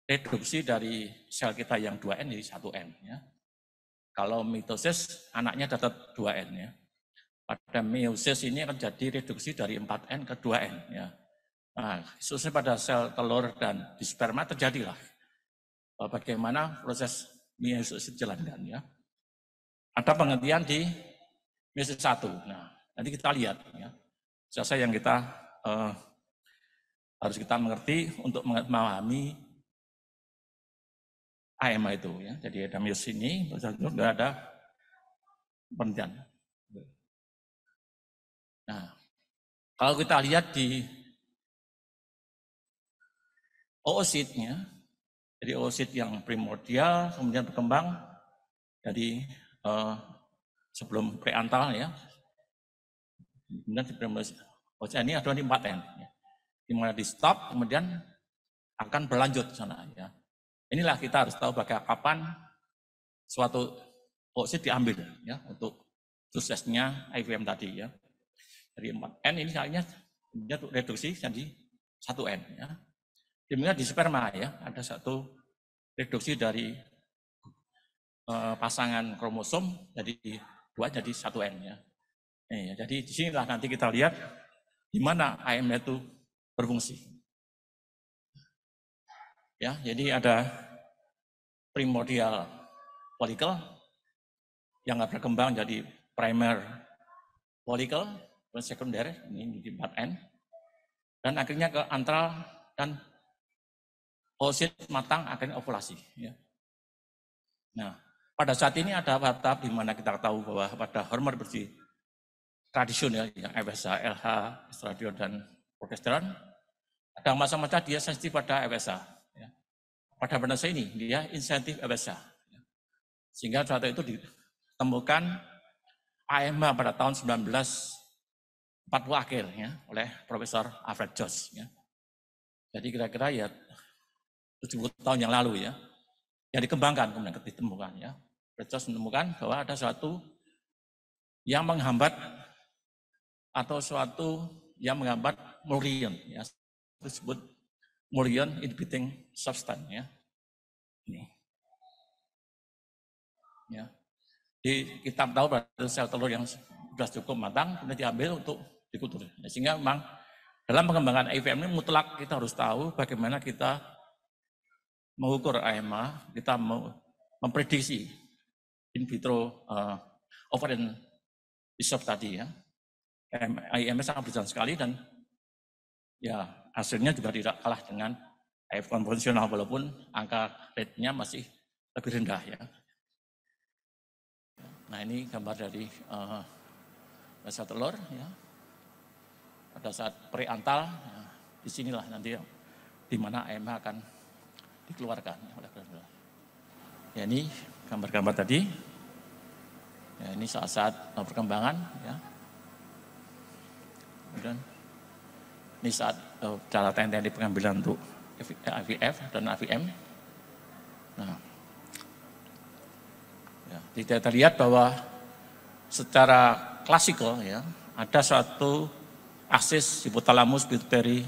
reduksi dari sel kita yang 2N jadi 1N. Ya. Kalau mitosis, anaknya tetap 2N. Ya. Pada meiosis ini akan jadi reduksi dari 4N ke 2N. Ya. Nah, khususnya pada sel telur dan di sperma terjadilah eh, bagaimana proses meiosis dijalankan. Ya. Ada penghentian di meiosis 1. Nah, nanti kita lihat ya, selesai yang kita uh, harus kita mengerti untuk memahami AMA itu ya. Jadi ada mios ini sudah ada penelitian. Nah, kalau kita lihat di oositnya jadi oosit yang primordial kemudian berkembang dari eh, sebelum preantal ya. Kemudian sebelum oosit ini ada di paten. Ya di mana di stop kemudian akan berlanjut sana ya. Inilah kita harus tahu bagaimana kapan suatu oksid diambil ya untuk suksesnya IVM tadi ya. Dari 4N ini kayaknya untuk reduksi jadi 1N ya. dimana di sperma ya, ada satu reduksi dari e, pasangan kromosom jadi dua jadi 1N ya. Eh, ya. jadi disinilah nanti kita lihat di mana AM itu berfungsi. Ya, jadi ada primordial follicle yang nggak berkembang jadi primer follicle, dan sekunder ini di part N, dan akhirnya ke antral dan oosit matang akhirnya ovulasi. Ya. Nah, pada saat ini ada tahap di mana kita tahu bahwa pada hormon bersih tradisional yang FSH, LH, estradiol dan progesteron ada masa-masa dia sensitif pada FSA. Ya. Pada benda ini, dia insentif FSA. Ya. Sehingga suatu itu ditemukan AMA pada tahun 1940 akhir ya, oleh Profesor Alfred Jones. Ya. Jadi kira-kira ya 70 tahun yang lalu ya, yang dikembangkan kemudian ditemukan ya. Alfred Jones menemukan bahwa ada suatu yang menghambat atau suatu yang menghambat murion, ya, disebut mullion inhibiting substance ya. Ini. Ya. Di kita tahu bahwa sel telur yang sudah cukup matang kemudian diambil untuk dikultur. Ya, sehingga memang dalam pengembangan IVM ini mutlak kita harus tahu bagaimana kita mengukur AMA, kita memprediksi in vitro uh, ovarian reserve tadi ya. IMS sangat berjalan sekali dan ya hasilnya juga tidak kalah dengan air konvensional walaupun angka rate-nya masih lebih rendah ya. Nah ini gambar dari uh, eh, basa telur ya. Pada saat preantal ya, disinilah nanti ya, di mana AMH akan dikeluarkan oleh Ya ini gambar-gambar tadi. Ya ini saat-saat eh, perkembangan ya. Kemudian ini saat Eh, cara teknik pengambilan untuk IVF eh, dan AVM. Nah, ya, tidak terlihat bahwa secara klasikal ya ada suatu aksis hipotalamus pituitary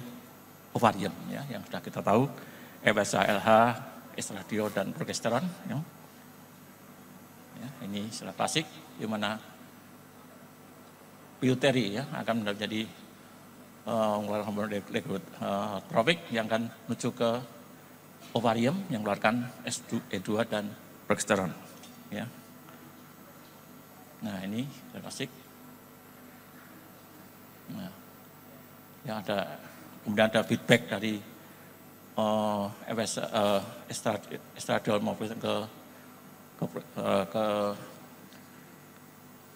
ovarian ya yang sudah kita tahu FSH, LH, estradiol dan progesteron. Ya. Ya, ini secara klasik di mana pituitary ya akan menjadi mengeluarkan liquid uh, uh yang akan menuju ke ovarium yang mengeluarkan S2, E2 dan progesteron. Ya. Nah ini klasik. Nah, yang ada kemudian ada feedback dari uh, FS, uh, estradiol maupun ke ke, uh, ke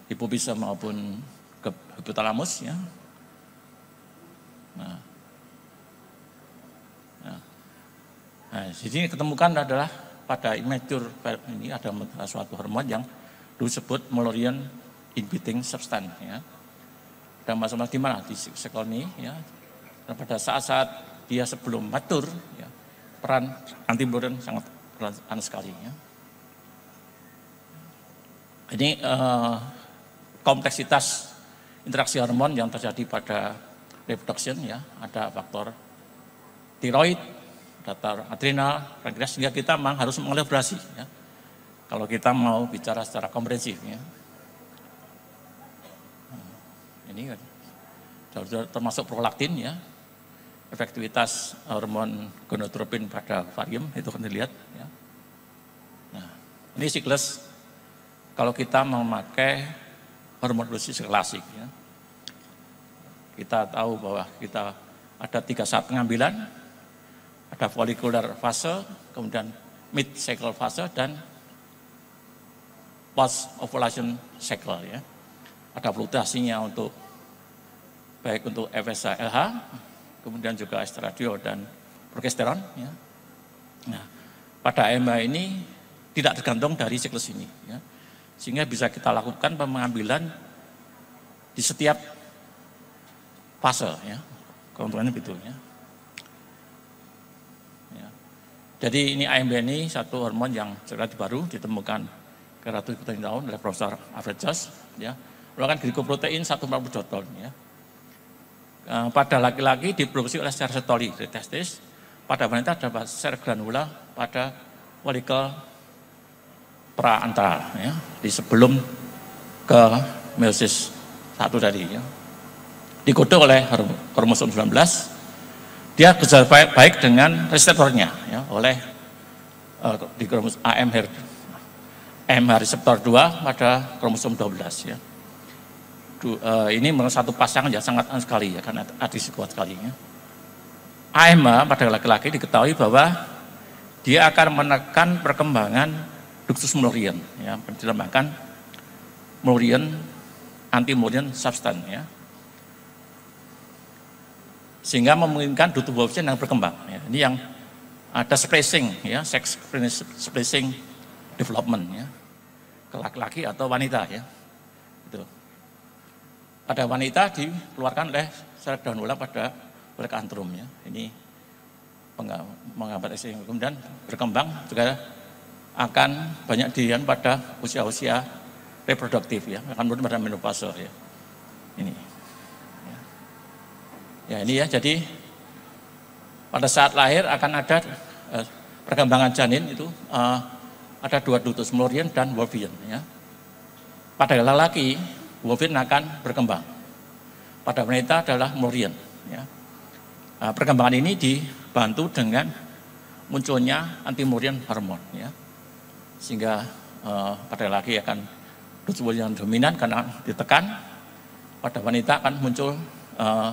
hipofisa maupun ke hipotalamus ya Nah. Nah. nah, di sini ketemukan adalah pada immature ini ada suatu hormon yang disebut malorian inhibiting substance ya. Dan masalah di mana? Di sekoni ya. Dan pada saat-saat dia sebelum matur ya, peran antibodan sangat peran sekali ya. Ini uh, kompleksitas interaksi hormon yang terjadi pada reproduction ya, ada faktor tiroid, data adrenal, regres sehingga kita memang harus mengelaborasi ya. Kalau kita mau bicara secara komprehensif ya. Hmm. Ini kan. termasuk prolaktin ya. Efektivitas hormon gonadotropin pada varium itu kan dilihat ya. Nah, ini siklus kalau kita memakai hormon dosis klasik ya kita tahu bahwa kita ada tiga saat pengambilan, ada follicular fase, kemudian mid cycle fase dan post ovulation cycle ya. Ada fluktuasinya untuk baik untuk FSH LH, kemudian juga estradiol dan progesteron ya. Nah, pada EMA ini tidak tergantung dari siklus ini. Ya. Sehingga bisa kita lakukan pengambilan di setiap fase ya. Keuntungannya begitu ya. ya. Jadi ini AMB ini satu hormon yang relatif baru ditemukan ke ratus tahun oleh Profesor Alfred Joss ya. Melakukan glikoprotein 140 ton ya. Eh, pada laki-laki diproduksi oleh sel setoli dari testis, pada wanita dapat sel granula pada folikel praantral ya, di sebelum ke meiosis satu tadi ya dikode oleh kromosom 19 dia kerja baik dengan reseptornya ya, oleh uh, di kromosom AM MH reseptor 2 pada kromosom 12 ya. Du, uh, ini satu pasangan ya sangat sekali ya karena adisi kuat ya. AMH pada laki-laki diketahui bahwa dia akan menekan perkembangan duktus melurian ya, penerbangan melurian anti melurian substan ya sehingga memungkinkan dutu blockchain yang berkembang. Ya, ini yang ada spacing, ya, sex spacing development, ya, ke laki-laki atau wanita, ya. Itu. Pada wanita dikeluarkan oleh sel daun ulang pada oleh antrum, ya. Ini menggambar SI e hukum dan berkembang juga akan banyak dian pada usia-usia reproduktif ya akan berubah pada menopause ya ini Ya ini ya, jadi pada saat lahir akan ada eh, perkembangan janin itu eh, ada dua dutus Morian dan Wolfian. Ya. Pada lelaki Wolfian akan berkembang. Pada wanita adalah Morian. Ya. Nah, perkembangan ini dibantu dengan munculnya antimurian hormon, ya. sehingga eh, pada lelaki akan dutus yang dominan karena ditekan, pada wanita akan muncul eh,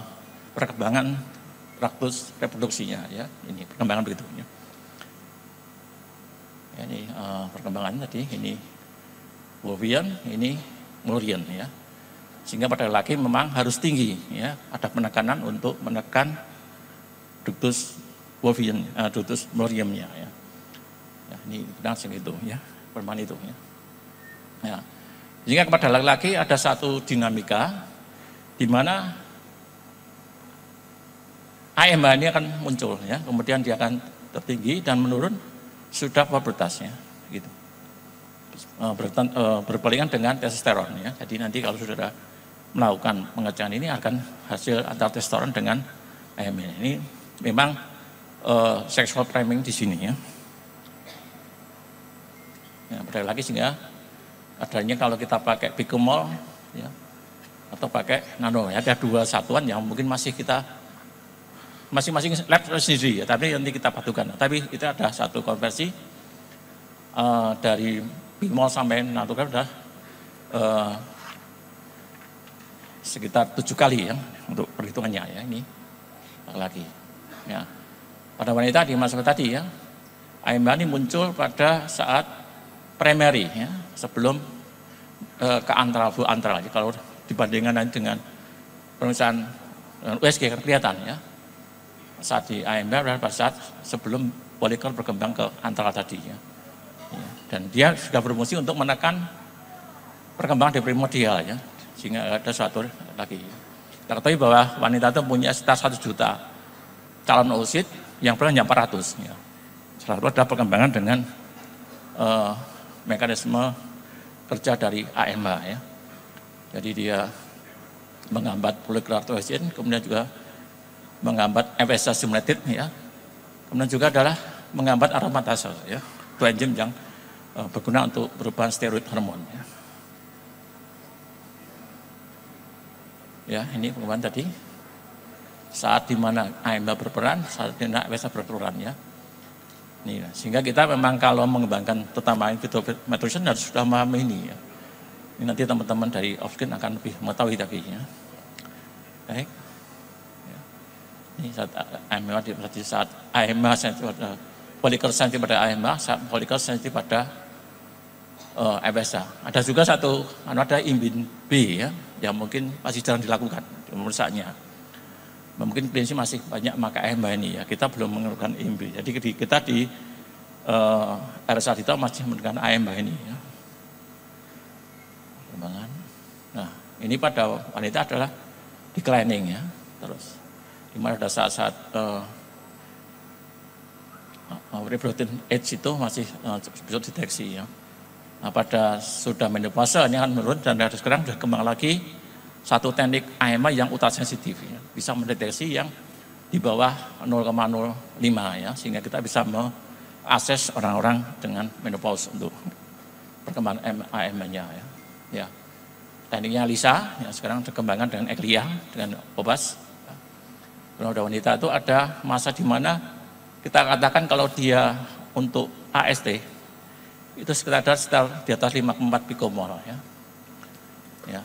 perkembangan raktus reproduksinya ya ini perkembangan begitu ya. ini uh, perkembangan tadi ini Wolfian ini Murian ya sehingga pada laki memang harus tinggi ya ada penekanan untuk menekan ductus Wolfian uh, eh, ductus Muriamnya ya. ya ini langsung itu ya perman itu ya. ya sehingga kepada laki-laki ada satu dinamika di mana AMH ini akan muncul ya, kemudian dia akan tertinggi dan menurun sudah pubertasnya gitu. Eh, berpalingan eh, dengan testosteron ya. Jadi nanti kalau sudah melakukan pengecekan ini akan hasil antara testosteron dengan AMH ini memang uh, sexual priming di sini ya. Ya, berbeda lagi sehingga adanya kalau kita pakai picomol ya, atau pakai nano ya ada dua satuan yang mungkin masih kita masing-masing lab sendiri ya, tapi nanti kita padukan. Tapi itu ada satu konversi uh, dari Bimol sampai Natukar sudah uh, eh, sekitar tujuh kali ya untuk perhitungannya ya ini lagi ya pada wanita di masa tadi ya AMB ini muncul pada saat primary ya sebelum uh, ke antral full antral jadi kalau dibandingkan dengan pemeriksaan USG kan kelihatan ya saat di AMR dan pada saat sebelum polikor berkembang ke antara tadinya. Ya, dan dia sudah berfungsi untuk menekan perkembangan di primordial ya, sehingga ada suatu lagi. Kita ketahui bahwa wanita itu punya sekitar 1 juta calon oosit yang pernah hanya 400. Ya. Selalu adalah perkembangan dengan uh, mekanisme kerja dari AMH ya. Jadi dia menghambat polyklartoisin, kemudian juga menghambat investasi simulated ya. Kemudian juga adalah menghambat aromatase ya. Dua enzim yang uh, berguna untuk perubahan steroid hormon ya. Ya, ini perubahan tadi. Saat di mana berperan, saat di mana berperan ya. Ini, sehingga kita memang kalau mengembangkan terutama fitometrisien harus sudah memahami ini ya. Ini nanti teman-teman dari ofkin akan lebih mengetahui tapi ya. Baik saat AMA di saat AMH sensitif pada polikers sensitif pada AMA saat polikers sensitif pada uh, FSA. Ada juga satu, anu ada imbin B ya, yang mungkin masih jarang dilakukan pemeriksaannya. Mungkin prinsip masih banyak maka AMA ini ya, kita belum mengeluarkan IMB. Jadi kita di uh, eh, RSA Dito masih menggunakan AMA ini ya. Nah, ini pada wanita adalah declining ya, terus di mana ada saat-saat uh, eh, eh, reproductive age itu masih uh, bisa deteksi ya. Nah, pada sudah menopause ini akan menurun dan dari sekarang sudah kembang lagi satu teknik AMA yang ultra sensitif ya. bisa mendeteksi yang di bawah 0,05 ya sehingga kita bisa mengakses orang-orang dengan menopause untuk perkembangan AMA-nya ya. ya. Tekniknya LISA yang sekarang terkembangkan dengan EGLIA dengan OBAS roda wanita itu ada masa di mana kita katakan kalau dia untuk AST itu sekitar setel di atas 54 pikomol ya. ya.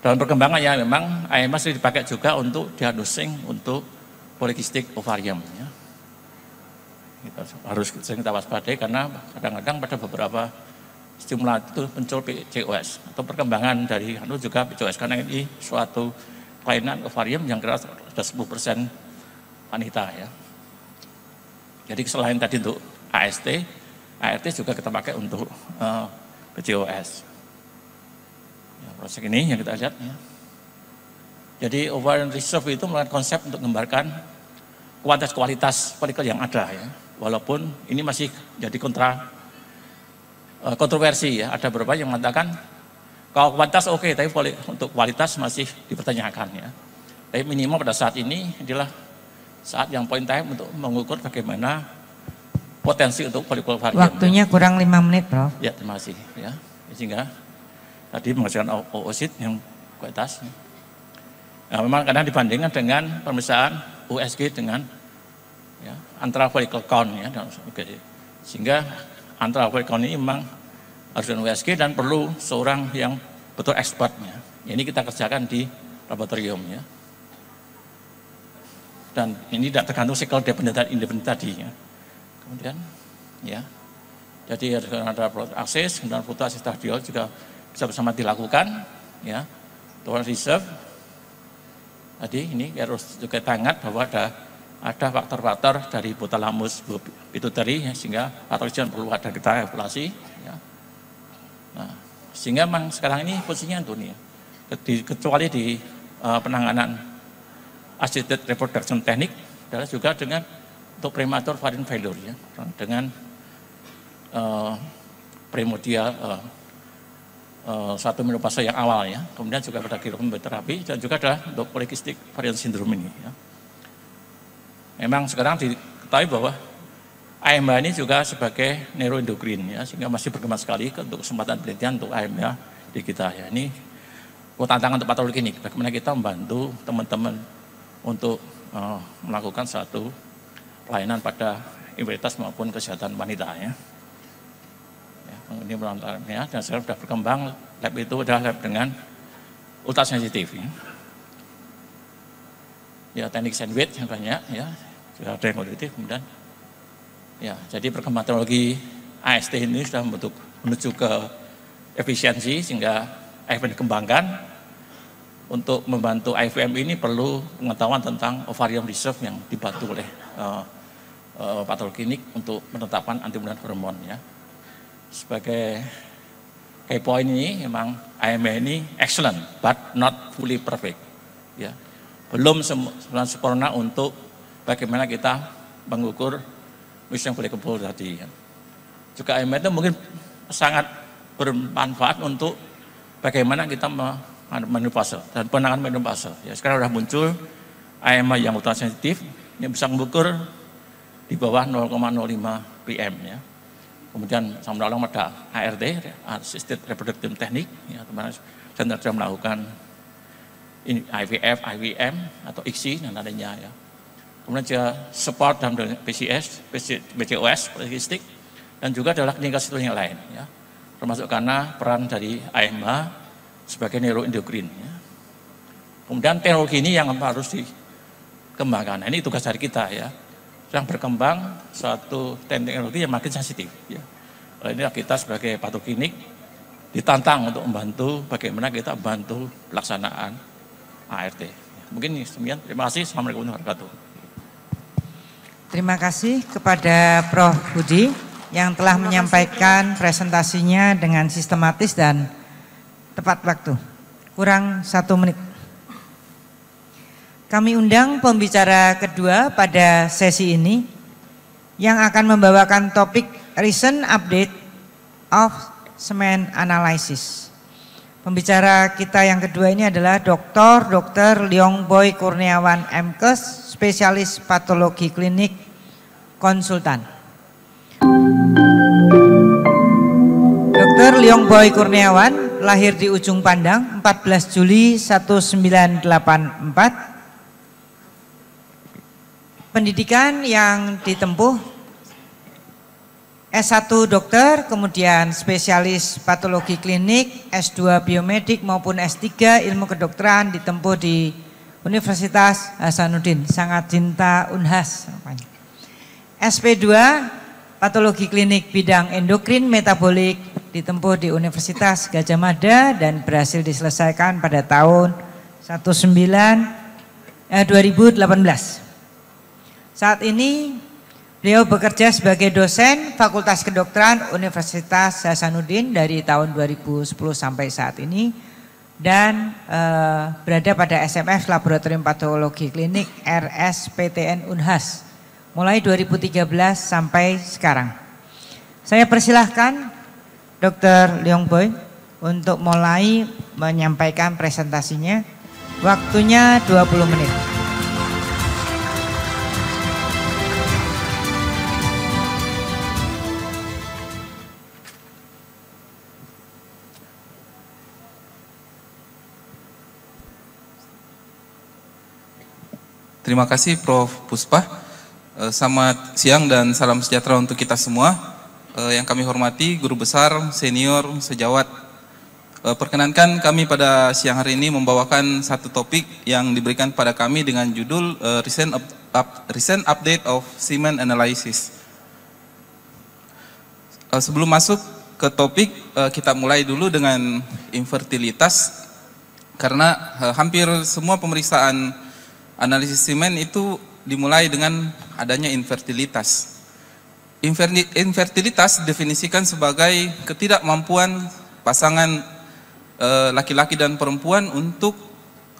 Dalam perkembangannya memang sering dipakai juga untuk diagnosing untuk polikistik ovarium ya. Kita harus sering kita waspadai karena kadang-kadang pada beberapa stimulasi itu muncul PCOS atau perkembangan dari itu anu juga PCOS karena ini suatu kelainan ovarium yang kira sudah 10 persen wanita ya. Jadi selain tadi untuk AST, ART juga kita pakai untuk eh, PCOS. Ya, proses ini yang kita lihat. Ya. Jadi ovarian reserve itu merupakan konsep untuk menggambarkan kuantitas kualitas partikel yang ada ya. Walaupun ini masih jadi kontra eh, kontroversi ya. Ada beberapa yang mengatakan kalau kuantitas oke, okay, tapi untuk kualitas masih dipertanyakan ya. Tapi minimal pada saat ini adalah saat yang point time untuk mengukur bagaimana potensi untuk molekul varian. Ya. Waktunya ya. kurang lima menit, Prof. Ya, terima kasih. Ya, sehingga tadi menghasilkan oosit yang kualitas. Nah, memang kadang dibandingkan dengan pemeriksaan USG dengan ya, antara follicle count ya, dan, okay. sehingga antara follicle count ini memang harus dengan USG dan perlu seorang yang betul expertnya. Ini kita kerjakan di laboratorium ya. Dan ini tidak tergantung cycle dependent dan independent tadi ya. Kemudian ya. Jadi ada produk akses, kemudian fluktuasi stadial juga bisa bersama dilakukan ya. Tuan reserve tadi ini harus juga tangat bahwa ada ada faktor-faktor dari botalamus pituitary ya, sehingga pathogen perlu ada kita evaluasi sehingga memang sekarang ini posisinya Antoni ya. Kecuali di uh, penanganan assisted reproduction teknik adalah juga dengan untuk prematur varin failure ya, dengan uh, eh, primordial uh, eh, uh, satu menopause yang awal ya, kemudian juga pada terapi dan juga adalah untuk polikistik varian sindrom ini. Ya. Memang sekarang diketahui bahwa AMH ini juga sebagai neuroendokrin ya, sehingga masih berkembang sekali untuk kesempatan penelitian untuk AMH di kita ya. Ini tantangan untuk patologi ini. bagaimana kita membantu teman-teman untuk uh, melakukan satu pelayanan pada imunitas maupun kesehatan wanita ya. ya ini melantarnya dan sekarang sudah berkembang lab itu adalah lab dengan ultrasensitif ya. ya teknik sandwich yang banyak ya sudah ada yang kemudian Ya, jadi perkembangan teknologi AST ini sudah membentuk menuju ke efisiensi sehingga IVM dikembangkan. Untuk membantu IVM ini perlu pengetahuan tentang ovarium reserve yang dibantu oleh uh, uh, untuk menetapkan antimodan hormon ya. Sebagai key point ini memang IMA e ini excellent but not fully perfect ya. Belum sempurna untuk bagaimana kita mengukur boleh applicable tadi. Ya. Juga IMA itu mungkin sangat bermanfaat untuk bagaimana kita menopause dan penanganan menopause. Ya, sekarang sudah muncul IMA yang ultra sensitif, yang bisa mengukur di bawah 0,05 PM ya. Kemudian sama dalam ada ART, ya, Assisted Reproductive Technique, ya, teman dan sudah melakukan IVF, IVM atau ICSI dan lainnya ya kemudian juga support dalam PCS, BCOS, logistik, dan juga adalah dalam indikator yang lain, ya. termasuk karena peran dari AMA sebagai neuroendokrin. Ya. Kemudian teknologi ini yang harus dikembangkan. Nah, ini tugas dari kita ya. Yang berkembang suatu teknologi yang makin sensitif. Ya. Nah, ini kita sebagai patogenik ditantang untuk membantu bagaimana kita bantu pelaksanaan ART. Mungkin demikian. Terima kasih. Assalamualaikum warahmatullahi wabarakatuh. Terima kasih kepada Prof. Budi yang telah Terima menyampaikan kasih. presentasinya dengan sistematis dan tepat waktu. Kurang satu menit. Kami undang pembicara kedua pada sesi ini yang akan membawakan topik Recent Update of Semen Analysis. Pembicara kita yang kedua ini adalah Dr. Dr. Leong Boy Kurniawan MKes spesialis patologi klinik, konsultan. Dr. Leong Boy Kurniawan lahir di Ujung Pandang 14 Juli 1984 pendidikan yang ditempuh S1 dokter, kemudian spesialis patologi klinik, S2 biomedik maupun S3 ilmu kedokteran ditempuh di Universitas Hasanuddin, sangat cinta Unhas. SP2 patologi klinik bidang endokrin metabolik ditempuh di Universitas Gajah Mada dan berhasil diselesaikan pada tahun 19 eh, 2018. Saat ini beliau bekerja sebagai dosen Fakultas Kedokteran Universitas Hasanuddin dari tahun 2010 sampai saat ini dan uh, berada pada SMF Laboratorium Patologi Klinik RSPTN Unhas mulai 2013 sampai sekarang. Saya persilahkan Dr. Leong Boy untuk mulai menyampaikan presentasinya. Waktunya 20 menit. Terima kasih Prof. Puspa. Eh, selamat siang dan salam sejahtera untuk kita semua. Eh, yang kami hormati guru besar, senior, sejawat. Eh, perkenankan kami pada siang hari ini membawakan satu topik yang diberikan pada kami dengan judul Recent, Recent Update of Semen Analysis. Sebelum masuk ke topik, kita mulai dulu dengan infertilitas karena hampir semua pemeriksaan Analisis semen itu dimulai dengan adanya infertilitas. Infertilitas definisikan sebagai ketidakmampuan pasangan eh, laki-laki e, dan perempuan untuk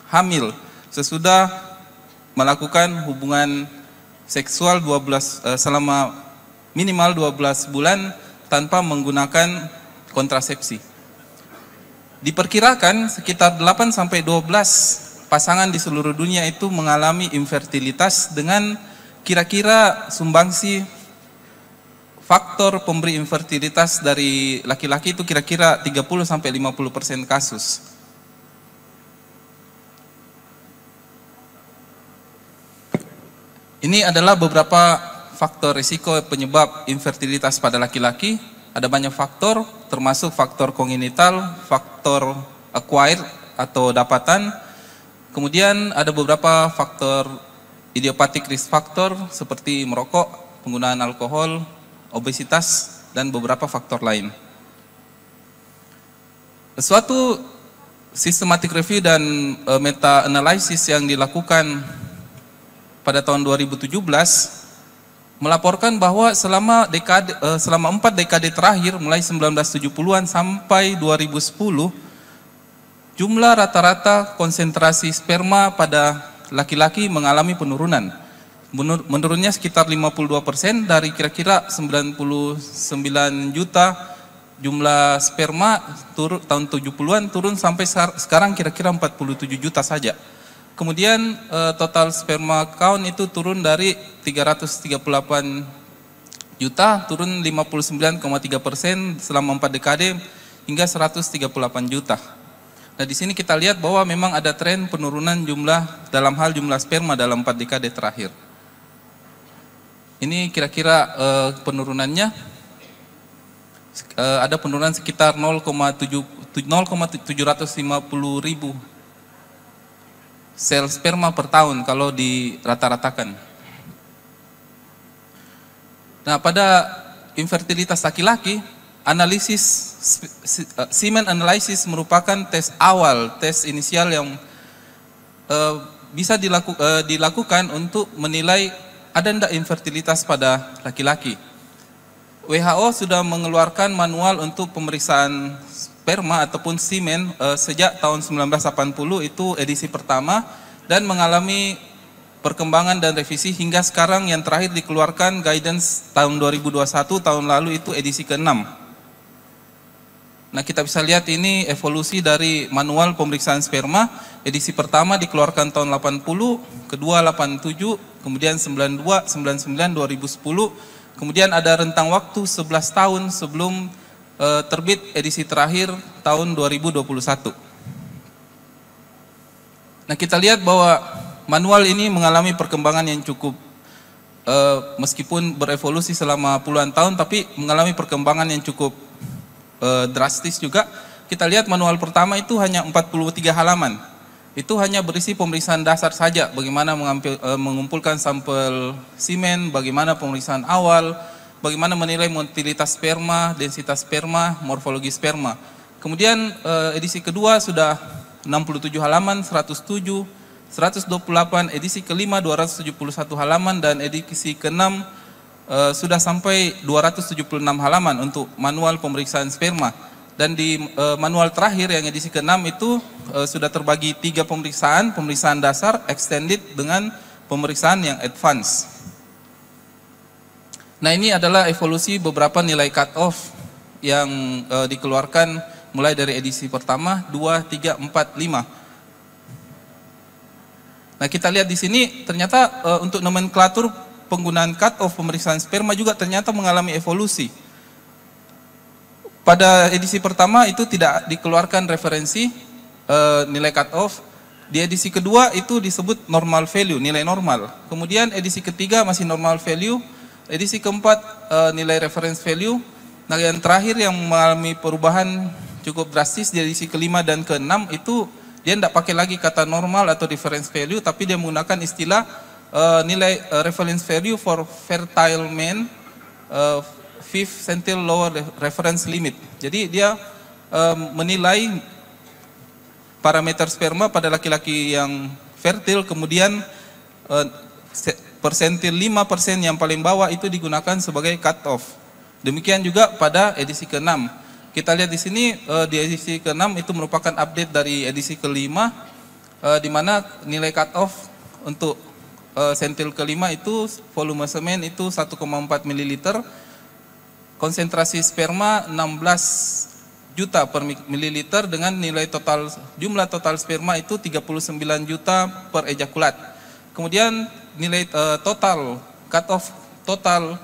hamil sesudah melakukan hubungan seksual 12 e, eh, selama minimal 12 bulan tanpa menggunakan kontrasepsi. Diperkirakan sekitar 8 sampai 12 pasangan di seluruh dunia itu mengalami infertilitas dengan kira-kira sumbangsi faktor pemberi infertilitas dari laki-laki itu kira-kira 30 sampai 50% kasus. Ini adalah beberapa faktor risiko penyebab infertilitas pada laki-laki. Ada banyak faktor, termasuk faktor kongenital, faktor acquired atau dapatan, Kemudian ada beberapa faktor idiopatik risk factor seperti merokok, penggunaan alkohol, obesitas, dan beberapa faktor lain. Suatu systematic review dan e, meta analisis yang dilakukan pada tahun 2017 melaporkan bahwa selama dekade e, selama 4 dekade terakhir mulai 1970-an sampai 2010 Jumlah rata-rata konsentrasi sperma pada laki-laki mengalami penurunan. Menurunnya sekitar 52% dari kira-kira 99 juta jumlah sperma tahun 70-an turun sampai sekarang kira-kira 47 juta saja. Kemudian eh, total sperma count itu turun dari 338 juta turun 59,3 persen selama 4 dekade hingga 138 juta. Nah, di sini kita lihat bahwa memang ada tren penurunan jumlah dalam hal jumlah sperma dalam 4 dekade terakhir. Ini kira-kira e, penurunannya e, ada penurunan sekitar 0,750 ribu sel sperma per tahun kalau dirata-ratakan. Nah, pada infertilitas laki-laki, analisis Eh, semen analysis merupakan tes awal, tes inisial yang uh, bisa dilaku, uh, dilakukan untuk menilai ada tidak infertilitas pada laki-laki. WHO sudah mengeluarkan manual untuk pemeriksaan sperma ataupun semen uh, sejak tahun 1980 itu edisi pertama dan mengalami perkembangan dan revisi hingga sekarang yang terakhir dikeluarkan guidance tahun 2021 tahun lalu itu edisi ke-6. Nah kita bisa lihat ini evolusi dari manual pemeriksaan sperma edisi pertama dikeluarkan tahun 80, kedua 87, kemudian 92, 99, 2010, kemudian ada rentang waktu 11 tahun sebelum e, terbit edisi terakhir tahun 2021. Nah kita lihat bahwa manual ini mengalami perkembangan yang cukup e, meskipun berevolusi selama puluhan tahun tapi mengalami perkembangan yang cukup Eh, drastis juga. Kita lihat manual pertama itu hanya 43 halaman. Itu hanya berisi pemeriksaan dasar saja, bagaimana mengambil, e, eh, mengumpulkan sampel simen, bagaimana pemeriksaan awal, bagaimana menilai motilitas sperma, densitas sperma, morfologi sperma. Kemudian e, edisi kedua sudah 67 halaman, 107, 128, edisi kelima 271 halaman dan edisi keenam Eh, sudah sampai 276 halaman untuk manual pemeriksaan sperma dan di uh, manual terakhir yang edisi ke-6 itu uh, sudah terbagi tiga pemeriksaan, pemeriksaan dasar, extended dengan pemeriksaan yang advance. Nah, ini adalah evolusi beberapa nilai cut off yang uh, dikeluarkan mulai dari edisi pertama 2 3 4 5. Nah, kita lihat di sini ternyata e, untuk nomenklatur penggunaan cut-off pemeriksaan sperma juga ternyata mengalami evolusi. Pada edisi pertama itu tidak dikeluarkan referensi e, nilai cut-off. Di edisi kedua itu disebut normal value, nilai normal. Kemudian edisi ketiga masih normal value. Edisi keempat e, nilai reference value. Nah yang terakhir yang mengalami perubahan cukup drastis di edisi kelima dan keenam itu dia tidak pakai lagi kata normal atau reference value, tapi dia menggunakan istilah uh, nilai uh, reference value for fertile men uh, eh, fifth centile lower reference limit. Jadi dia um, menilai parameter sperma pada laki-laki yang fertil kemudian uh, persentil 5% yang paling bawah itu digunakan sebagai cut off. Demikian juga pada edisi ke-6. Kita lihat di sini uh, di edisi ke-6 itu merupakan update dari edisi ke-5 uh, di mana nilai cut off untuk Eh, sentil kelima itu volume semen itu 1,4 ml, konsentrasi sperma 16 juta per mililiter dengan nilai total jumlah total sperma itu 39 juta per ejakulat. Kemudian nilai e, total cut off total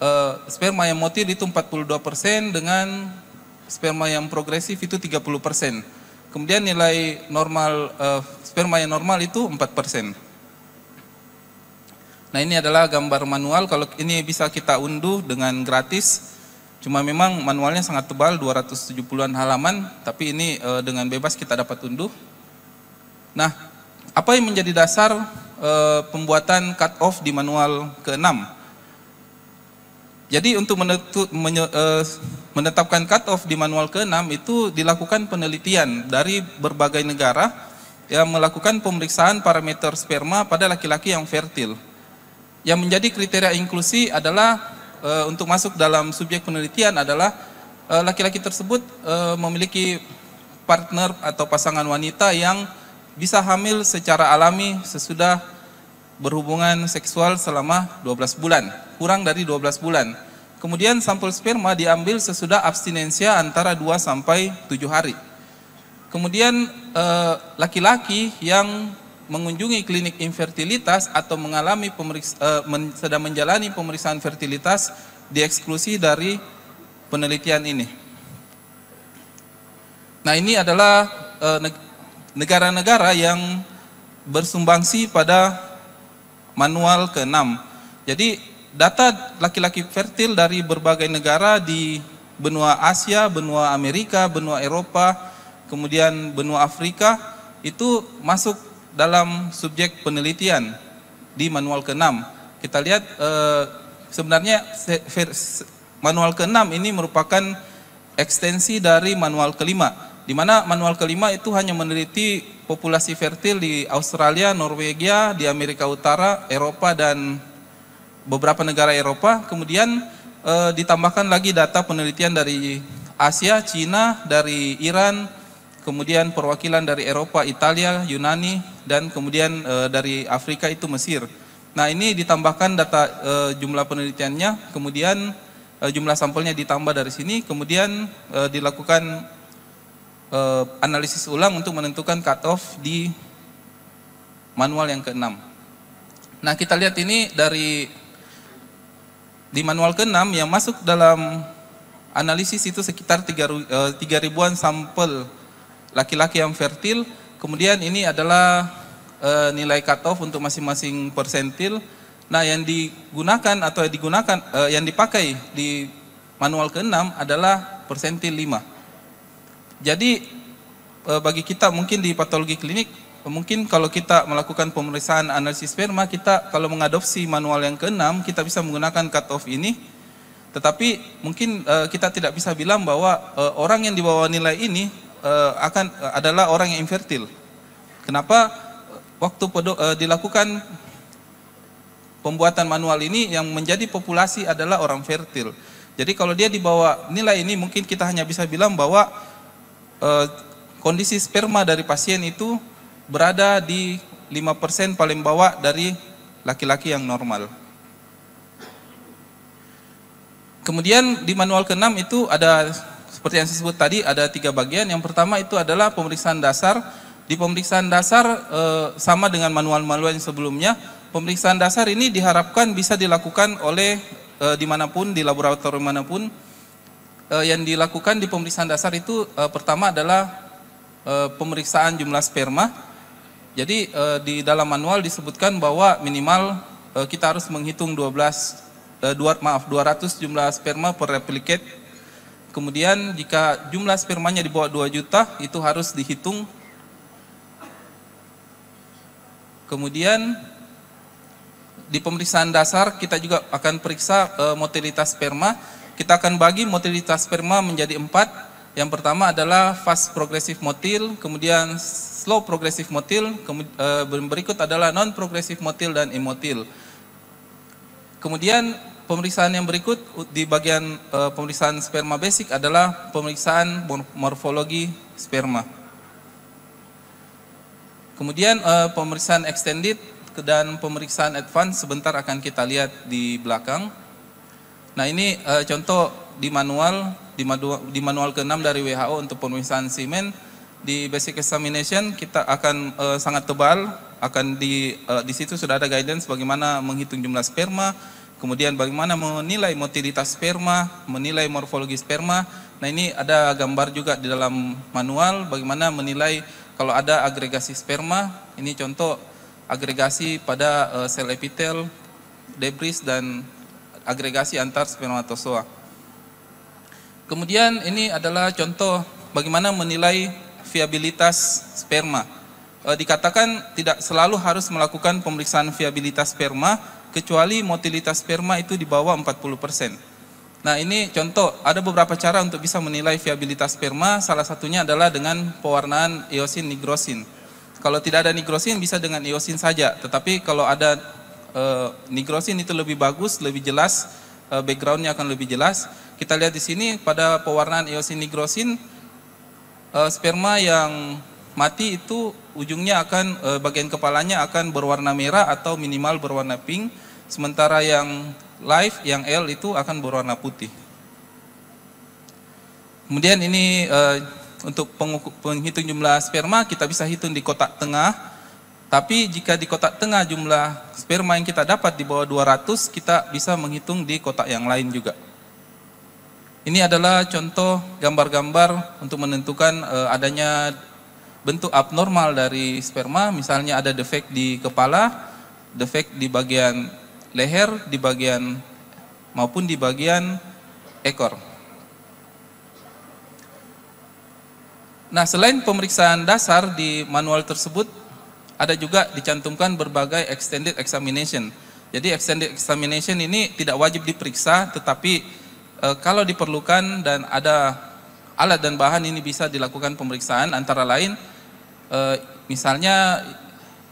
e, sperma yang motil itu 42% dengan sperma yang progresif itu 30%. Kemudian nilai normal e, sperma yang normal itu 4%. Nah ini adalah gambar manual, kalau ini bisa kita unduh dengan gratis, cuma memang manualnya sangat tebal, 270-an halaman, tapi ini eh, dengan bebas kita dapat unduh. Nah, apa yang menjadi dasar eh, pembuatan cut-off di manual ke-6? Jadi untuk eh, menetapkan cut-off di manual ke-6 itu dilakukan penelitian dari berbagai negara yang melakukan pemeriksaan parameter sperma pada laki-laki yang fertil. Yang menjadi kriteria inklusi adalah e, untuk masuk dalam subjek penelitian adalah eh, laki-laki e, tersebut e, memiliki partner atau pasangan wanita yang bisa hamil secara alami sesudah berhubungan seksual selama 12 bulan, kurang dari 12 bulan. Kemudian sampel sperma diambil sesudah abstinensia antara 2 sampai 7 hari. Kemudian laki-laki e, laki -laki yang mengunjungi klinik infertilitas atau mengalami pemeriksa, eh, men, sedang menjalani pemeriksaan fertilitas dieksklusi dari penelitian ini. Nah, ini adalah eh, negara-negara yang bersumbangsi pada manual ke-6. Jadi, data laki-laki fertil dari berbagai negara di benua Asia, benua Amerika, benua Eropa, kemudian benua Afrika itu masuk dalam subjek penelitian di manual ke-6. Kita lihat eh, sebenarnya manual ke-6 ini merupakan ekstensi dari manual ke-5 di mana manual ke-5 itu hanya meneliti populasi fertil di Australia, Norwegia, di Amerika Utara, Eropa dan beberapa negara Eropa. Kemudian eh, ditambahkan lagi data penelitian dari Asia, Cina, dari Iran, kemudian perwakilan dari Eropa, Italia, Yunani, dan kemudian e, dari Afrika itu Mesir. Nah ini ditambahkan data e, jumlah penelitiannya, kemudian e, jumlah sampelnya ditambah dari sini, kemudian e, dilakukan e, analisis ulang untuk menentukan cut-off di manual yang keenam. Nah kita lihat ini dari di manual keenam yang masuk dalam analisis itu sekitar 3 ribuan sampel laki-laki yang fertil. Kemudian ini adalah e, nilai cutoff untuk masing-masing persentil. Nah, yang digunakan atau yang digunakan e, yang dipakai di manual ke-6 adalah persentil 5. Jadi e, bagi kita mungkin di patologi klinik mungkin kalau kita melakukan pemeriksaan analisis sperma kita kalau mengadopsi manual yang keenam kita bisa menggunakan cutoff ini tetapi mungkin kita tidak bisa bilang bahwa orang yang dibawa nilai ini uh, akan uh, adalah orang yang infertil. Kenapa eh, waktu uh, dilakukan pembuatan manual ini yang menjadi populasi adalah orang fertil. Jadi kalau dia dibawa nilai ini mungkin kita hanya bisa bilang bahwa uh, kondisi sperma dari pasien itu berada di 5% paling bawah dari laki-laki yang normal. Kemudian di manual keenam itu ada seperti yang saya sebut tadi ada tiga bagian. Yang pertama itu adalah pemeriksaan dasar. Di pemeriksaan dasar eh, sama dengan manual-manual yang sebelumnya. Pemeriksaan dasar ini diharapkan bisa dilakukan oleh e, dimanapun, di laboratorium manapun. Eh, yang dilakukan di pemeriksaan dasar itu pertama adalah pemeriksaan jumlah sperma. Jadi di dalam manual disebutkan bahwa minimal kita harus menghitung 12 e, dua, maaf 200 jumlah sperma per replicate Kemudian jika jumlah spermanya di bawah 2 juta itu harus dihitung. Kemudian di pemeriksaan dasar kita juga akan periksa e, motilitas sperma. Kita akan bagi motilitas sperma menjadi empat. Yang pertama adalah fast progressive motil, kemudian slow progressive motil, e, berikut adalah non progressive motil dan emotil. Kemudian pemeriksaan yang berikut di bagian uh, pemeriksaan sperma basic adalah pemeriksaan morfologi sperma. Kemudian uh, pemeriksaan extended dan pemeriksaan advance sebentar akan kita lihat di belakang. Nah ini e, contoh di manual di, madu, di manual ke-6 dari WHO untuk pemeriksaan semen di basic examination kita akan e, sangat tebal akan di e, di situ sudah ada guidance bagaimana menghitung jumlah sperma, Kemudian bagaimana menilai motilitas sperma, menilai morfologi sperma. Nah ini ada gambar juga di dalam manual bagaimana menilai kalau ada agregasi sperma. Ini contoh agregasi pada eh, sel epitel, debris dan agregasi antar spermatozoa. Kemudian ini adalah contoh bagaimana menilai viabilitas sperma. Eh, dikatakan tidak selalu harus melakukan pemeriksaan viabilitas sperma kecuali motilitas sperma itu di bawah 40%. Nah, ini contoh, ada beberapa cara untuk bisa menilai viabilitas sperma, salah satunya adalah dengan pewarnaan eosin nigrosin. Kalau tidak ada nigrosin bisa dengan eosin saja, tetapi kalau ada e, nigrosin itu lebih bagus, lebih jelas, e, backgroundnya akan lebih jelas. Kita lihat di sini pada pewarnaan eosin nigrosin e, sperma yang mati itu ujungnya akan eh, bagian kepalanya akan berwarna merah atau minimal berwarna pink sementara yang live yang L itu akan berwarna putih kemudian ini eh, untuk penghitung jumlah sperma kita bisa hitung di kotak tengah tapi jika di kotak tengah jumlah sperma yang kita dapat di bawah 200 kita bisa menghitung di kotak yang lain juga ini adalah contoh gambar-gambar untuk menentukan eh, adanya bentuk abnormal dari sperma, misalnya ada defek di kepala, defek di bagian leher, di bagian maupun di bagian ekor. Nah, selain pemeriksaan dasar di manual tersebut, ada juga dicantumkan berbagai extended examination. Jadi extended examination ini tidak wajib diperiksa, tetapi e, kalau diperlukan dan ada alat dan bahan ini bisa dilakukan pemeriksaan antara lain uh, misalnya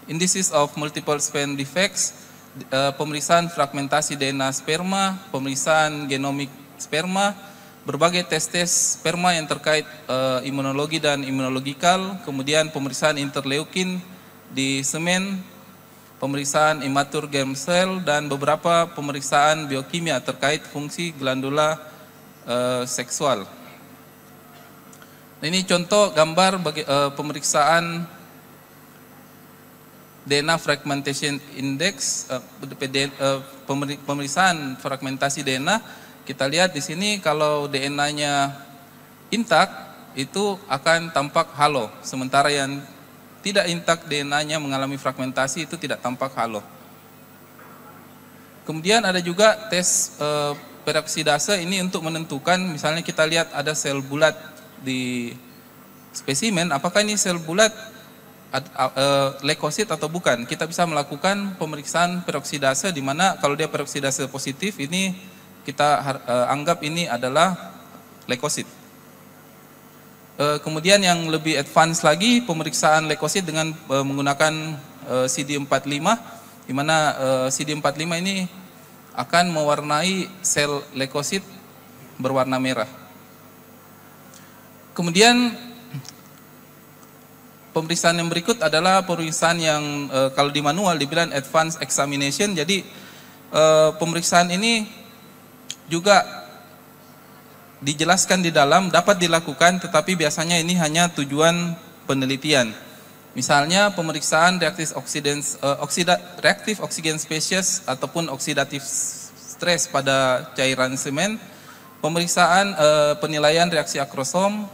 indices of multiple sperm defects, uh, pemeriksaan fragmentasi DNA sperma, pemeriksaan genomik sperma, berbagai tes-tes sperma yang terkait uh, imunologi dan imunologikal, kemudian pemeriksaan interleukin di semen, pemeriksaan immature germ cell, dan beberapa pemeriksaan biokimia terkait fungsi glandula uh, seksual. Nah, ini contoh gambar bagi, uh, pemeriksaan DNA fragmentation index uh, pemeriksaan fragmentasi DNA. Kita lihat di sini kalau DNA-nya intak itu akan tampak halo, sementara yang tidak intak DNA-nya mengalami fragmentasi itu tidak tampak halo. Kemudian ada juga tes uh, peroksidase ini untuk menentukan misalnya kita lihat ada sel bulat di spesimen apakah ini sel bulat e, leukosit atau bukan. Kita bisa melakukan pemeriksaan peroksidase di mana kalau dia peroksidase positif ini kita e, anggap ini adalah leukosit. E, kemudian yang lebih advance lagi pemeriksaan leukosit dengan menggunakan CD45 di mana CD45 ini akan mewarnai sel leukosit berwarna merah. Kemudian pemeriksaan yang berikut adalah pemeriksaan yang e, kalau di manual dibilang advance examination. Jadi e, pemeriksaan ini juga dijelaskan di dalam dapat dilakukan tetapi biasanya ini hanya tujuan penelitian. Misalnya pemeriksaan reaktif oksidan e, eh, oksida, reaktif oksigen spesies ataupun oksidatif stres pada cairan semen, pemeriksaan e, penilaian reaksi akrosom,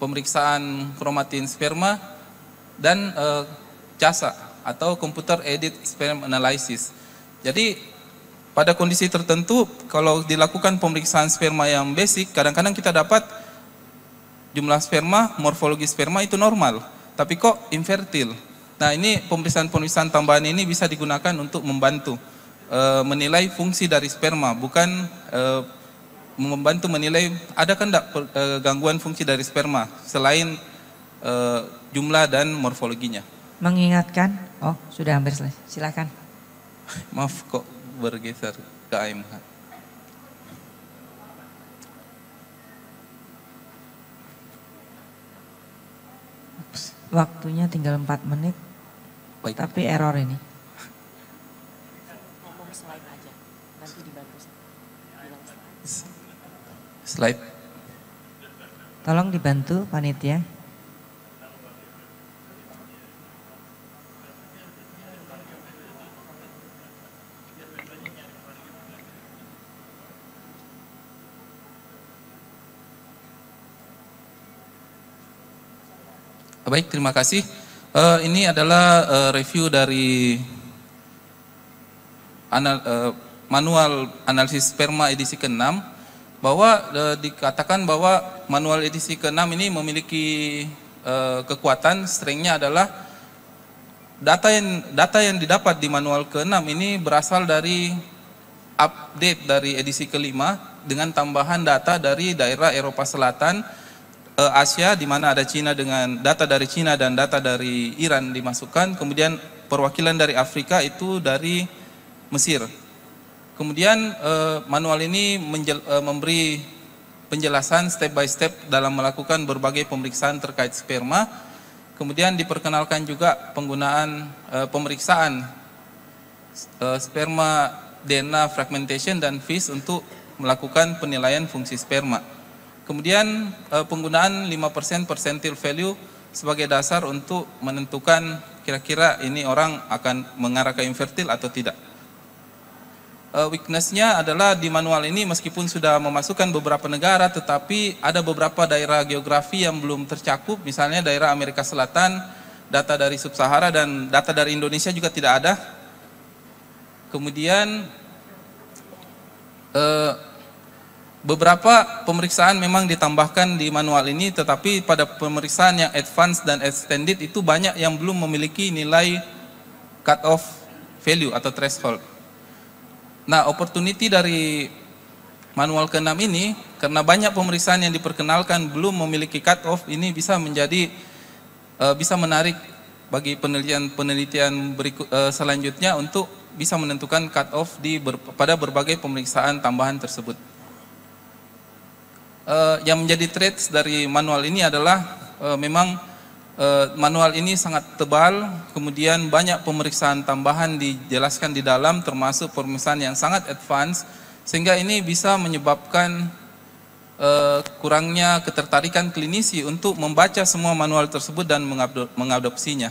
pemeriksaan kromatin sperma, dan e, eh, CASA atau Computer edit Sperm Analysis. Jadi pada kondisi tertentu kalau dilakukan pemeriksaan sperma yang basic, kadang-kadang kita dapat jumlah sperma, morfologi sperma itu normal, tapi kok infertil. Nah ini pemeriksaan-pemeriksaan tambahan ini bisa digunakan untuk membantu e, menilai fungsi dari sperma, bukan e, membantu menilai ada kan enggak eh, gangguan fungsi dari sperma selain uh, jumlah dan morfologinya. Mengingatkan, oh sudah hampir selesai, silakan. *laughs* Maaf kok bergeser ke AMH. Waktunya tinggal 4 menit, Baik. tapi error ini. Slide. Tolong dibantu panitia. Baik, terima kasih. Uh, ini adalah uh, review dari anal, uh, manual analisis sperma edisi ke-6 bahwa e, dikatakan bahwa manual edisi ke-6 ini memiliki e, kekuatan stringnya adalah data yang data yang didapat di manual ke-6 ini berasal dari update dari edisi ke-5 dengan tambahan data dari daerah Eropa Selatan e, Asia di mana ada Cina dengan data dari Cina dan data dari Iran dimasukkan kemudian perwakilan dari Afrika itu dari Mesir Kemudian uh, manual ini menjel, uh, memberi penjelasan step by step dalam melakukan berbagai pemeriksaan terkait sperma. Kemudian diperkenalkan juga penggunaan eh, pemeriksaan sperma DNA fragmentation dan FIS untuk melakukan penilaian fungsi sperma. Kemudian penggunaan 5% persentil value sebagai dasar untuk menentukan kira-kira ini orang akan mengarah ke infertil atau tidak. Eh, weaknessnya adalah di manual ini meskipun sudah memasukkan beberapa negara tetapi ada beberapa daerah geografi yang belum tercakup misalnya daerah Amerika Selatan data dari Sub-Sahara dan data dari Indonesia juga tidak ada kemudian eh, beberapa pemeriksaan memang ditambahkan di manual ini tetapi pada pemeriksaan yang advance dan extended itu banyak yang belum memiliki nilai cut off value atau threshold Nah, opportunity dari manual ke-6 ini karena banyak pemeriksaan yang diperkenalkan belum memiliki cut off ini bisa menjadi uh, bisa menarik bagi penelitian-penelitian uh, eh, selanjutnya untuk bisa menentukan cut off di ber, pada berbagai pemeriksaan tambahan tersebut. Uh, yang menjadi traits dari manual ini adalah uh, memang Eh, manual ini sangat tebal, kemudian banyak pemeriksaan tambahan dijelaskan di dalam termasuk pemeriksaan yang sangat advance sehingga ini bisa menyebabkan eh, kurangnya ketertarikan klinisi untuk membaca semua manual tersebut dan mengadopsinya.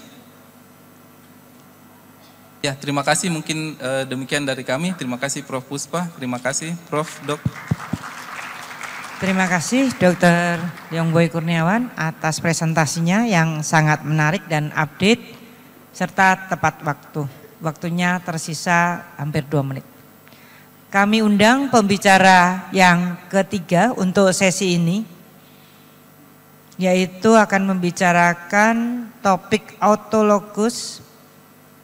Ya, terima kasih mungkin eh, demikian dari kami. Terima kasih Prof Puspa, terima kasih Prof Dok. Terima kasih Dr. Yongboy Kurniawan atas presentasinya yang sangat menarik dan update serta tepat waktu. Waktunya tersisa hampir dua menit. Kami undang pembicara yang ketiga untuk sesi ini, yaitu akan membicarakan topik autologus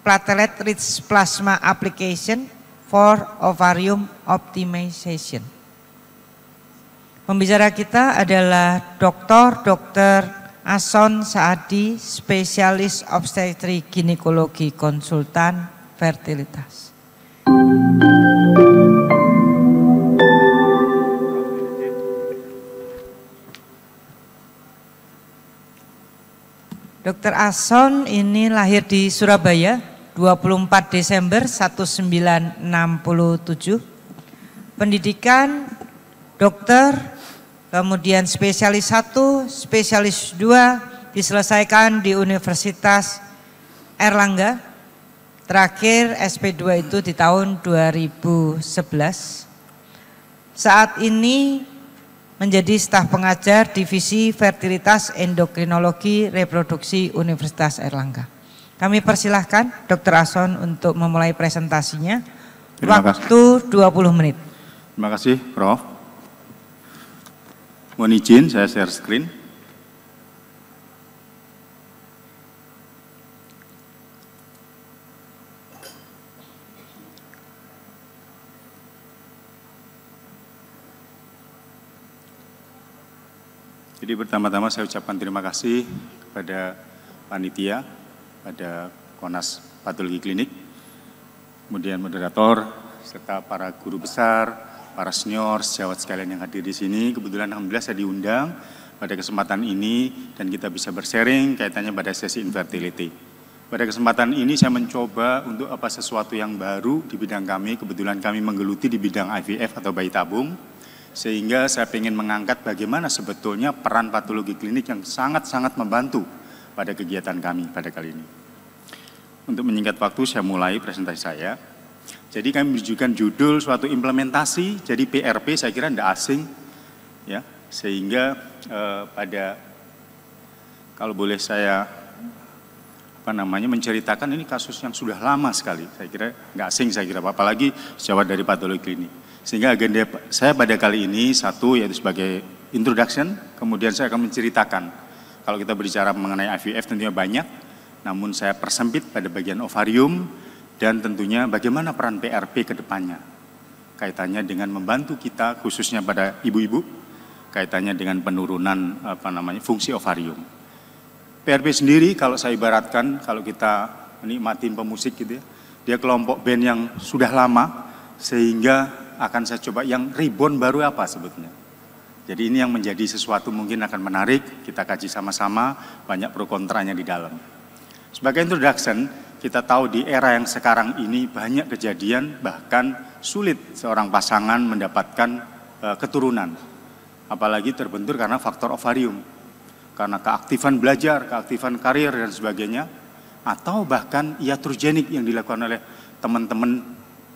platelet rich plasma application for ovarium optimization. Pembicara kita adalah Dr. Dr. Ason Saadi, spesialis obstetri ginekologi konsultan fertilitas. Dr. Ason ini lahir di Surabaya 24 Desember 1967. Pendidikan dokter kemudian spesialis 1, spesialis 2 diselesaikan di Universitas Erlangga. Terakhir SP2 itu di tahun 2011. Saat ini menjadi staf pengajar Divisi Fertilitas Endokrinologi Reproduksi Universitas Erlangga. Kami persilahkan Dr. Ason untuk memulai presentasinya. Terima Waktu kasih. 20 menit. Terima kasih, Prof. Mohon izin saya share screen. Jadi pertama-tama saya ucapkan terima kasih kepada panitia, pada Konas Patologi Klinik, kemudian moderator, serta para guru besar, para senior, sejawat sekalian yang hadir di sini. Kebetulan Alhamdulillah saya diundang pada kesempatan ini dan kita bisa bersharing kaitannya pada sesi infertility. Pada kesempatan ini saya mencoba untuk apa sesuatu yang baru di bidang kami. Kebetulan kami menggeluti di bidang IVF atau bayi tabung. Sehingga saya ingin mengangkat bagaimana sebetulnya peran patologi klinik yang sangat-sangat membantu pada kegiatan kami pada kali ini. Untuk menyingkat waktu saya mulai presentasi saya. Jadi kami menunjukkan judul suatu implementasi, jadi PRP saya kira tidak asing, ya sehingga eh, pada kalau boleh saya apa namanya menceritakan ini kasus yang sudah lama sekali, saya kira nggak asing saya kira, apalagi sejawat dari patologi klinik. Sehingga agenda saya pada kali ini satu yaitu sebagai introduction, kemudian saya akan menceritakan. Kalau kita berbicara mengenai IVF tentunya banyak, namun saya persempit pada bagian ovarium dan tentunya bagaimana peran PRP ke depannya. Kaitannya dengan membantu kita khususnya pada ibu-ibu, kaitannya dengan penurunan apa namanya fungsi ovarium. PRP sendiri kalau saya ibaratkan kalau kita menikmati pemusik gitu ya, dia kelompok band yang sudah lama sehingga akan saya coba yang ribbon baru apa sebetulnya. Jadi ini yang menjadi sesuatu mungkin akan menarik, kita kaji sama-sama, banyak pro kontranya di dalam. Sebagai introduction, kita tahu di era yang sekarang ini banyak kejadian bahkan sulit seorang pasangan mendapatkan e, keturunan. Apalagi terbentur karena faktor ovarium. Karena keaktifan belajar, keaktifan karir dan sebagainya atau bahkan iatrogenik yang dilakukan oleh teman-teman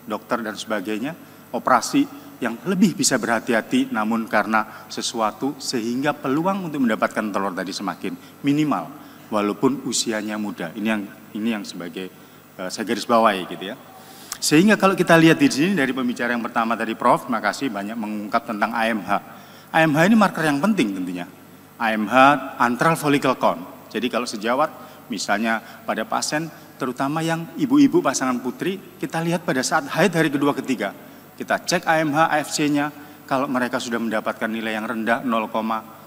dokter dan sebagainya, operasi yang lebih bisa berhati-hati namun karena sesuatu sehingga peluang untuk mendapatkan telur tadi semakin minimal walaupun usianya muda. Ini yang ini yang sebagai uh, saya garis bawahi gitu ya. Sehingga kalau kita lihat di sini dari pembicara yang pertama dari Prof, makasih banyak mengungkap tentang AMH. AMH ini marker yang penting tentunya. AMH antral follicle count. Jadi kalau sejawat misalnya pada pasien terutama yang ibu-ibu pasangan putri, kita lihat pada saat haid hari kedua ketiga. Kita cek AMH, AFC-nya, kalau mereka sudah mendapatkan nilai yang rendah 0,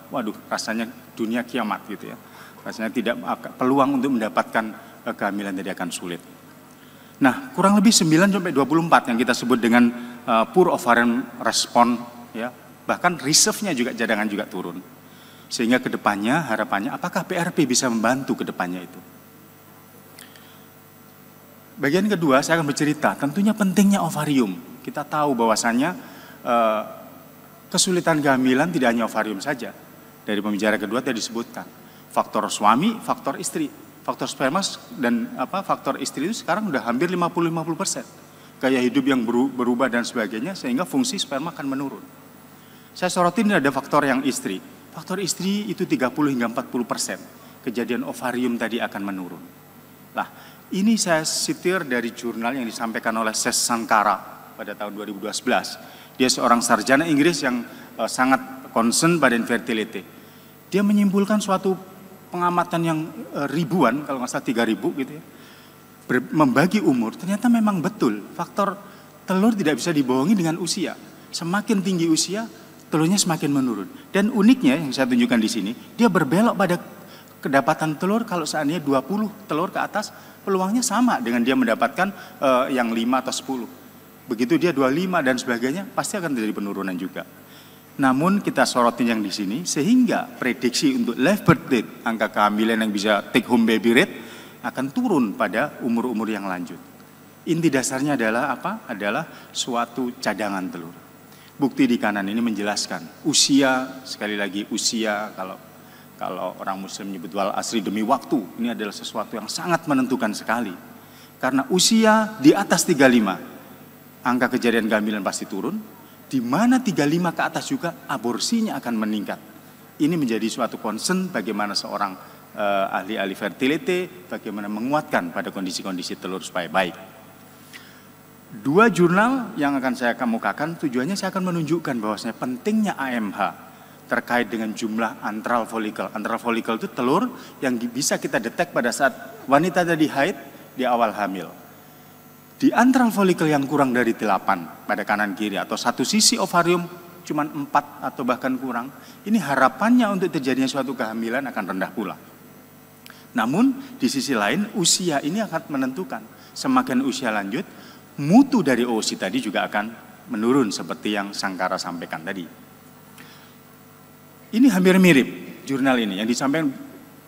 waduh rasanya dunia kiamat gitu ya. Rasanya tidak peluang untuk mendapatkan kehamilan tadi akan sulit. Nah, kurang lebih 9 sampai 24 yang kita sebut dengan uh, eh, poor ovarian response ya. Bahkan reserve-nya juga cadangan juga turun. Sehingga kedepannya harapannya apakah PRP bisa membantu kedepannya itu. Bagian kedua saya akan bercerita tentunya pentingnya ovarium. Kita tahu bahwasannya uh, kesulitan kehamilan tidak hanya ovarium saja. Dari pembicara kedua tadi disebutkan faktor suami, faktor istri faktor sperma dan apa faktor istri itu sekarang udah hampir 50-50 persen. Gaya hidup yang berubah dan sebagainya sehingga fungsi sperma akan menurun. Saya sorotin ada faktor yang istri. Faktor istri itu 30 hingga 40 persen. Kejadian ovarium tadi akan menurun. Nah, ini saya sitir dari jurnal yang disampaikan oleh Ses Sankara pada tahun 2012. Dia seorang sarjana Inggris yang eh, sangat concern pada infertility. Dia menyimpulkan suatu pengamatan yang eh, ribuan, kalau nggak salah tiga ribu gitu ya, membagi umur, ternyata memang betul faktor telur tidak bisa dibohongi dengan usia. Semakin tinggi usia, telurnya semakin menurun. Dan uniknya yang saya tunjukkan di sini, dia berbelok pada kedapatan telur kalau seandainya 20 telur ke atas, peluangnya sama dengan dia mendapatkan uh, yang 5 atau 10. Begitu dia 25 dan sebagainya, pasti akan terjadi penurunan juga. Namun kita sorotin yang di sini sehingga prediksi untuk live birth rate, angka kehamilan yang bisa take home baby rate akan turun pada umur-umur yang lanjut. Inti dasarnya adalah apa? Adalah suatu cadangan telur. Bukti di kanan ini menjelaskan usia sekali lagi usia kalau kalau orang muslim menyebut wal asri demi waktu ini adalah sesuatu yang sangat menentukan sekali. Karena usia di atas 35 angka kejadian kehamilan pasti turun, di mana 35 ke atas juga aborsinya akan meningkat. Ini menjadi suatu concern bagaimana seorang eh, ahli ahli-ahli fertility bagaimana menguatkan pada kondisi-kondisi telur supaya baik. Dua jurnal yang akan saya kemukakan tujuannya saya akan menunjukkan bahwasanya pentingnya AMH terkait dengan jumlah antral folikel. Antral folikel itu telur yang bisa kita detek pada saat wanita tadi haid di awal hamil di antral folikel yang kurang dari 8 pada kanan kiri atau satu sisi ovarium cuma 4 atau bahkan kurang, ini harapannya untuk terjadinya suatu kehamilan akan rendah pula. Namun di sisi lain usia ini akan menentukan. Semakin usia lanjut, mutu dari oosit tadi juga akan menurun seperti yang Sangkara sampaikan tadi. Ini hampir mirip jurnal ini yang disampaikan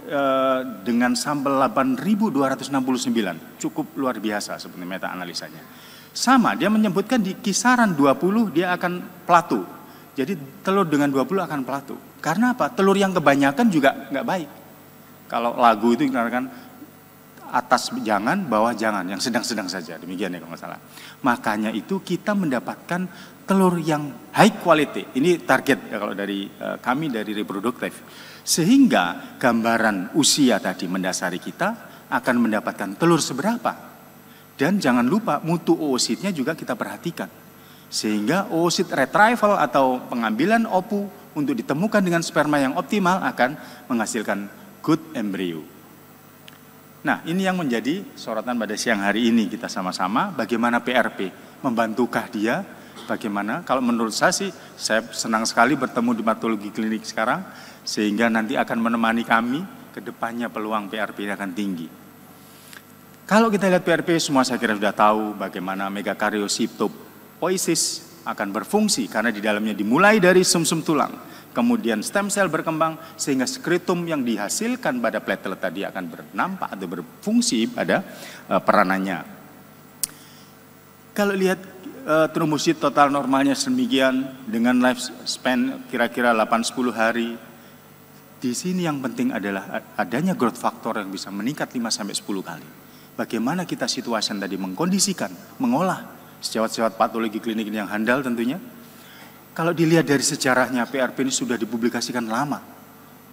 Eh, dengan sampel 8.269. Cukup luar biasa sebenarnya meta analisanya. Sama, dia menyebutkan di kisaran 20 dia akan plato. Jadi telur dengan 20 akan plato. Karena apa? Telur yang kebanyakan juga nggak baik. Kalau lagu itu dikenalkan atas jangan, bawah jangan, yang sedang-sedang saja. Demikian ya kalau nggak salah. Makanya itu kita mendapatkan telur yang high quality. Ini target ya kalau dari eh, kami dari reproduktif sehingga gambaran usia tadi mendasari kita akan mendapatkan telur seberapa. Dan jangan lupa mutu oositnya juga kita perhatikan. Sehingga oosit retrieval atau pengambilan opu untuk ditemukan dengan sperma yang optimal akan menghasilkan good embryo. Nah, ini yang menjadi sorotan pada siang hari ini kita sama-sama bagaimana PRP membantukah dia? Bagaimana? Kalau menurut saya sih saya senang sekali bertemu di patologi klinik sekarang sehingga nanti akan menemani kami ke depannya peluang PRP akan tinggi. Kalau kita lihat PRP semua saya kira sudah tahu bagaimana megakaryosiptopoiesis akan berfungsi karena di dalamnya dimulai dari sumsum -sum tulang, kemudian stem cell berkembang sehingga skritum yang dihasilkan pada platelet tadi akan bernampak atau berfungsi pada eh, peranannya. Kalau lihat uh, trombosit total normalnya sedemikian dengan lifespan kira-kira 8-10 hari, di sini yang penting adalah adanya growth factor yang bisa meningkat 5 sampai 10 kali. Bagaimana kita situasi tadi mengkondisikan, mengolah sejawat-sejawat patologi klinik yang handal tentunya. Kalau dilihat dari sejarahnya PRP ini sudah dipublikasikan lama.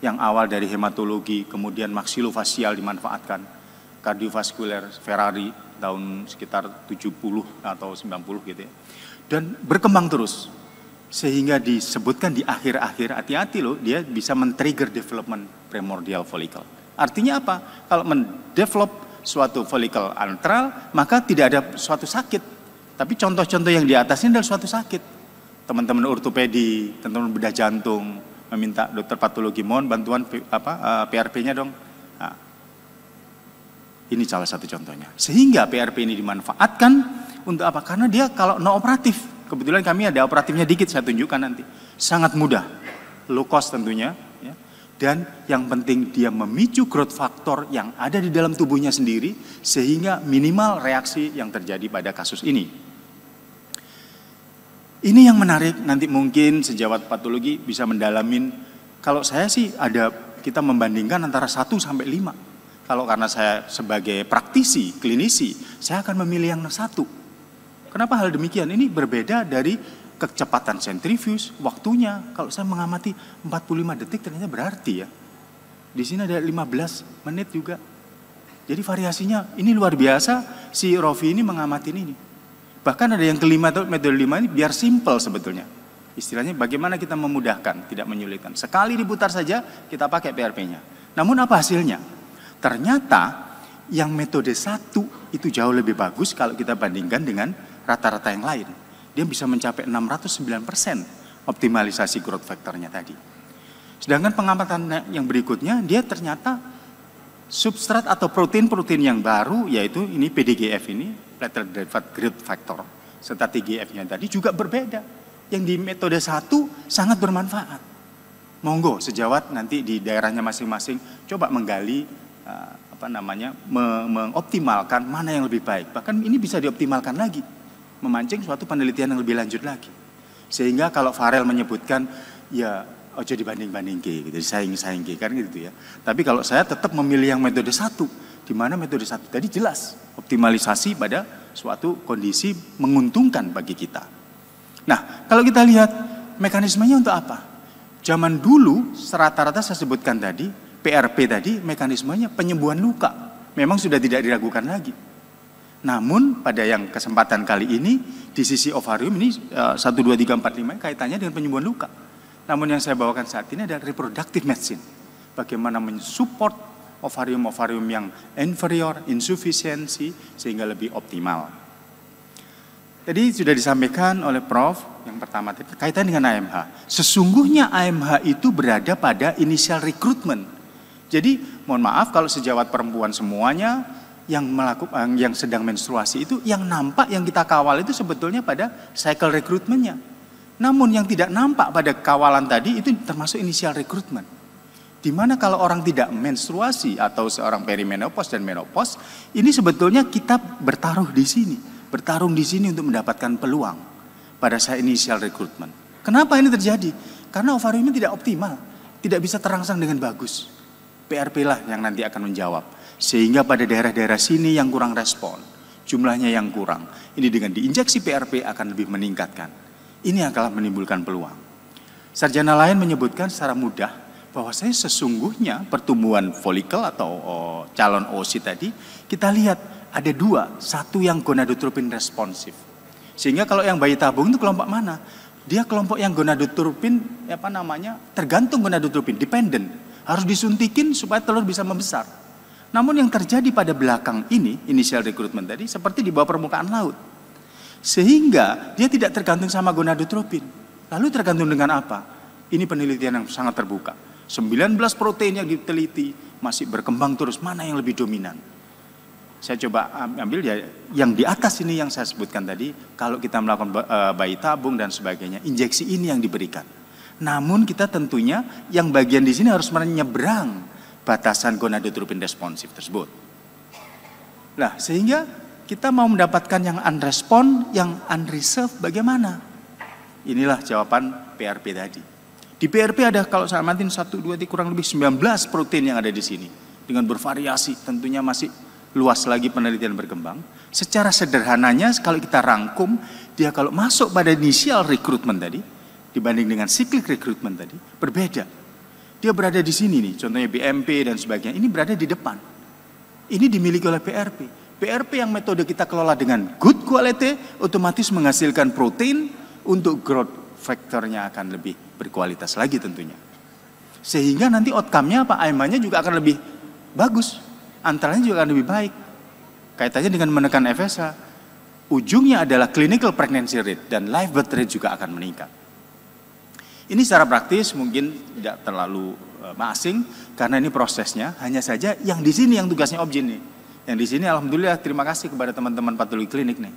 Yang awal dari hematologi, kemudian maksilofasial dimanfaatkan, kardiovaskuler Ferrari tahun sekitar 70 atau 90 gitu ya. Dan berkembang terus sehingga disebutkan di akhir-akhir hati-hati loh dia bisa men-trigger development primordial follicle. Artinya apa? Kalau mendevelop suatu follicle antral maka tidak ada suatu sakit. Tapi contoh-contoh yang di atas ini adalah suatu sakit. Teman-teman ortopedi, teman-teman bedah jantung meminta dokter patologi mohon bantuan apa eh, PRP-nya dong. Nah, ini salah satu contohnya. Sehingga PRP ini dimanfaatkan untuk apa? Karena dia kalau no operatif Kebetulan kami ada operatifnya dikit, saya tunjukkan nanti. Sangat mudah, low cost tentunya. Ya. Dan yang penting dia memicu growth factor yang ada di dalam tubuhnya sendiri sehingga minimal reaksi yang terjadi pada kasus ini. Ini yang menarik nanti mungkin sejawat patologi bisa mendalamin. Kalau saya sih ada kita membandingkan antara 1 sampai 5. Kalau karena saya sebagai praktisi, klinisi, saya akan memilih yang satu Kenapa hal demikian? Ini berbeda dari kecepatan sentrifuge, waktunya. Kalau saya mengamati 45 detik ternyata berarti ya. Di sini ada 15 menit juga. Jadi variasinya ini luar biasa si Rofi ini mengamati ini. Bahkan ada yang kelima atau metode lima ini biar simple sebetulnya. Istilahnya bagaimana kita memudahkan, tidak menyulitkan. Sekali diputar saja kita pakai PRP-nya. Namun apa hasilnya? Ternyata yang metode satu itu jauh lebih bagus kalau kita bandingkan dengan rata-rata yang lain, dia bisa mencapai 609 persen optimalisasi growth factornya tadi. Sedangkan pengamatan yang berikutnya, dia ternyata substrat atau protein-protein yang baru, yaitu ini PDGF ini, platelet derived growth factor, serta TGF-nya tadi juga berbeda. Yang di metode satu sangat bermanfaat. Monggo sejawat nanti di daerahnya masing-masing coba menggali eh, apa namanya mengoptimalkan mana yang lebih baik. Bahkan ini bisa dioptimalkan lagi memancing suatu penelitian yang lebih lanjut lagi. Sehingga kalau Farel menyebutkan ya ojo dibanding banding ke, gitu, saing saing ke, kan gitu ya. Tapi kalau saya tetap memilih yang metode satu, di mana metode satu tadi jelas optimalisasi pada suatu kondisi menguntungkan bagi kita. Nah, kalau kita lihat mekanismenya untuk apa? Zaman dulu, serata rata saya sebutkan tadi, PRP tadi, mekanismenya penyembuhan luka. Memang sudah tidak diragukan lagi namun pada yang kesempatan kali ini di sisi ovarium ini eh, satu dua tiga empat lima kaitannya dengan penyembuhan luka. Namun yang saya bawakan saat ini adalah reproductive medicine. Bagaimana mensupport ovarium-ovarium yang inferior, insufisiensi sehingga lebih optimal. Tadi sudah disampaikan oleh Prof yang pertama tadi kaitan dengan AMH. Sesungguhnya AMH itu berada pada initial recruitment. Jadi mohon maaf kalau sejawat perempuan semuanya yang melakukan eh, yang sedang menstruasi itu yang nampak yang kita kawal itu sebetulnya pada cycle rekrutmennya. Namun yang tidak nampak pada kawalan tadi itu termasuk inisial rekrutmen. Dimana kalau orang tidak menstruasi atau seorang perimenopause dan menopause, ini sebetulnya kita bertaruh di sini, bertarung di sini untuk mendapatkan peluang pada saat inisial rekrutmen. Kenapa ini terjadi? Karena ovariumnya tidak optimal, tidak bisa terangsang dengan bagus. PRP lah yang nanti akan menjawab. Sehingga pada daerah-daerah sini yang kurang respon, jumlahnya yang kurang. Ini dengan diinjeksi PRP akan lebih meningkatkan. Ini akan menimbulkan peluang. Sarjana lain menyebutkan secara mudah bahwa saya sesungguhnya pertumbuhan folikel atau oh, calon OC tadi kita lihat ada dua, satu yang gonadotropin responsif. Sehingga kalau yang bayi tabung itu kelompok mana? Dia kelompok yang gonadotropin apa namanya? tergantung gonadotropin, dependent. Harus disuntikin supaya telur bisa membesar. Namun yang terjadi pada belakang ini, inisial rekrutmen tadi, seperti di bawah permukaan laut. Sehingga dia tidak tergantung sama gonadotropin. Lalu tergantung dengan apa? Ini penelitian yang sangat terbuka. 19 protein yang diteliti masih berkembang terus. Mana yang lebih dominan? Saya coba ambil ya yang di atas ini yang saya sebutkan tadi. Kalau kita melakukan eh, bayi tabung dan sebagainya, injeksi ini yang diberikan. Namun kita tentunya yang bagian di sini harus menyeberang batasan gonadotropin responsif tersebut. Nah, sehingga kita mau mendapatkan yang unrespon, yang unreserved bagaimana? Inilah jawaban PRP tadi. Di PRP ada kalau saya amatin 1, 2, 3, kurang lebih 19 protein yang ada di sini. Dengan bervariasi tentunya masih luas lagi penelitian berkembang. Secara sederhananya kalau kita rangkum, dia kalau masuk pada inisial rekrutmen tadi, dibanding dengan cyclic rekrutmen tadi, berbeda dia berada di sini nih, contohnya BMP dan sebagainya. Ini berada di depan. Ini dimiliki oleh PRP. PRP yang metode kita kelola dengan good quality otomatis menghasilkan protein untuk growth faktornya akan lebih berkualitas lagi tentunya. Sehingga nanti outcome-nya apa? ama nya juga akan lebih bagus. Antaranya juga akan lebih baik. Kaitannya dengan menekan FSH. Ujungnya adalah clinical pregnancy rate dan live birth rate juga akan meningkat. Ini secara praktis mungkin tidak terlalu masing e, karena ini prosesnya. Hanya saja yang di sini yang tugasnya objin nih. Yang di sini alhamdulillah terima kasih kepada teman-teman patologi klinik nih.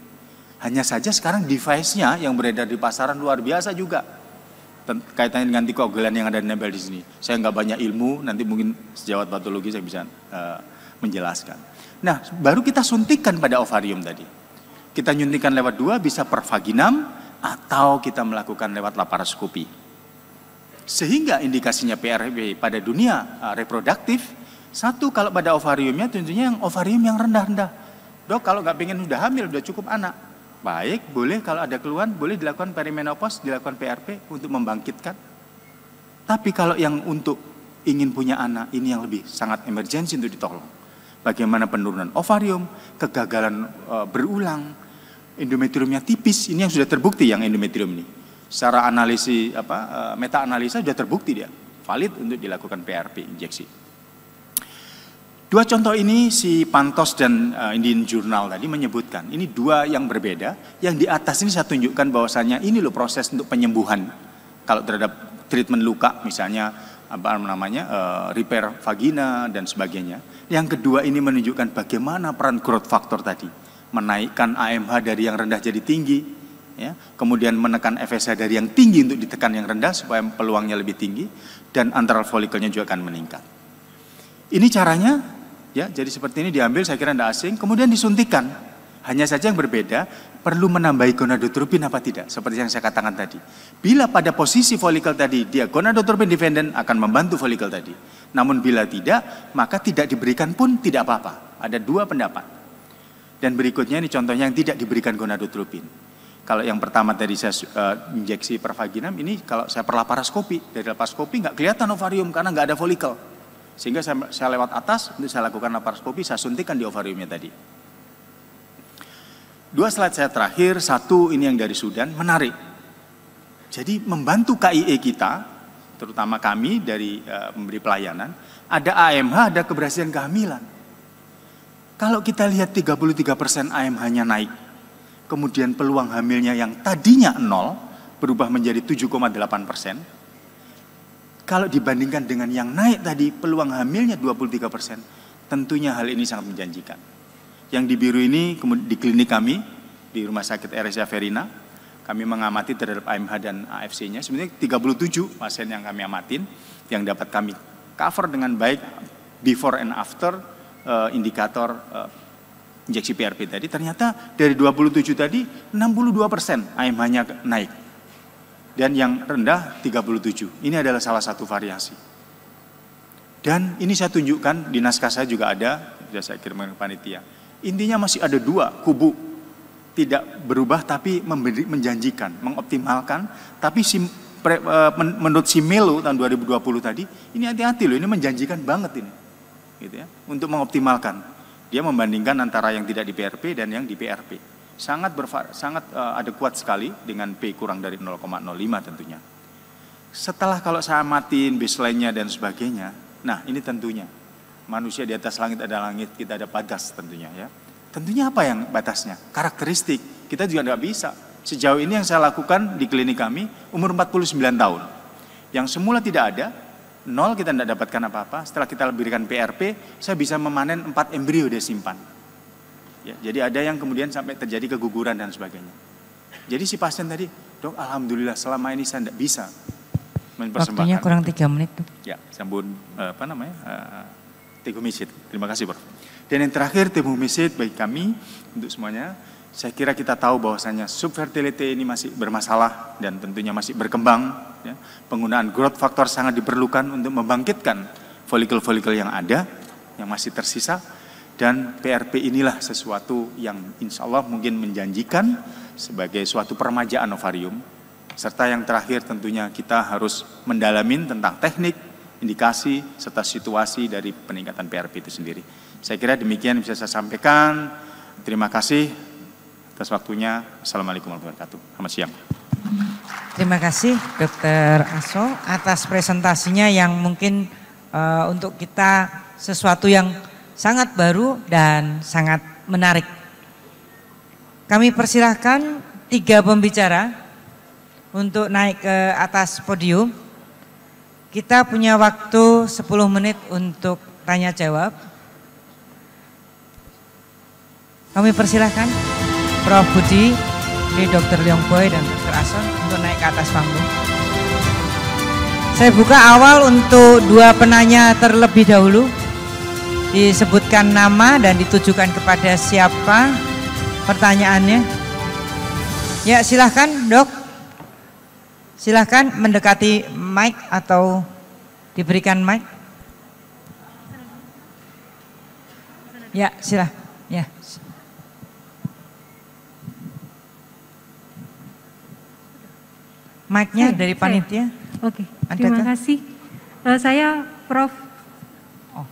Hanya saja sekarang device-nya yang beredar di pasaran luar biasa juga. Kaitannya dengan tikoagulan yang ada di nempel di sini. Saya nggak banyak ilmu, nanti mungkin sejawat patologi saya bisa uh, menjelaskan. Nah, baru kita suntikan pada ovarium tadi. Kita nyuntikan lewat dua, bisa per vaginam atau kita melakukan lewat laparoskopi. Sehingga indikasinya PRB pada dunia uh, reproduktif, satu kalau pada ovariumnya tentunya yang ovarium yang rendah-rendah. Dok kalau nggak pengen udah hamil, udah cukup anak. Baik, boleh kalau ada keluhan, boleh dilakukan perimenopause, dilakukan PRP untuk membangkitkan. Tapi kalau yang untuk ingin punya anak, ini yang lebih sangat emergensi untuk ditolong. Bagaimana penurunan ovarium, kegagalan uh, berulang, endometriumnya tipis, ini yang sudah terbukti yang endometrium ini secara analisi apa eh, meta analisa sudah terbukti dia valid untuk dilakukan PRP injeksi. Dua contoh ini si Pantos dan uh, Indian Journal tadi menyebutkan. Ini dua yang berbeda. Yang di atas ini saya tunjukkan bahwasanya ini loh proses untuk penyembuhan kalau terhadap treatment luka misalnya apa namanya eh, repair vagina dan sebagainya. Yang kedua ini menunjukkan bagaimana peran growth factor tadi menaikkan AMH dari yang rendah jadi tinggi ya, kemudian menekan FSH dari yang tinggi untuk ditekan yang rendah supaya peluangnya lebih tinggi dan antara folikelnya juga akan meningkat. Ini caranya ya, jadi seperti ini diambil saya kira tidak asing, kemudian disuntikan. Hanya saja yang berbeda, perlu menambahi gonadotropin apa tidak? Seperti yang saya katakan tadi. Bila pada posisi folikel tadi dia gonadotropin dependent akan membantu folikel tadi. Namun bila tidak, maka tidak diberikan pun tidak apa-apa. Ada dua pendapat. Dan berikutnya ini contohnya yang tidak diberikan gonadotropin kalau yang pertama tadi saya uh, injeksi pervaginam ini kalau saya perlah paraskopi dari laparoskopi nggak kelihatan ovarium karena nggak ada folikel. Sehingga saya, saya lewat atas untuk saya lakukan laparoskopi saya suntikan di ovariumnya tadi. Dua slide saya terakhir, satu ini yang dari Sudan menarik. Jadi membantu KIE kita, terutama kami dari uh, eh, memberi pelayanan, ada AMH, ada keberhasilan kehamilan. Kalau kita lihat 33% AMH-nya naik, kemudian peluang hamilnya yang tadinya nol berubah menjadi 7,8 persen. Kalau dibandingkan dengan yang naik tadi peluang hamilnya 23 persen, tentunya hal ini sangat menjanjikan. Yang di biru ini di klinik kami di Rumah Sakit RSA Verina, kami mengamati terhadap AMH dan AFC-nya sebenarnya 37 pasien yang kami amatin yang dapat kami cover dengan baik before and after uh, indikator uh, injeksi PRP tadi, ternyata dari 27 tadi 62 persen AMH-nya naik. Dan yang rendah 37. Ini adalah salah satu variasi. Dan ini saya tunjukkan di naskah saya juga ada, sudah saya kirim ke panitia. Intinya masih ada dua kubu tidak berubah tapi memberi, menjanjikan, mengoptimalkan. Tapi si, pre, e, men, menurut si Melo tahun 2020 tadi, ini hati-hati loh, ini menjanjikan banget ini. Gitu ya, untuk mengoptimalkan. Dia membandingkan antara yang tidak di PRP dan yang di PRP. Sangat berfa sangat uh, eh, adekuat sekali dengan P kurang dari 0,05 tentunya. Setelah kalau saya matiin baseline-nya dan sebagainya, nah ini tentunya manusia di atas langit ada langit, kita ada batas tentunya ya. Tentunya apa yang batasnya? Karakteristik. Kita juga nggak bisa. Sejauh ini yang saya lakukan di klinik kami umur 49 tahun. Yang semula tidak ada, nol kita tidak dapatkan apa-apa. Setelah kita berikan PRP, saya bisa memanen empat embrio dia simpan. Ya, jadi ada yang kemudian sampai terjadi keguguran dan sebagainya. Jadi si pasien tadi, dok alhamdulillah selama ini saya tidak bisa mempersembahkan. Waktunya kurang tiga menit. Tuh. Ya, sambun eh, apa namanya? Eh, tegumisit. Terima kasih, Prof. Dan yang terakhir tegumisit bagi kami untuk semuanya saya kira kita tahu bahwasanya subfertility ini masih bermasalah dan tentunya masih berkembang. Ya. Penggunaan growth factor sangat diperlukan untuk membangkitkan folikel-folikel yang ada, yang masih tersisa. Dan PRP inilah sesuatu yang insya Allah mungkin menjanjikan sebagai suatu permajaan ovarium. Serta yang terakhir tentunya kita harus mendalamin tentang teknik, indikasi, serta situasi dari peningkatan PRP itu sendiri. Saya kira demikian bisa saya sampaikan. Terima kasih atas waktunya. Assalamualaikum warahmatullahi wabarakatuh. Selamat siang. Terima kasih Dokter Aso atas presentasinya yang mungkin uh, untuk kita sesuatu yang sangat baru dan sangat menarik. Kami persilahkan tiga pembicara untuk naik ke atas podium. Kita punya waktu 10 menit untuk tanya jawab. Kami persilahkan. Prof Budi, ini Dokter Dr. Boy dan Dr. Ason untuk naik ke atas panggung. Saya buka awal untuk dua penanya terlebih dahulu. Disebutkan nama dan ditujukan kepada siapa pertanyaannya. Ya silahkan dok. Silahkan mendekati mic atau diberikan mic. Ya silah. Ya. Mic-nya dari panitia. Oke, okay. terima Adakah? kasih. Uh, saya Prof. Oh.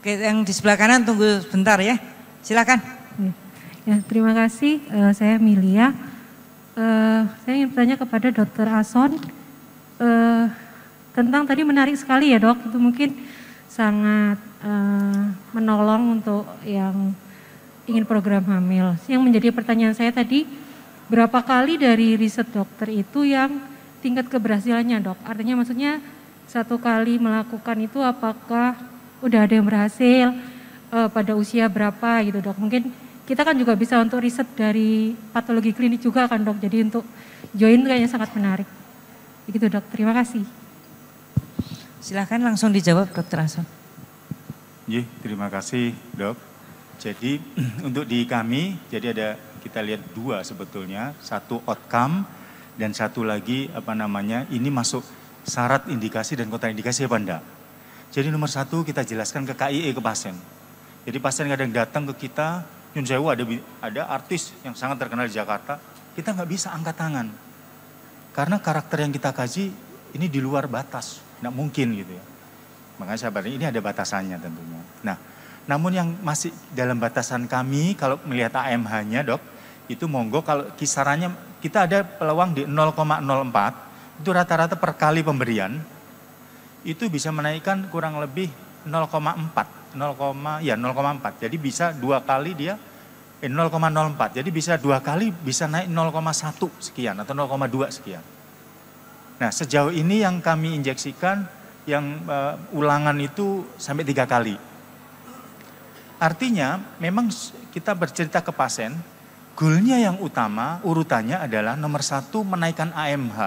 Oke, yang di sebelah kanan tunggu sebentar ya. Silakan. Iya. Ya, terima kasih. Uh, saya Milia. Uh, saya ingin bertanya kepada Dokter Ason uh, tentang tadi menarik sekali ya dok. Itu mungkin sangat uh, menolong untuk yang ingin program hamil. Yang menjadi pertanyaan saya tadi berapa kali dari riset dokter itu yang tingkat keberhasilannya dok? Artinya maksudnya satu kali melakukan itu apakah udah ada yang berhasil uh, pada usia berapa gitu dok? Mungkin kita kan juga bisa untuk riset dari patologi klinik juga kan dok. Jadi untuk join kayaknya sangat menarik. Begitu dok, terima kasih. Silahkan langsung dijawab dokter Asun. Ye, terima kasih dok. Jadi *clears throat* untuk di kami, jadi ada kita lihat dua sebetulnya, satu outcome dan satu lagi apa namanya ini masuk syarat indikasi dan indikasi apa enggak. Jadi nomor satu kita jelaskan ke KIE ke pasien. Jadi pasien kadang datang ke kita, Nyun Sewu ada, ada artis yang sangat terkenal di Jakarta, kita nggak bisa angkat tangan. Karena karakter yang kita kaji ini di luar batas, nggak mungkin gitu ya. Makanya sahabat ini ada batasannya tentunya. Nah, namun yang masih dalam batasan kami kalau melihat AMH-nya dok, itu monggo kalau kisarannya kita ada peluang di 0,04 itu rata-rata per kali pemberian itu bisa menaikkan kurang lebih 0,4 0, ya 0,4 jadi bisa dua kali dia eh, 0,04 jadi bisa dua kali bisa naik 0,1 sekian atau 0,2 sekian nah sejauh ini yang kami injeksikan yang uh, ulangan itu sampai tiga kali artinya memang kita bercerita ke pasien Goalnya yang utama urutannya adalah nomor satu menaikkan AMH,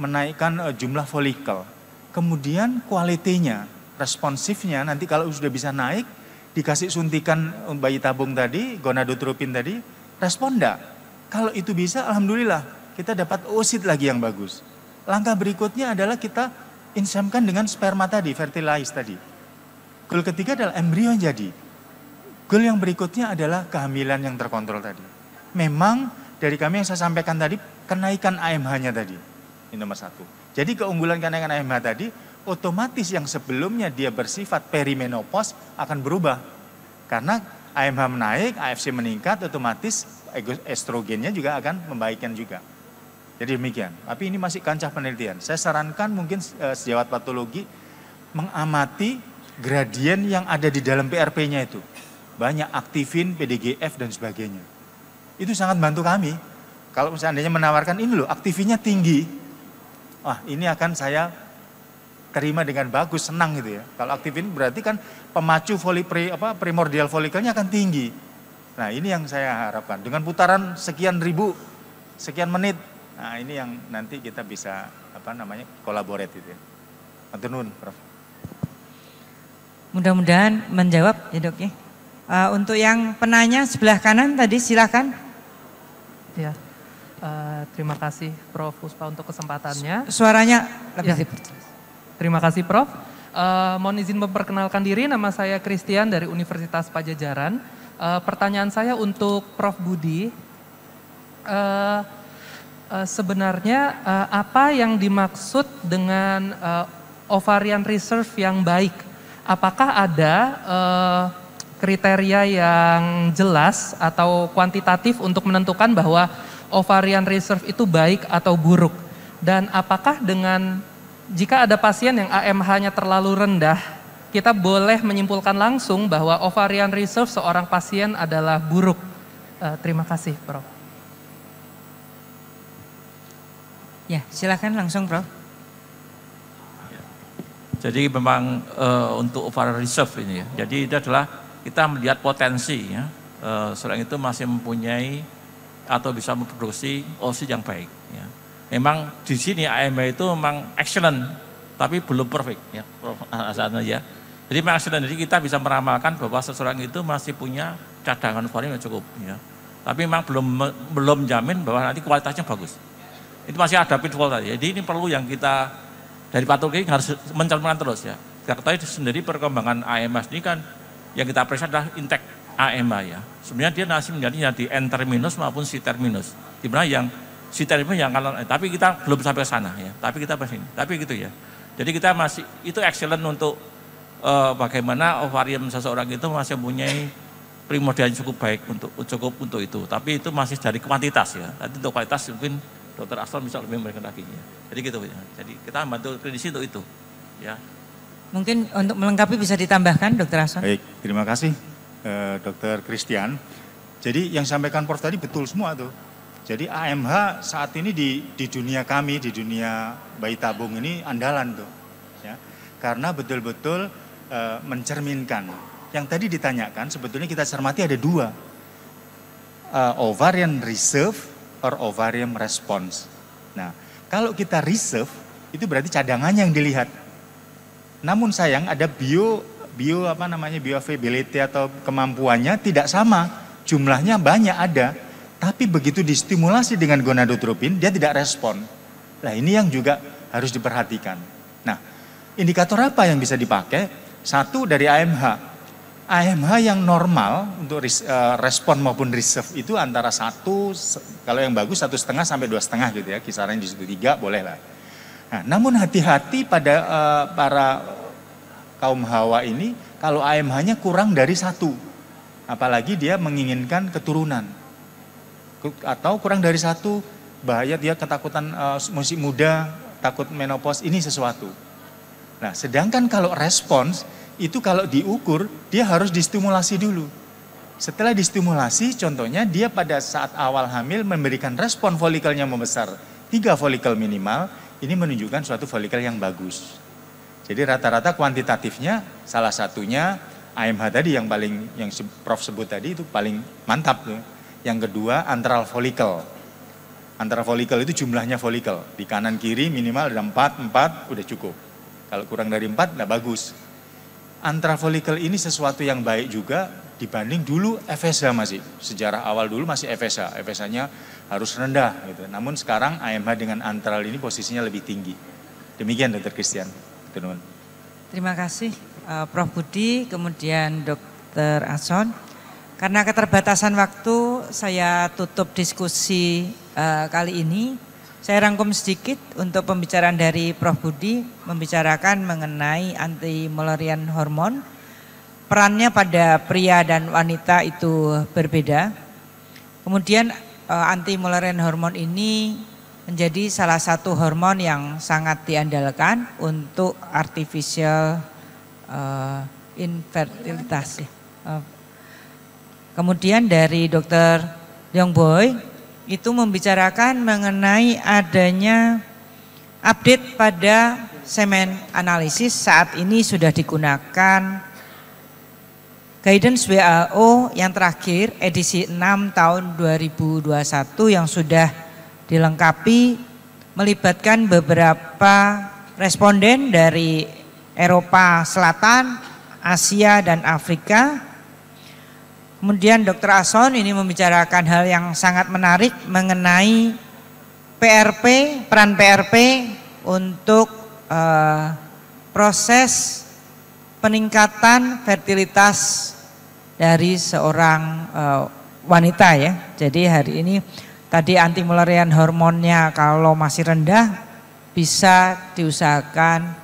menaikkan eh, jumlah folikel. Kemudian kualitinya, responsifnya nanti kalau sudah bisa naik, dikasih suntikan eh, bayi tabung tadi, gonadotropin tadi, responda. Kalau itu bisa, alhamdulillah kita dapat oosit lagi yang bagus. Langkah berikutnya adalah kita insemkan dengan sperma tadi, fertilize tadi. Goal ketiga adalah embrio jadi goal yang berikutnya adalah kehamilan yang terkontrol tadi. Memang dari kami yang saya sampaikan tadi, kenaikan AMH-nya tadi. Ini nomor satu. Jadi keunggulan kenaikan AMH tadi, otomatis yang sebelumnya dia bersifat perimenopause akan berubah. Karena AMH menaik, AFC meningkat, otomatis estrogennya juga akan membaikkan juga. Jadi demikian. Tapi ini masih kancah penelitian. Saya sarankan mungkin eh, sejawat patologi mengamati gradien yang ada di dalam PRP-nya itu banyak aktifin PDGF dan sebagainya. Itu sangat bantu kami. Kalau seandainya menawarkan ini loh, aktifinnya tinggi. Wah, ini akan saya terima dengan bagus, senang gitu ya. Kalau aktifin berarti kan pemacu voli, pre, apa, primordial folikelnya akan tinggi. Nah, ini yang saya harapkan. Dengan putaran sekian ribu, sekian menit. Nah, ini yang nanti kita bisa apa namanya? kolaborat gitu ya. Matenun, Prof. Mudah-mudahan menjawab ya dok ya. Uh, untuk yang penanya sebelah kanan tadi silakan. Ya. Uh, terima kasih Prof Puspa untuk kesempatannya. Suaranya lebih ya. Terima kasih Prof. Uh, mohon izin memperkenalkan diri, nama saya Christian dari Universitas Pajajaran. Uh, pertanyaan saya untuk Prof Budi, uh, uh, sebenarnya uh, apa yang dimaksud dengan uh, ovarian reserve yang baik? Apakah ada uh, kriteria yang jelas atau kuantitatif untuk menentukan bahwa ovarian reserve itu baik atau buruk. Dan apakah dengan jika ada pasien yang AMH-nya terlalu rendah, kita boleh menyimpulkan langsung bahwa ovarian reserve seorang pasien adalah buruk. Uh, terima kasih, Prof. Ya, silakan langsung, Prof. Ya. Jadi memang uh, untuk ovarian reserve ini ya. Jadi itu adalah kita melihat potensi ya, eh, Serang itu masih mempunyai atau bisa memproduksi OSI yang baik. Ya. Memang di sini AMB itu memang excellent, tapi belum perfect ya, asalnya ya. Jadi memang excellent, jadi kita bisa meramalkan bahwa seseorang itu masih punya cadangan volume yang cukup ya. Tapi memang belum belum jamin bahwa nanti kualitasnya bagus. Itu masih ada pitfall tadi. Jadi ini perlu yang kita dari patologi harus mencerminkan terus ya. Kita ketahui sendiri perkembangan AMS ini kan yang kita periksa adalah intake AMA ya. Sebenarnya dia nasi menggantinya di N terminus maupun C terminus. Di mana yang C terminus yang kalau eh, tapi kita belum sampai sana ya. Tapi kita masih tapi gitu ya. Jadi kita masih itu excellent untuk uh, bagaimana ovarium seseorang itu masih mempunyai primordial yang cukup baik untuk cukup untuk itu. Tapi itu masih dari kuantitas ya. Nanti untuk kualitas mungkin dokter Aston bisa lebih memberikan lagi ya. Jadi gitu ya. Jadi kita bantu klinisi untuk itu ya. Mungkin untuk melengkapi bisa ditambahkan Dokter Hasan. Baik, terima kasih eh, Dokter Christian. Jadi yang sampaikan Prof tadi betul semua tuh. Jadi AMH saat ini di, di dunia kami, di dunia bayi tabung ini andalan tuh. Ya. Karena betul-betul e, mencerminkan. Yang tadi ditanyakan sebetulnya kita cermati ada dua. E, ovarian reserve or ovarian response. Nah, kalau kita reserve itu berarti cadangannya yang dilihat. Namun sayang ada bio bio apa namanya bioavailability atau kemampuannya tidak sama. Jumlahnya banyak ada, tapi begitu distimulasi dengan gonadotropin dia tidak respon. Nah, ini yang juga harus diperhatikan. Nah, indikator apa yang bisa dipakai? Satu dari AMH. AMH yang normal untuk eh, respon maupun reserve itu antara satu kalau yang bagus satu setengah sampai dua setengah gitu ya kisaran di situ tiga boleh lah Nah, namun hati-hati pada uh, para kaum Hawa ini kalau AMH-nya kurang dari satu, apalagi dia menginginkan keturunan atau kurang dari satu bahaya dia ketakutan uh, musik muda, takut menopause ini sesuatu. Nah, sedangkan kalau respons itu kalau diukur dia harus distimulasi dulu. Setelah distimulasi, contohnya dia pada saat awal hamil memberikan respon folikelnya membesar, tiga folikel minimal, ini menunjukkan suatu folikel yang bagus. Jadi rata-rata kuantitatifnya salah satunya AMH tadi yang paling yang Prof sebut tadi itu paling mantap Yang kedua antral folikel. Antral folikel itu jumlahnya folikel. Di kanan kiri minimal ada 4, 4 udah cukup. Kalau kurang dari 4 enggak bagus. Antral folikel ini sesuatu yang baik juga dibanding dulu FSA masih. Sejarah awal dulu masih FSA. fsa nya harus rendah gitu. Namun sekarang AMH dengan antral ini posisinya lebih tinggi. Demikian Dokter Christian. Terima kasih uh, Prof Budi, kemudian Dokter Ason. Karena keterbatasan waktu saya tutup diskusi uh, kali ini. Saya rangkum sedikit untuk pembicaraan dari Prof Budi membicarakan mengenai anti malarian hormon. Perannya pada pria dan wanita itu berbeda. Kemudian Anti eh, antimoleren hormon ini menjadi salah satu hormon yang sangat diandalkan untuk artificial uh, infertilitas. Uh, kemudian dari dokter Boy itu membicarakan mengenai adanya update pada semen analisis saat ini sudah digunakan Guidance WHO yang terakhir edisi 6 tahun 2021 yang sudah dilengkapi melibatkan beberapa responden dari Eropa Selatan, Asia dan Afrika. Kemudian Dr. Ason ini membicarakan hal yang sangat menarik mengenai PRP, peran PRP untuk uh, proses peningkatan fertilitas dari seorang uh, wanita ya. Jadi hari ini tadi antimularian hormonnya kalau masih rendah bisa diusahakan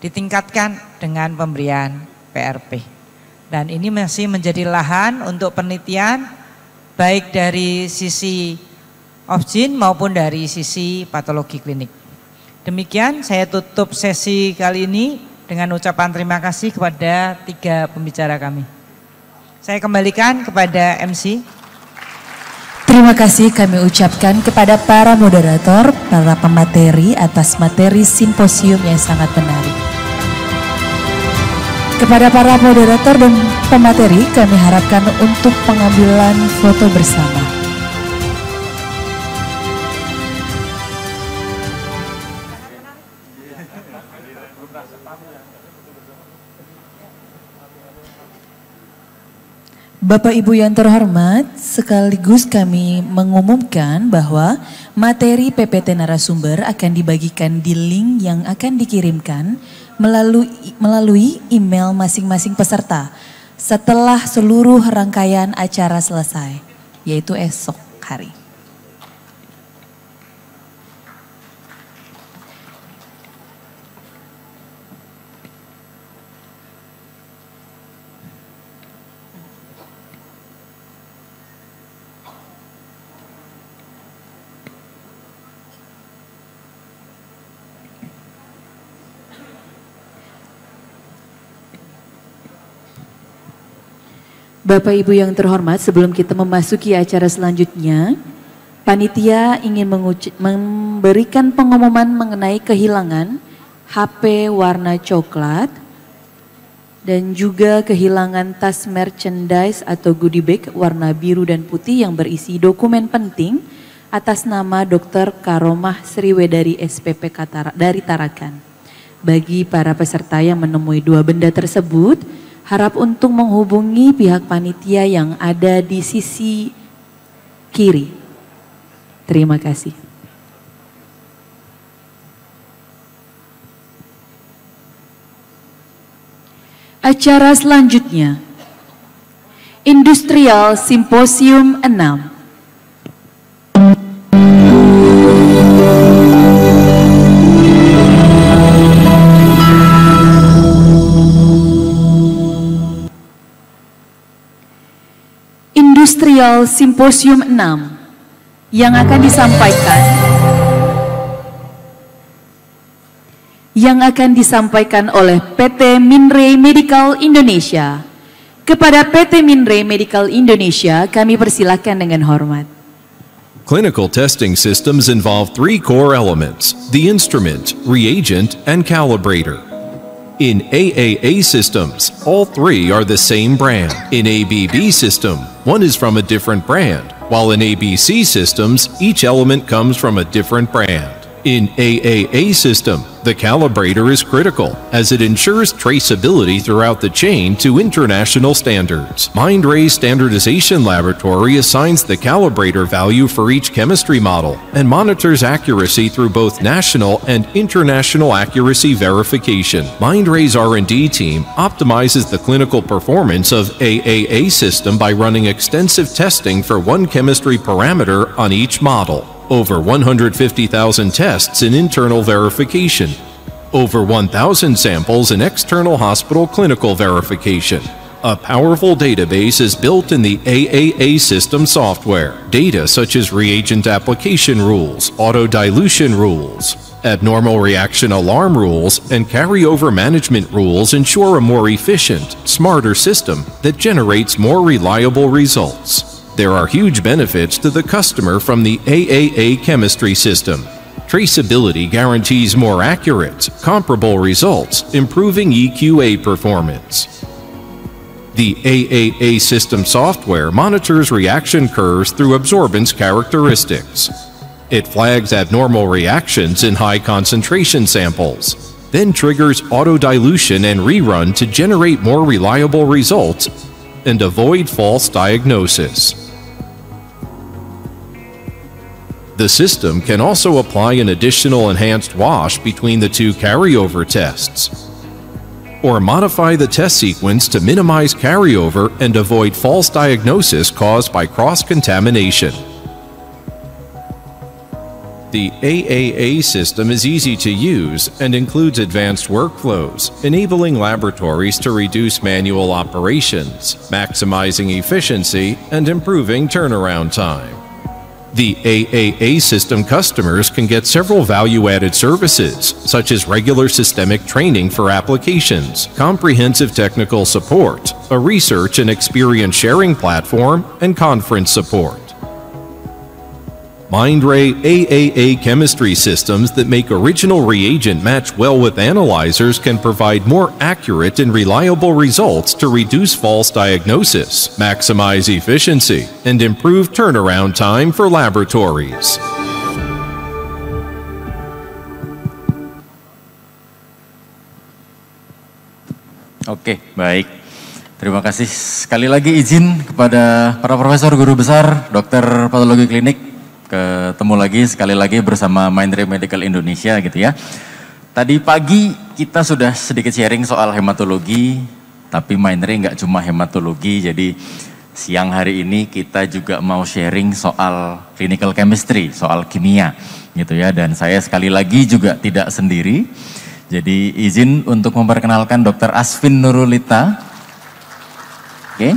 ditingkatkan dengan pemberian PRP. Dan ini masih menjadi lahan untuk penelitian baik dari sisi gene maupun dari sisi patologi klinik. Demikian saya tutup sesi kali ini dengan ucapan terima kasih kepada tiga pembicara kami. Saya kembalikan kepada MC. Terima kasih kami ucapkan kepada para moderator, para pemateri atas materi simposium yang sangat menarik. Kepada para moderator dan pemateri, kami harapkan untuk pengambilan foto bersama. Bapak Ibu yang terhormat, sekaligus kami mengumumkan bahwa materi PPT narasumber akan dibagikan di link yang akan dikirimkan melalui melalui email masing-masing peserta setelah seluruh rangkaian acara selesai, yaitu esok hari. Bapak Ibu yang terhormat, sebelum kita memasuki acara selanjutnya, panitia ingin memberikan pengumuman mengenai kehilangan HP warna coklat dan juga kehilangan tas merchandise atau goodie bag warna biru dan putih yang berisi dokumen penting atas nama Dr. Karomah Sriwedari SPP Katara, dari Tarakan. Bagi para peserta yang menemui dua benda tersebut, Harap untuk menghubungi pihak panitia yang ada di sisi kiri. Terima kasih. Acara selanjutnya, Industrial Simposium 6 Industrial Symposium 6 yang akan disampaikan yang akan disampaikan oleh PT Minre Medical Indonesia. Kepada PT Minre Medical Indonesia, kami persilahkan dengan hormat. Clinical testing systems involve three core elements, the instrument, reagent, and calibrator. In AAA systems, all three are the same brand. In ABB system, one is from a different brand, while in ABC systems, each element comes from a different brand. In AAA system, the calibrator is critical as it ensures traceability throughout the chain to international standards. MindRay's standardization laboratory assigns the calibrator value for each chemistry model and monitors accuracy through both national and international accuracy verification. MindRay's R&D team optimizes the clinical performance of AAA system by running extensive testing for one chemistry parameter on each model over 150,000 tests in internal verification, over 1,000 samples in external hospital clinical verification. A powerful database is built in the AAA system software. Data such as reagent application rules, auto dilution rules, abnormal reaction alarm rules, and carryover management rules ensure a more efficient, smarter system that generates more reliable results. There are huge benefits to the customer from the AAA chemistry system. Traceability guarantees more accurate, comparable results, improving EQA performance. The AAA system software monitors reaction curves through absorbance characteristics. It flags abnormal reactions in high concentration samples, then triggers autodilution and rerun to generate more reliable results and avoid false diagnosis. The system can also apply an additional enhanced wash between the two carryover tests, or modify the test sequence to minimize carryover and avoid false diagnosis caused by cross-contamination. The AAA system is easy to use and includes advanced workflows, enabling laboratories to reduce manual operations, maximizing efficiency, and improving turnaround time. The AAA system customers can get several value added services, such as regular systemic training for applications, comprehensive technical support, a research and experience sharing platform, and conference support. MindRay AAA chemistry systems that make original reagent match well with analyzers can provide more accurate and reliable results to reduce false diagnosis, maximize efficiency, and improve turnaround time for laboratories. Oke, okay, baik. Terima kasih sekali lagi izin kepada para profesor, guru besar, dokter patologi klinik, ketemu lagi sekali lagi bersama Mindray Medical Indonesia gitu ya. Tadi pagi kita sudah sedikit sharing soal hematologi, tapi Mindray nggak cuma hematologi, jadi siang hari ini kita juga mau sharing soal clinical chemistry, soal kimia gitu ya. Dan saya sekali lagi juga tidak sendiri, jadi izin untuk memperkenalkan Dr. Asvin Nurulita. Oke. Okay.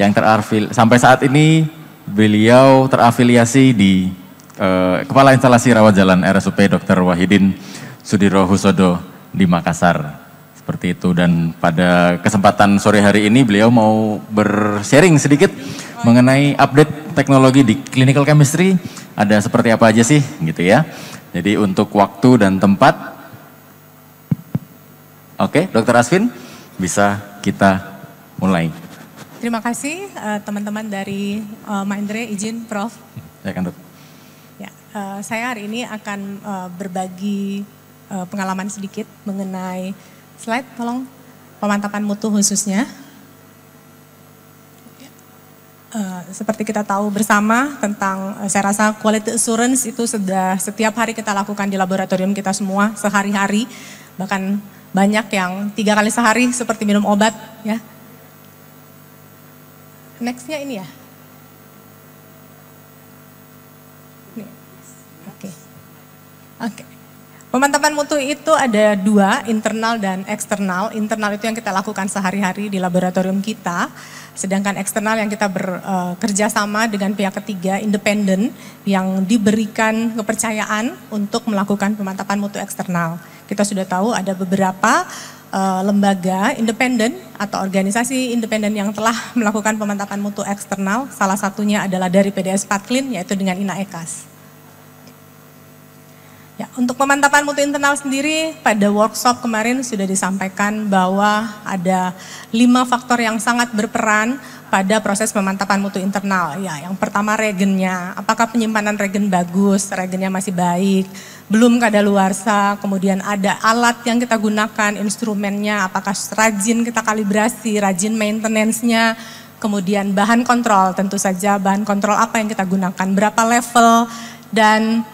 Yang terarfil sampai saat ini Beliau terafiliasi di eh, Kepala Instalasi Rawat Jalan RSUP Dr. Wahidin Sudiro Husodo di Makassar. Seperti itu dan pada kesempatan sore hari ini beliau mau bersharing sedikit mengenai update teknologi di clinical chemistry ada seperti apa aja sih gitu ya. Jadi untuk waktu dan tempat Oke, okay, Dr. Asvin bisa kita mulai. Terima kasih eh, teman-teman uh, dari uh, Mindre, izin Prof. Ya kan Dok. Ya, uh, saya hari ini akan uh, berbagi uh, pengalaman sedikit mengenai slide tolong pemantapan mutu khususnya. Uh, seperti kita tahu bersama tentang uh, saya rasa quality assurance itu sudah setiap hari kita lakukan di laboratorium kita semua sehari-hari bahkan banyak yang tiga kali sehari seperti minum obat ya Nextnya ini ya. Oke. Oke. Okay. okay. Pemantapan mutu itu ada dua, internal dan eksternal. Internal itu yang kita lakukan sehari-hari di laboratorium kita, sedangkan eksternal yang kita bekerja e, uh, sama dengan pihak ketiga, independen, yang diberikan kepercayaan untuk melakukan pemantapan mutu eksternal. Kita sudah tahu ada beberapa Eh, lembaga independen atau organisasi independen yang telah melakukan pemantapan mutu eksternal. Salah satunya adalah dari PDS Patklin yaitu dengan INA EKAS. Ya, untuk pemantapan mutu internal sendiri pada workshop kemarin sudah disampaikan bahwa ada lima faktor yang sangat berperan pada proses pemantapan mutu internal. Ya, yang pertama regennya, apakah penyimpanan regen bagus, regennya masih baik, belum kadaluarsa, kemudian ada alat yang kita gunakan, instrumennya, apakah rajin kita kalibrasi, rajin maintenance-nya, kemudian bahan kontrol, tentu saja bahan kontrol apa yang kita gunakan, berapa level, dan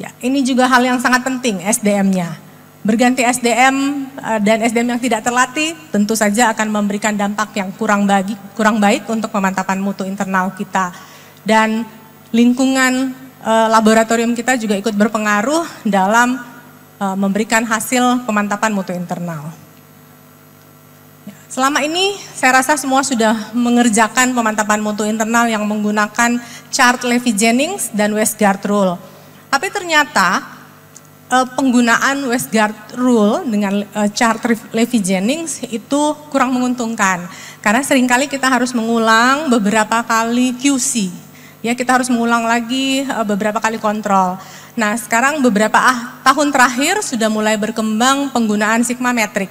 ya ini juga hal yang sangat penting SDM-nya. Berganti SDM eh, dan SDM yang tidak terlatih tentu saja akan memberikan dampak yang kurang bagi kurang baik untuk pemantapan mutu internal kita. Dan lingkungan Eh, laboratorium kita juga ikut berpengaruh dalam eh, memberikan hasil pemantapan mutu internal. Ya, selama ini saya rasa semua sudah mengerjakan pemantapan mutu internal yang menggunakan chart Levy-Jennings dan Westgard Rule. Tapi ternyata eh, penggunaan Westgard Rule dengan chart Levy-Jennings itu kurang menguntungkan. Karena seringkali kita harus mengulang beberapa kali QC ya kita harus mengulang lagi eh, beberapa kali kontrol. Nah sekarang beberapa ah, tahun terakhir sudah mulai berkembang penggunaan sigma metric.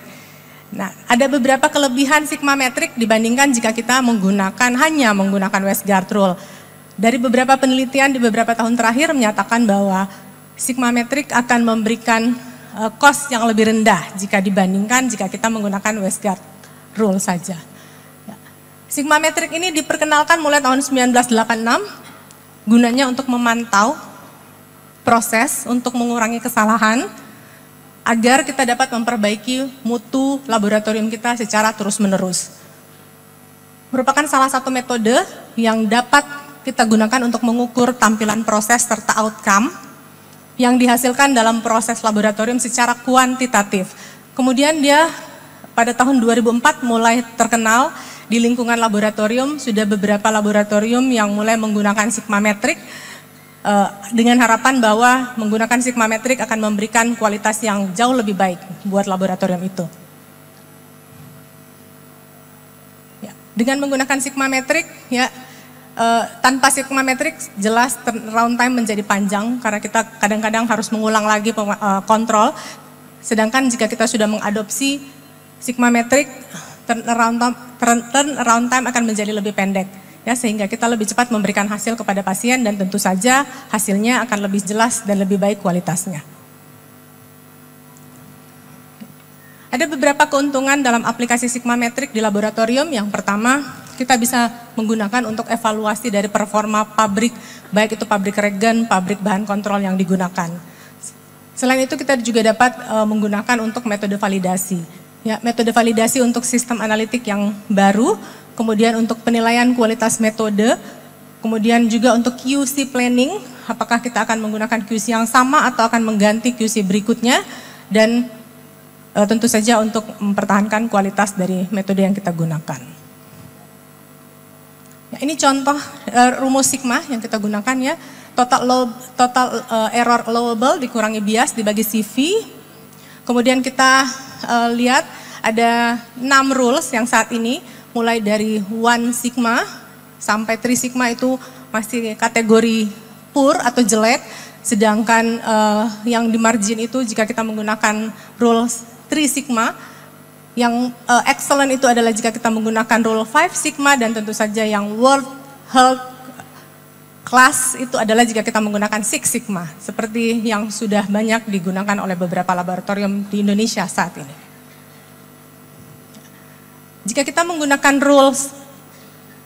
Nah ada beberapa kelebihan sigma metric dibandingkan jika kita menggunakan hanya menggunakan westgard rule. Dari beberapa penelitian di beberapa tahun terakhir menyatakan bahwa sigma metric akan memberikan eh, cost yang lebih rendah jika dibandingkan jika kita menggunakan westgard rule saja. Ya. Sigma metric ini diperkenalkan mulai tahun 1986 gunanya untuk memantau proses untuk mengurangi kesalahan agar kita dapat memperbaiki mutu laboratorium kita secara terus-menerus. Merupakan salah satu metode yang dapat kita gunakan untuk mengukur tampilan proses serta outcome yang dihasilkan dalam proses laboratorium secara kuantitatif. Kemudian dia pada tahun 2004 mulai terkenal di lingkungan laboratorium sudah beberapa laboratorium yang mulai menggunakan sigma metric eh, dengan harapan bahwa menggunakan sigma metric akan memberikan kualitas yang jauh lebih baik buat laboratorium itu. Ya, dengan menggunakan sigma metric, ya eh, tanpa sigma metric jelas round time menjadi panjang karena kita kadang-kadang harus mengulang lagi eh, kontrol. Sedangkan jika kita sudah mengadopsi sigma metric turnaround time, turnaround time akan menjadi lebih pendek ya sehingga kita lebih cepat memberikan hasil kepada pasien dan tentu saja hasilnya akan lebih jelas dan lebih baik kualitasnya. Ada beberapa keuntungan dalam aplikasi Sigma Metric di laboratorium. Yang pertama, kita bisa menggunakan untuk evaluasi dari performa pabrik, baik itu pabrik regen, pabrik bahan kontrol yang digunakan. Selain itu kita juga dapat e, menggunakan untuk metode validasi. Ya, metode validasi untuk sistem analitik yang baru, kemudian untuk penilaian kualitas metode, kemudian juga untuk QC planning, apakah kita akan menggunakan QC yang sama atau akan mengganti QC berikutnya, dan e, tentu saja untuk mempertahankan kualitas dari metode yang kita gunakan. Ya, ini contoh e, rumus sigma yang kita gunakan ya, total, low, total e, error allowable dikurangi bias dibagi CV Kemudian kita uh, lihat ada enam rules yang saat ini mulai dari one sigma sampai three sigma itu masih kategori poor atau jelek, sedangkan uh, yang di margin itu jika kita menggunakan rules three sigma yang uh, excellent itu adalah jika kita menggunakan rule 5 sigma dan tentu saja yang world health kelas itu adalah jika kita menggunakan Six Sigma, seperti yang sudah banyak digunakan oleh beberapa laboratorium di Indonesia saat ini. Jika kita menggunakan rules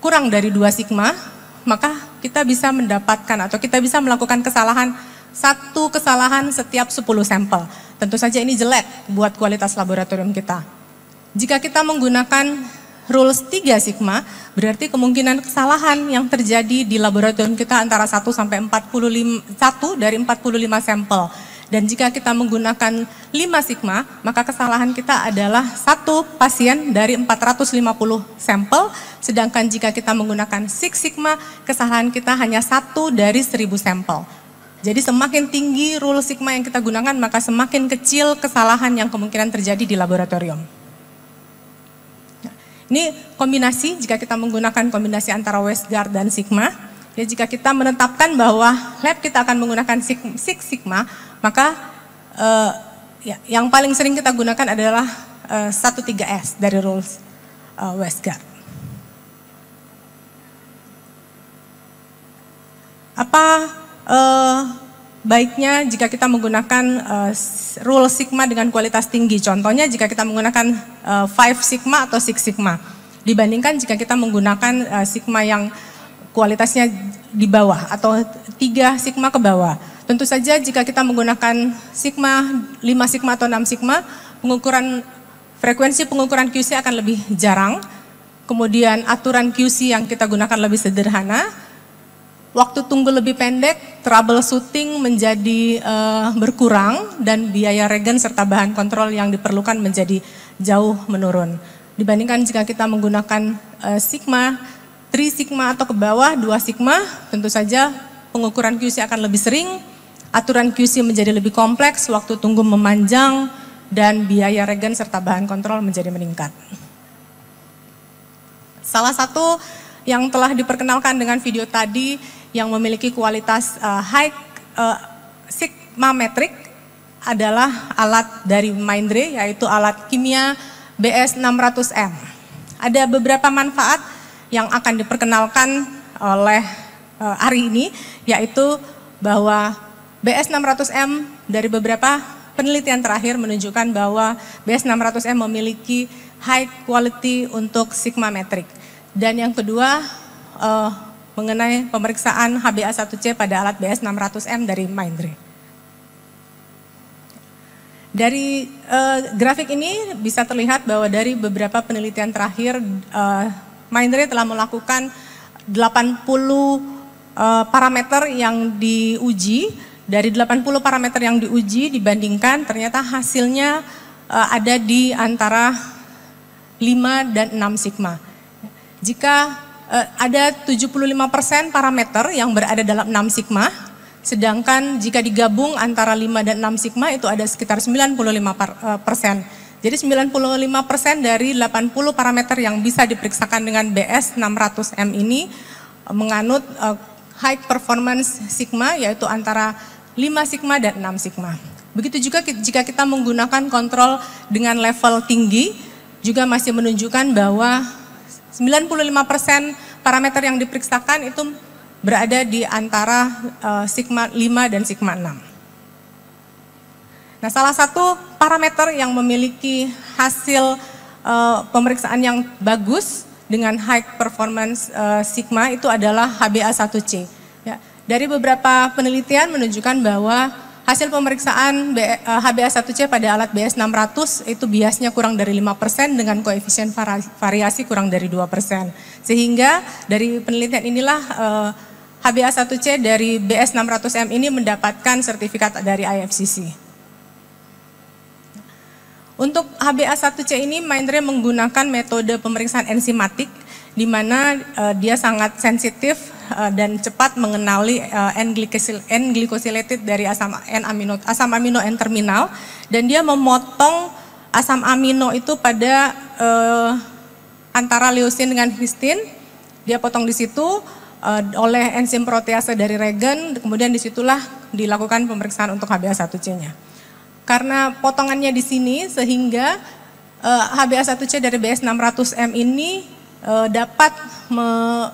kurang dari dua sigma, maka kita bisa mendapatkan atau kita bisa melakukan kesalahan satu kesalahan setiap 10 sampel. Tentu saja ini jelek buat kualitas laboratorium kita. Jika kita menggunakan rules 3 sigma, berarti kemungkinan kesalahan yang terjadi di laboratorium kita antara 1 sampai 45 1 dari 45 sampel. Dan jika kita menggunakan 5 sigma, maka kesalahan kita adalah satu pasien dari 450 sampel, sedangkan jika kita menggunakan 6 sigma, kesalahan kita hanya satu dari 1000 sampel. Jadi semakin tinggi rule sigma yang kita gunakan, maka semakin kecil kesalahan yang kemungkinan terjadi di laboratorium. Ini kombinasi jika kita menggunakan kombinasi antara Westgard dan Sigma. Ya, jika kita menetapkan bahwa lab kita akan menggunakan Six Sigma, maka eh, ya, yang paling sering kita gunakan adalah eh, 13S dari rules eh, Westgard. Apa eh, baiknya jika kita menggunakan uh, rule sigma dengan kualitas tinggi. Contohnya jika kita menggunakan uh, five sigma atau six sigma dibandingkan jika kita menggunakan uh, sigma yang kualitasnya di bawah atau tiga sigma ke bawah. Tentu saja jika kita menggunakan sigma lima sigma atau enam sigma, pengukuran frekuensi pengukuran QC akan lebih jarang. Kemudian aturan QC yang kita gunakan lebih sederhana, Waktu tunggu lebih pendek, trouble shooting menjadi uh, berkurang dan biaya regen serta bahan kontrol yang diperlukan menjadi jauh menurun. Dibandingkan jika kita menggunakan uh, sigma, 3 sigma atau ke bawah 2 sigma, tentu saja pengukuran QC akan lebih sering, aturan QC menjadi lebih kompleks, waktu tunggu memanjang, dan biaya regen serta bahan kontrol menjadi meningkat. Salah satu yang telah diperkenalkan dengan video tadi yang memiliki kualitas uh, high uh, sigma metric adalah alat dari Mindray yaitu alat kimia BS600M. Ada beberapa manfaat yang akan diperkenalkan oleh uh, eh, hari ini yaitu bahwa BS600M dari beberapa penelitian terakhir menunjukkan bahwa BS600M memiliki high quality untuk sigma metric. Dan yang kedua, mengenai pemeriksaan HbA1c pada alat BS600M dari Mindray. Dari uh, grafik ini bisa terlihat bahwa dari beberapa penelitian terakhir uh, eh, Mindray telah melakukan 80 uh, eh, parameter yang diuji. Dari 80 parameter yang diuji dibandingkan ternyata hasilnya uh, ada di antara 5 dan 6 sigma. Jika Eh, ada 75% parameter yang berada dalam 6 sigma, sedangkan jika digabung antara 5 dan 6 sigma itu ada sekitar 95%. Eh, Jadi 95% dari 80 parameter yang bisa diperiksakan dengan BS 600M ini eh, menganut high performance sigma yaitu antara 5 sigma dan 6 sigma. Begitu juga jika kita menggunakan kontrol dengan level tinggi juga masih menunjukkan bahwa 95% parameter yang diperiksakan itu berada di antara uh, sigma 5 dan sigma 6. Nah, salah satu parameter yang memiliki hasil uh, pemeriksaan yang bagus dengan high performance uh, sigma itu adalah HbA1c. Ya, dari beberapa penelitian menunjukkan bahwa Hasil pemeriksaan HbA1c eh, pada alat BS600 itu biasnya kurang dari 5% dengan koefisien variasi kurang dari 2%. Sehingga dari penelitian inilah HbA1c eh, dari BS600M ini mendapatkan sertifikat dari IFCC. Untuk HbA1c ini Mindray menggunakan metode pemeriksaan enzimatik di mana eh, dia sangat sensitif Eh, dan cepat mengenali eh, N-glycosylated dari asam N amino asam amino N terminal dan dia memotong asam amino itu pada uh, antara leusin dengan histin. Dia potong di situ uh, oleh enzim protease dari regen, kemudian disitulah dilakukan pemeriksaan untuk HbA1c-nya. Karena potongannya di sini sehingga uh, HbA1c dari BS600M ini Eh, dapat me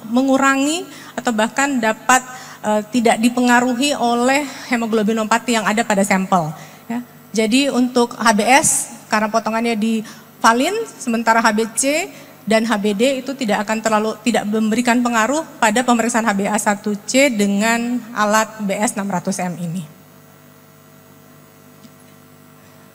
mengurangi atau bahkan dapat e, tidak dipengaruhi oleh hemoglobinopati yang ada pada sampel. Ya. Jadi untuk HBS karena potongannya di valin, sementara HBC dan HBD itu tidak akan terlalu tidak memberikan pengaruh pada pemeriksaan HbA1c dengan alat BS 600M ini.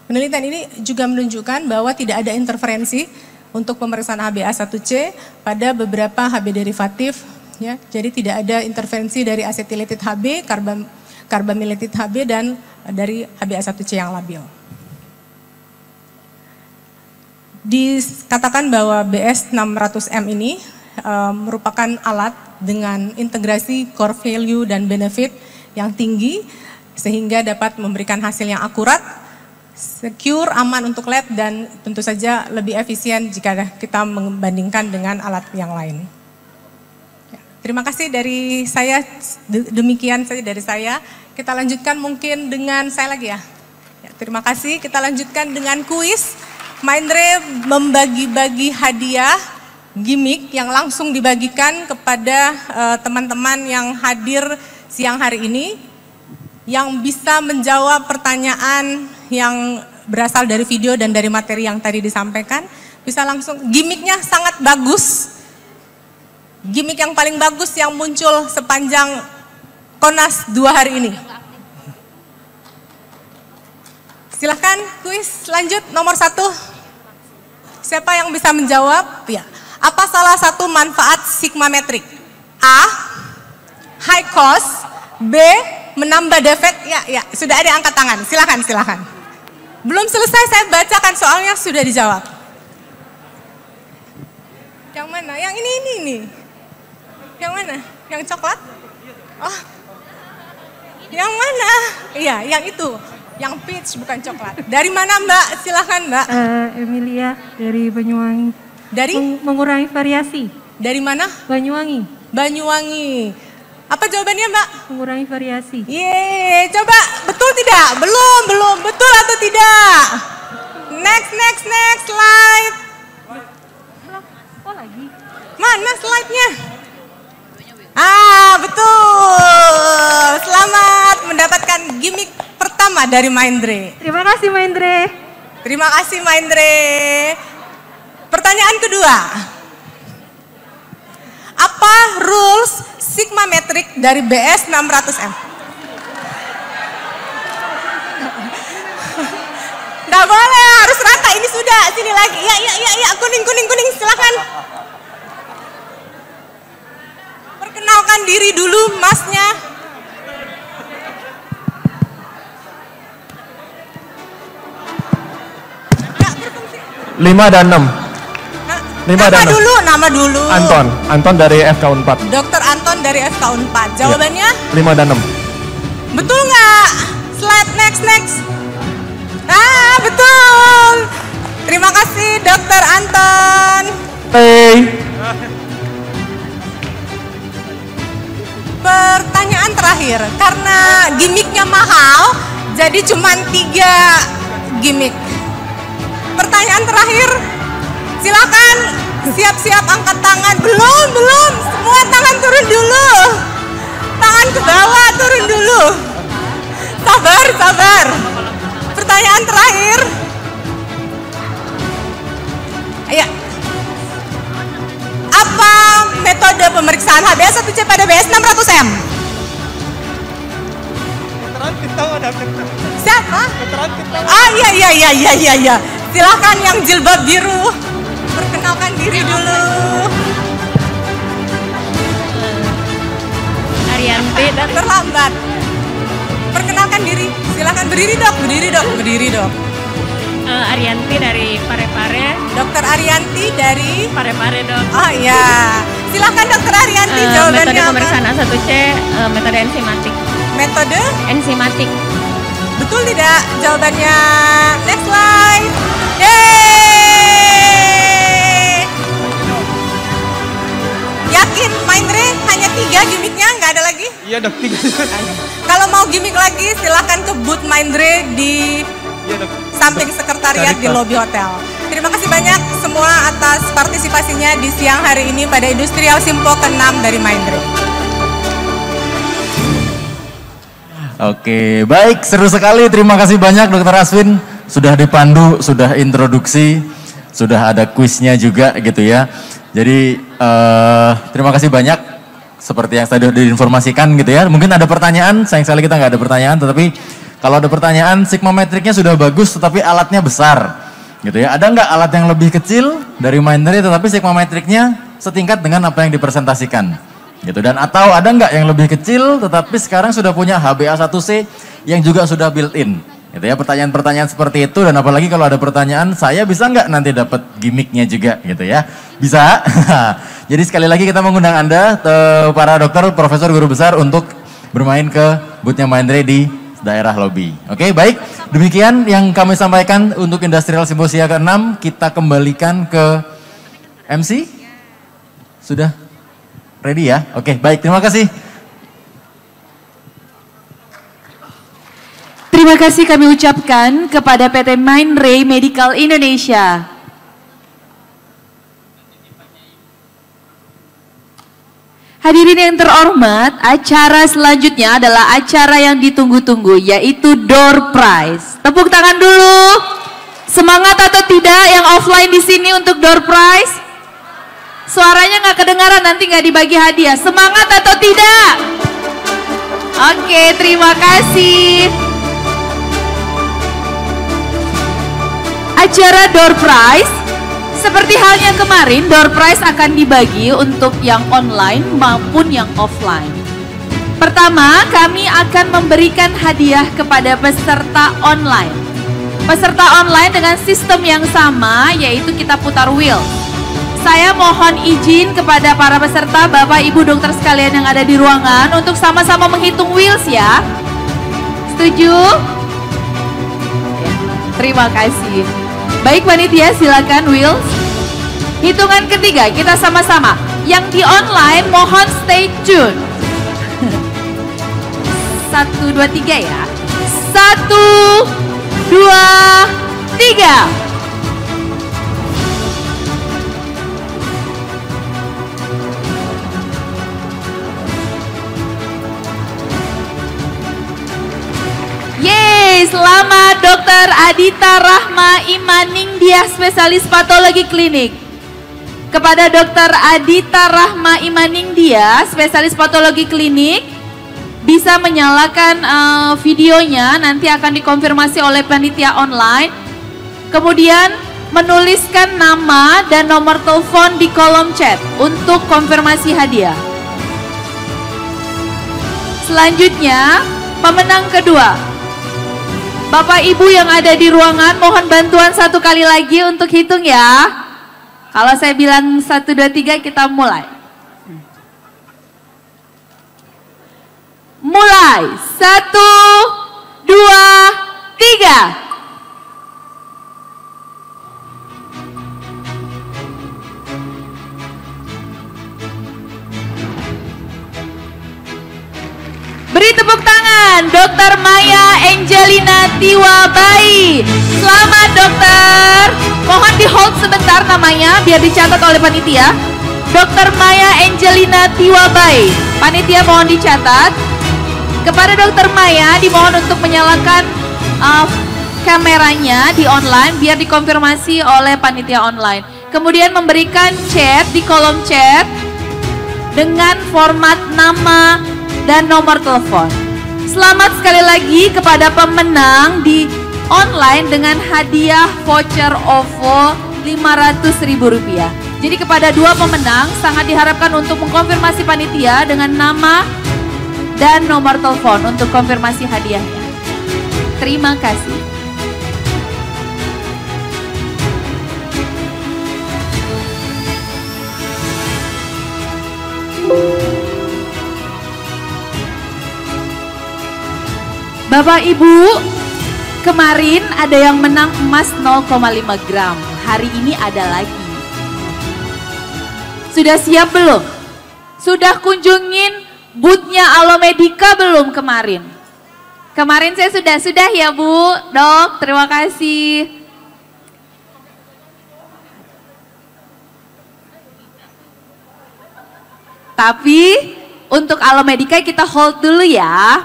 Penelitian ini juga menunjukkan bahwa tidak ada interferensi untuk pemeriksaan HbA1c pada beberapa HB derivatif ya. Jadi tidak ada intervensi dari acetylated HB, karbam karbamilated HB dan dari HbA1c yang labil. Dikatakan bahwa BS600M ini e, merupakan alat dengan integrasi core value dan benefit yang tinggi sehingga dapat memberikan hasil yang akurat secure, aman untuk lab e dan tentu saja lebih efisien jika kita membandingkan dengan alat yang lain. Ya, terima kasih dari saya, demikian saja dari saya. Kita lanjutkan mungkin dengan saya lagi ya. ya terima kasih, kita lanjutkan dengan kuis. Mindre membagi-bagi hadiah gimmick yang langsung dibagikan kepada eh, teman-teman uh, teman -teman yang hadir siang hari ini yang bisa menjawab pertanyaan yang berasal dari video dan dari materi yang tadi disampaikan bisa langsung gimmicknya sangat bagus gimmick yang paling bagus yang muncul sepanjang konas dua hari ini silahkan kuis lanjut nomor satu siapa yang bisa menjawab ya apa salah satu manfaat sigma Metric? A high cost B menambah Defect. ya ya sudah ada angkat tangan silahkan silahkan belum selesai saya bacakan soalnya sudah dijawab. Yang mana? Yang ini ini ini. Yang mana? Yang coklat? Oh. Yang mana? Iya, yang itu. Yang peach bukan coklat. Dari mana Mbak? Silahkan Mbak. Uh, Emilia dari Banyuwangi. Dari? Meng mengurangi variasi. Dari mana? Banyuwangi. Banyuwangi. Apa jawabannya Mbak? Mengurangi variasi. Yeay, coba betul tidak? Belum, belum. Betul atau tidak? Next, next, next slide. Oh lagi. Mana slide-nya? Ah, betul. Selamat mendapatkan gimmick pertama dari Maindre. Terima kasih Maindre. Terima kasih Maindre. Pertanyaan kedua. Apa rules sigma metric dari BS 600M? Gak boleh, harus rata. Ini sudah, sini lagi. Ya, ya, ya, ya. Kuning, kuning, kuning. Silakan. Perkenalkan diri dulu, masnya. Lima dan enam. Ini nama dulu, nama dulu. Anton, Anton dari FK4. Dokter Anton dari FK4. Jawabannya? Iya. lima 5 dan 6. Betul nggak? Slide next next. Ah, betul. Terima kasih Dokter Anton. Hey. Pertanyaan terakhir, karena gimmicknya mahal, jadi cuma tiga gimmick. Pertanyaan terakhir, Silakan siap-siap angkat tangan. Belum, belum. Semua tangan turun dulu. Tangan ke bawah turun dulu. Sabar, sabar. Pertanyaan terakhir. Ayo. Iya. Apa metode pemeriksaan HBS 1C pada BS 600M? Siapa? Ah iya, iya iya iya iya iya. Silakan yang jilbab biru perkenalkan diri dulu. Arianti dan terlambat. Perkenalkan diri, silahkan berdiri dok, berdiri dok, berdiri dok. Uh, Arianti dari Parepare. Dokter Arianti dari Parepare dok. Oh iya, silahkan dokter Arianti uh, jawabannya. Metode pemeriksaan A1C, uh, eh, metode enzimatik. Metode? Enzimatik. Betul tidak jawabannya? Next slide. Yeay! Yakin, main Re? Hanya tiga gimmicknya, nggak ada lagi? Iya dok, tiga. Kalau mau gimmick lagi, silahkan ke booth Mindre di iya, dok. samping sekretariat di lobby hotel. Terima kasih banyak semua atas partisipasinya di siang hari ini pada Industrial Simpo ke-6 dari Mindre. Oke, baik, seru sekali. Terima kasih banyak Dokter Aswin sudah dipandu, sudah introduksi sudah ada kuisnya juga gitu ya. Jadi uh, terima kasih banyak seperti yang tadi diinformasikan gitu ya. Mungkin ada pertanyaan, sayang sekali kita nggak ada pertanyaan, tetapi kalau ada pertanyaan, sigma sigmometriknya sudah bagus tetapi alatnya besar gitu ya. Ada nggak alat yang lebih kecil dari Mindray tetapi sigma sigmometriknya setingkat dengan apa yang dipresentasikan? gitu dan atau ada nggak yang lebih kecil tetapi sekarang sudah punya HBA1C yang juga sudah built in itu ya pertanyaan-pertanyaan seperti itu dan apalagi kalau ada pertanyaan saya bisa nggak nanti dapat gimmicknya juga gitu ya. Bisa. *laughs* Jadi sekali lagi kita mengundang Anda eh, para dokter, profesor, guru besar untuk bermain ke boothnya Mindre di daerah lobby. Oke, okay, baik. Demikian yang kami sampaikan untuk Industrial Simposia ke-6. Kita kembalikan ke MC. Sudah ready ya? Oke, okay, baik. Terima kasih. Terima kasih kami ucapkan kepada PT Mindray Medical Indonesia. Hadirin yang terhormat, acara selanjutnya adalah acara yang ditunggu-tunggu yaitu door prize. Tepuk tangan dulu. Semangat atau tidak yang offline di sini untuk door prize? Suaranya nggak kedengaran nanti nggak dibagi hadiah. Semangat atau tidak? Oke, terima kasih. acara door prize. Seperti halnya kemarin, door prize akan dibagi untuk yang online maupun yang offline. Pertama, kami akan memberikan hadiah kepada peserta online. Peserta online dengan sistem yang sama, yaitu kita putar wheel. Saya mohon izin kepada para peserta, Bapak Ibu dokter sekalian yang ada di ruangan, untuk sama-sama menghitung wheels ya. Setuju? Terima kasih. Baik panitia silakan Wills. Hitungan ketiga kita sama-sama. Yang di online mohon stay tune. *laughs* Satu, dua, tiga ya. Satu, dua, tiga. Oke, selamat Dokter Adita Rahma Imaning, dia spesialis patologi klinik. Kepada Dokter Adita Rahma Imaning, dia spesialis patologi klinik, bisa menyalakan uh, videonya, nanti akan dikonfirmasi oleh panitia online. Kemudian menuliskan nama dan nomor telepon di kolom chat untuk konfirmasi hadiah. Selanjutnya, pemenang kedua Bapak Ibu yang ada di ruangan, mohon bantuan satu kali lagi untuk hitung ya. Kalau saya bilang satu dua tiga, kita mulai. Mulai, satu dua tiga. Beri tepuk tangan Dokter Maya Angelina Tiwabai. Selamat dokter. Mohon di hold sebentar namanya biar dicatat oleh panitia. Dokter Maya Angelina Tiwabai. Panitia mohon dicatat. Kepada Dokter Maya dimohon untuk menyalakan uh, kameranya di online biar dikonfirmasi oleh panitia online. Kemudian memberikan chat di kolom chat dengan format nama dan nomor telepon. Selamat sekali lagi kepada pemenang di online dengan hadiah voucher OVO Rp500.000. Jadi kepada dua pemenang sangat diharapkan untuk mengkonfirmasi panitia dengan nama dan nomor telepon untuk konfirmasi hadiahnya. Terima kasih. thank you Bapak Ibu, kemarin ada yang menang emas 0,5 gram. Hari ini ada lagi. Sudah siap belum? Sudah kunjungin butnya Alomedika belum kemarin? Kemarin saya sudah, sudah ya Bu, dok, terima kasih. Tapi untuk Alomedika kita hold dulu ya.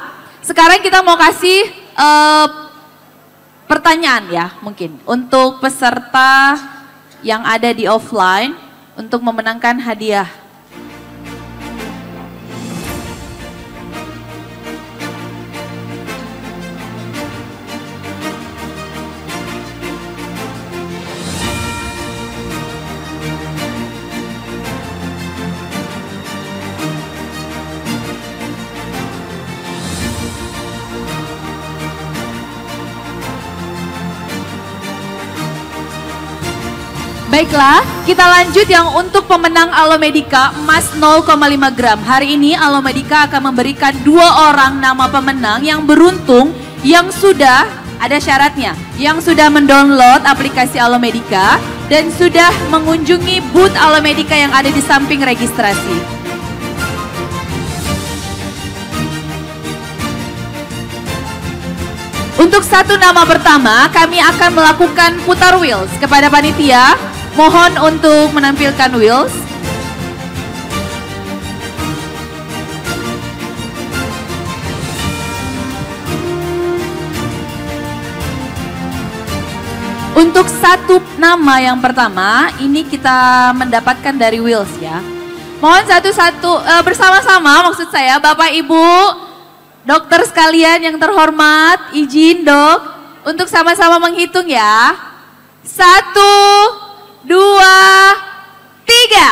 Sekarang kita mau kasih uh, pertanyaan ya mungkin untuk peserta yang ada di offline untuk memenangkan hadiah Baiklah, kita lanjut yang untuk pemenang Alomedika emas 0,5 gram. Hari ini Alomedika akan memberikan dua orang nama pemenang yang beruntung yang sudah ada syaratnya, yang sudah mendownload aplikasi Alomedika dan sudah mengunjungi booth Alomedika yang ada di samping registrasi. Untuk satu nama pertama, kami akan melakukan putar wheels kepada panitia Mohon untuk menampilkan wheels. Untuk satu nama yang pertama, ini kita mendapatkan dari Wills ya. Mohon satu-satu e, bersama-sama maksud saya Bapak Ibu, dokter sekalian yang terhormat, izin dok untuk sama-sama menghitung ya. Satu, dua, tiga.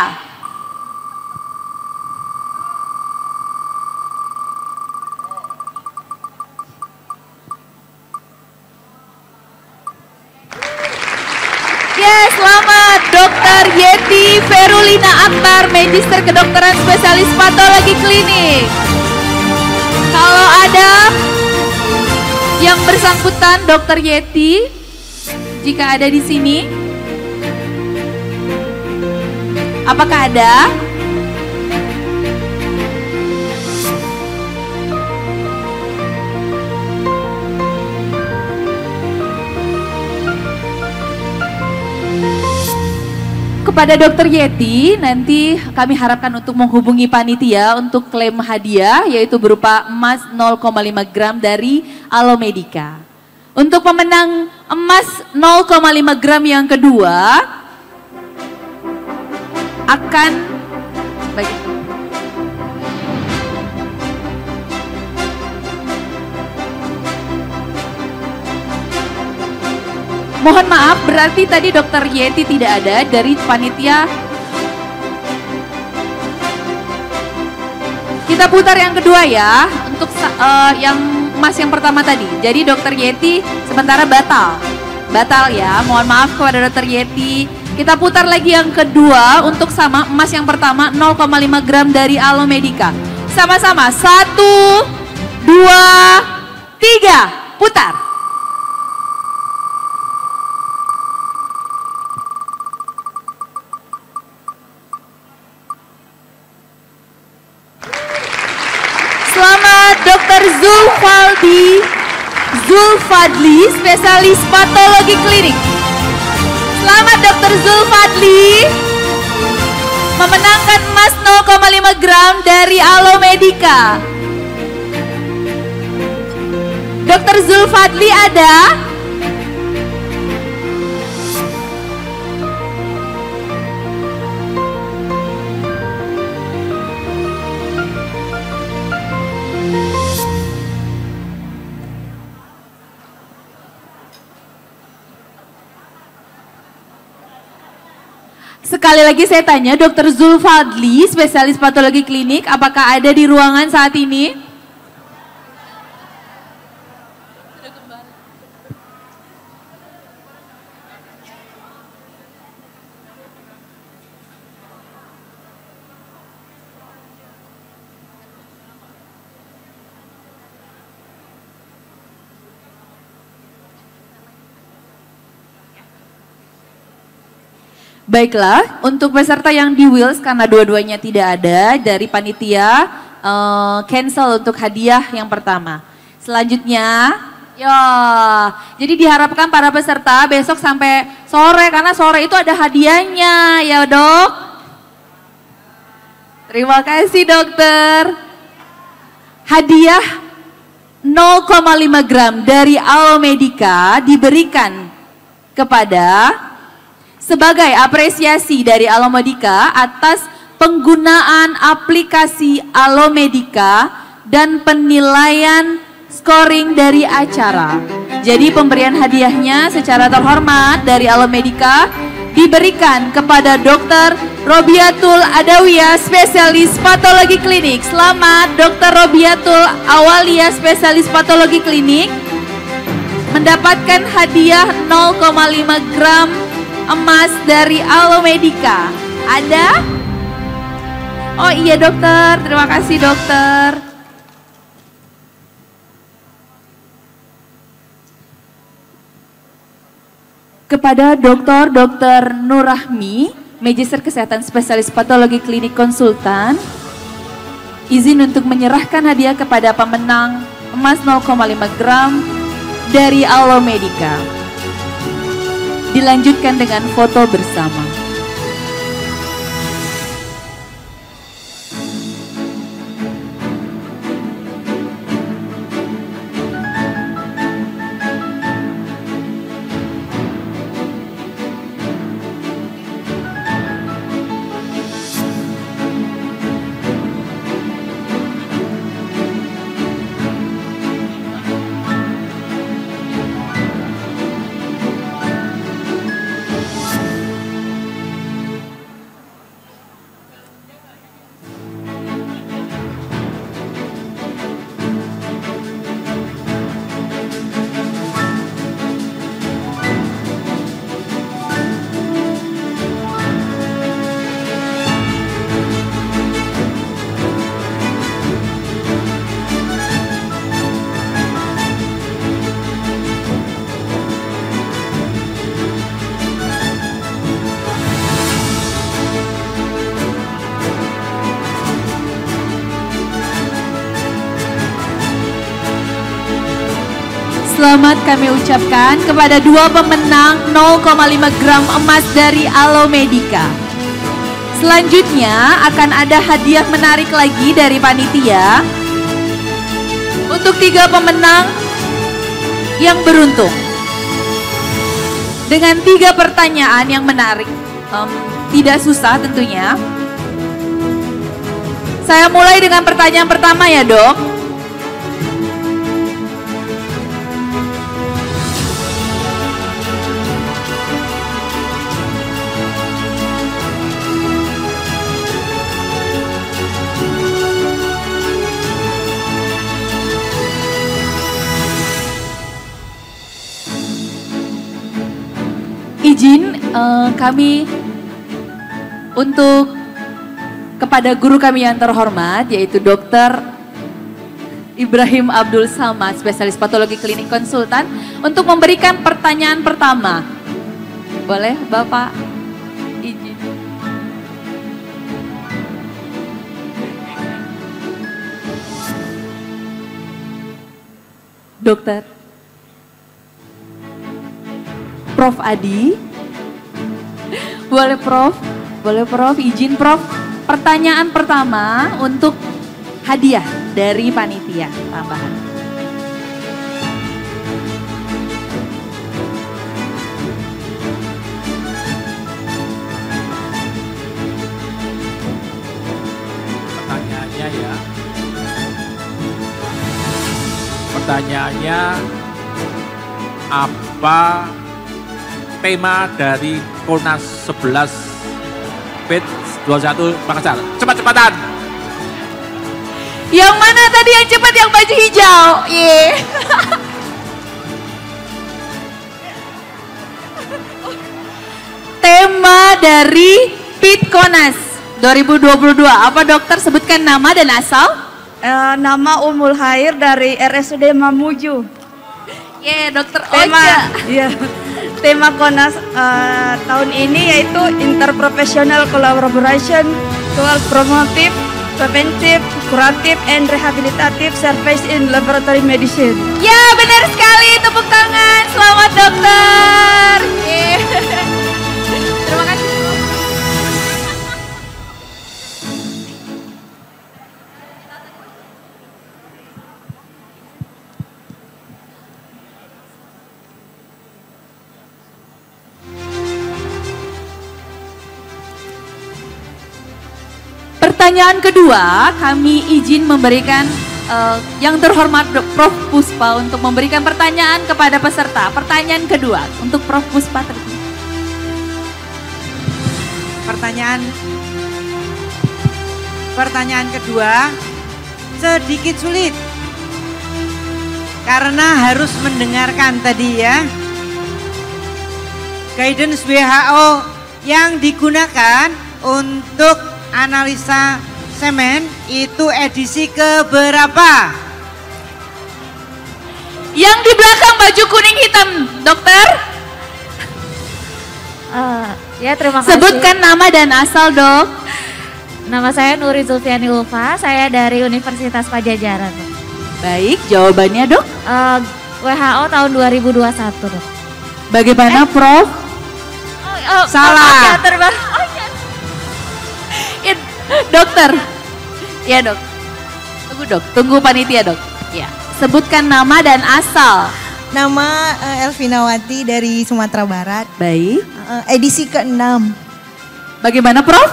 Ya, selamat Dokter Yeti Verulina Akbar, Magister Kedokteran Spesialis Patologi Klinik. Kalau ada yang bersangkutan Dokter Yeti, jika ada di sini, Apakah ada? kepada Dokter Yeti nanti kami harapkan untuk menghubungi panitia untuk klaim hadiah yaitu berupa emas 0,5 gram dari Alomedica. Untuk pemenang emas 0,5 gram yang kedua akan bagi Mohon maaf, berarti tadi dokter Yeti tidak ada dari panitia. Kita putar yang kedua ya, untuk uh, yang Mas yang pertama tadi. Jadi dokter Yeti sementara batal. Batal ya, mohon maaf kepada dokter Yeti. Kita putar lagi yang kedua untuk sama emas yang pertama 0,5 gram dari Alomedica. Sama-sama, satu, dua, tiga, putar. Selamat Dr. Zulfaldi Zulfadli, spesialis patologi klinik. Selamat Dr. Zulfadli memenangkan emas 0,5 gram dari Alo Medica. Dr. Zulfadli ada? Sekali lagi saya tanya, Dokter Zulfadli, spesialis patologi klinik, apakah ada di ruangan saat ini? Baiklah, untuk peserta yang di Wheels karena dua-duanya tidak ada dari panitia uh, cancel untuk hadiah yang pertama. Selanjutnya, ya. Jadi diharapkan para peserta besok sampai sore karena sore itu ada hadiahnya, ya, Dok. Terima kasih, Dokter. Hadiah 0,5 gram dari Alomedica diberikan kepada sebagai apresiasi dari Alomedika atas penggunaan aplikasi Alomedika dan penilaian scoring dari acara. Jadi pemberian hadiahnya secara terhormat dari Alomedika diberikan kepada Dr. Robiatul Adawiyah, spesialis patologi klinik. Selamat Dr. Robiatul Awalia, spesialis patologi klinik mendapatkan hadiah 0,5 gram emas dari Alomedika. Ada? Oh iya dokter, terima kasih dokter. Kepada dokter dokter Nurahmi, Magister Kesehatan Spesialis Patologi Klinik Konsultan, izin untuk menyerahkan hadiah kepada pemenang emas 0,5 gram dari Alomedika dilanjutkan dengan foto bersama. selamat kami ucapkan kepada dua pemenang 0,5 gram emas dari Alomedika. Selanjutnya akan ada hadiah menarik lagi dari panitia untuk tiga pemenang yang beruntung dengan tiga pertanyaan yang menarik. Um, tidak susah tentunya. Saya mulai dengan pertanyaan pertama ya dok. Eh, kami untuk kepada guru kami yang terhormat yaitu dokter Ibrahim Abdul Samad, spesialis patologi klinik konsultan, untuk memberikan pertanyaan pertama. Boleh Bapak izin? Dokter, Prof. Adi, boleh Prof, boleh Prof, izin Prof. Pertanyaan pertama untuk hadiah dari panitia tambahan. Pertanyaannya ya. Pertanyaannya apa tema dari Kurnas 11 Bit 21 Makassar. Cepat-cepatan. Yang mana tadi yang cepat yang baju hijau? Yeah. tema dari Pit Konas 2022. Apa dokter sebutkan nama dan asal? Uh, nama Umul Hair dari RSUD Mamuju. Ye, yeah, dokter Tema. Iya tema Konas uh, tahun ini yaitu interprofessional collaboration soal promotif preventif, kuratif, and rehabilitatif service in laboratory medicine. Ya benar sekali, tepuk tangan, selamat dokter. Yeah. pertanyaan kedua, kami izin memberikan uh, yang terhormat Prof. Puspa untuk memberikan pertanyaan kepada peserta. Pertanyaan kedua untuk Prof. Puspa terima. Pertanyaan Pertanyaan kedua sedikit sulit karena harus mendengarkan tadi ya guidance WHO yang digunakan untuk analisa semen itu edisi keberapa? Yang di belakang baju kuning hitam, dokter. Uh, ya terima kasih. Sebutkan nama dan asal dok. Nama saya Nuri Zulfiani Ulfa, saya dari Universitas Pajajaran. Baik, jawabannya dok? Uh, eh, WHO tahun 2021 dok. Bagaimana eh. Prof? Oh, oh, oh Salah. Oh, ya, dokter. Ya dok. Tunggu dok, tunggu panitia dok. Ya, sebutkan nama dan asal. Nama uh, eh, Elvina Wati dari Sumatera Barat. Baik. Uh, edisi ke-6. Bagaimana Prof?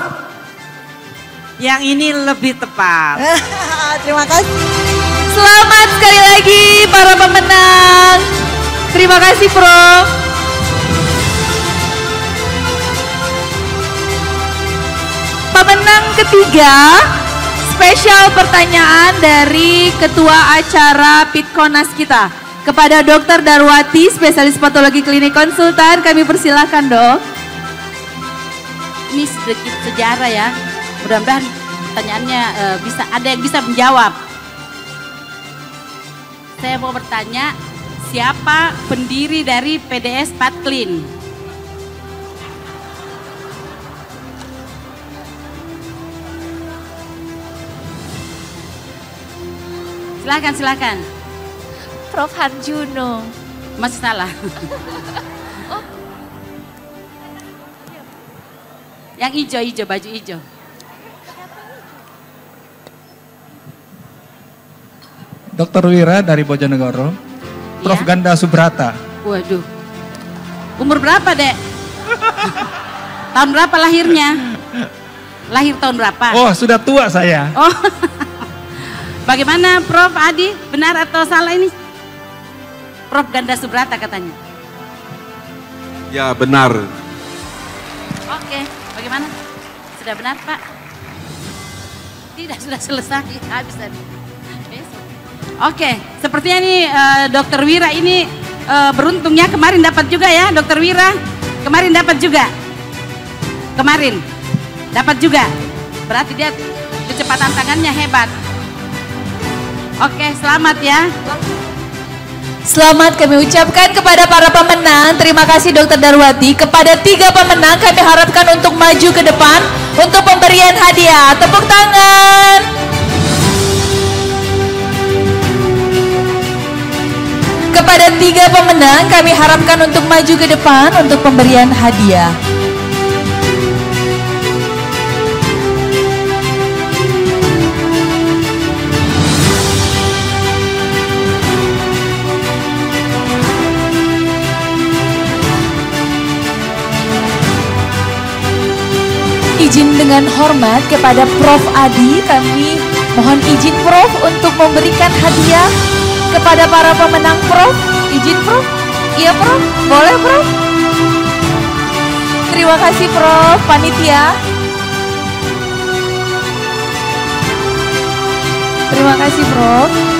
Yang ini lebih tepat. *laughs* Terima kasih. Selamat sekali lagi para pemenang. Terima kasih Prof. Pemenang ketiga, spesial pertanyaan dari Ketua Acara Pitkonas kita. Kepada Dokter Darwati, spesialis patologi klinik konsultan, kami persilahkan dok. Ini sedikit sejarah ya, mudah-mudahan pertanyaannya e, bisa ada yang bisa menjawab. Saya mau bertanya, siapa pendiri dari PDS Patklin? Silahkan, silahkan. Prof Harjuno. Masih salah. oh. Yang hijau-hijau, baju hijau. Dokter Wira dari Bojonegoro. Prof ya? Ganda Subrata. Waduh. Umur berapa, Dek? tahun berapa lahirnya? Lahir tahun berapa? Oh, sudah tua saya. Oh. Bagaimana Prof Adi, benar atau salah ini? Prof Ganda Subrata katanya. Ya benar. Oke, bagaimana? Sudah benar Pak? Tidak, sudah selesai, *laughs* habis tadi. Oke, sepertinya ini uh, eh, Dokter Wira ini uh, beruntungnya kemarin dapat juga ya, Dokter Wira. Kemarin dapat juga. Kemarin dapat juga. Berarti dia kecepatan tangannya hebat. Oke, selamat ya. Selamat kami ucapkan kepada para pemenang. Terima kasih Dokter Darwati. Kepada tiga pemenang kami harapkan untuk maju ke depan untuk pemberian hadiah. Tepuk tangan. Kepada tiga pemenang kami harapkan untuk maju ke depan untuk pemberian hadiah. izin dengan hormat kepada Prof. Adi, kami mohon izin Prof. untuk memberikan hadiah kepada para pemenang Prof. Izin Prof? Iya Prof? Boleh Prof? Terima kasih Prof. Panitia. Terima kasih Prof.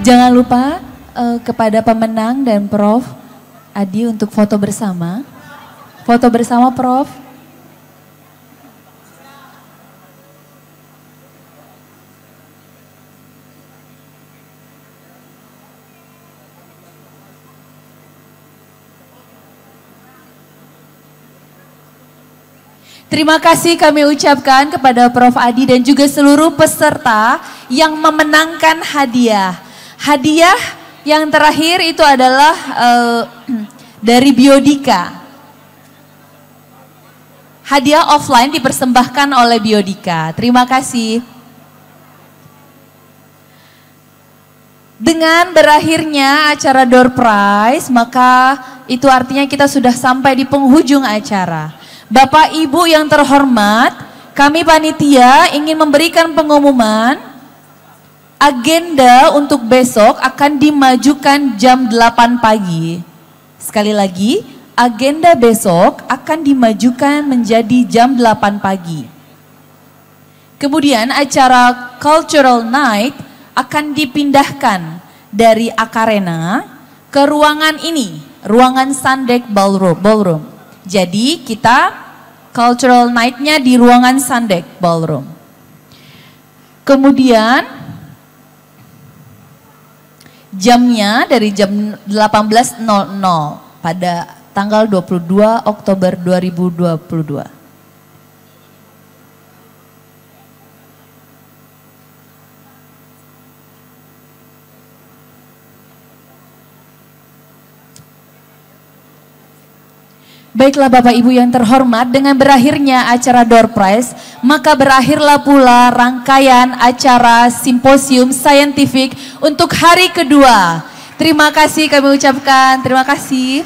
Jangan lupa uh, kepada pemenang dan Prof Adi untuk foto bersama. Foto bersama Prof. Terima kasih kami ucapkan kepada Prof. Adi dan juga seluruh peserta yang memenangkan hadiah. Hadiah yang terakhir itu adalah uh, dari Biodika. Hadiah offline dipersembahkan oleh Biodika. Terima kasih. Dengan berakhirnya acara door prize, maka itu artinya kita sudah sampai di penghujung acara. Bapak Ibu yang terhormat, kami panitia ingin memberikan pengumuman agenda untuk besok akan dimajukan jam 8 pagi. Sekali lagi, agenda besok akan dimajukan menjadi jam 8 pagi. Kemudian acara Cultural Night akan dipindahkan dari Akarena ke ruangan ini, ruangan Sandek Ballroom. Jadi kita cultural night-nya di ruangan Sandek Ballroom. Kemudian jamnya dari jam 18.00 pada tanggal 22 Oktober 2022. Baiklah Bapak Ibu yang terhormat, dengan berakhirnya acara Door Prize, maka berakhirlah pula rangkaian acara simposium saintifik untuk hari kedua. Terima kasih kami ucapkan, terima kasih.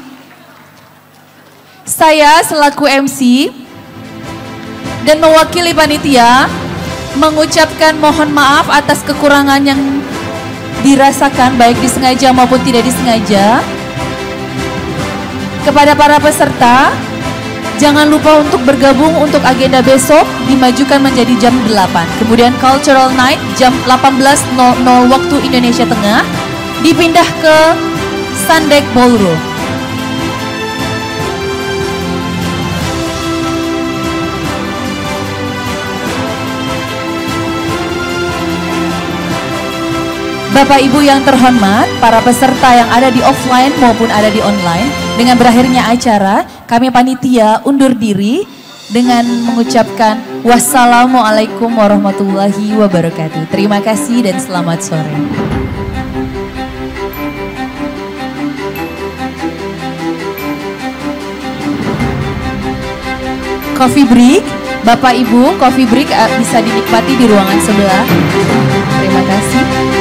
Saya selaku MC dan mewakili panitia mengucapkan mohon maaf atas kekurangan yang dirasakan baik disengaja maupun tidak disengaja. Kepada para peserta, jangan lupa untuk bergabung untuk agenda besok dimajukan menjadi jam 8. Kemudian Cultural Night jam 18.00 waktu Indonesia Tengah dipindah ke Sandek Ballroom. Bapak Ibu yang terhormat, para peserta yang ada di offline maupun ada di online, dengan berakhirnya acara, kami panitia undur diri dengan mengucapkan wassalamualaikum warahmatullahi wabarakatuh. Terima kasih dan selamat sore. coffee break. Bapak Ibu, coffee break eh, bisa dinikmati di ruangan sebelah. Terima kasih.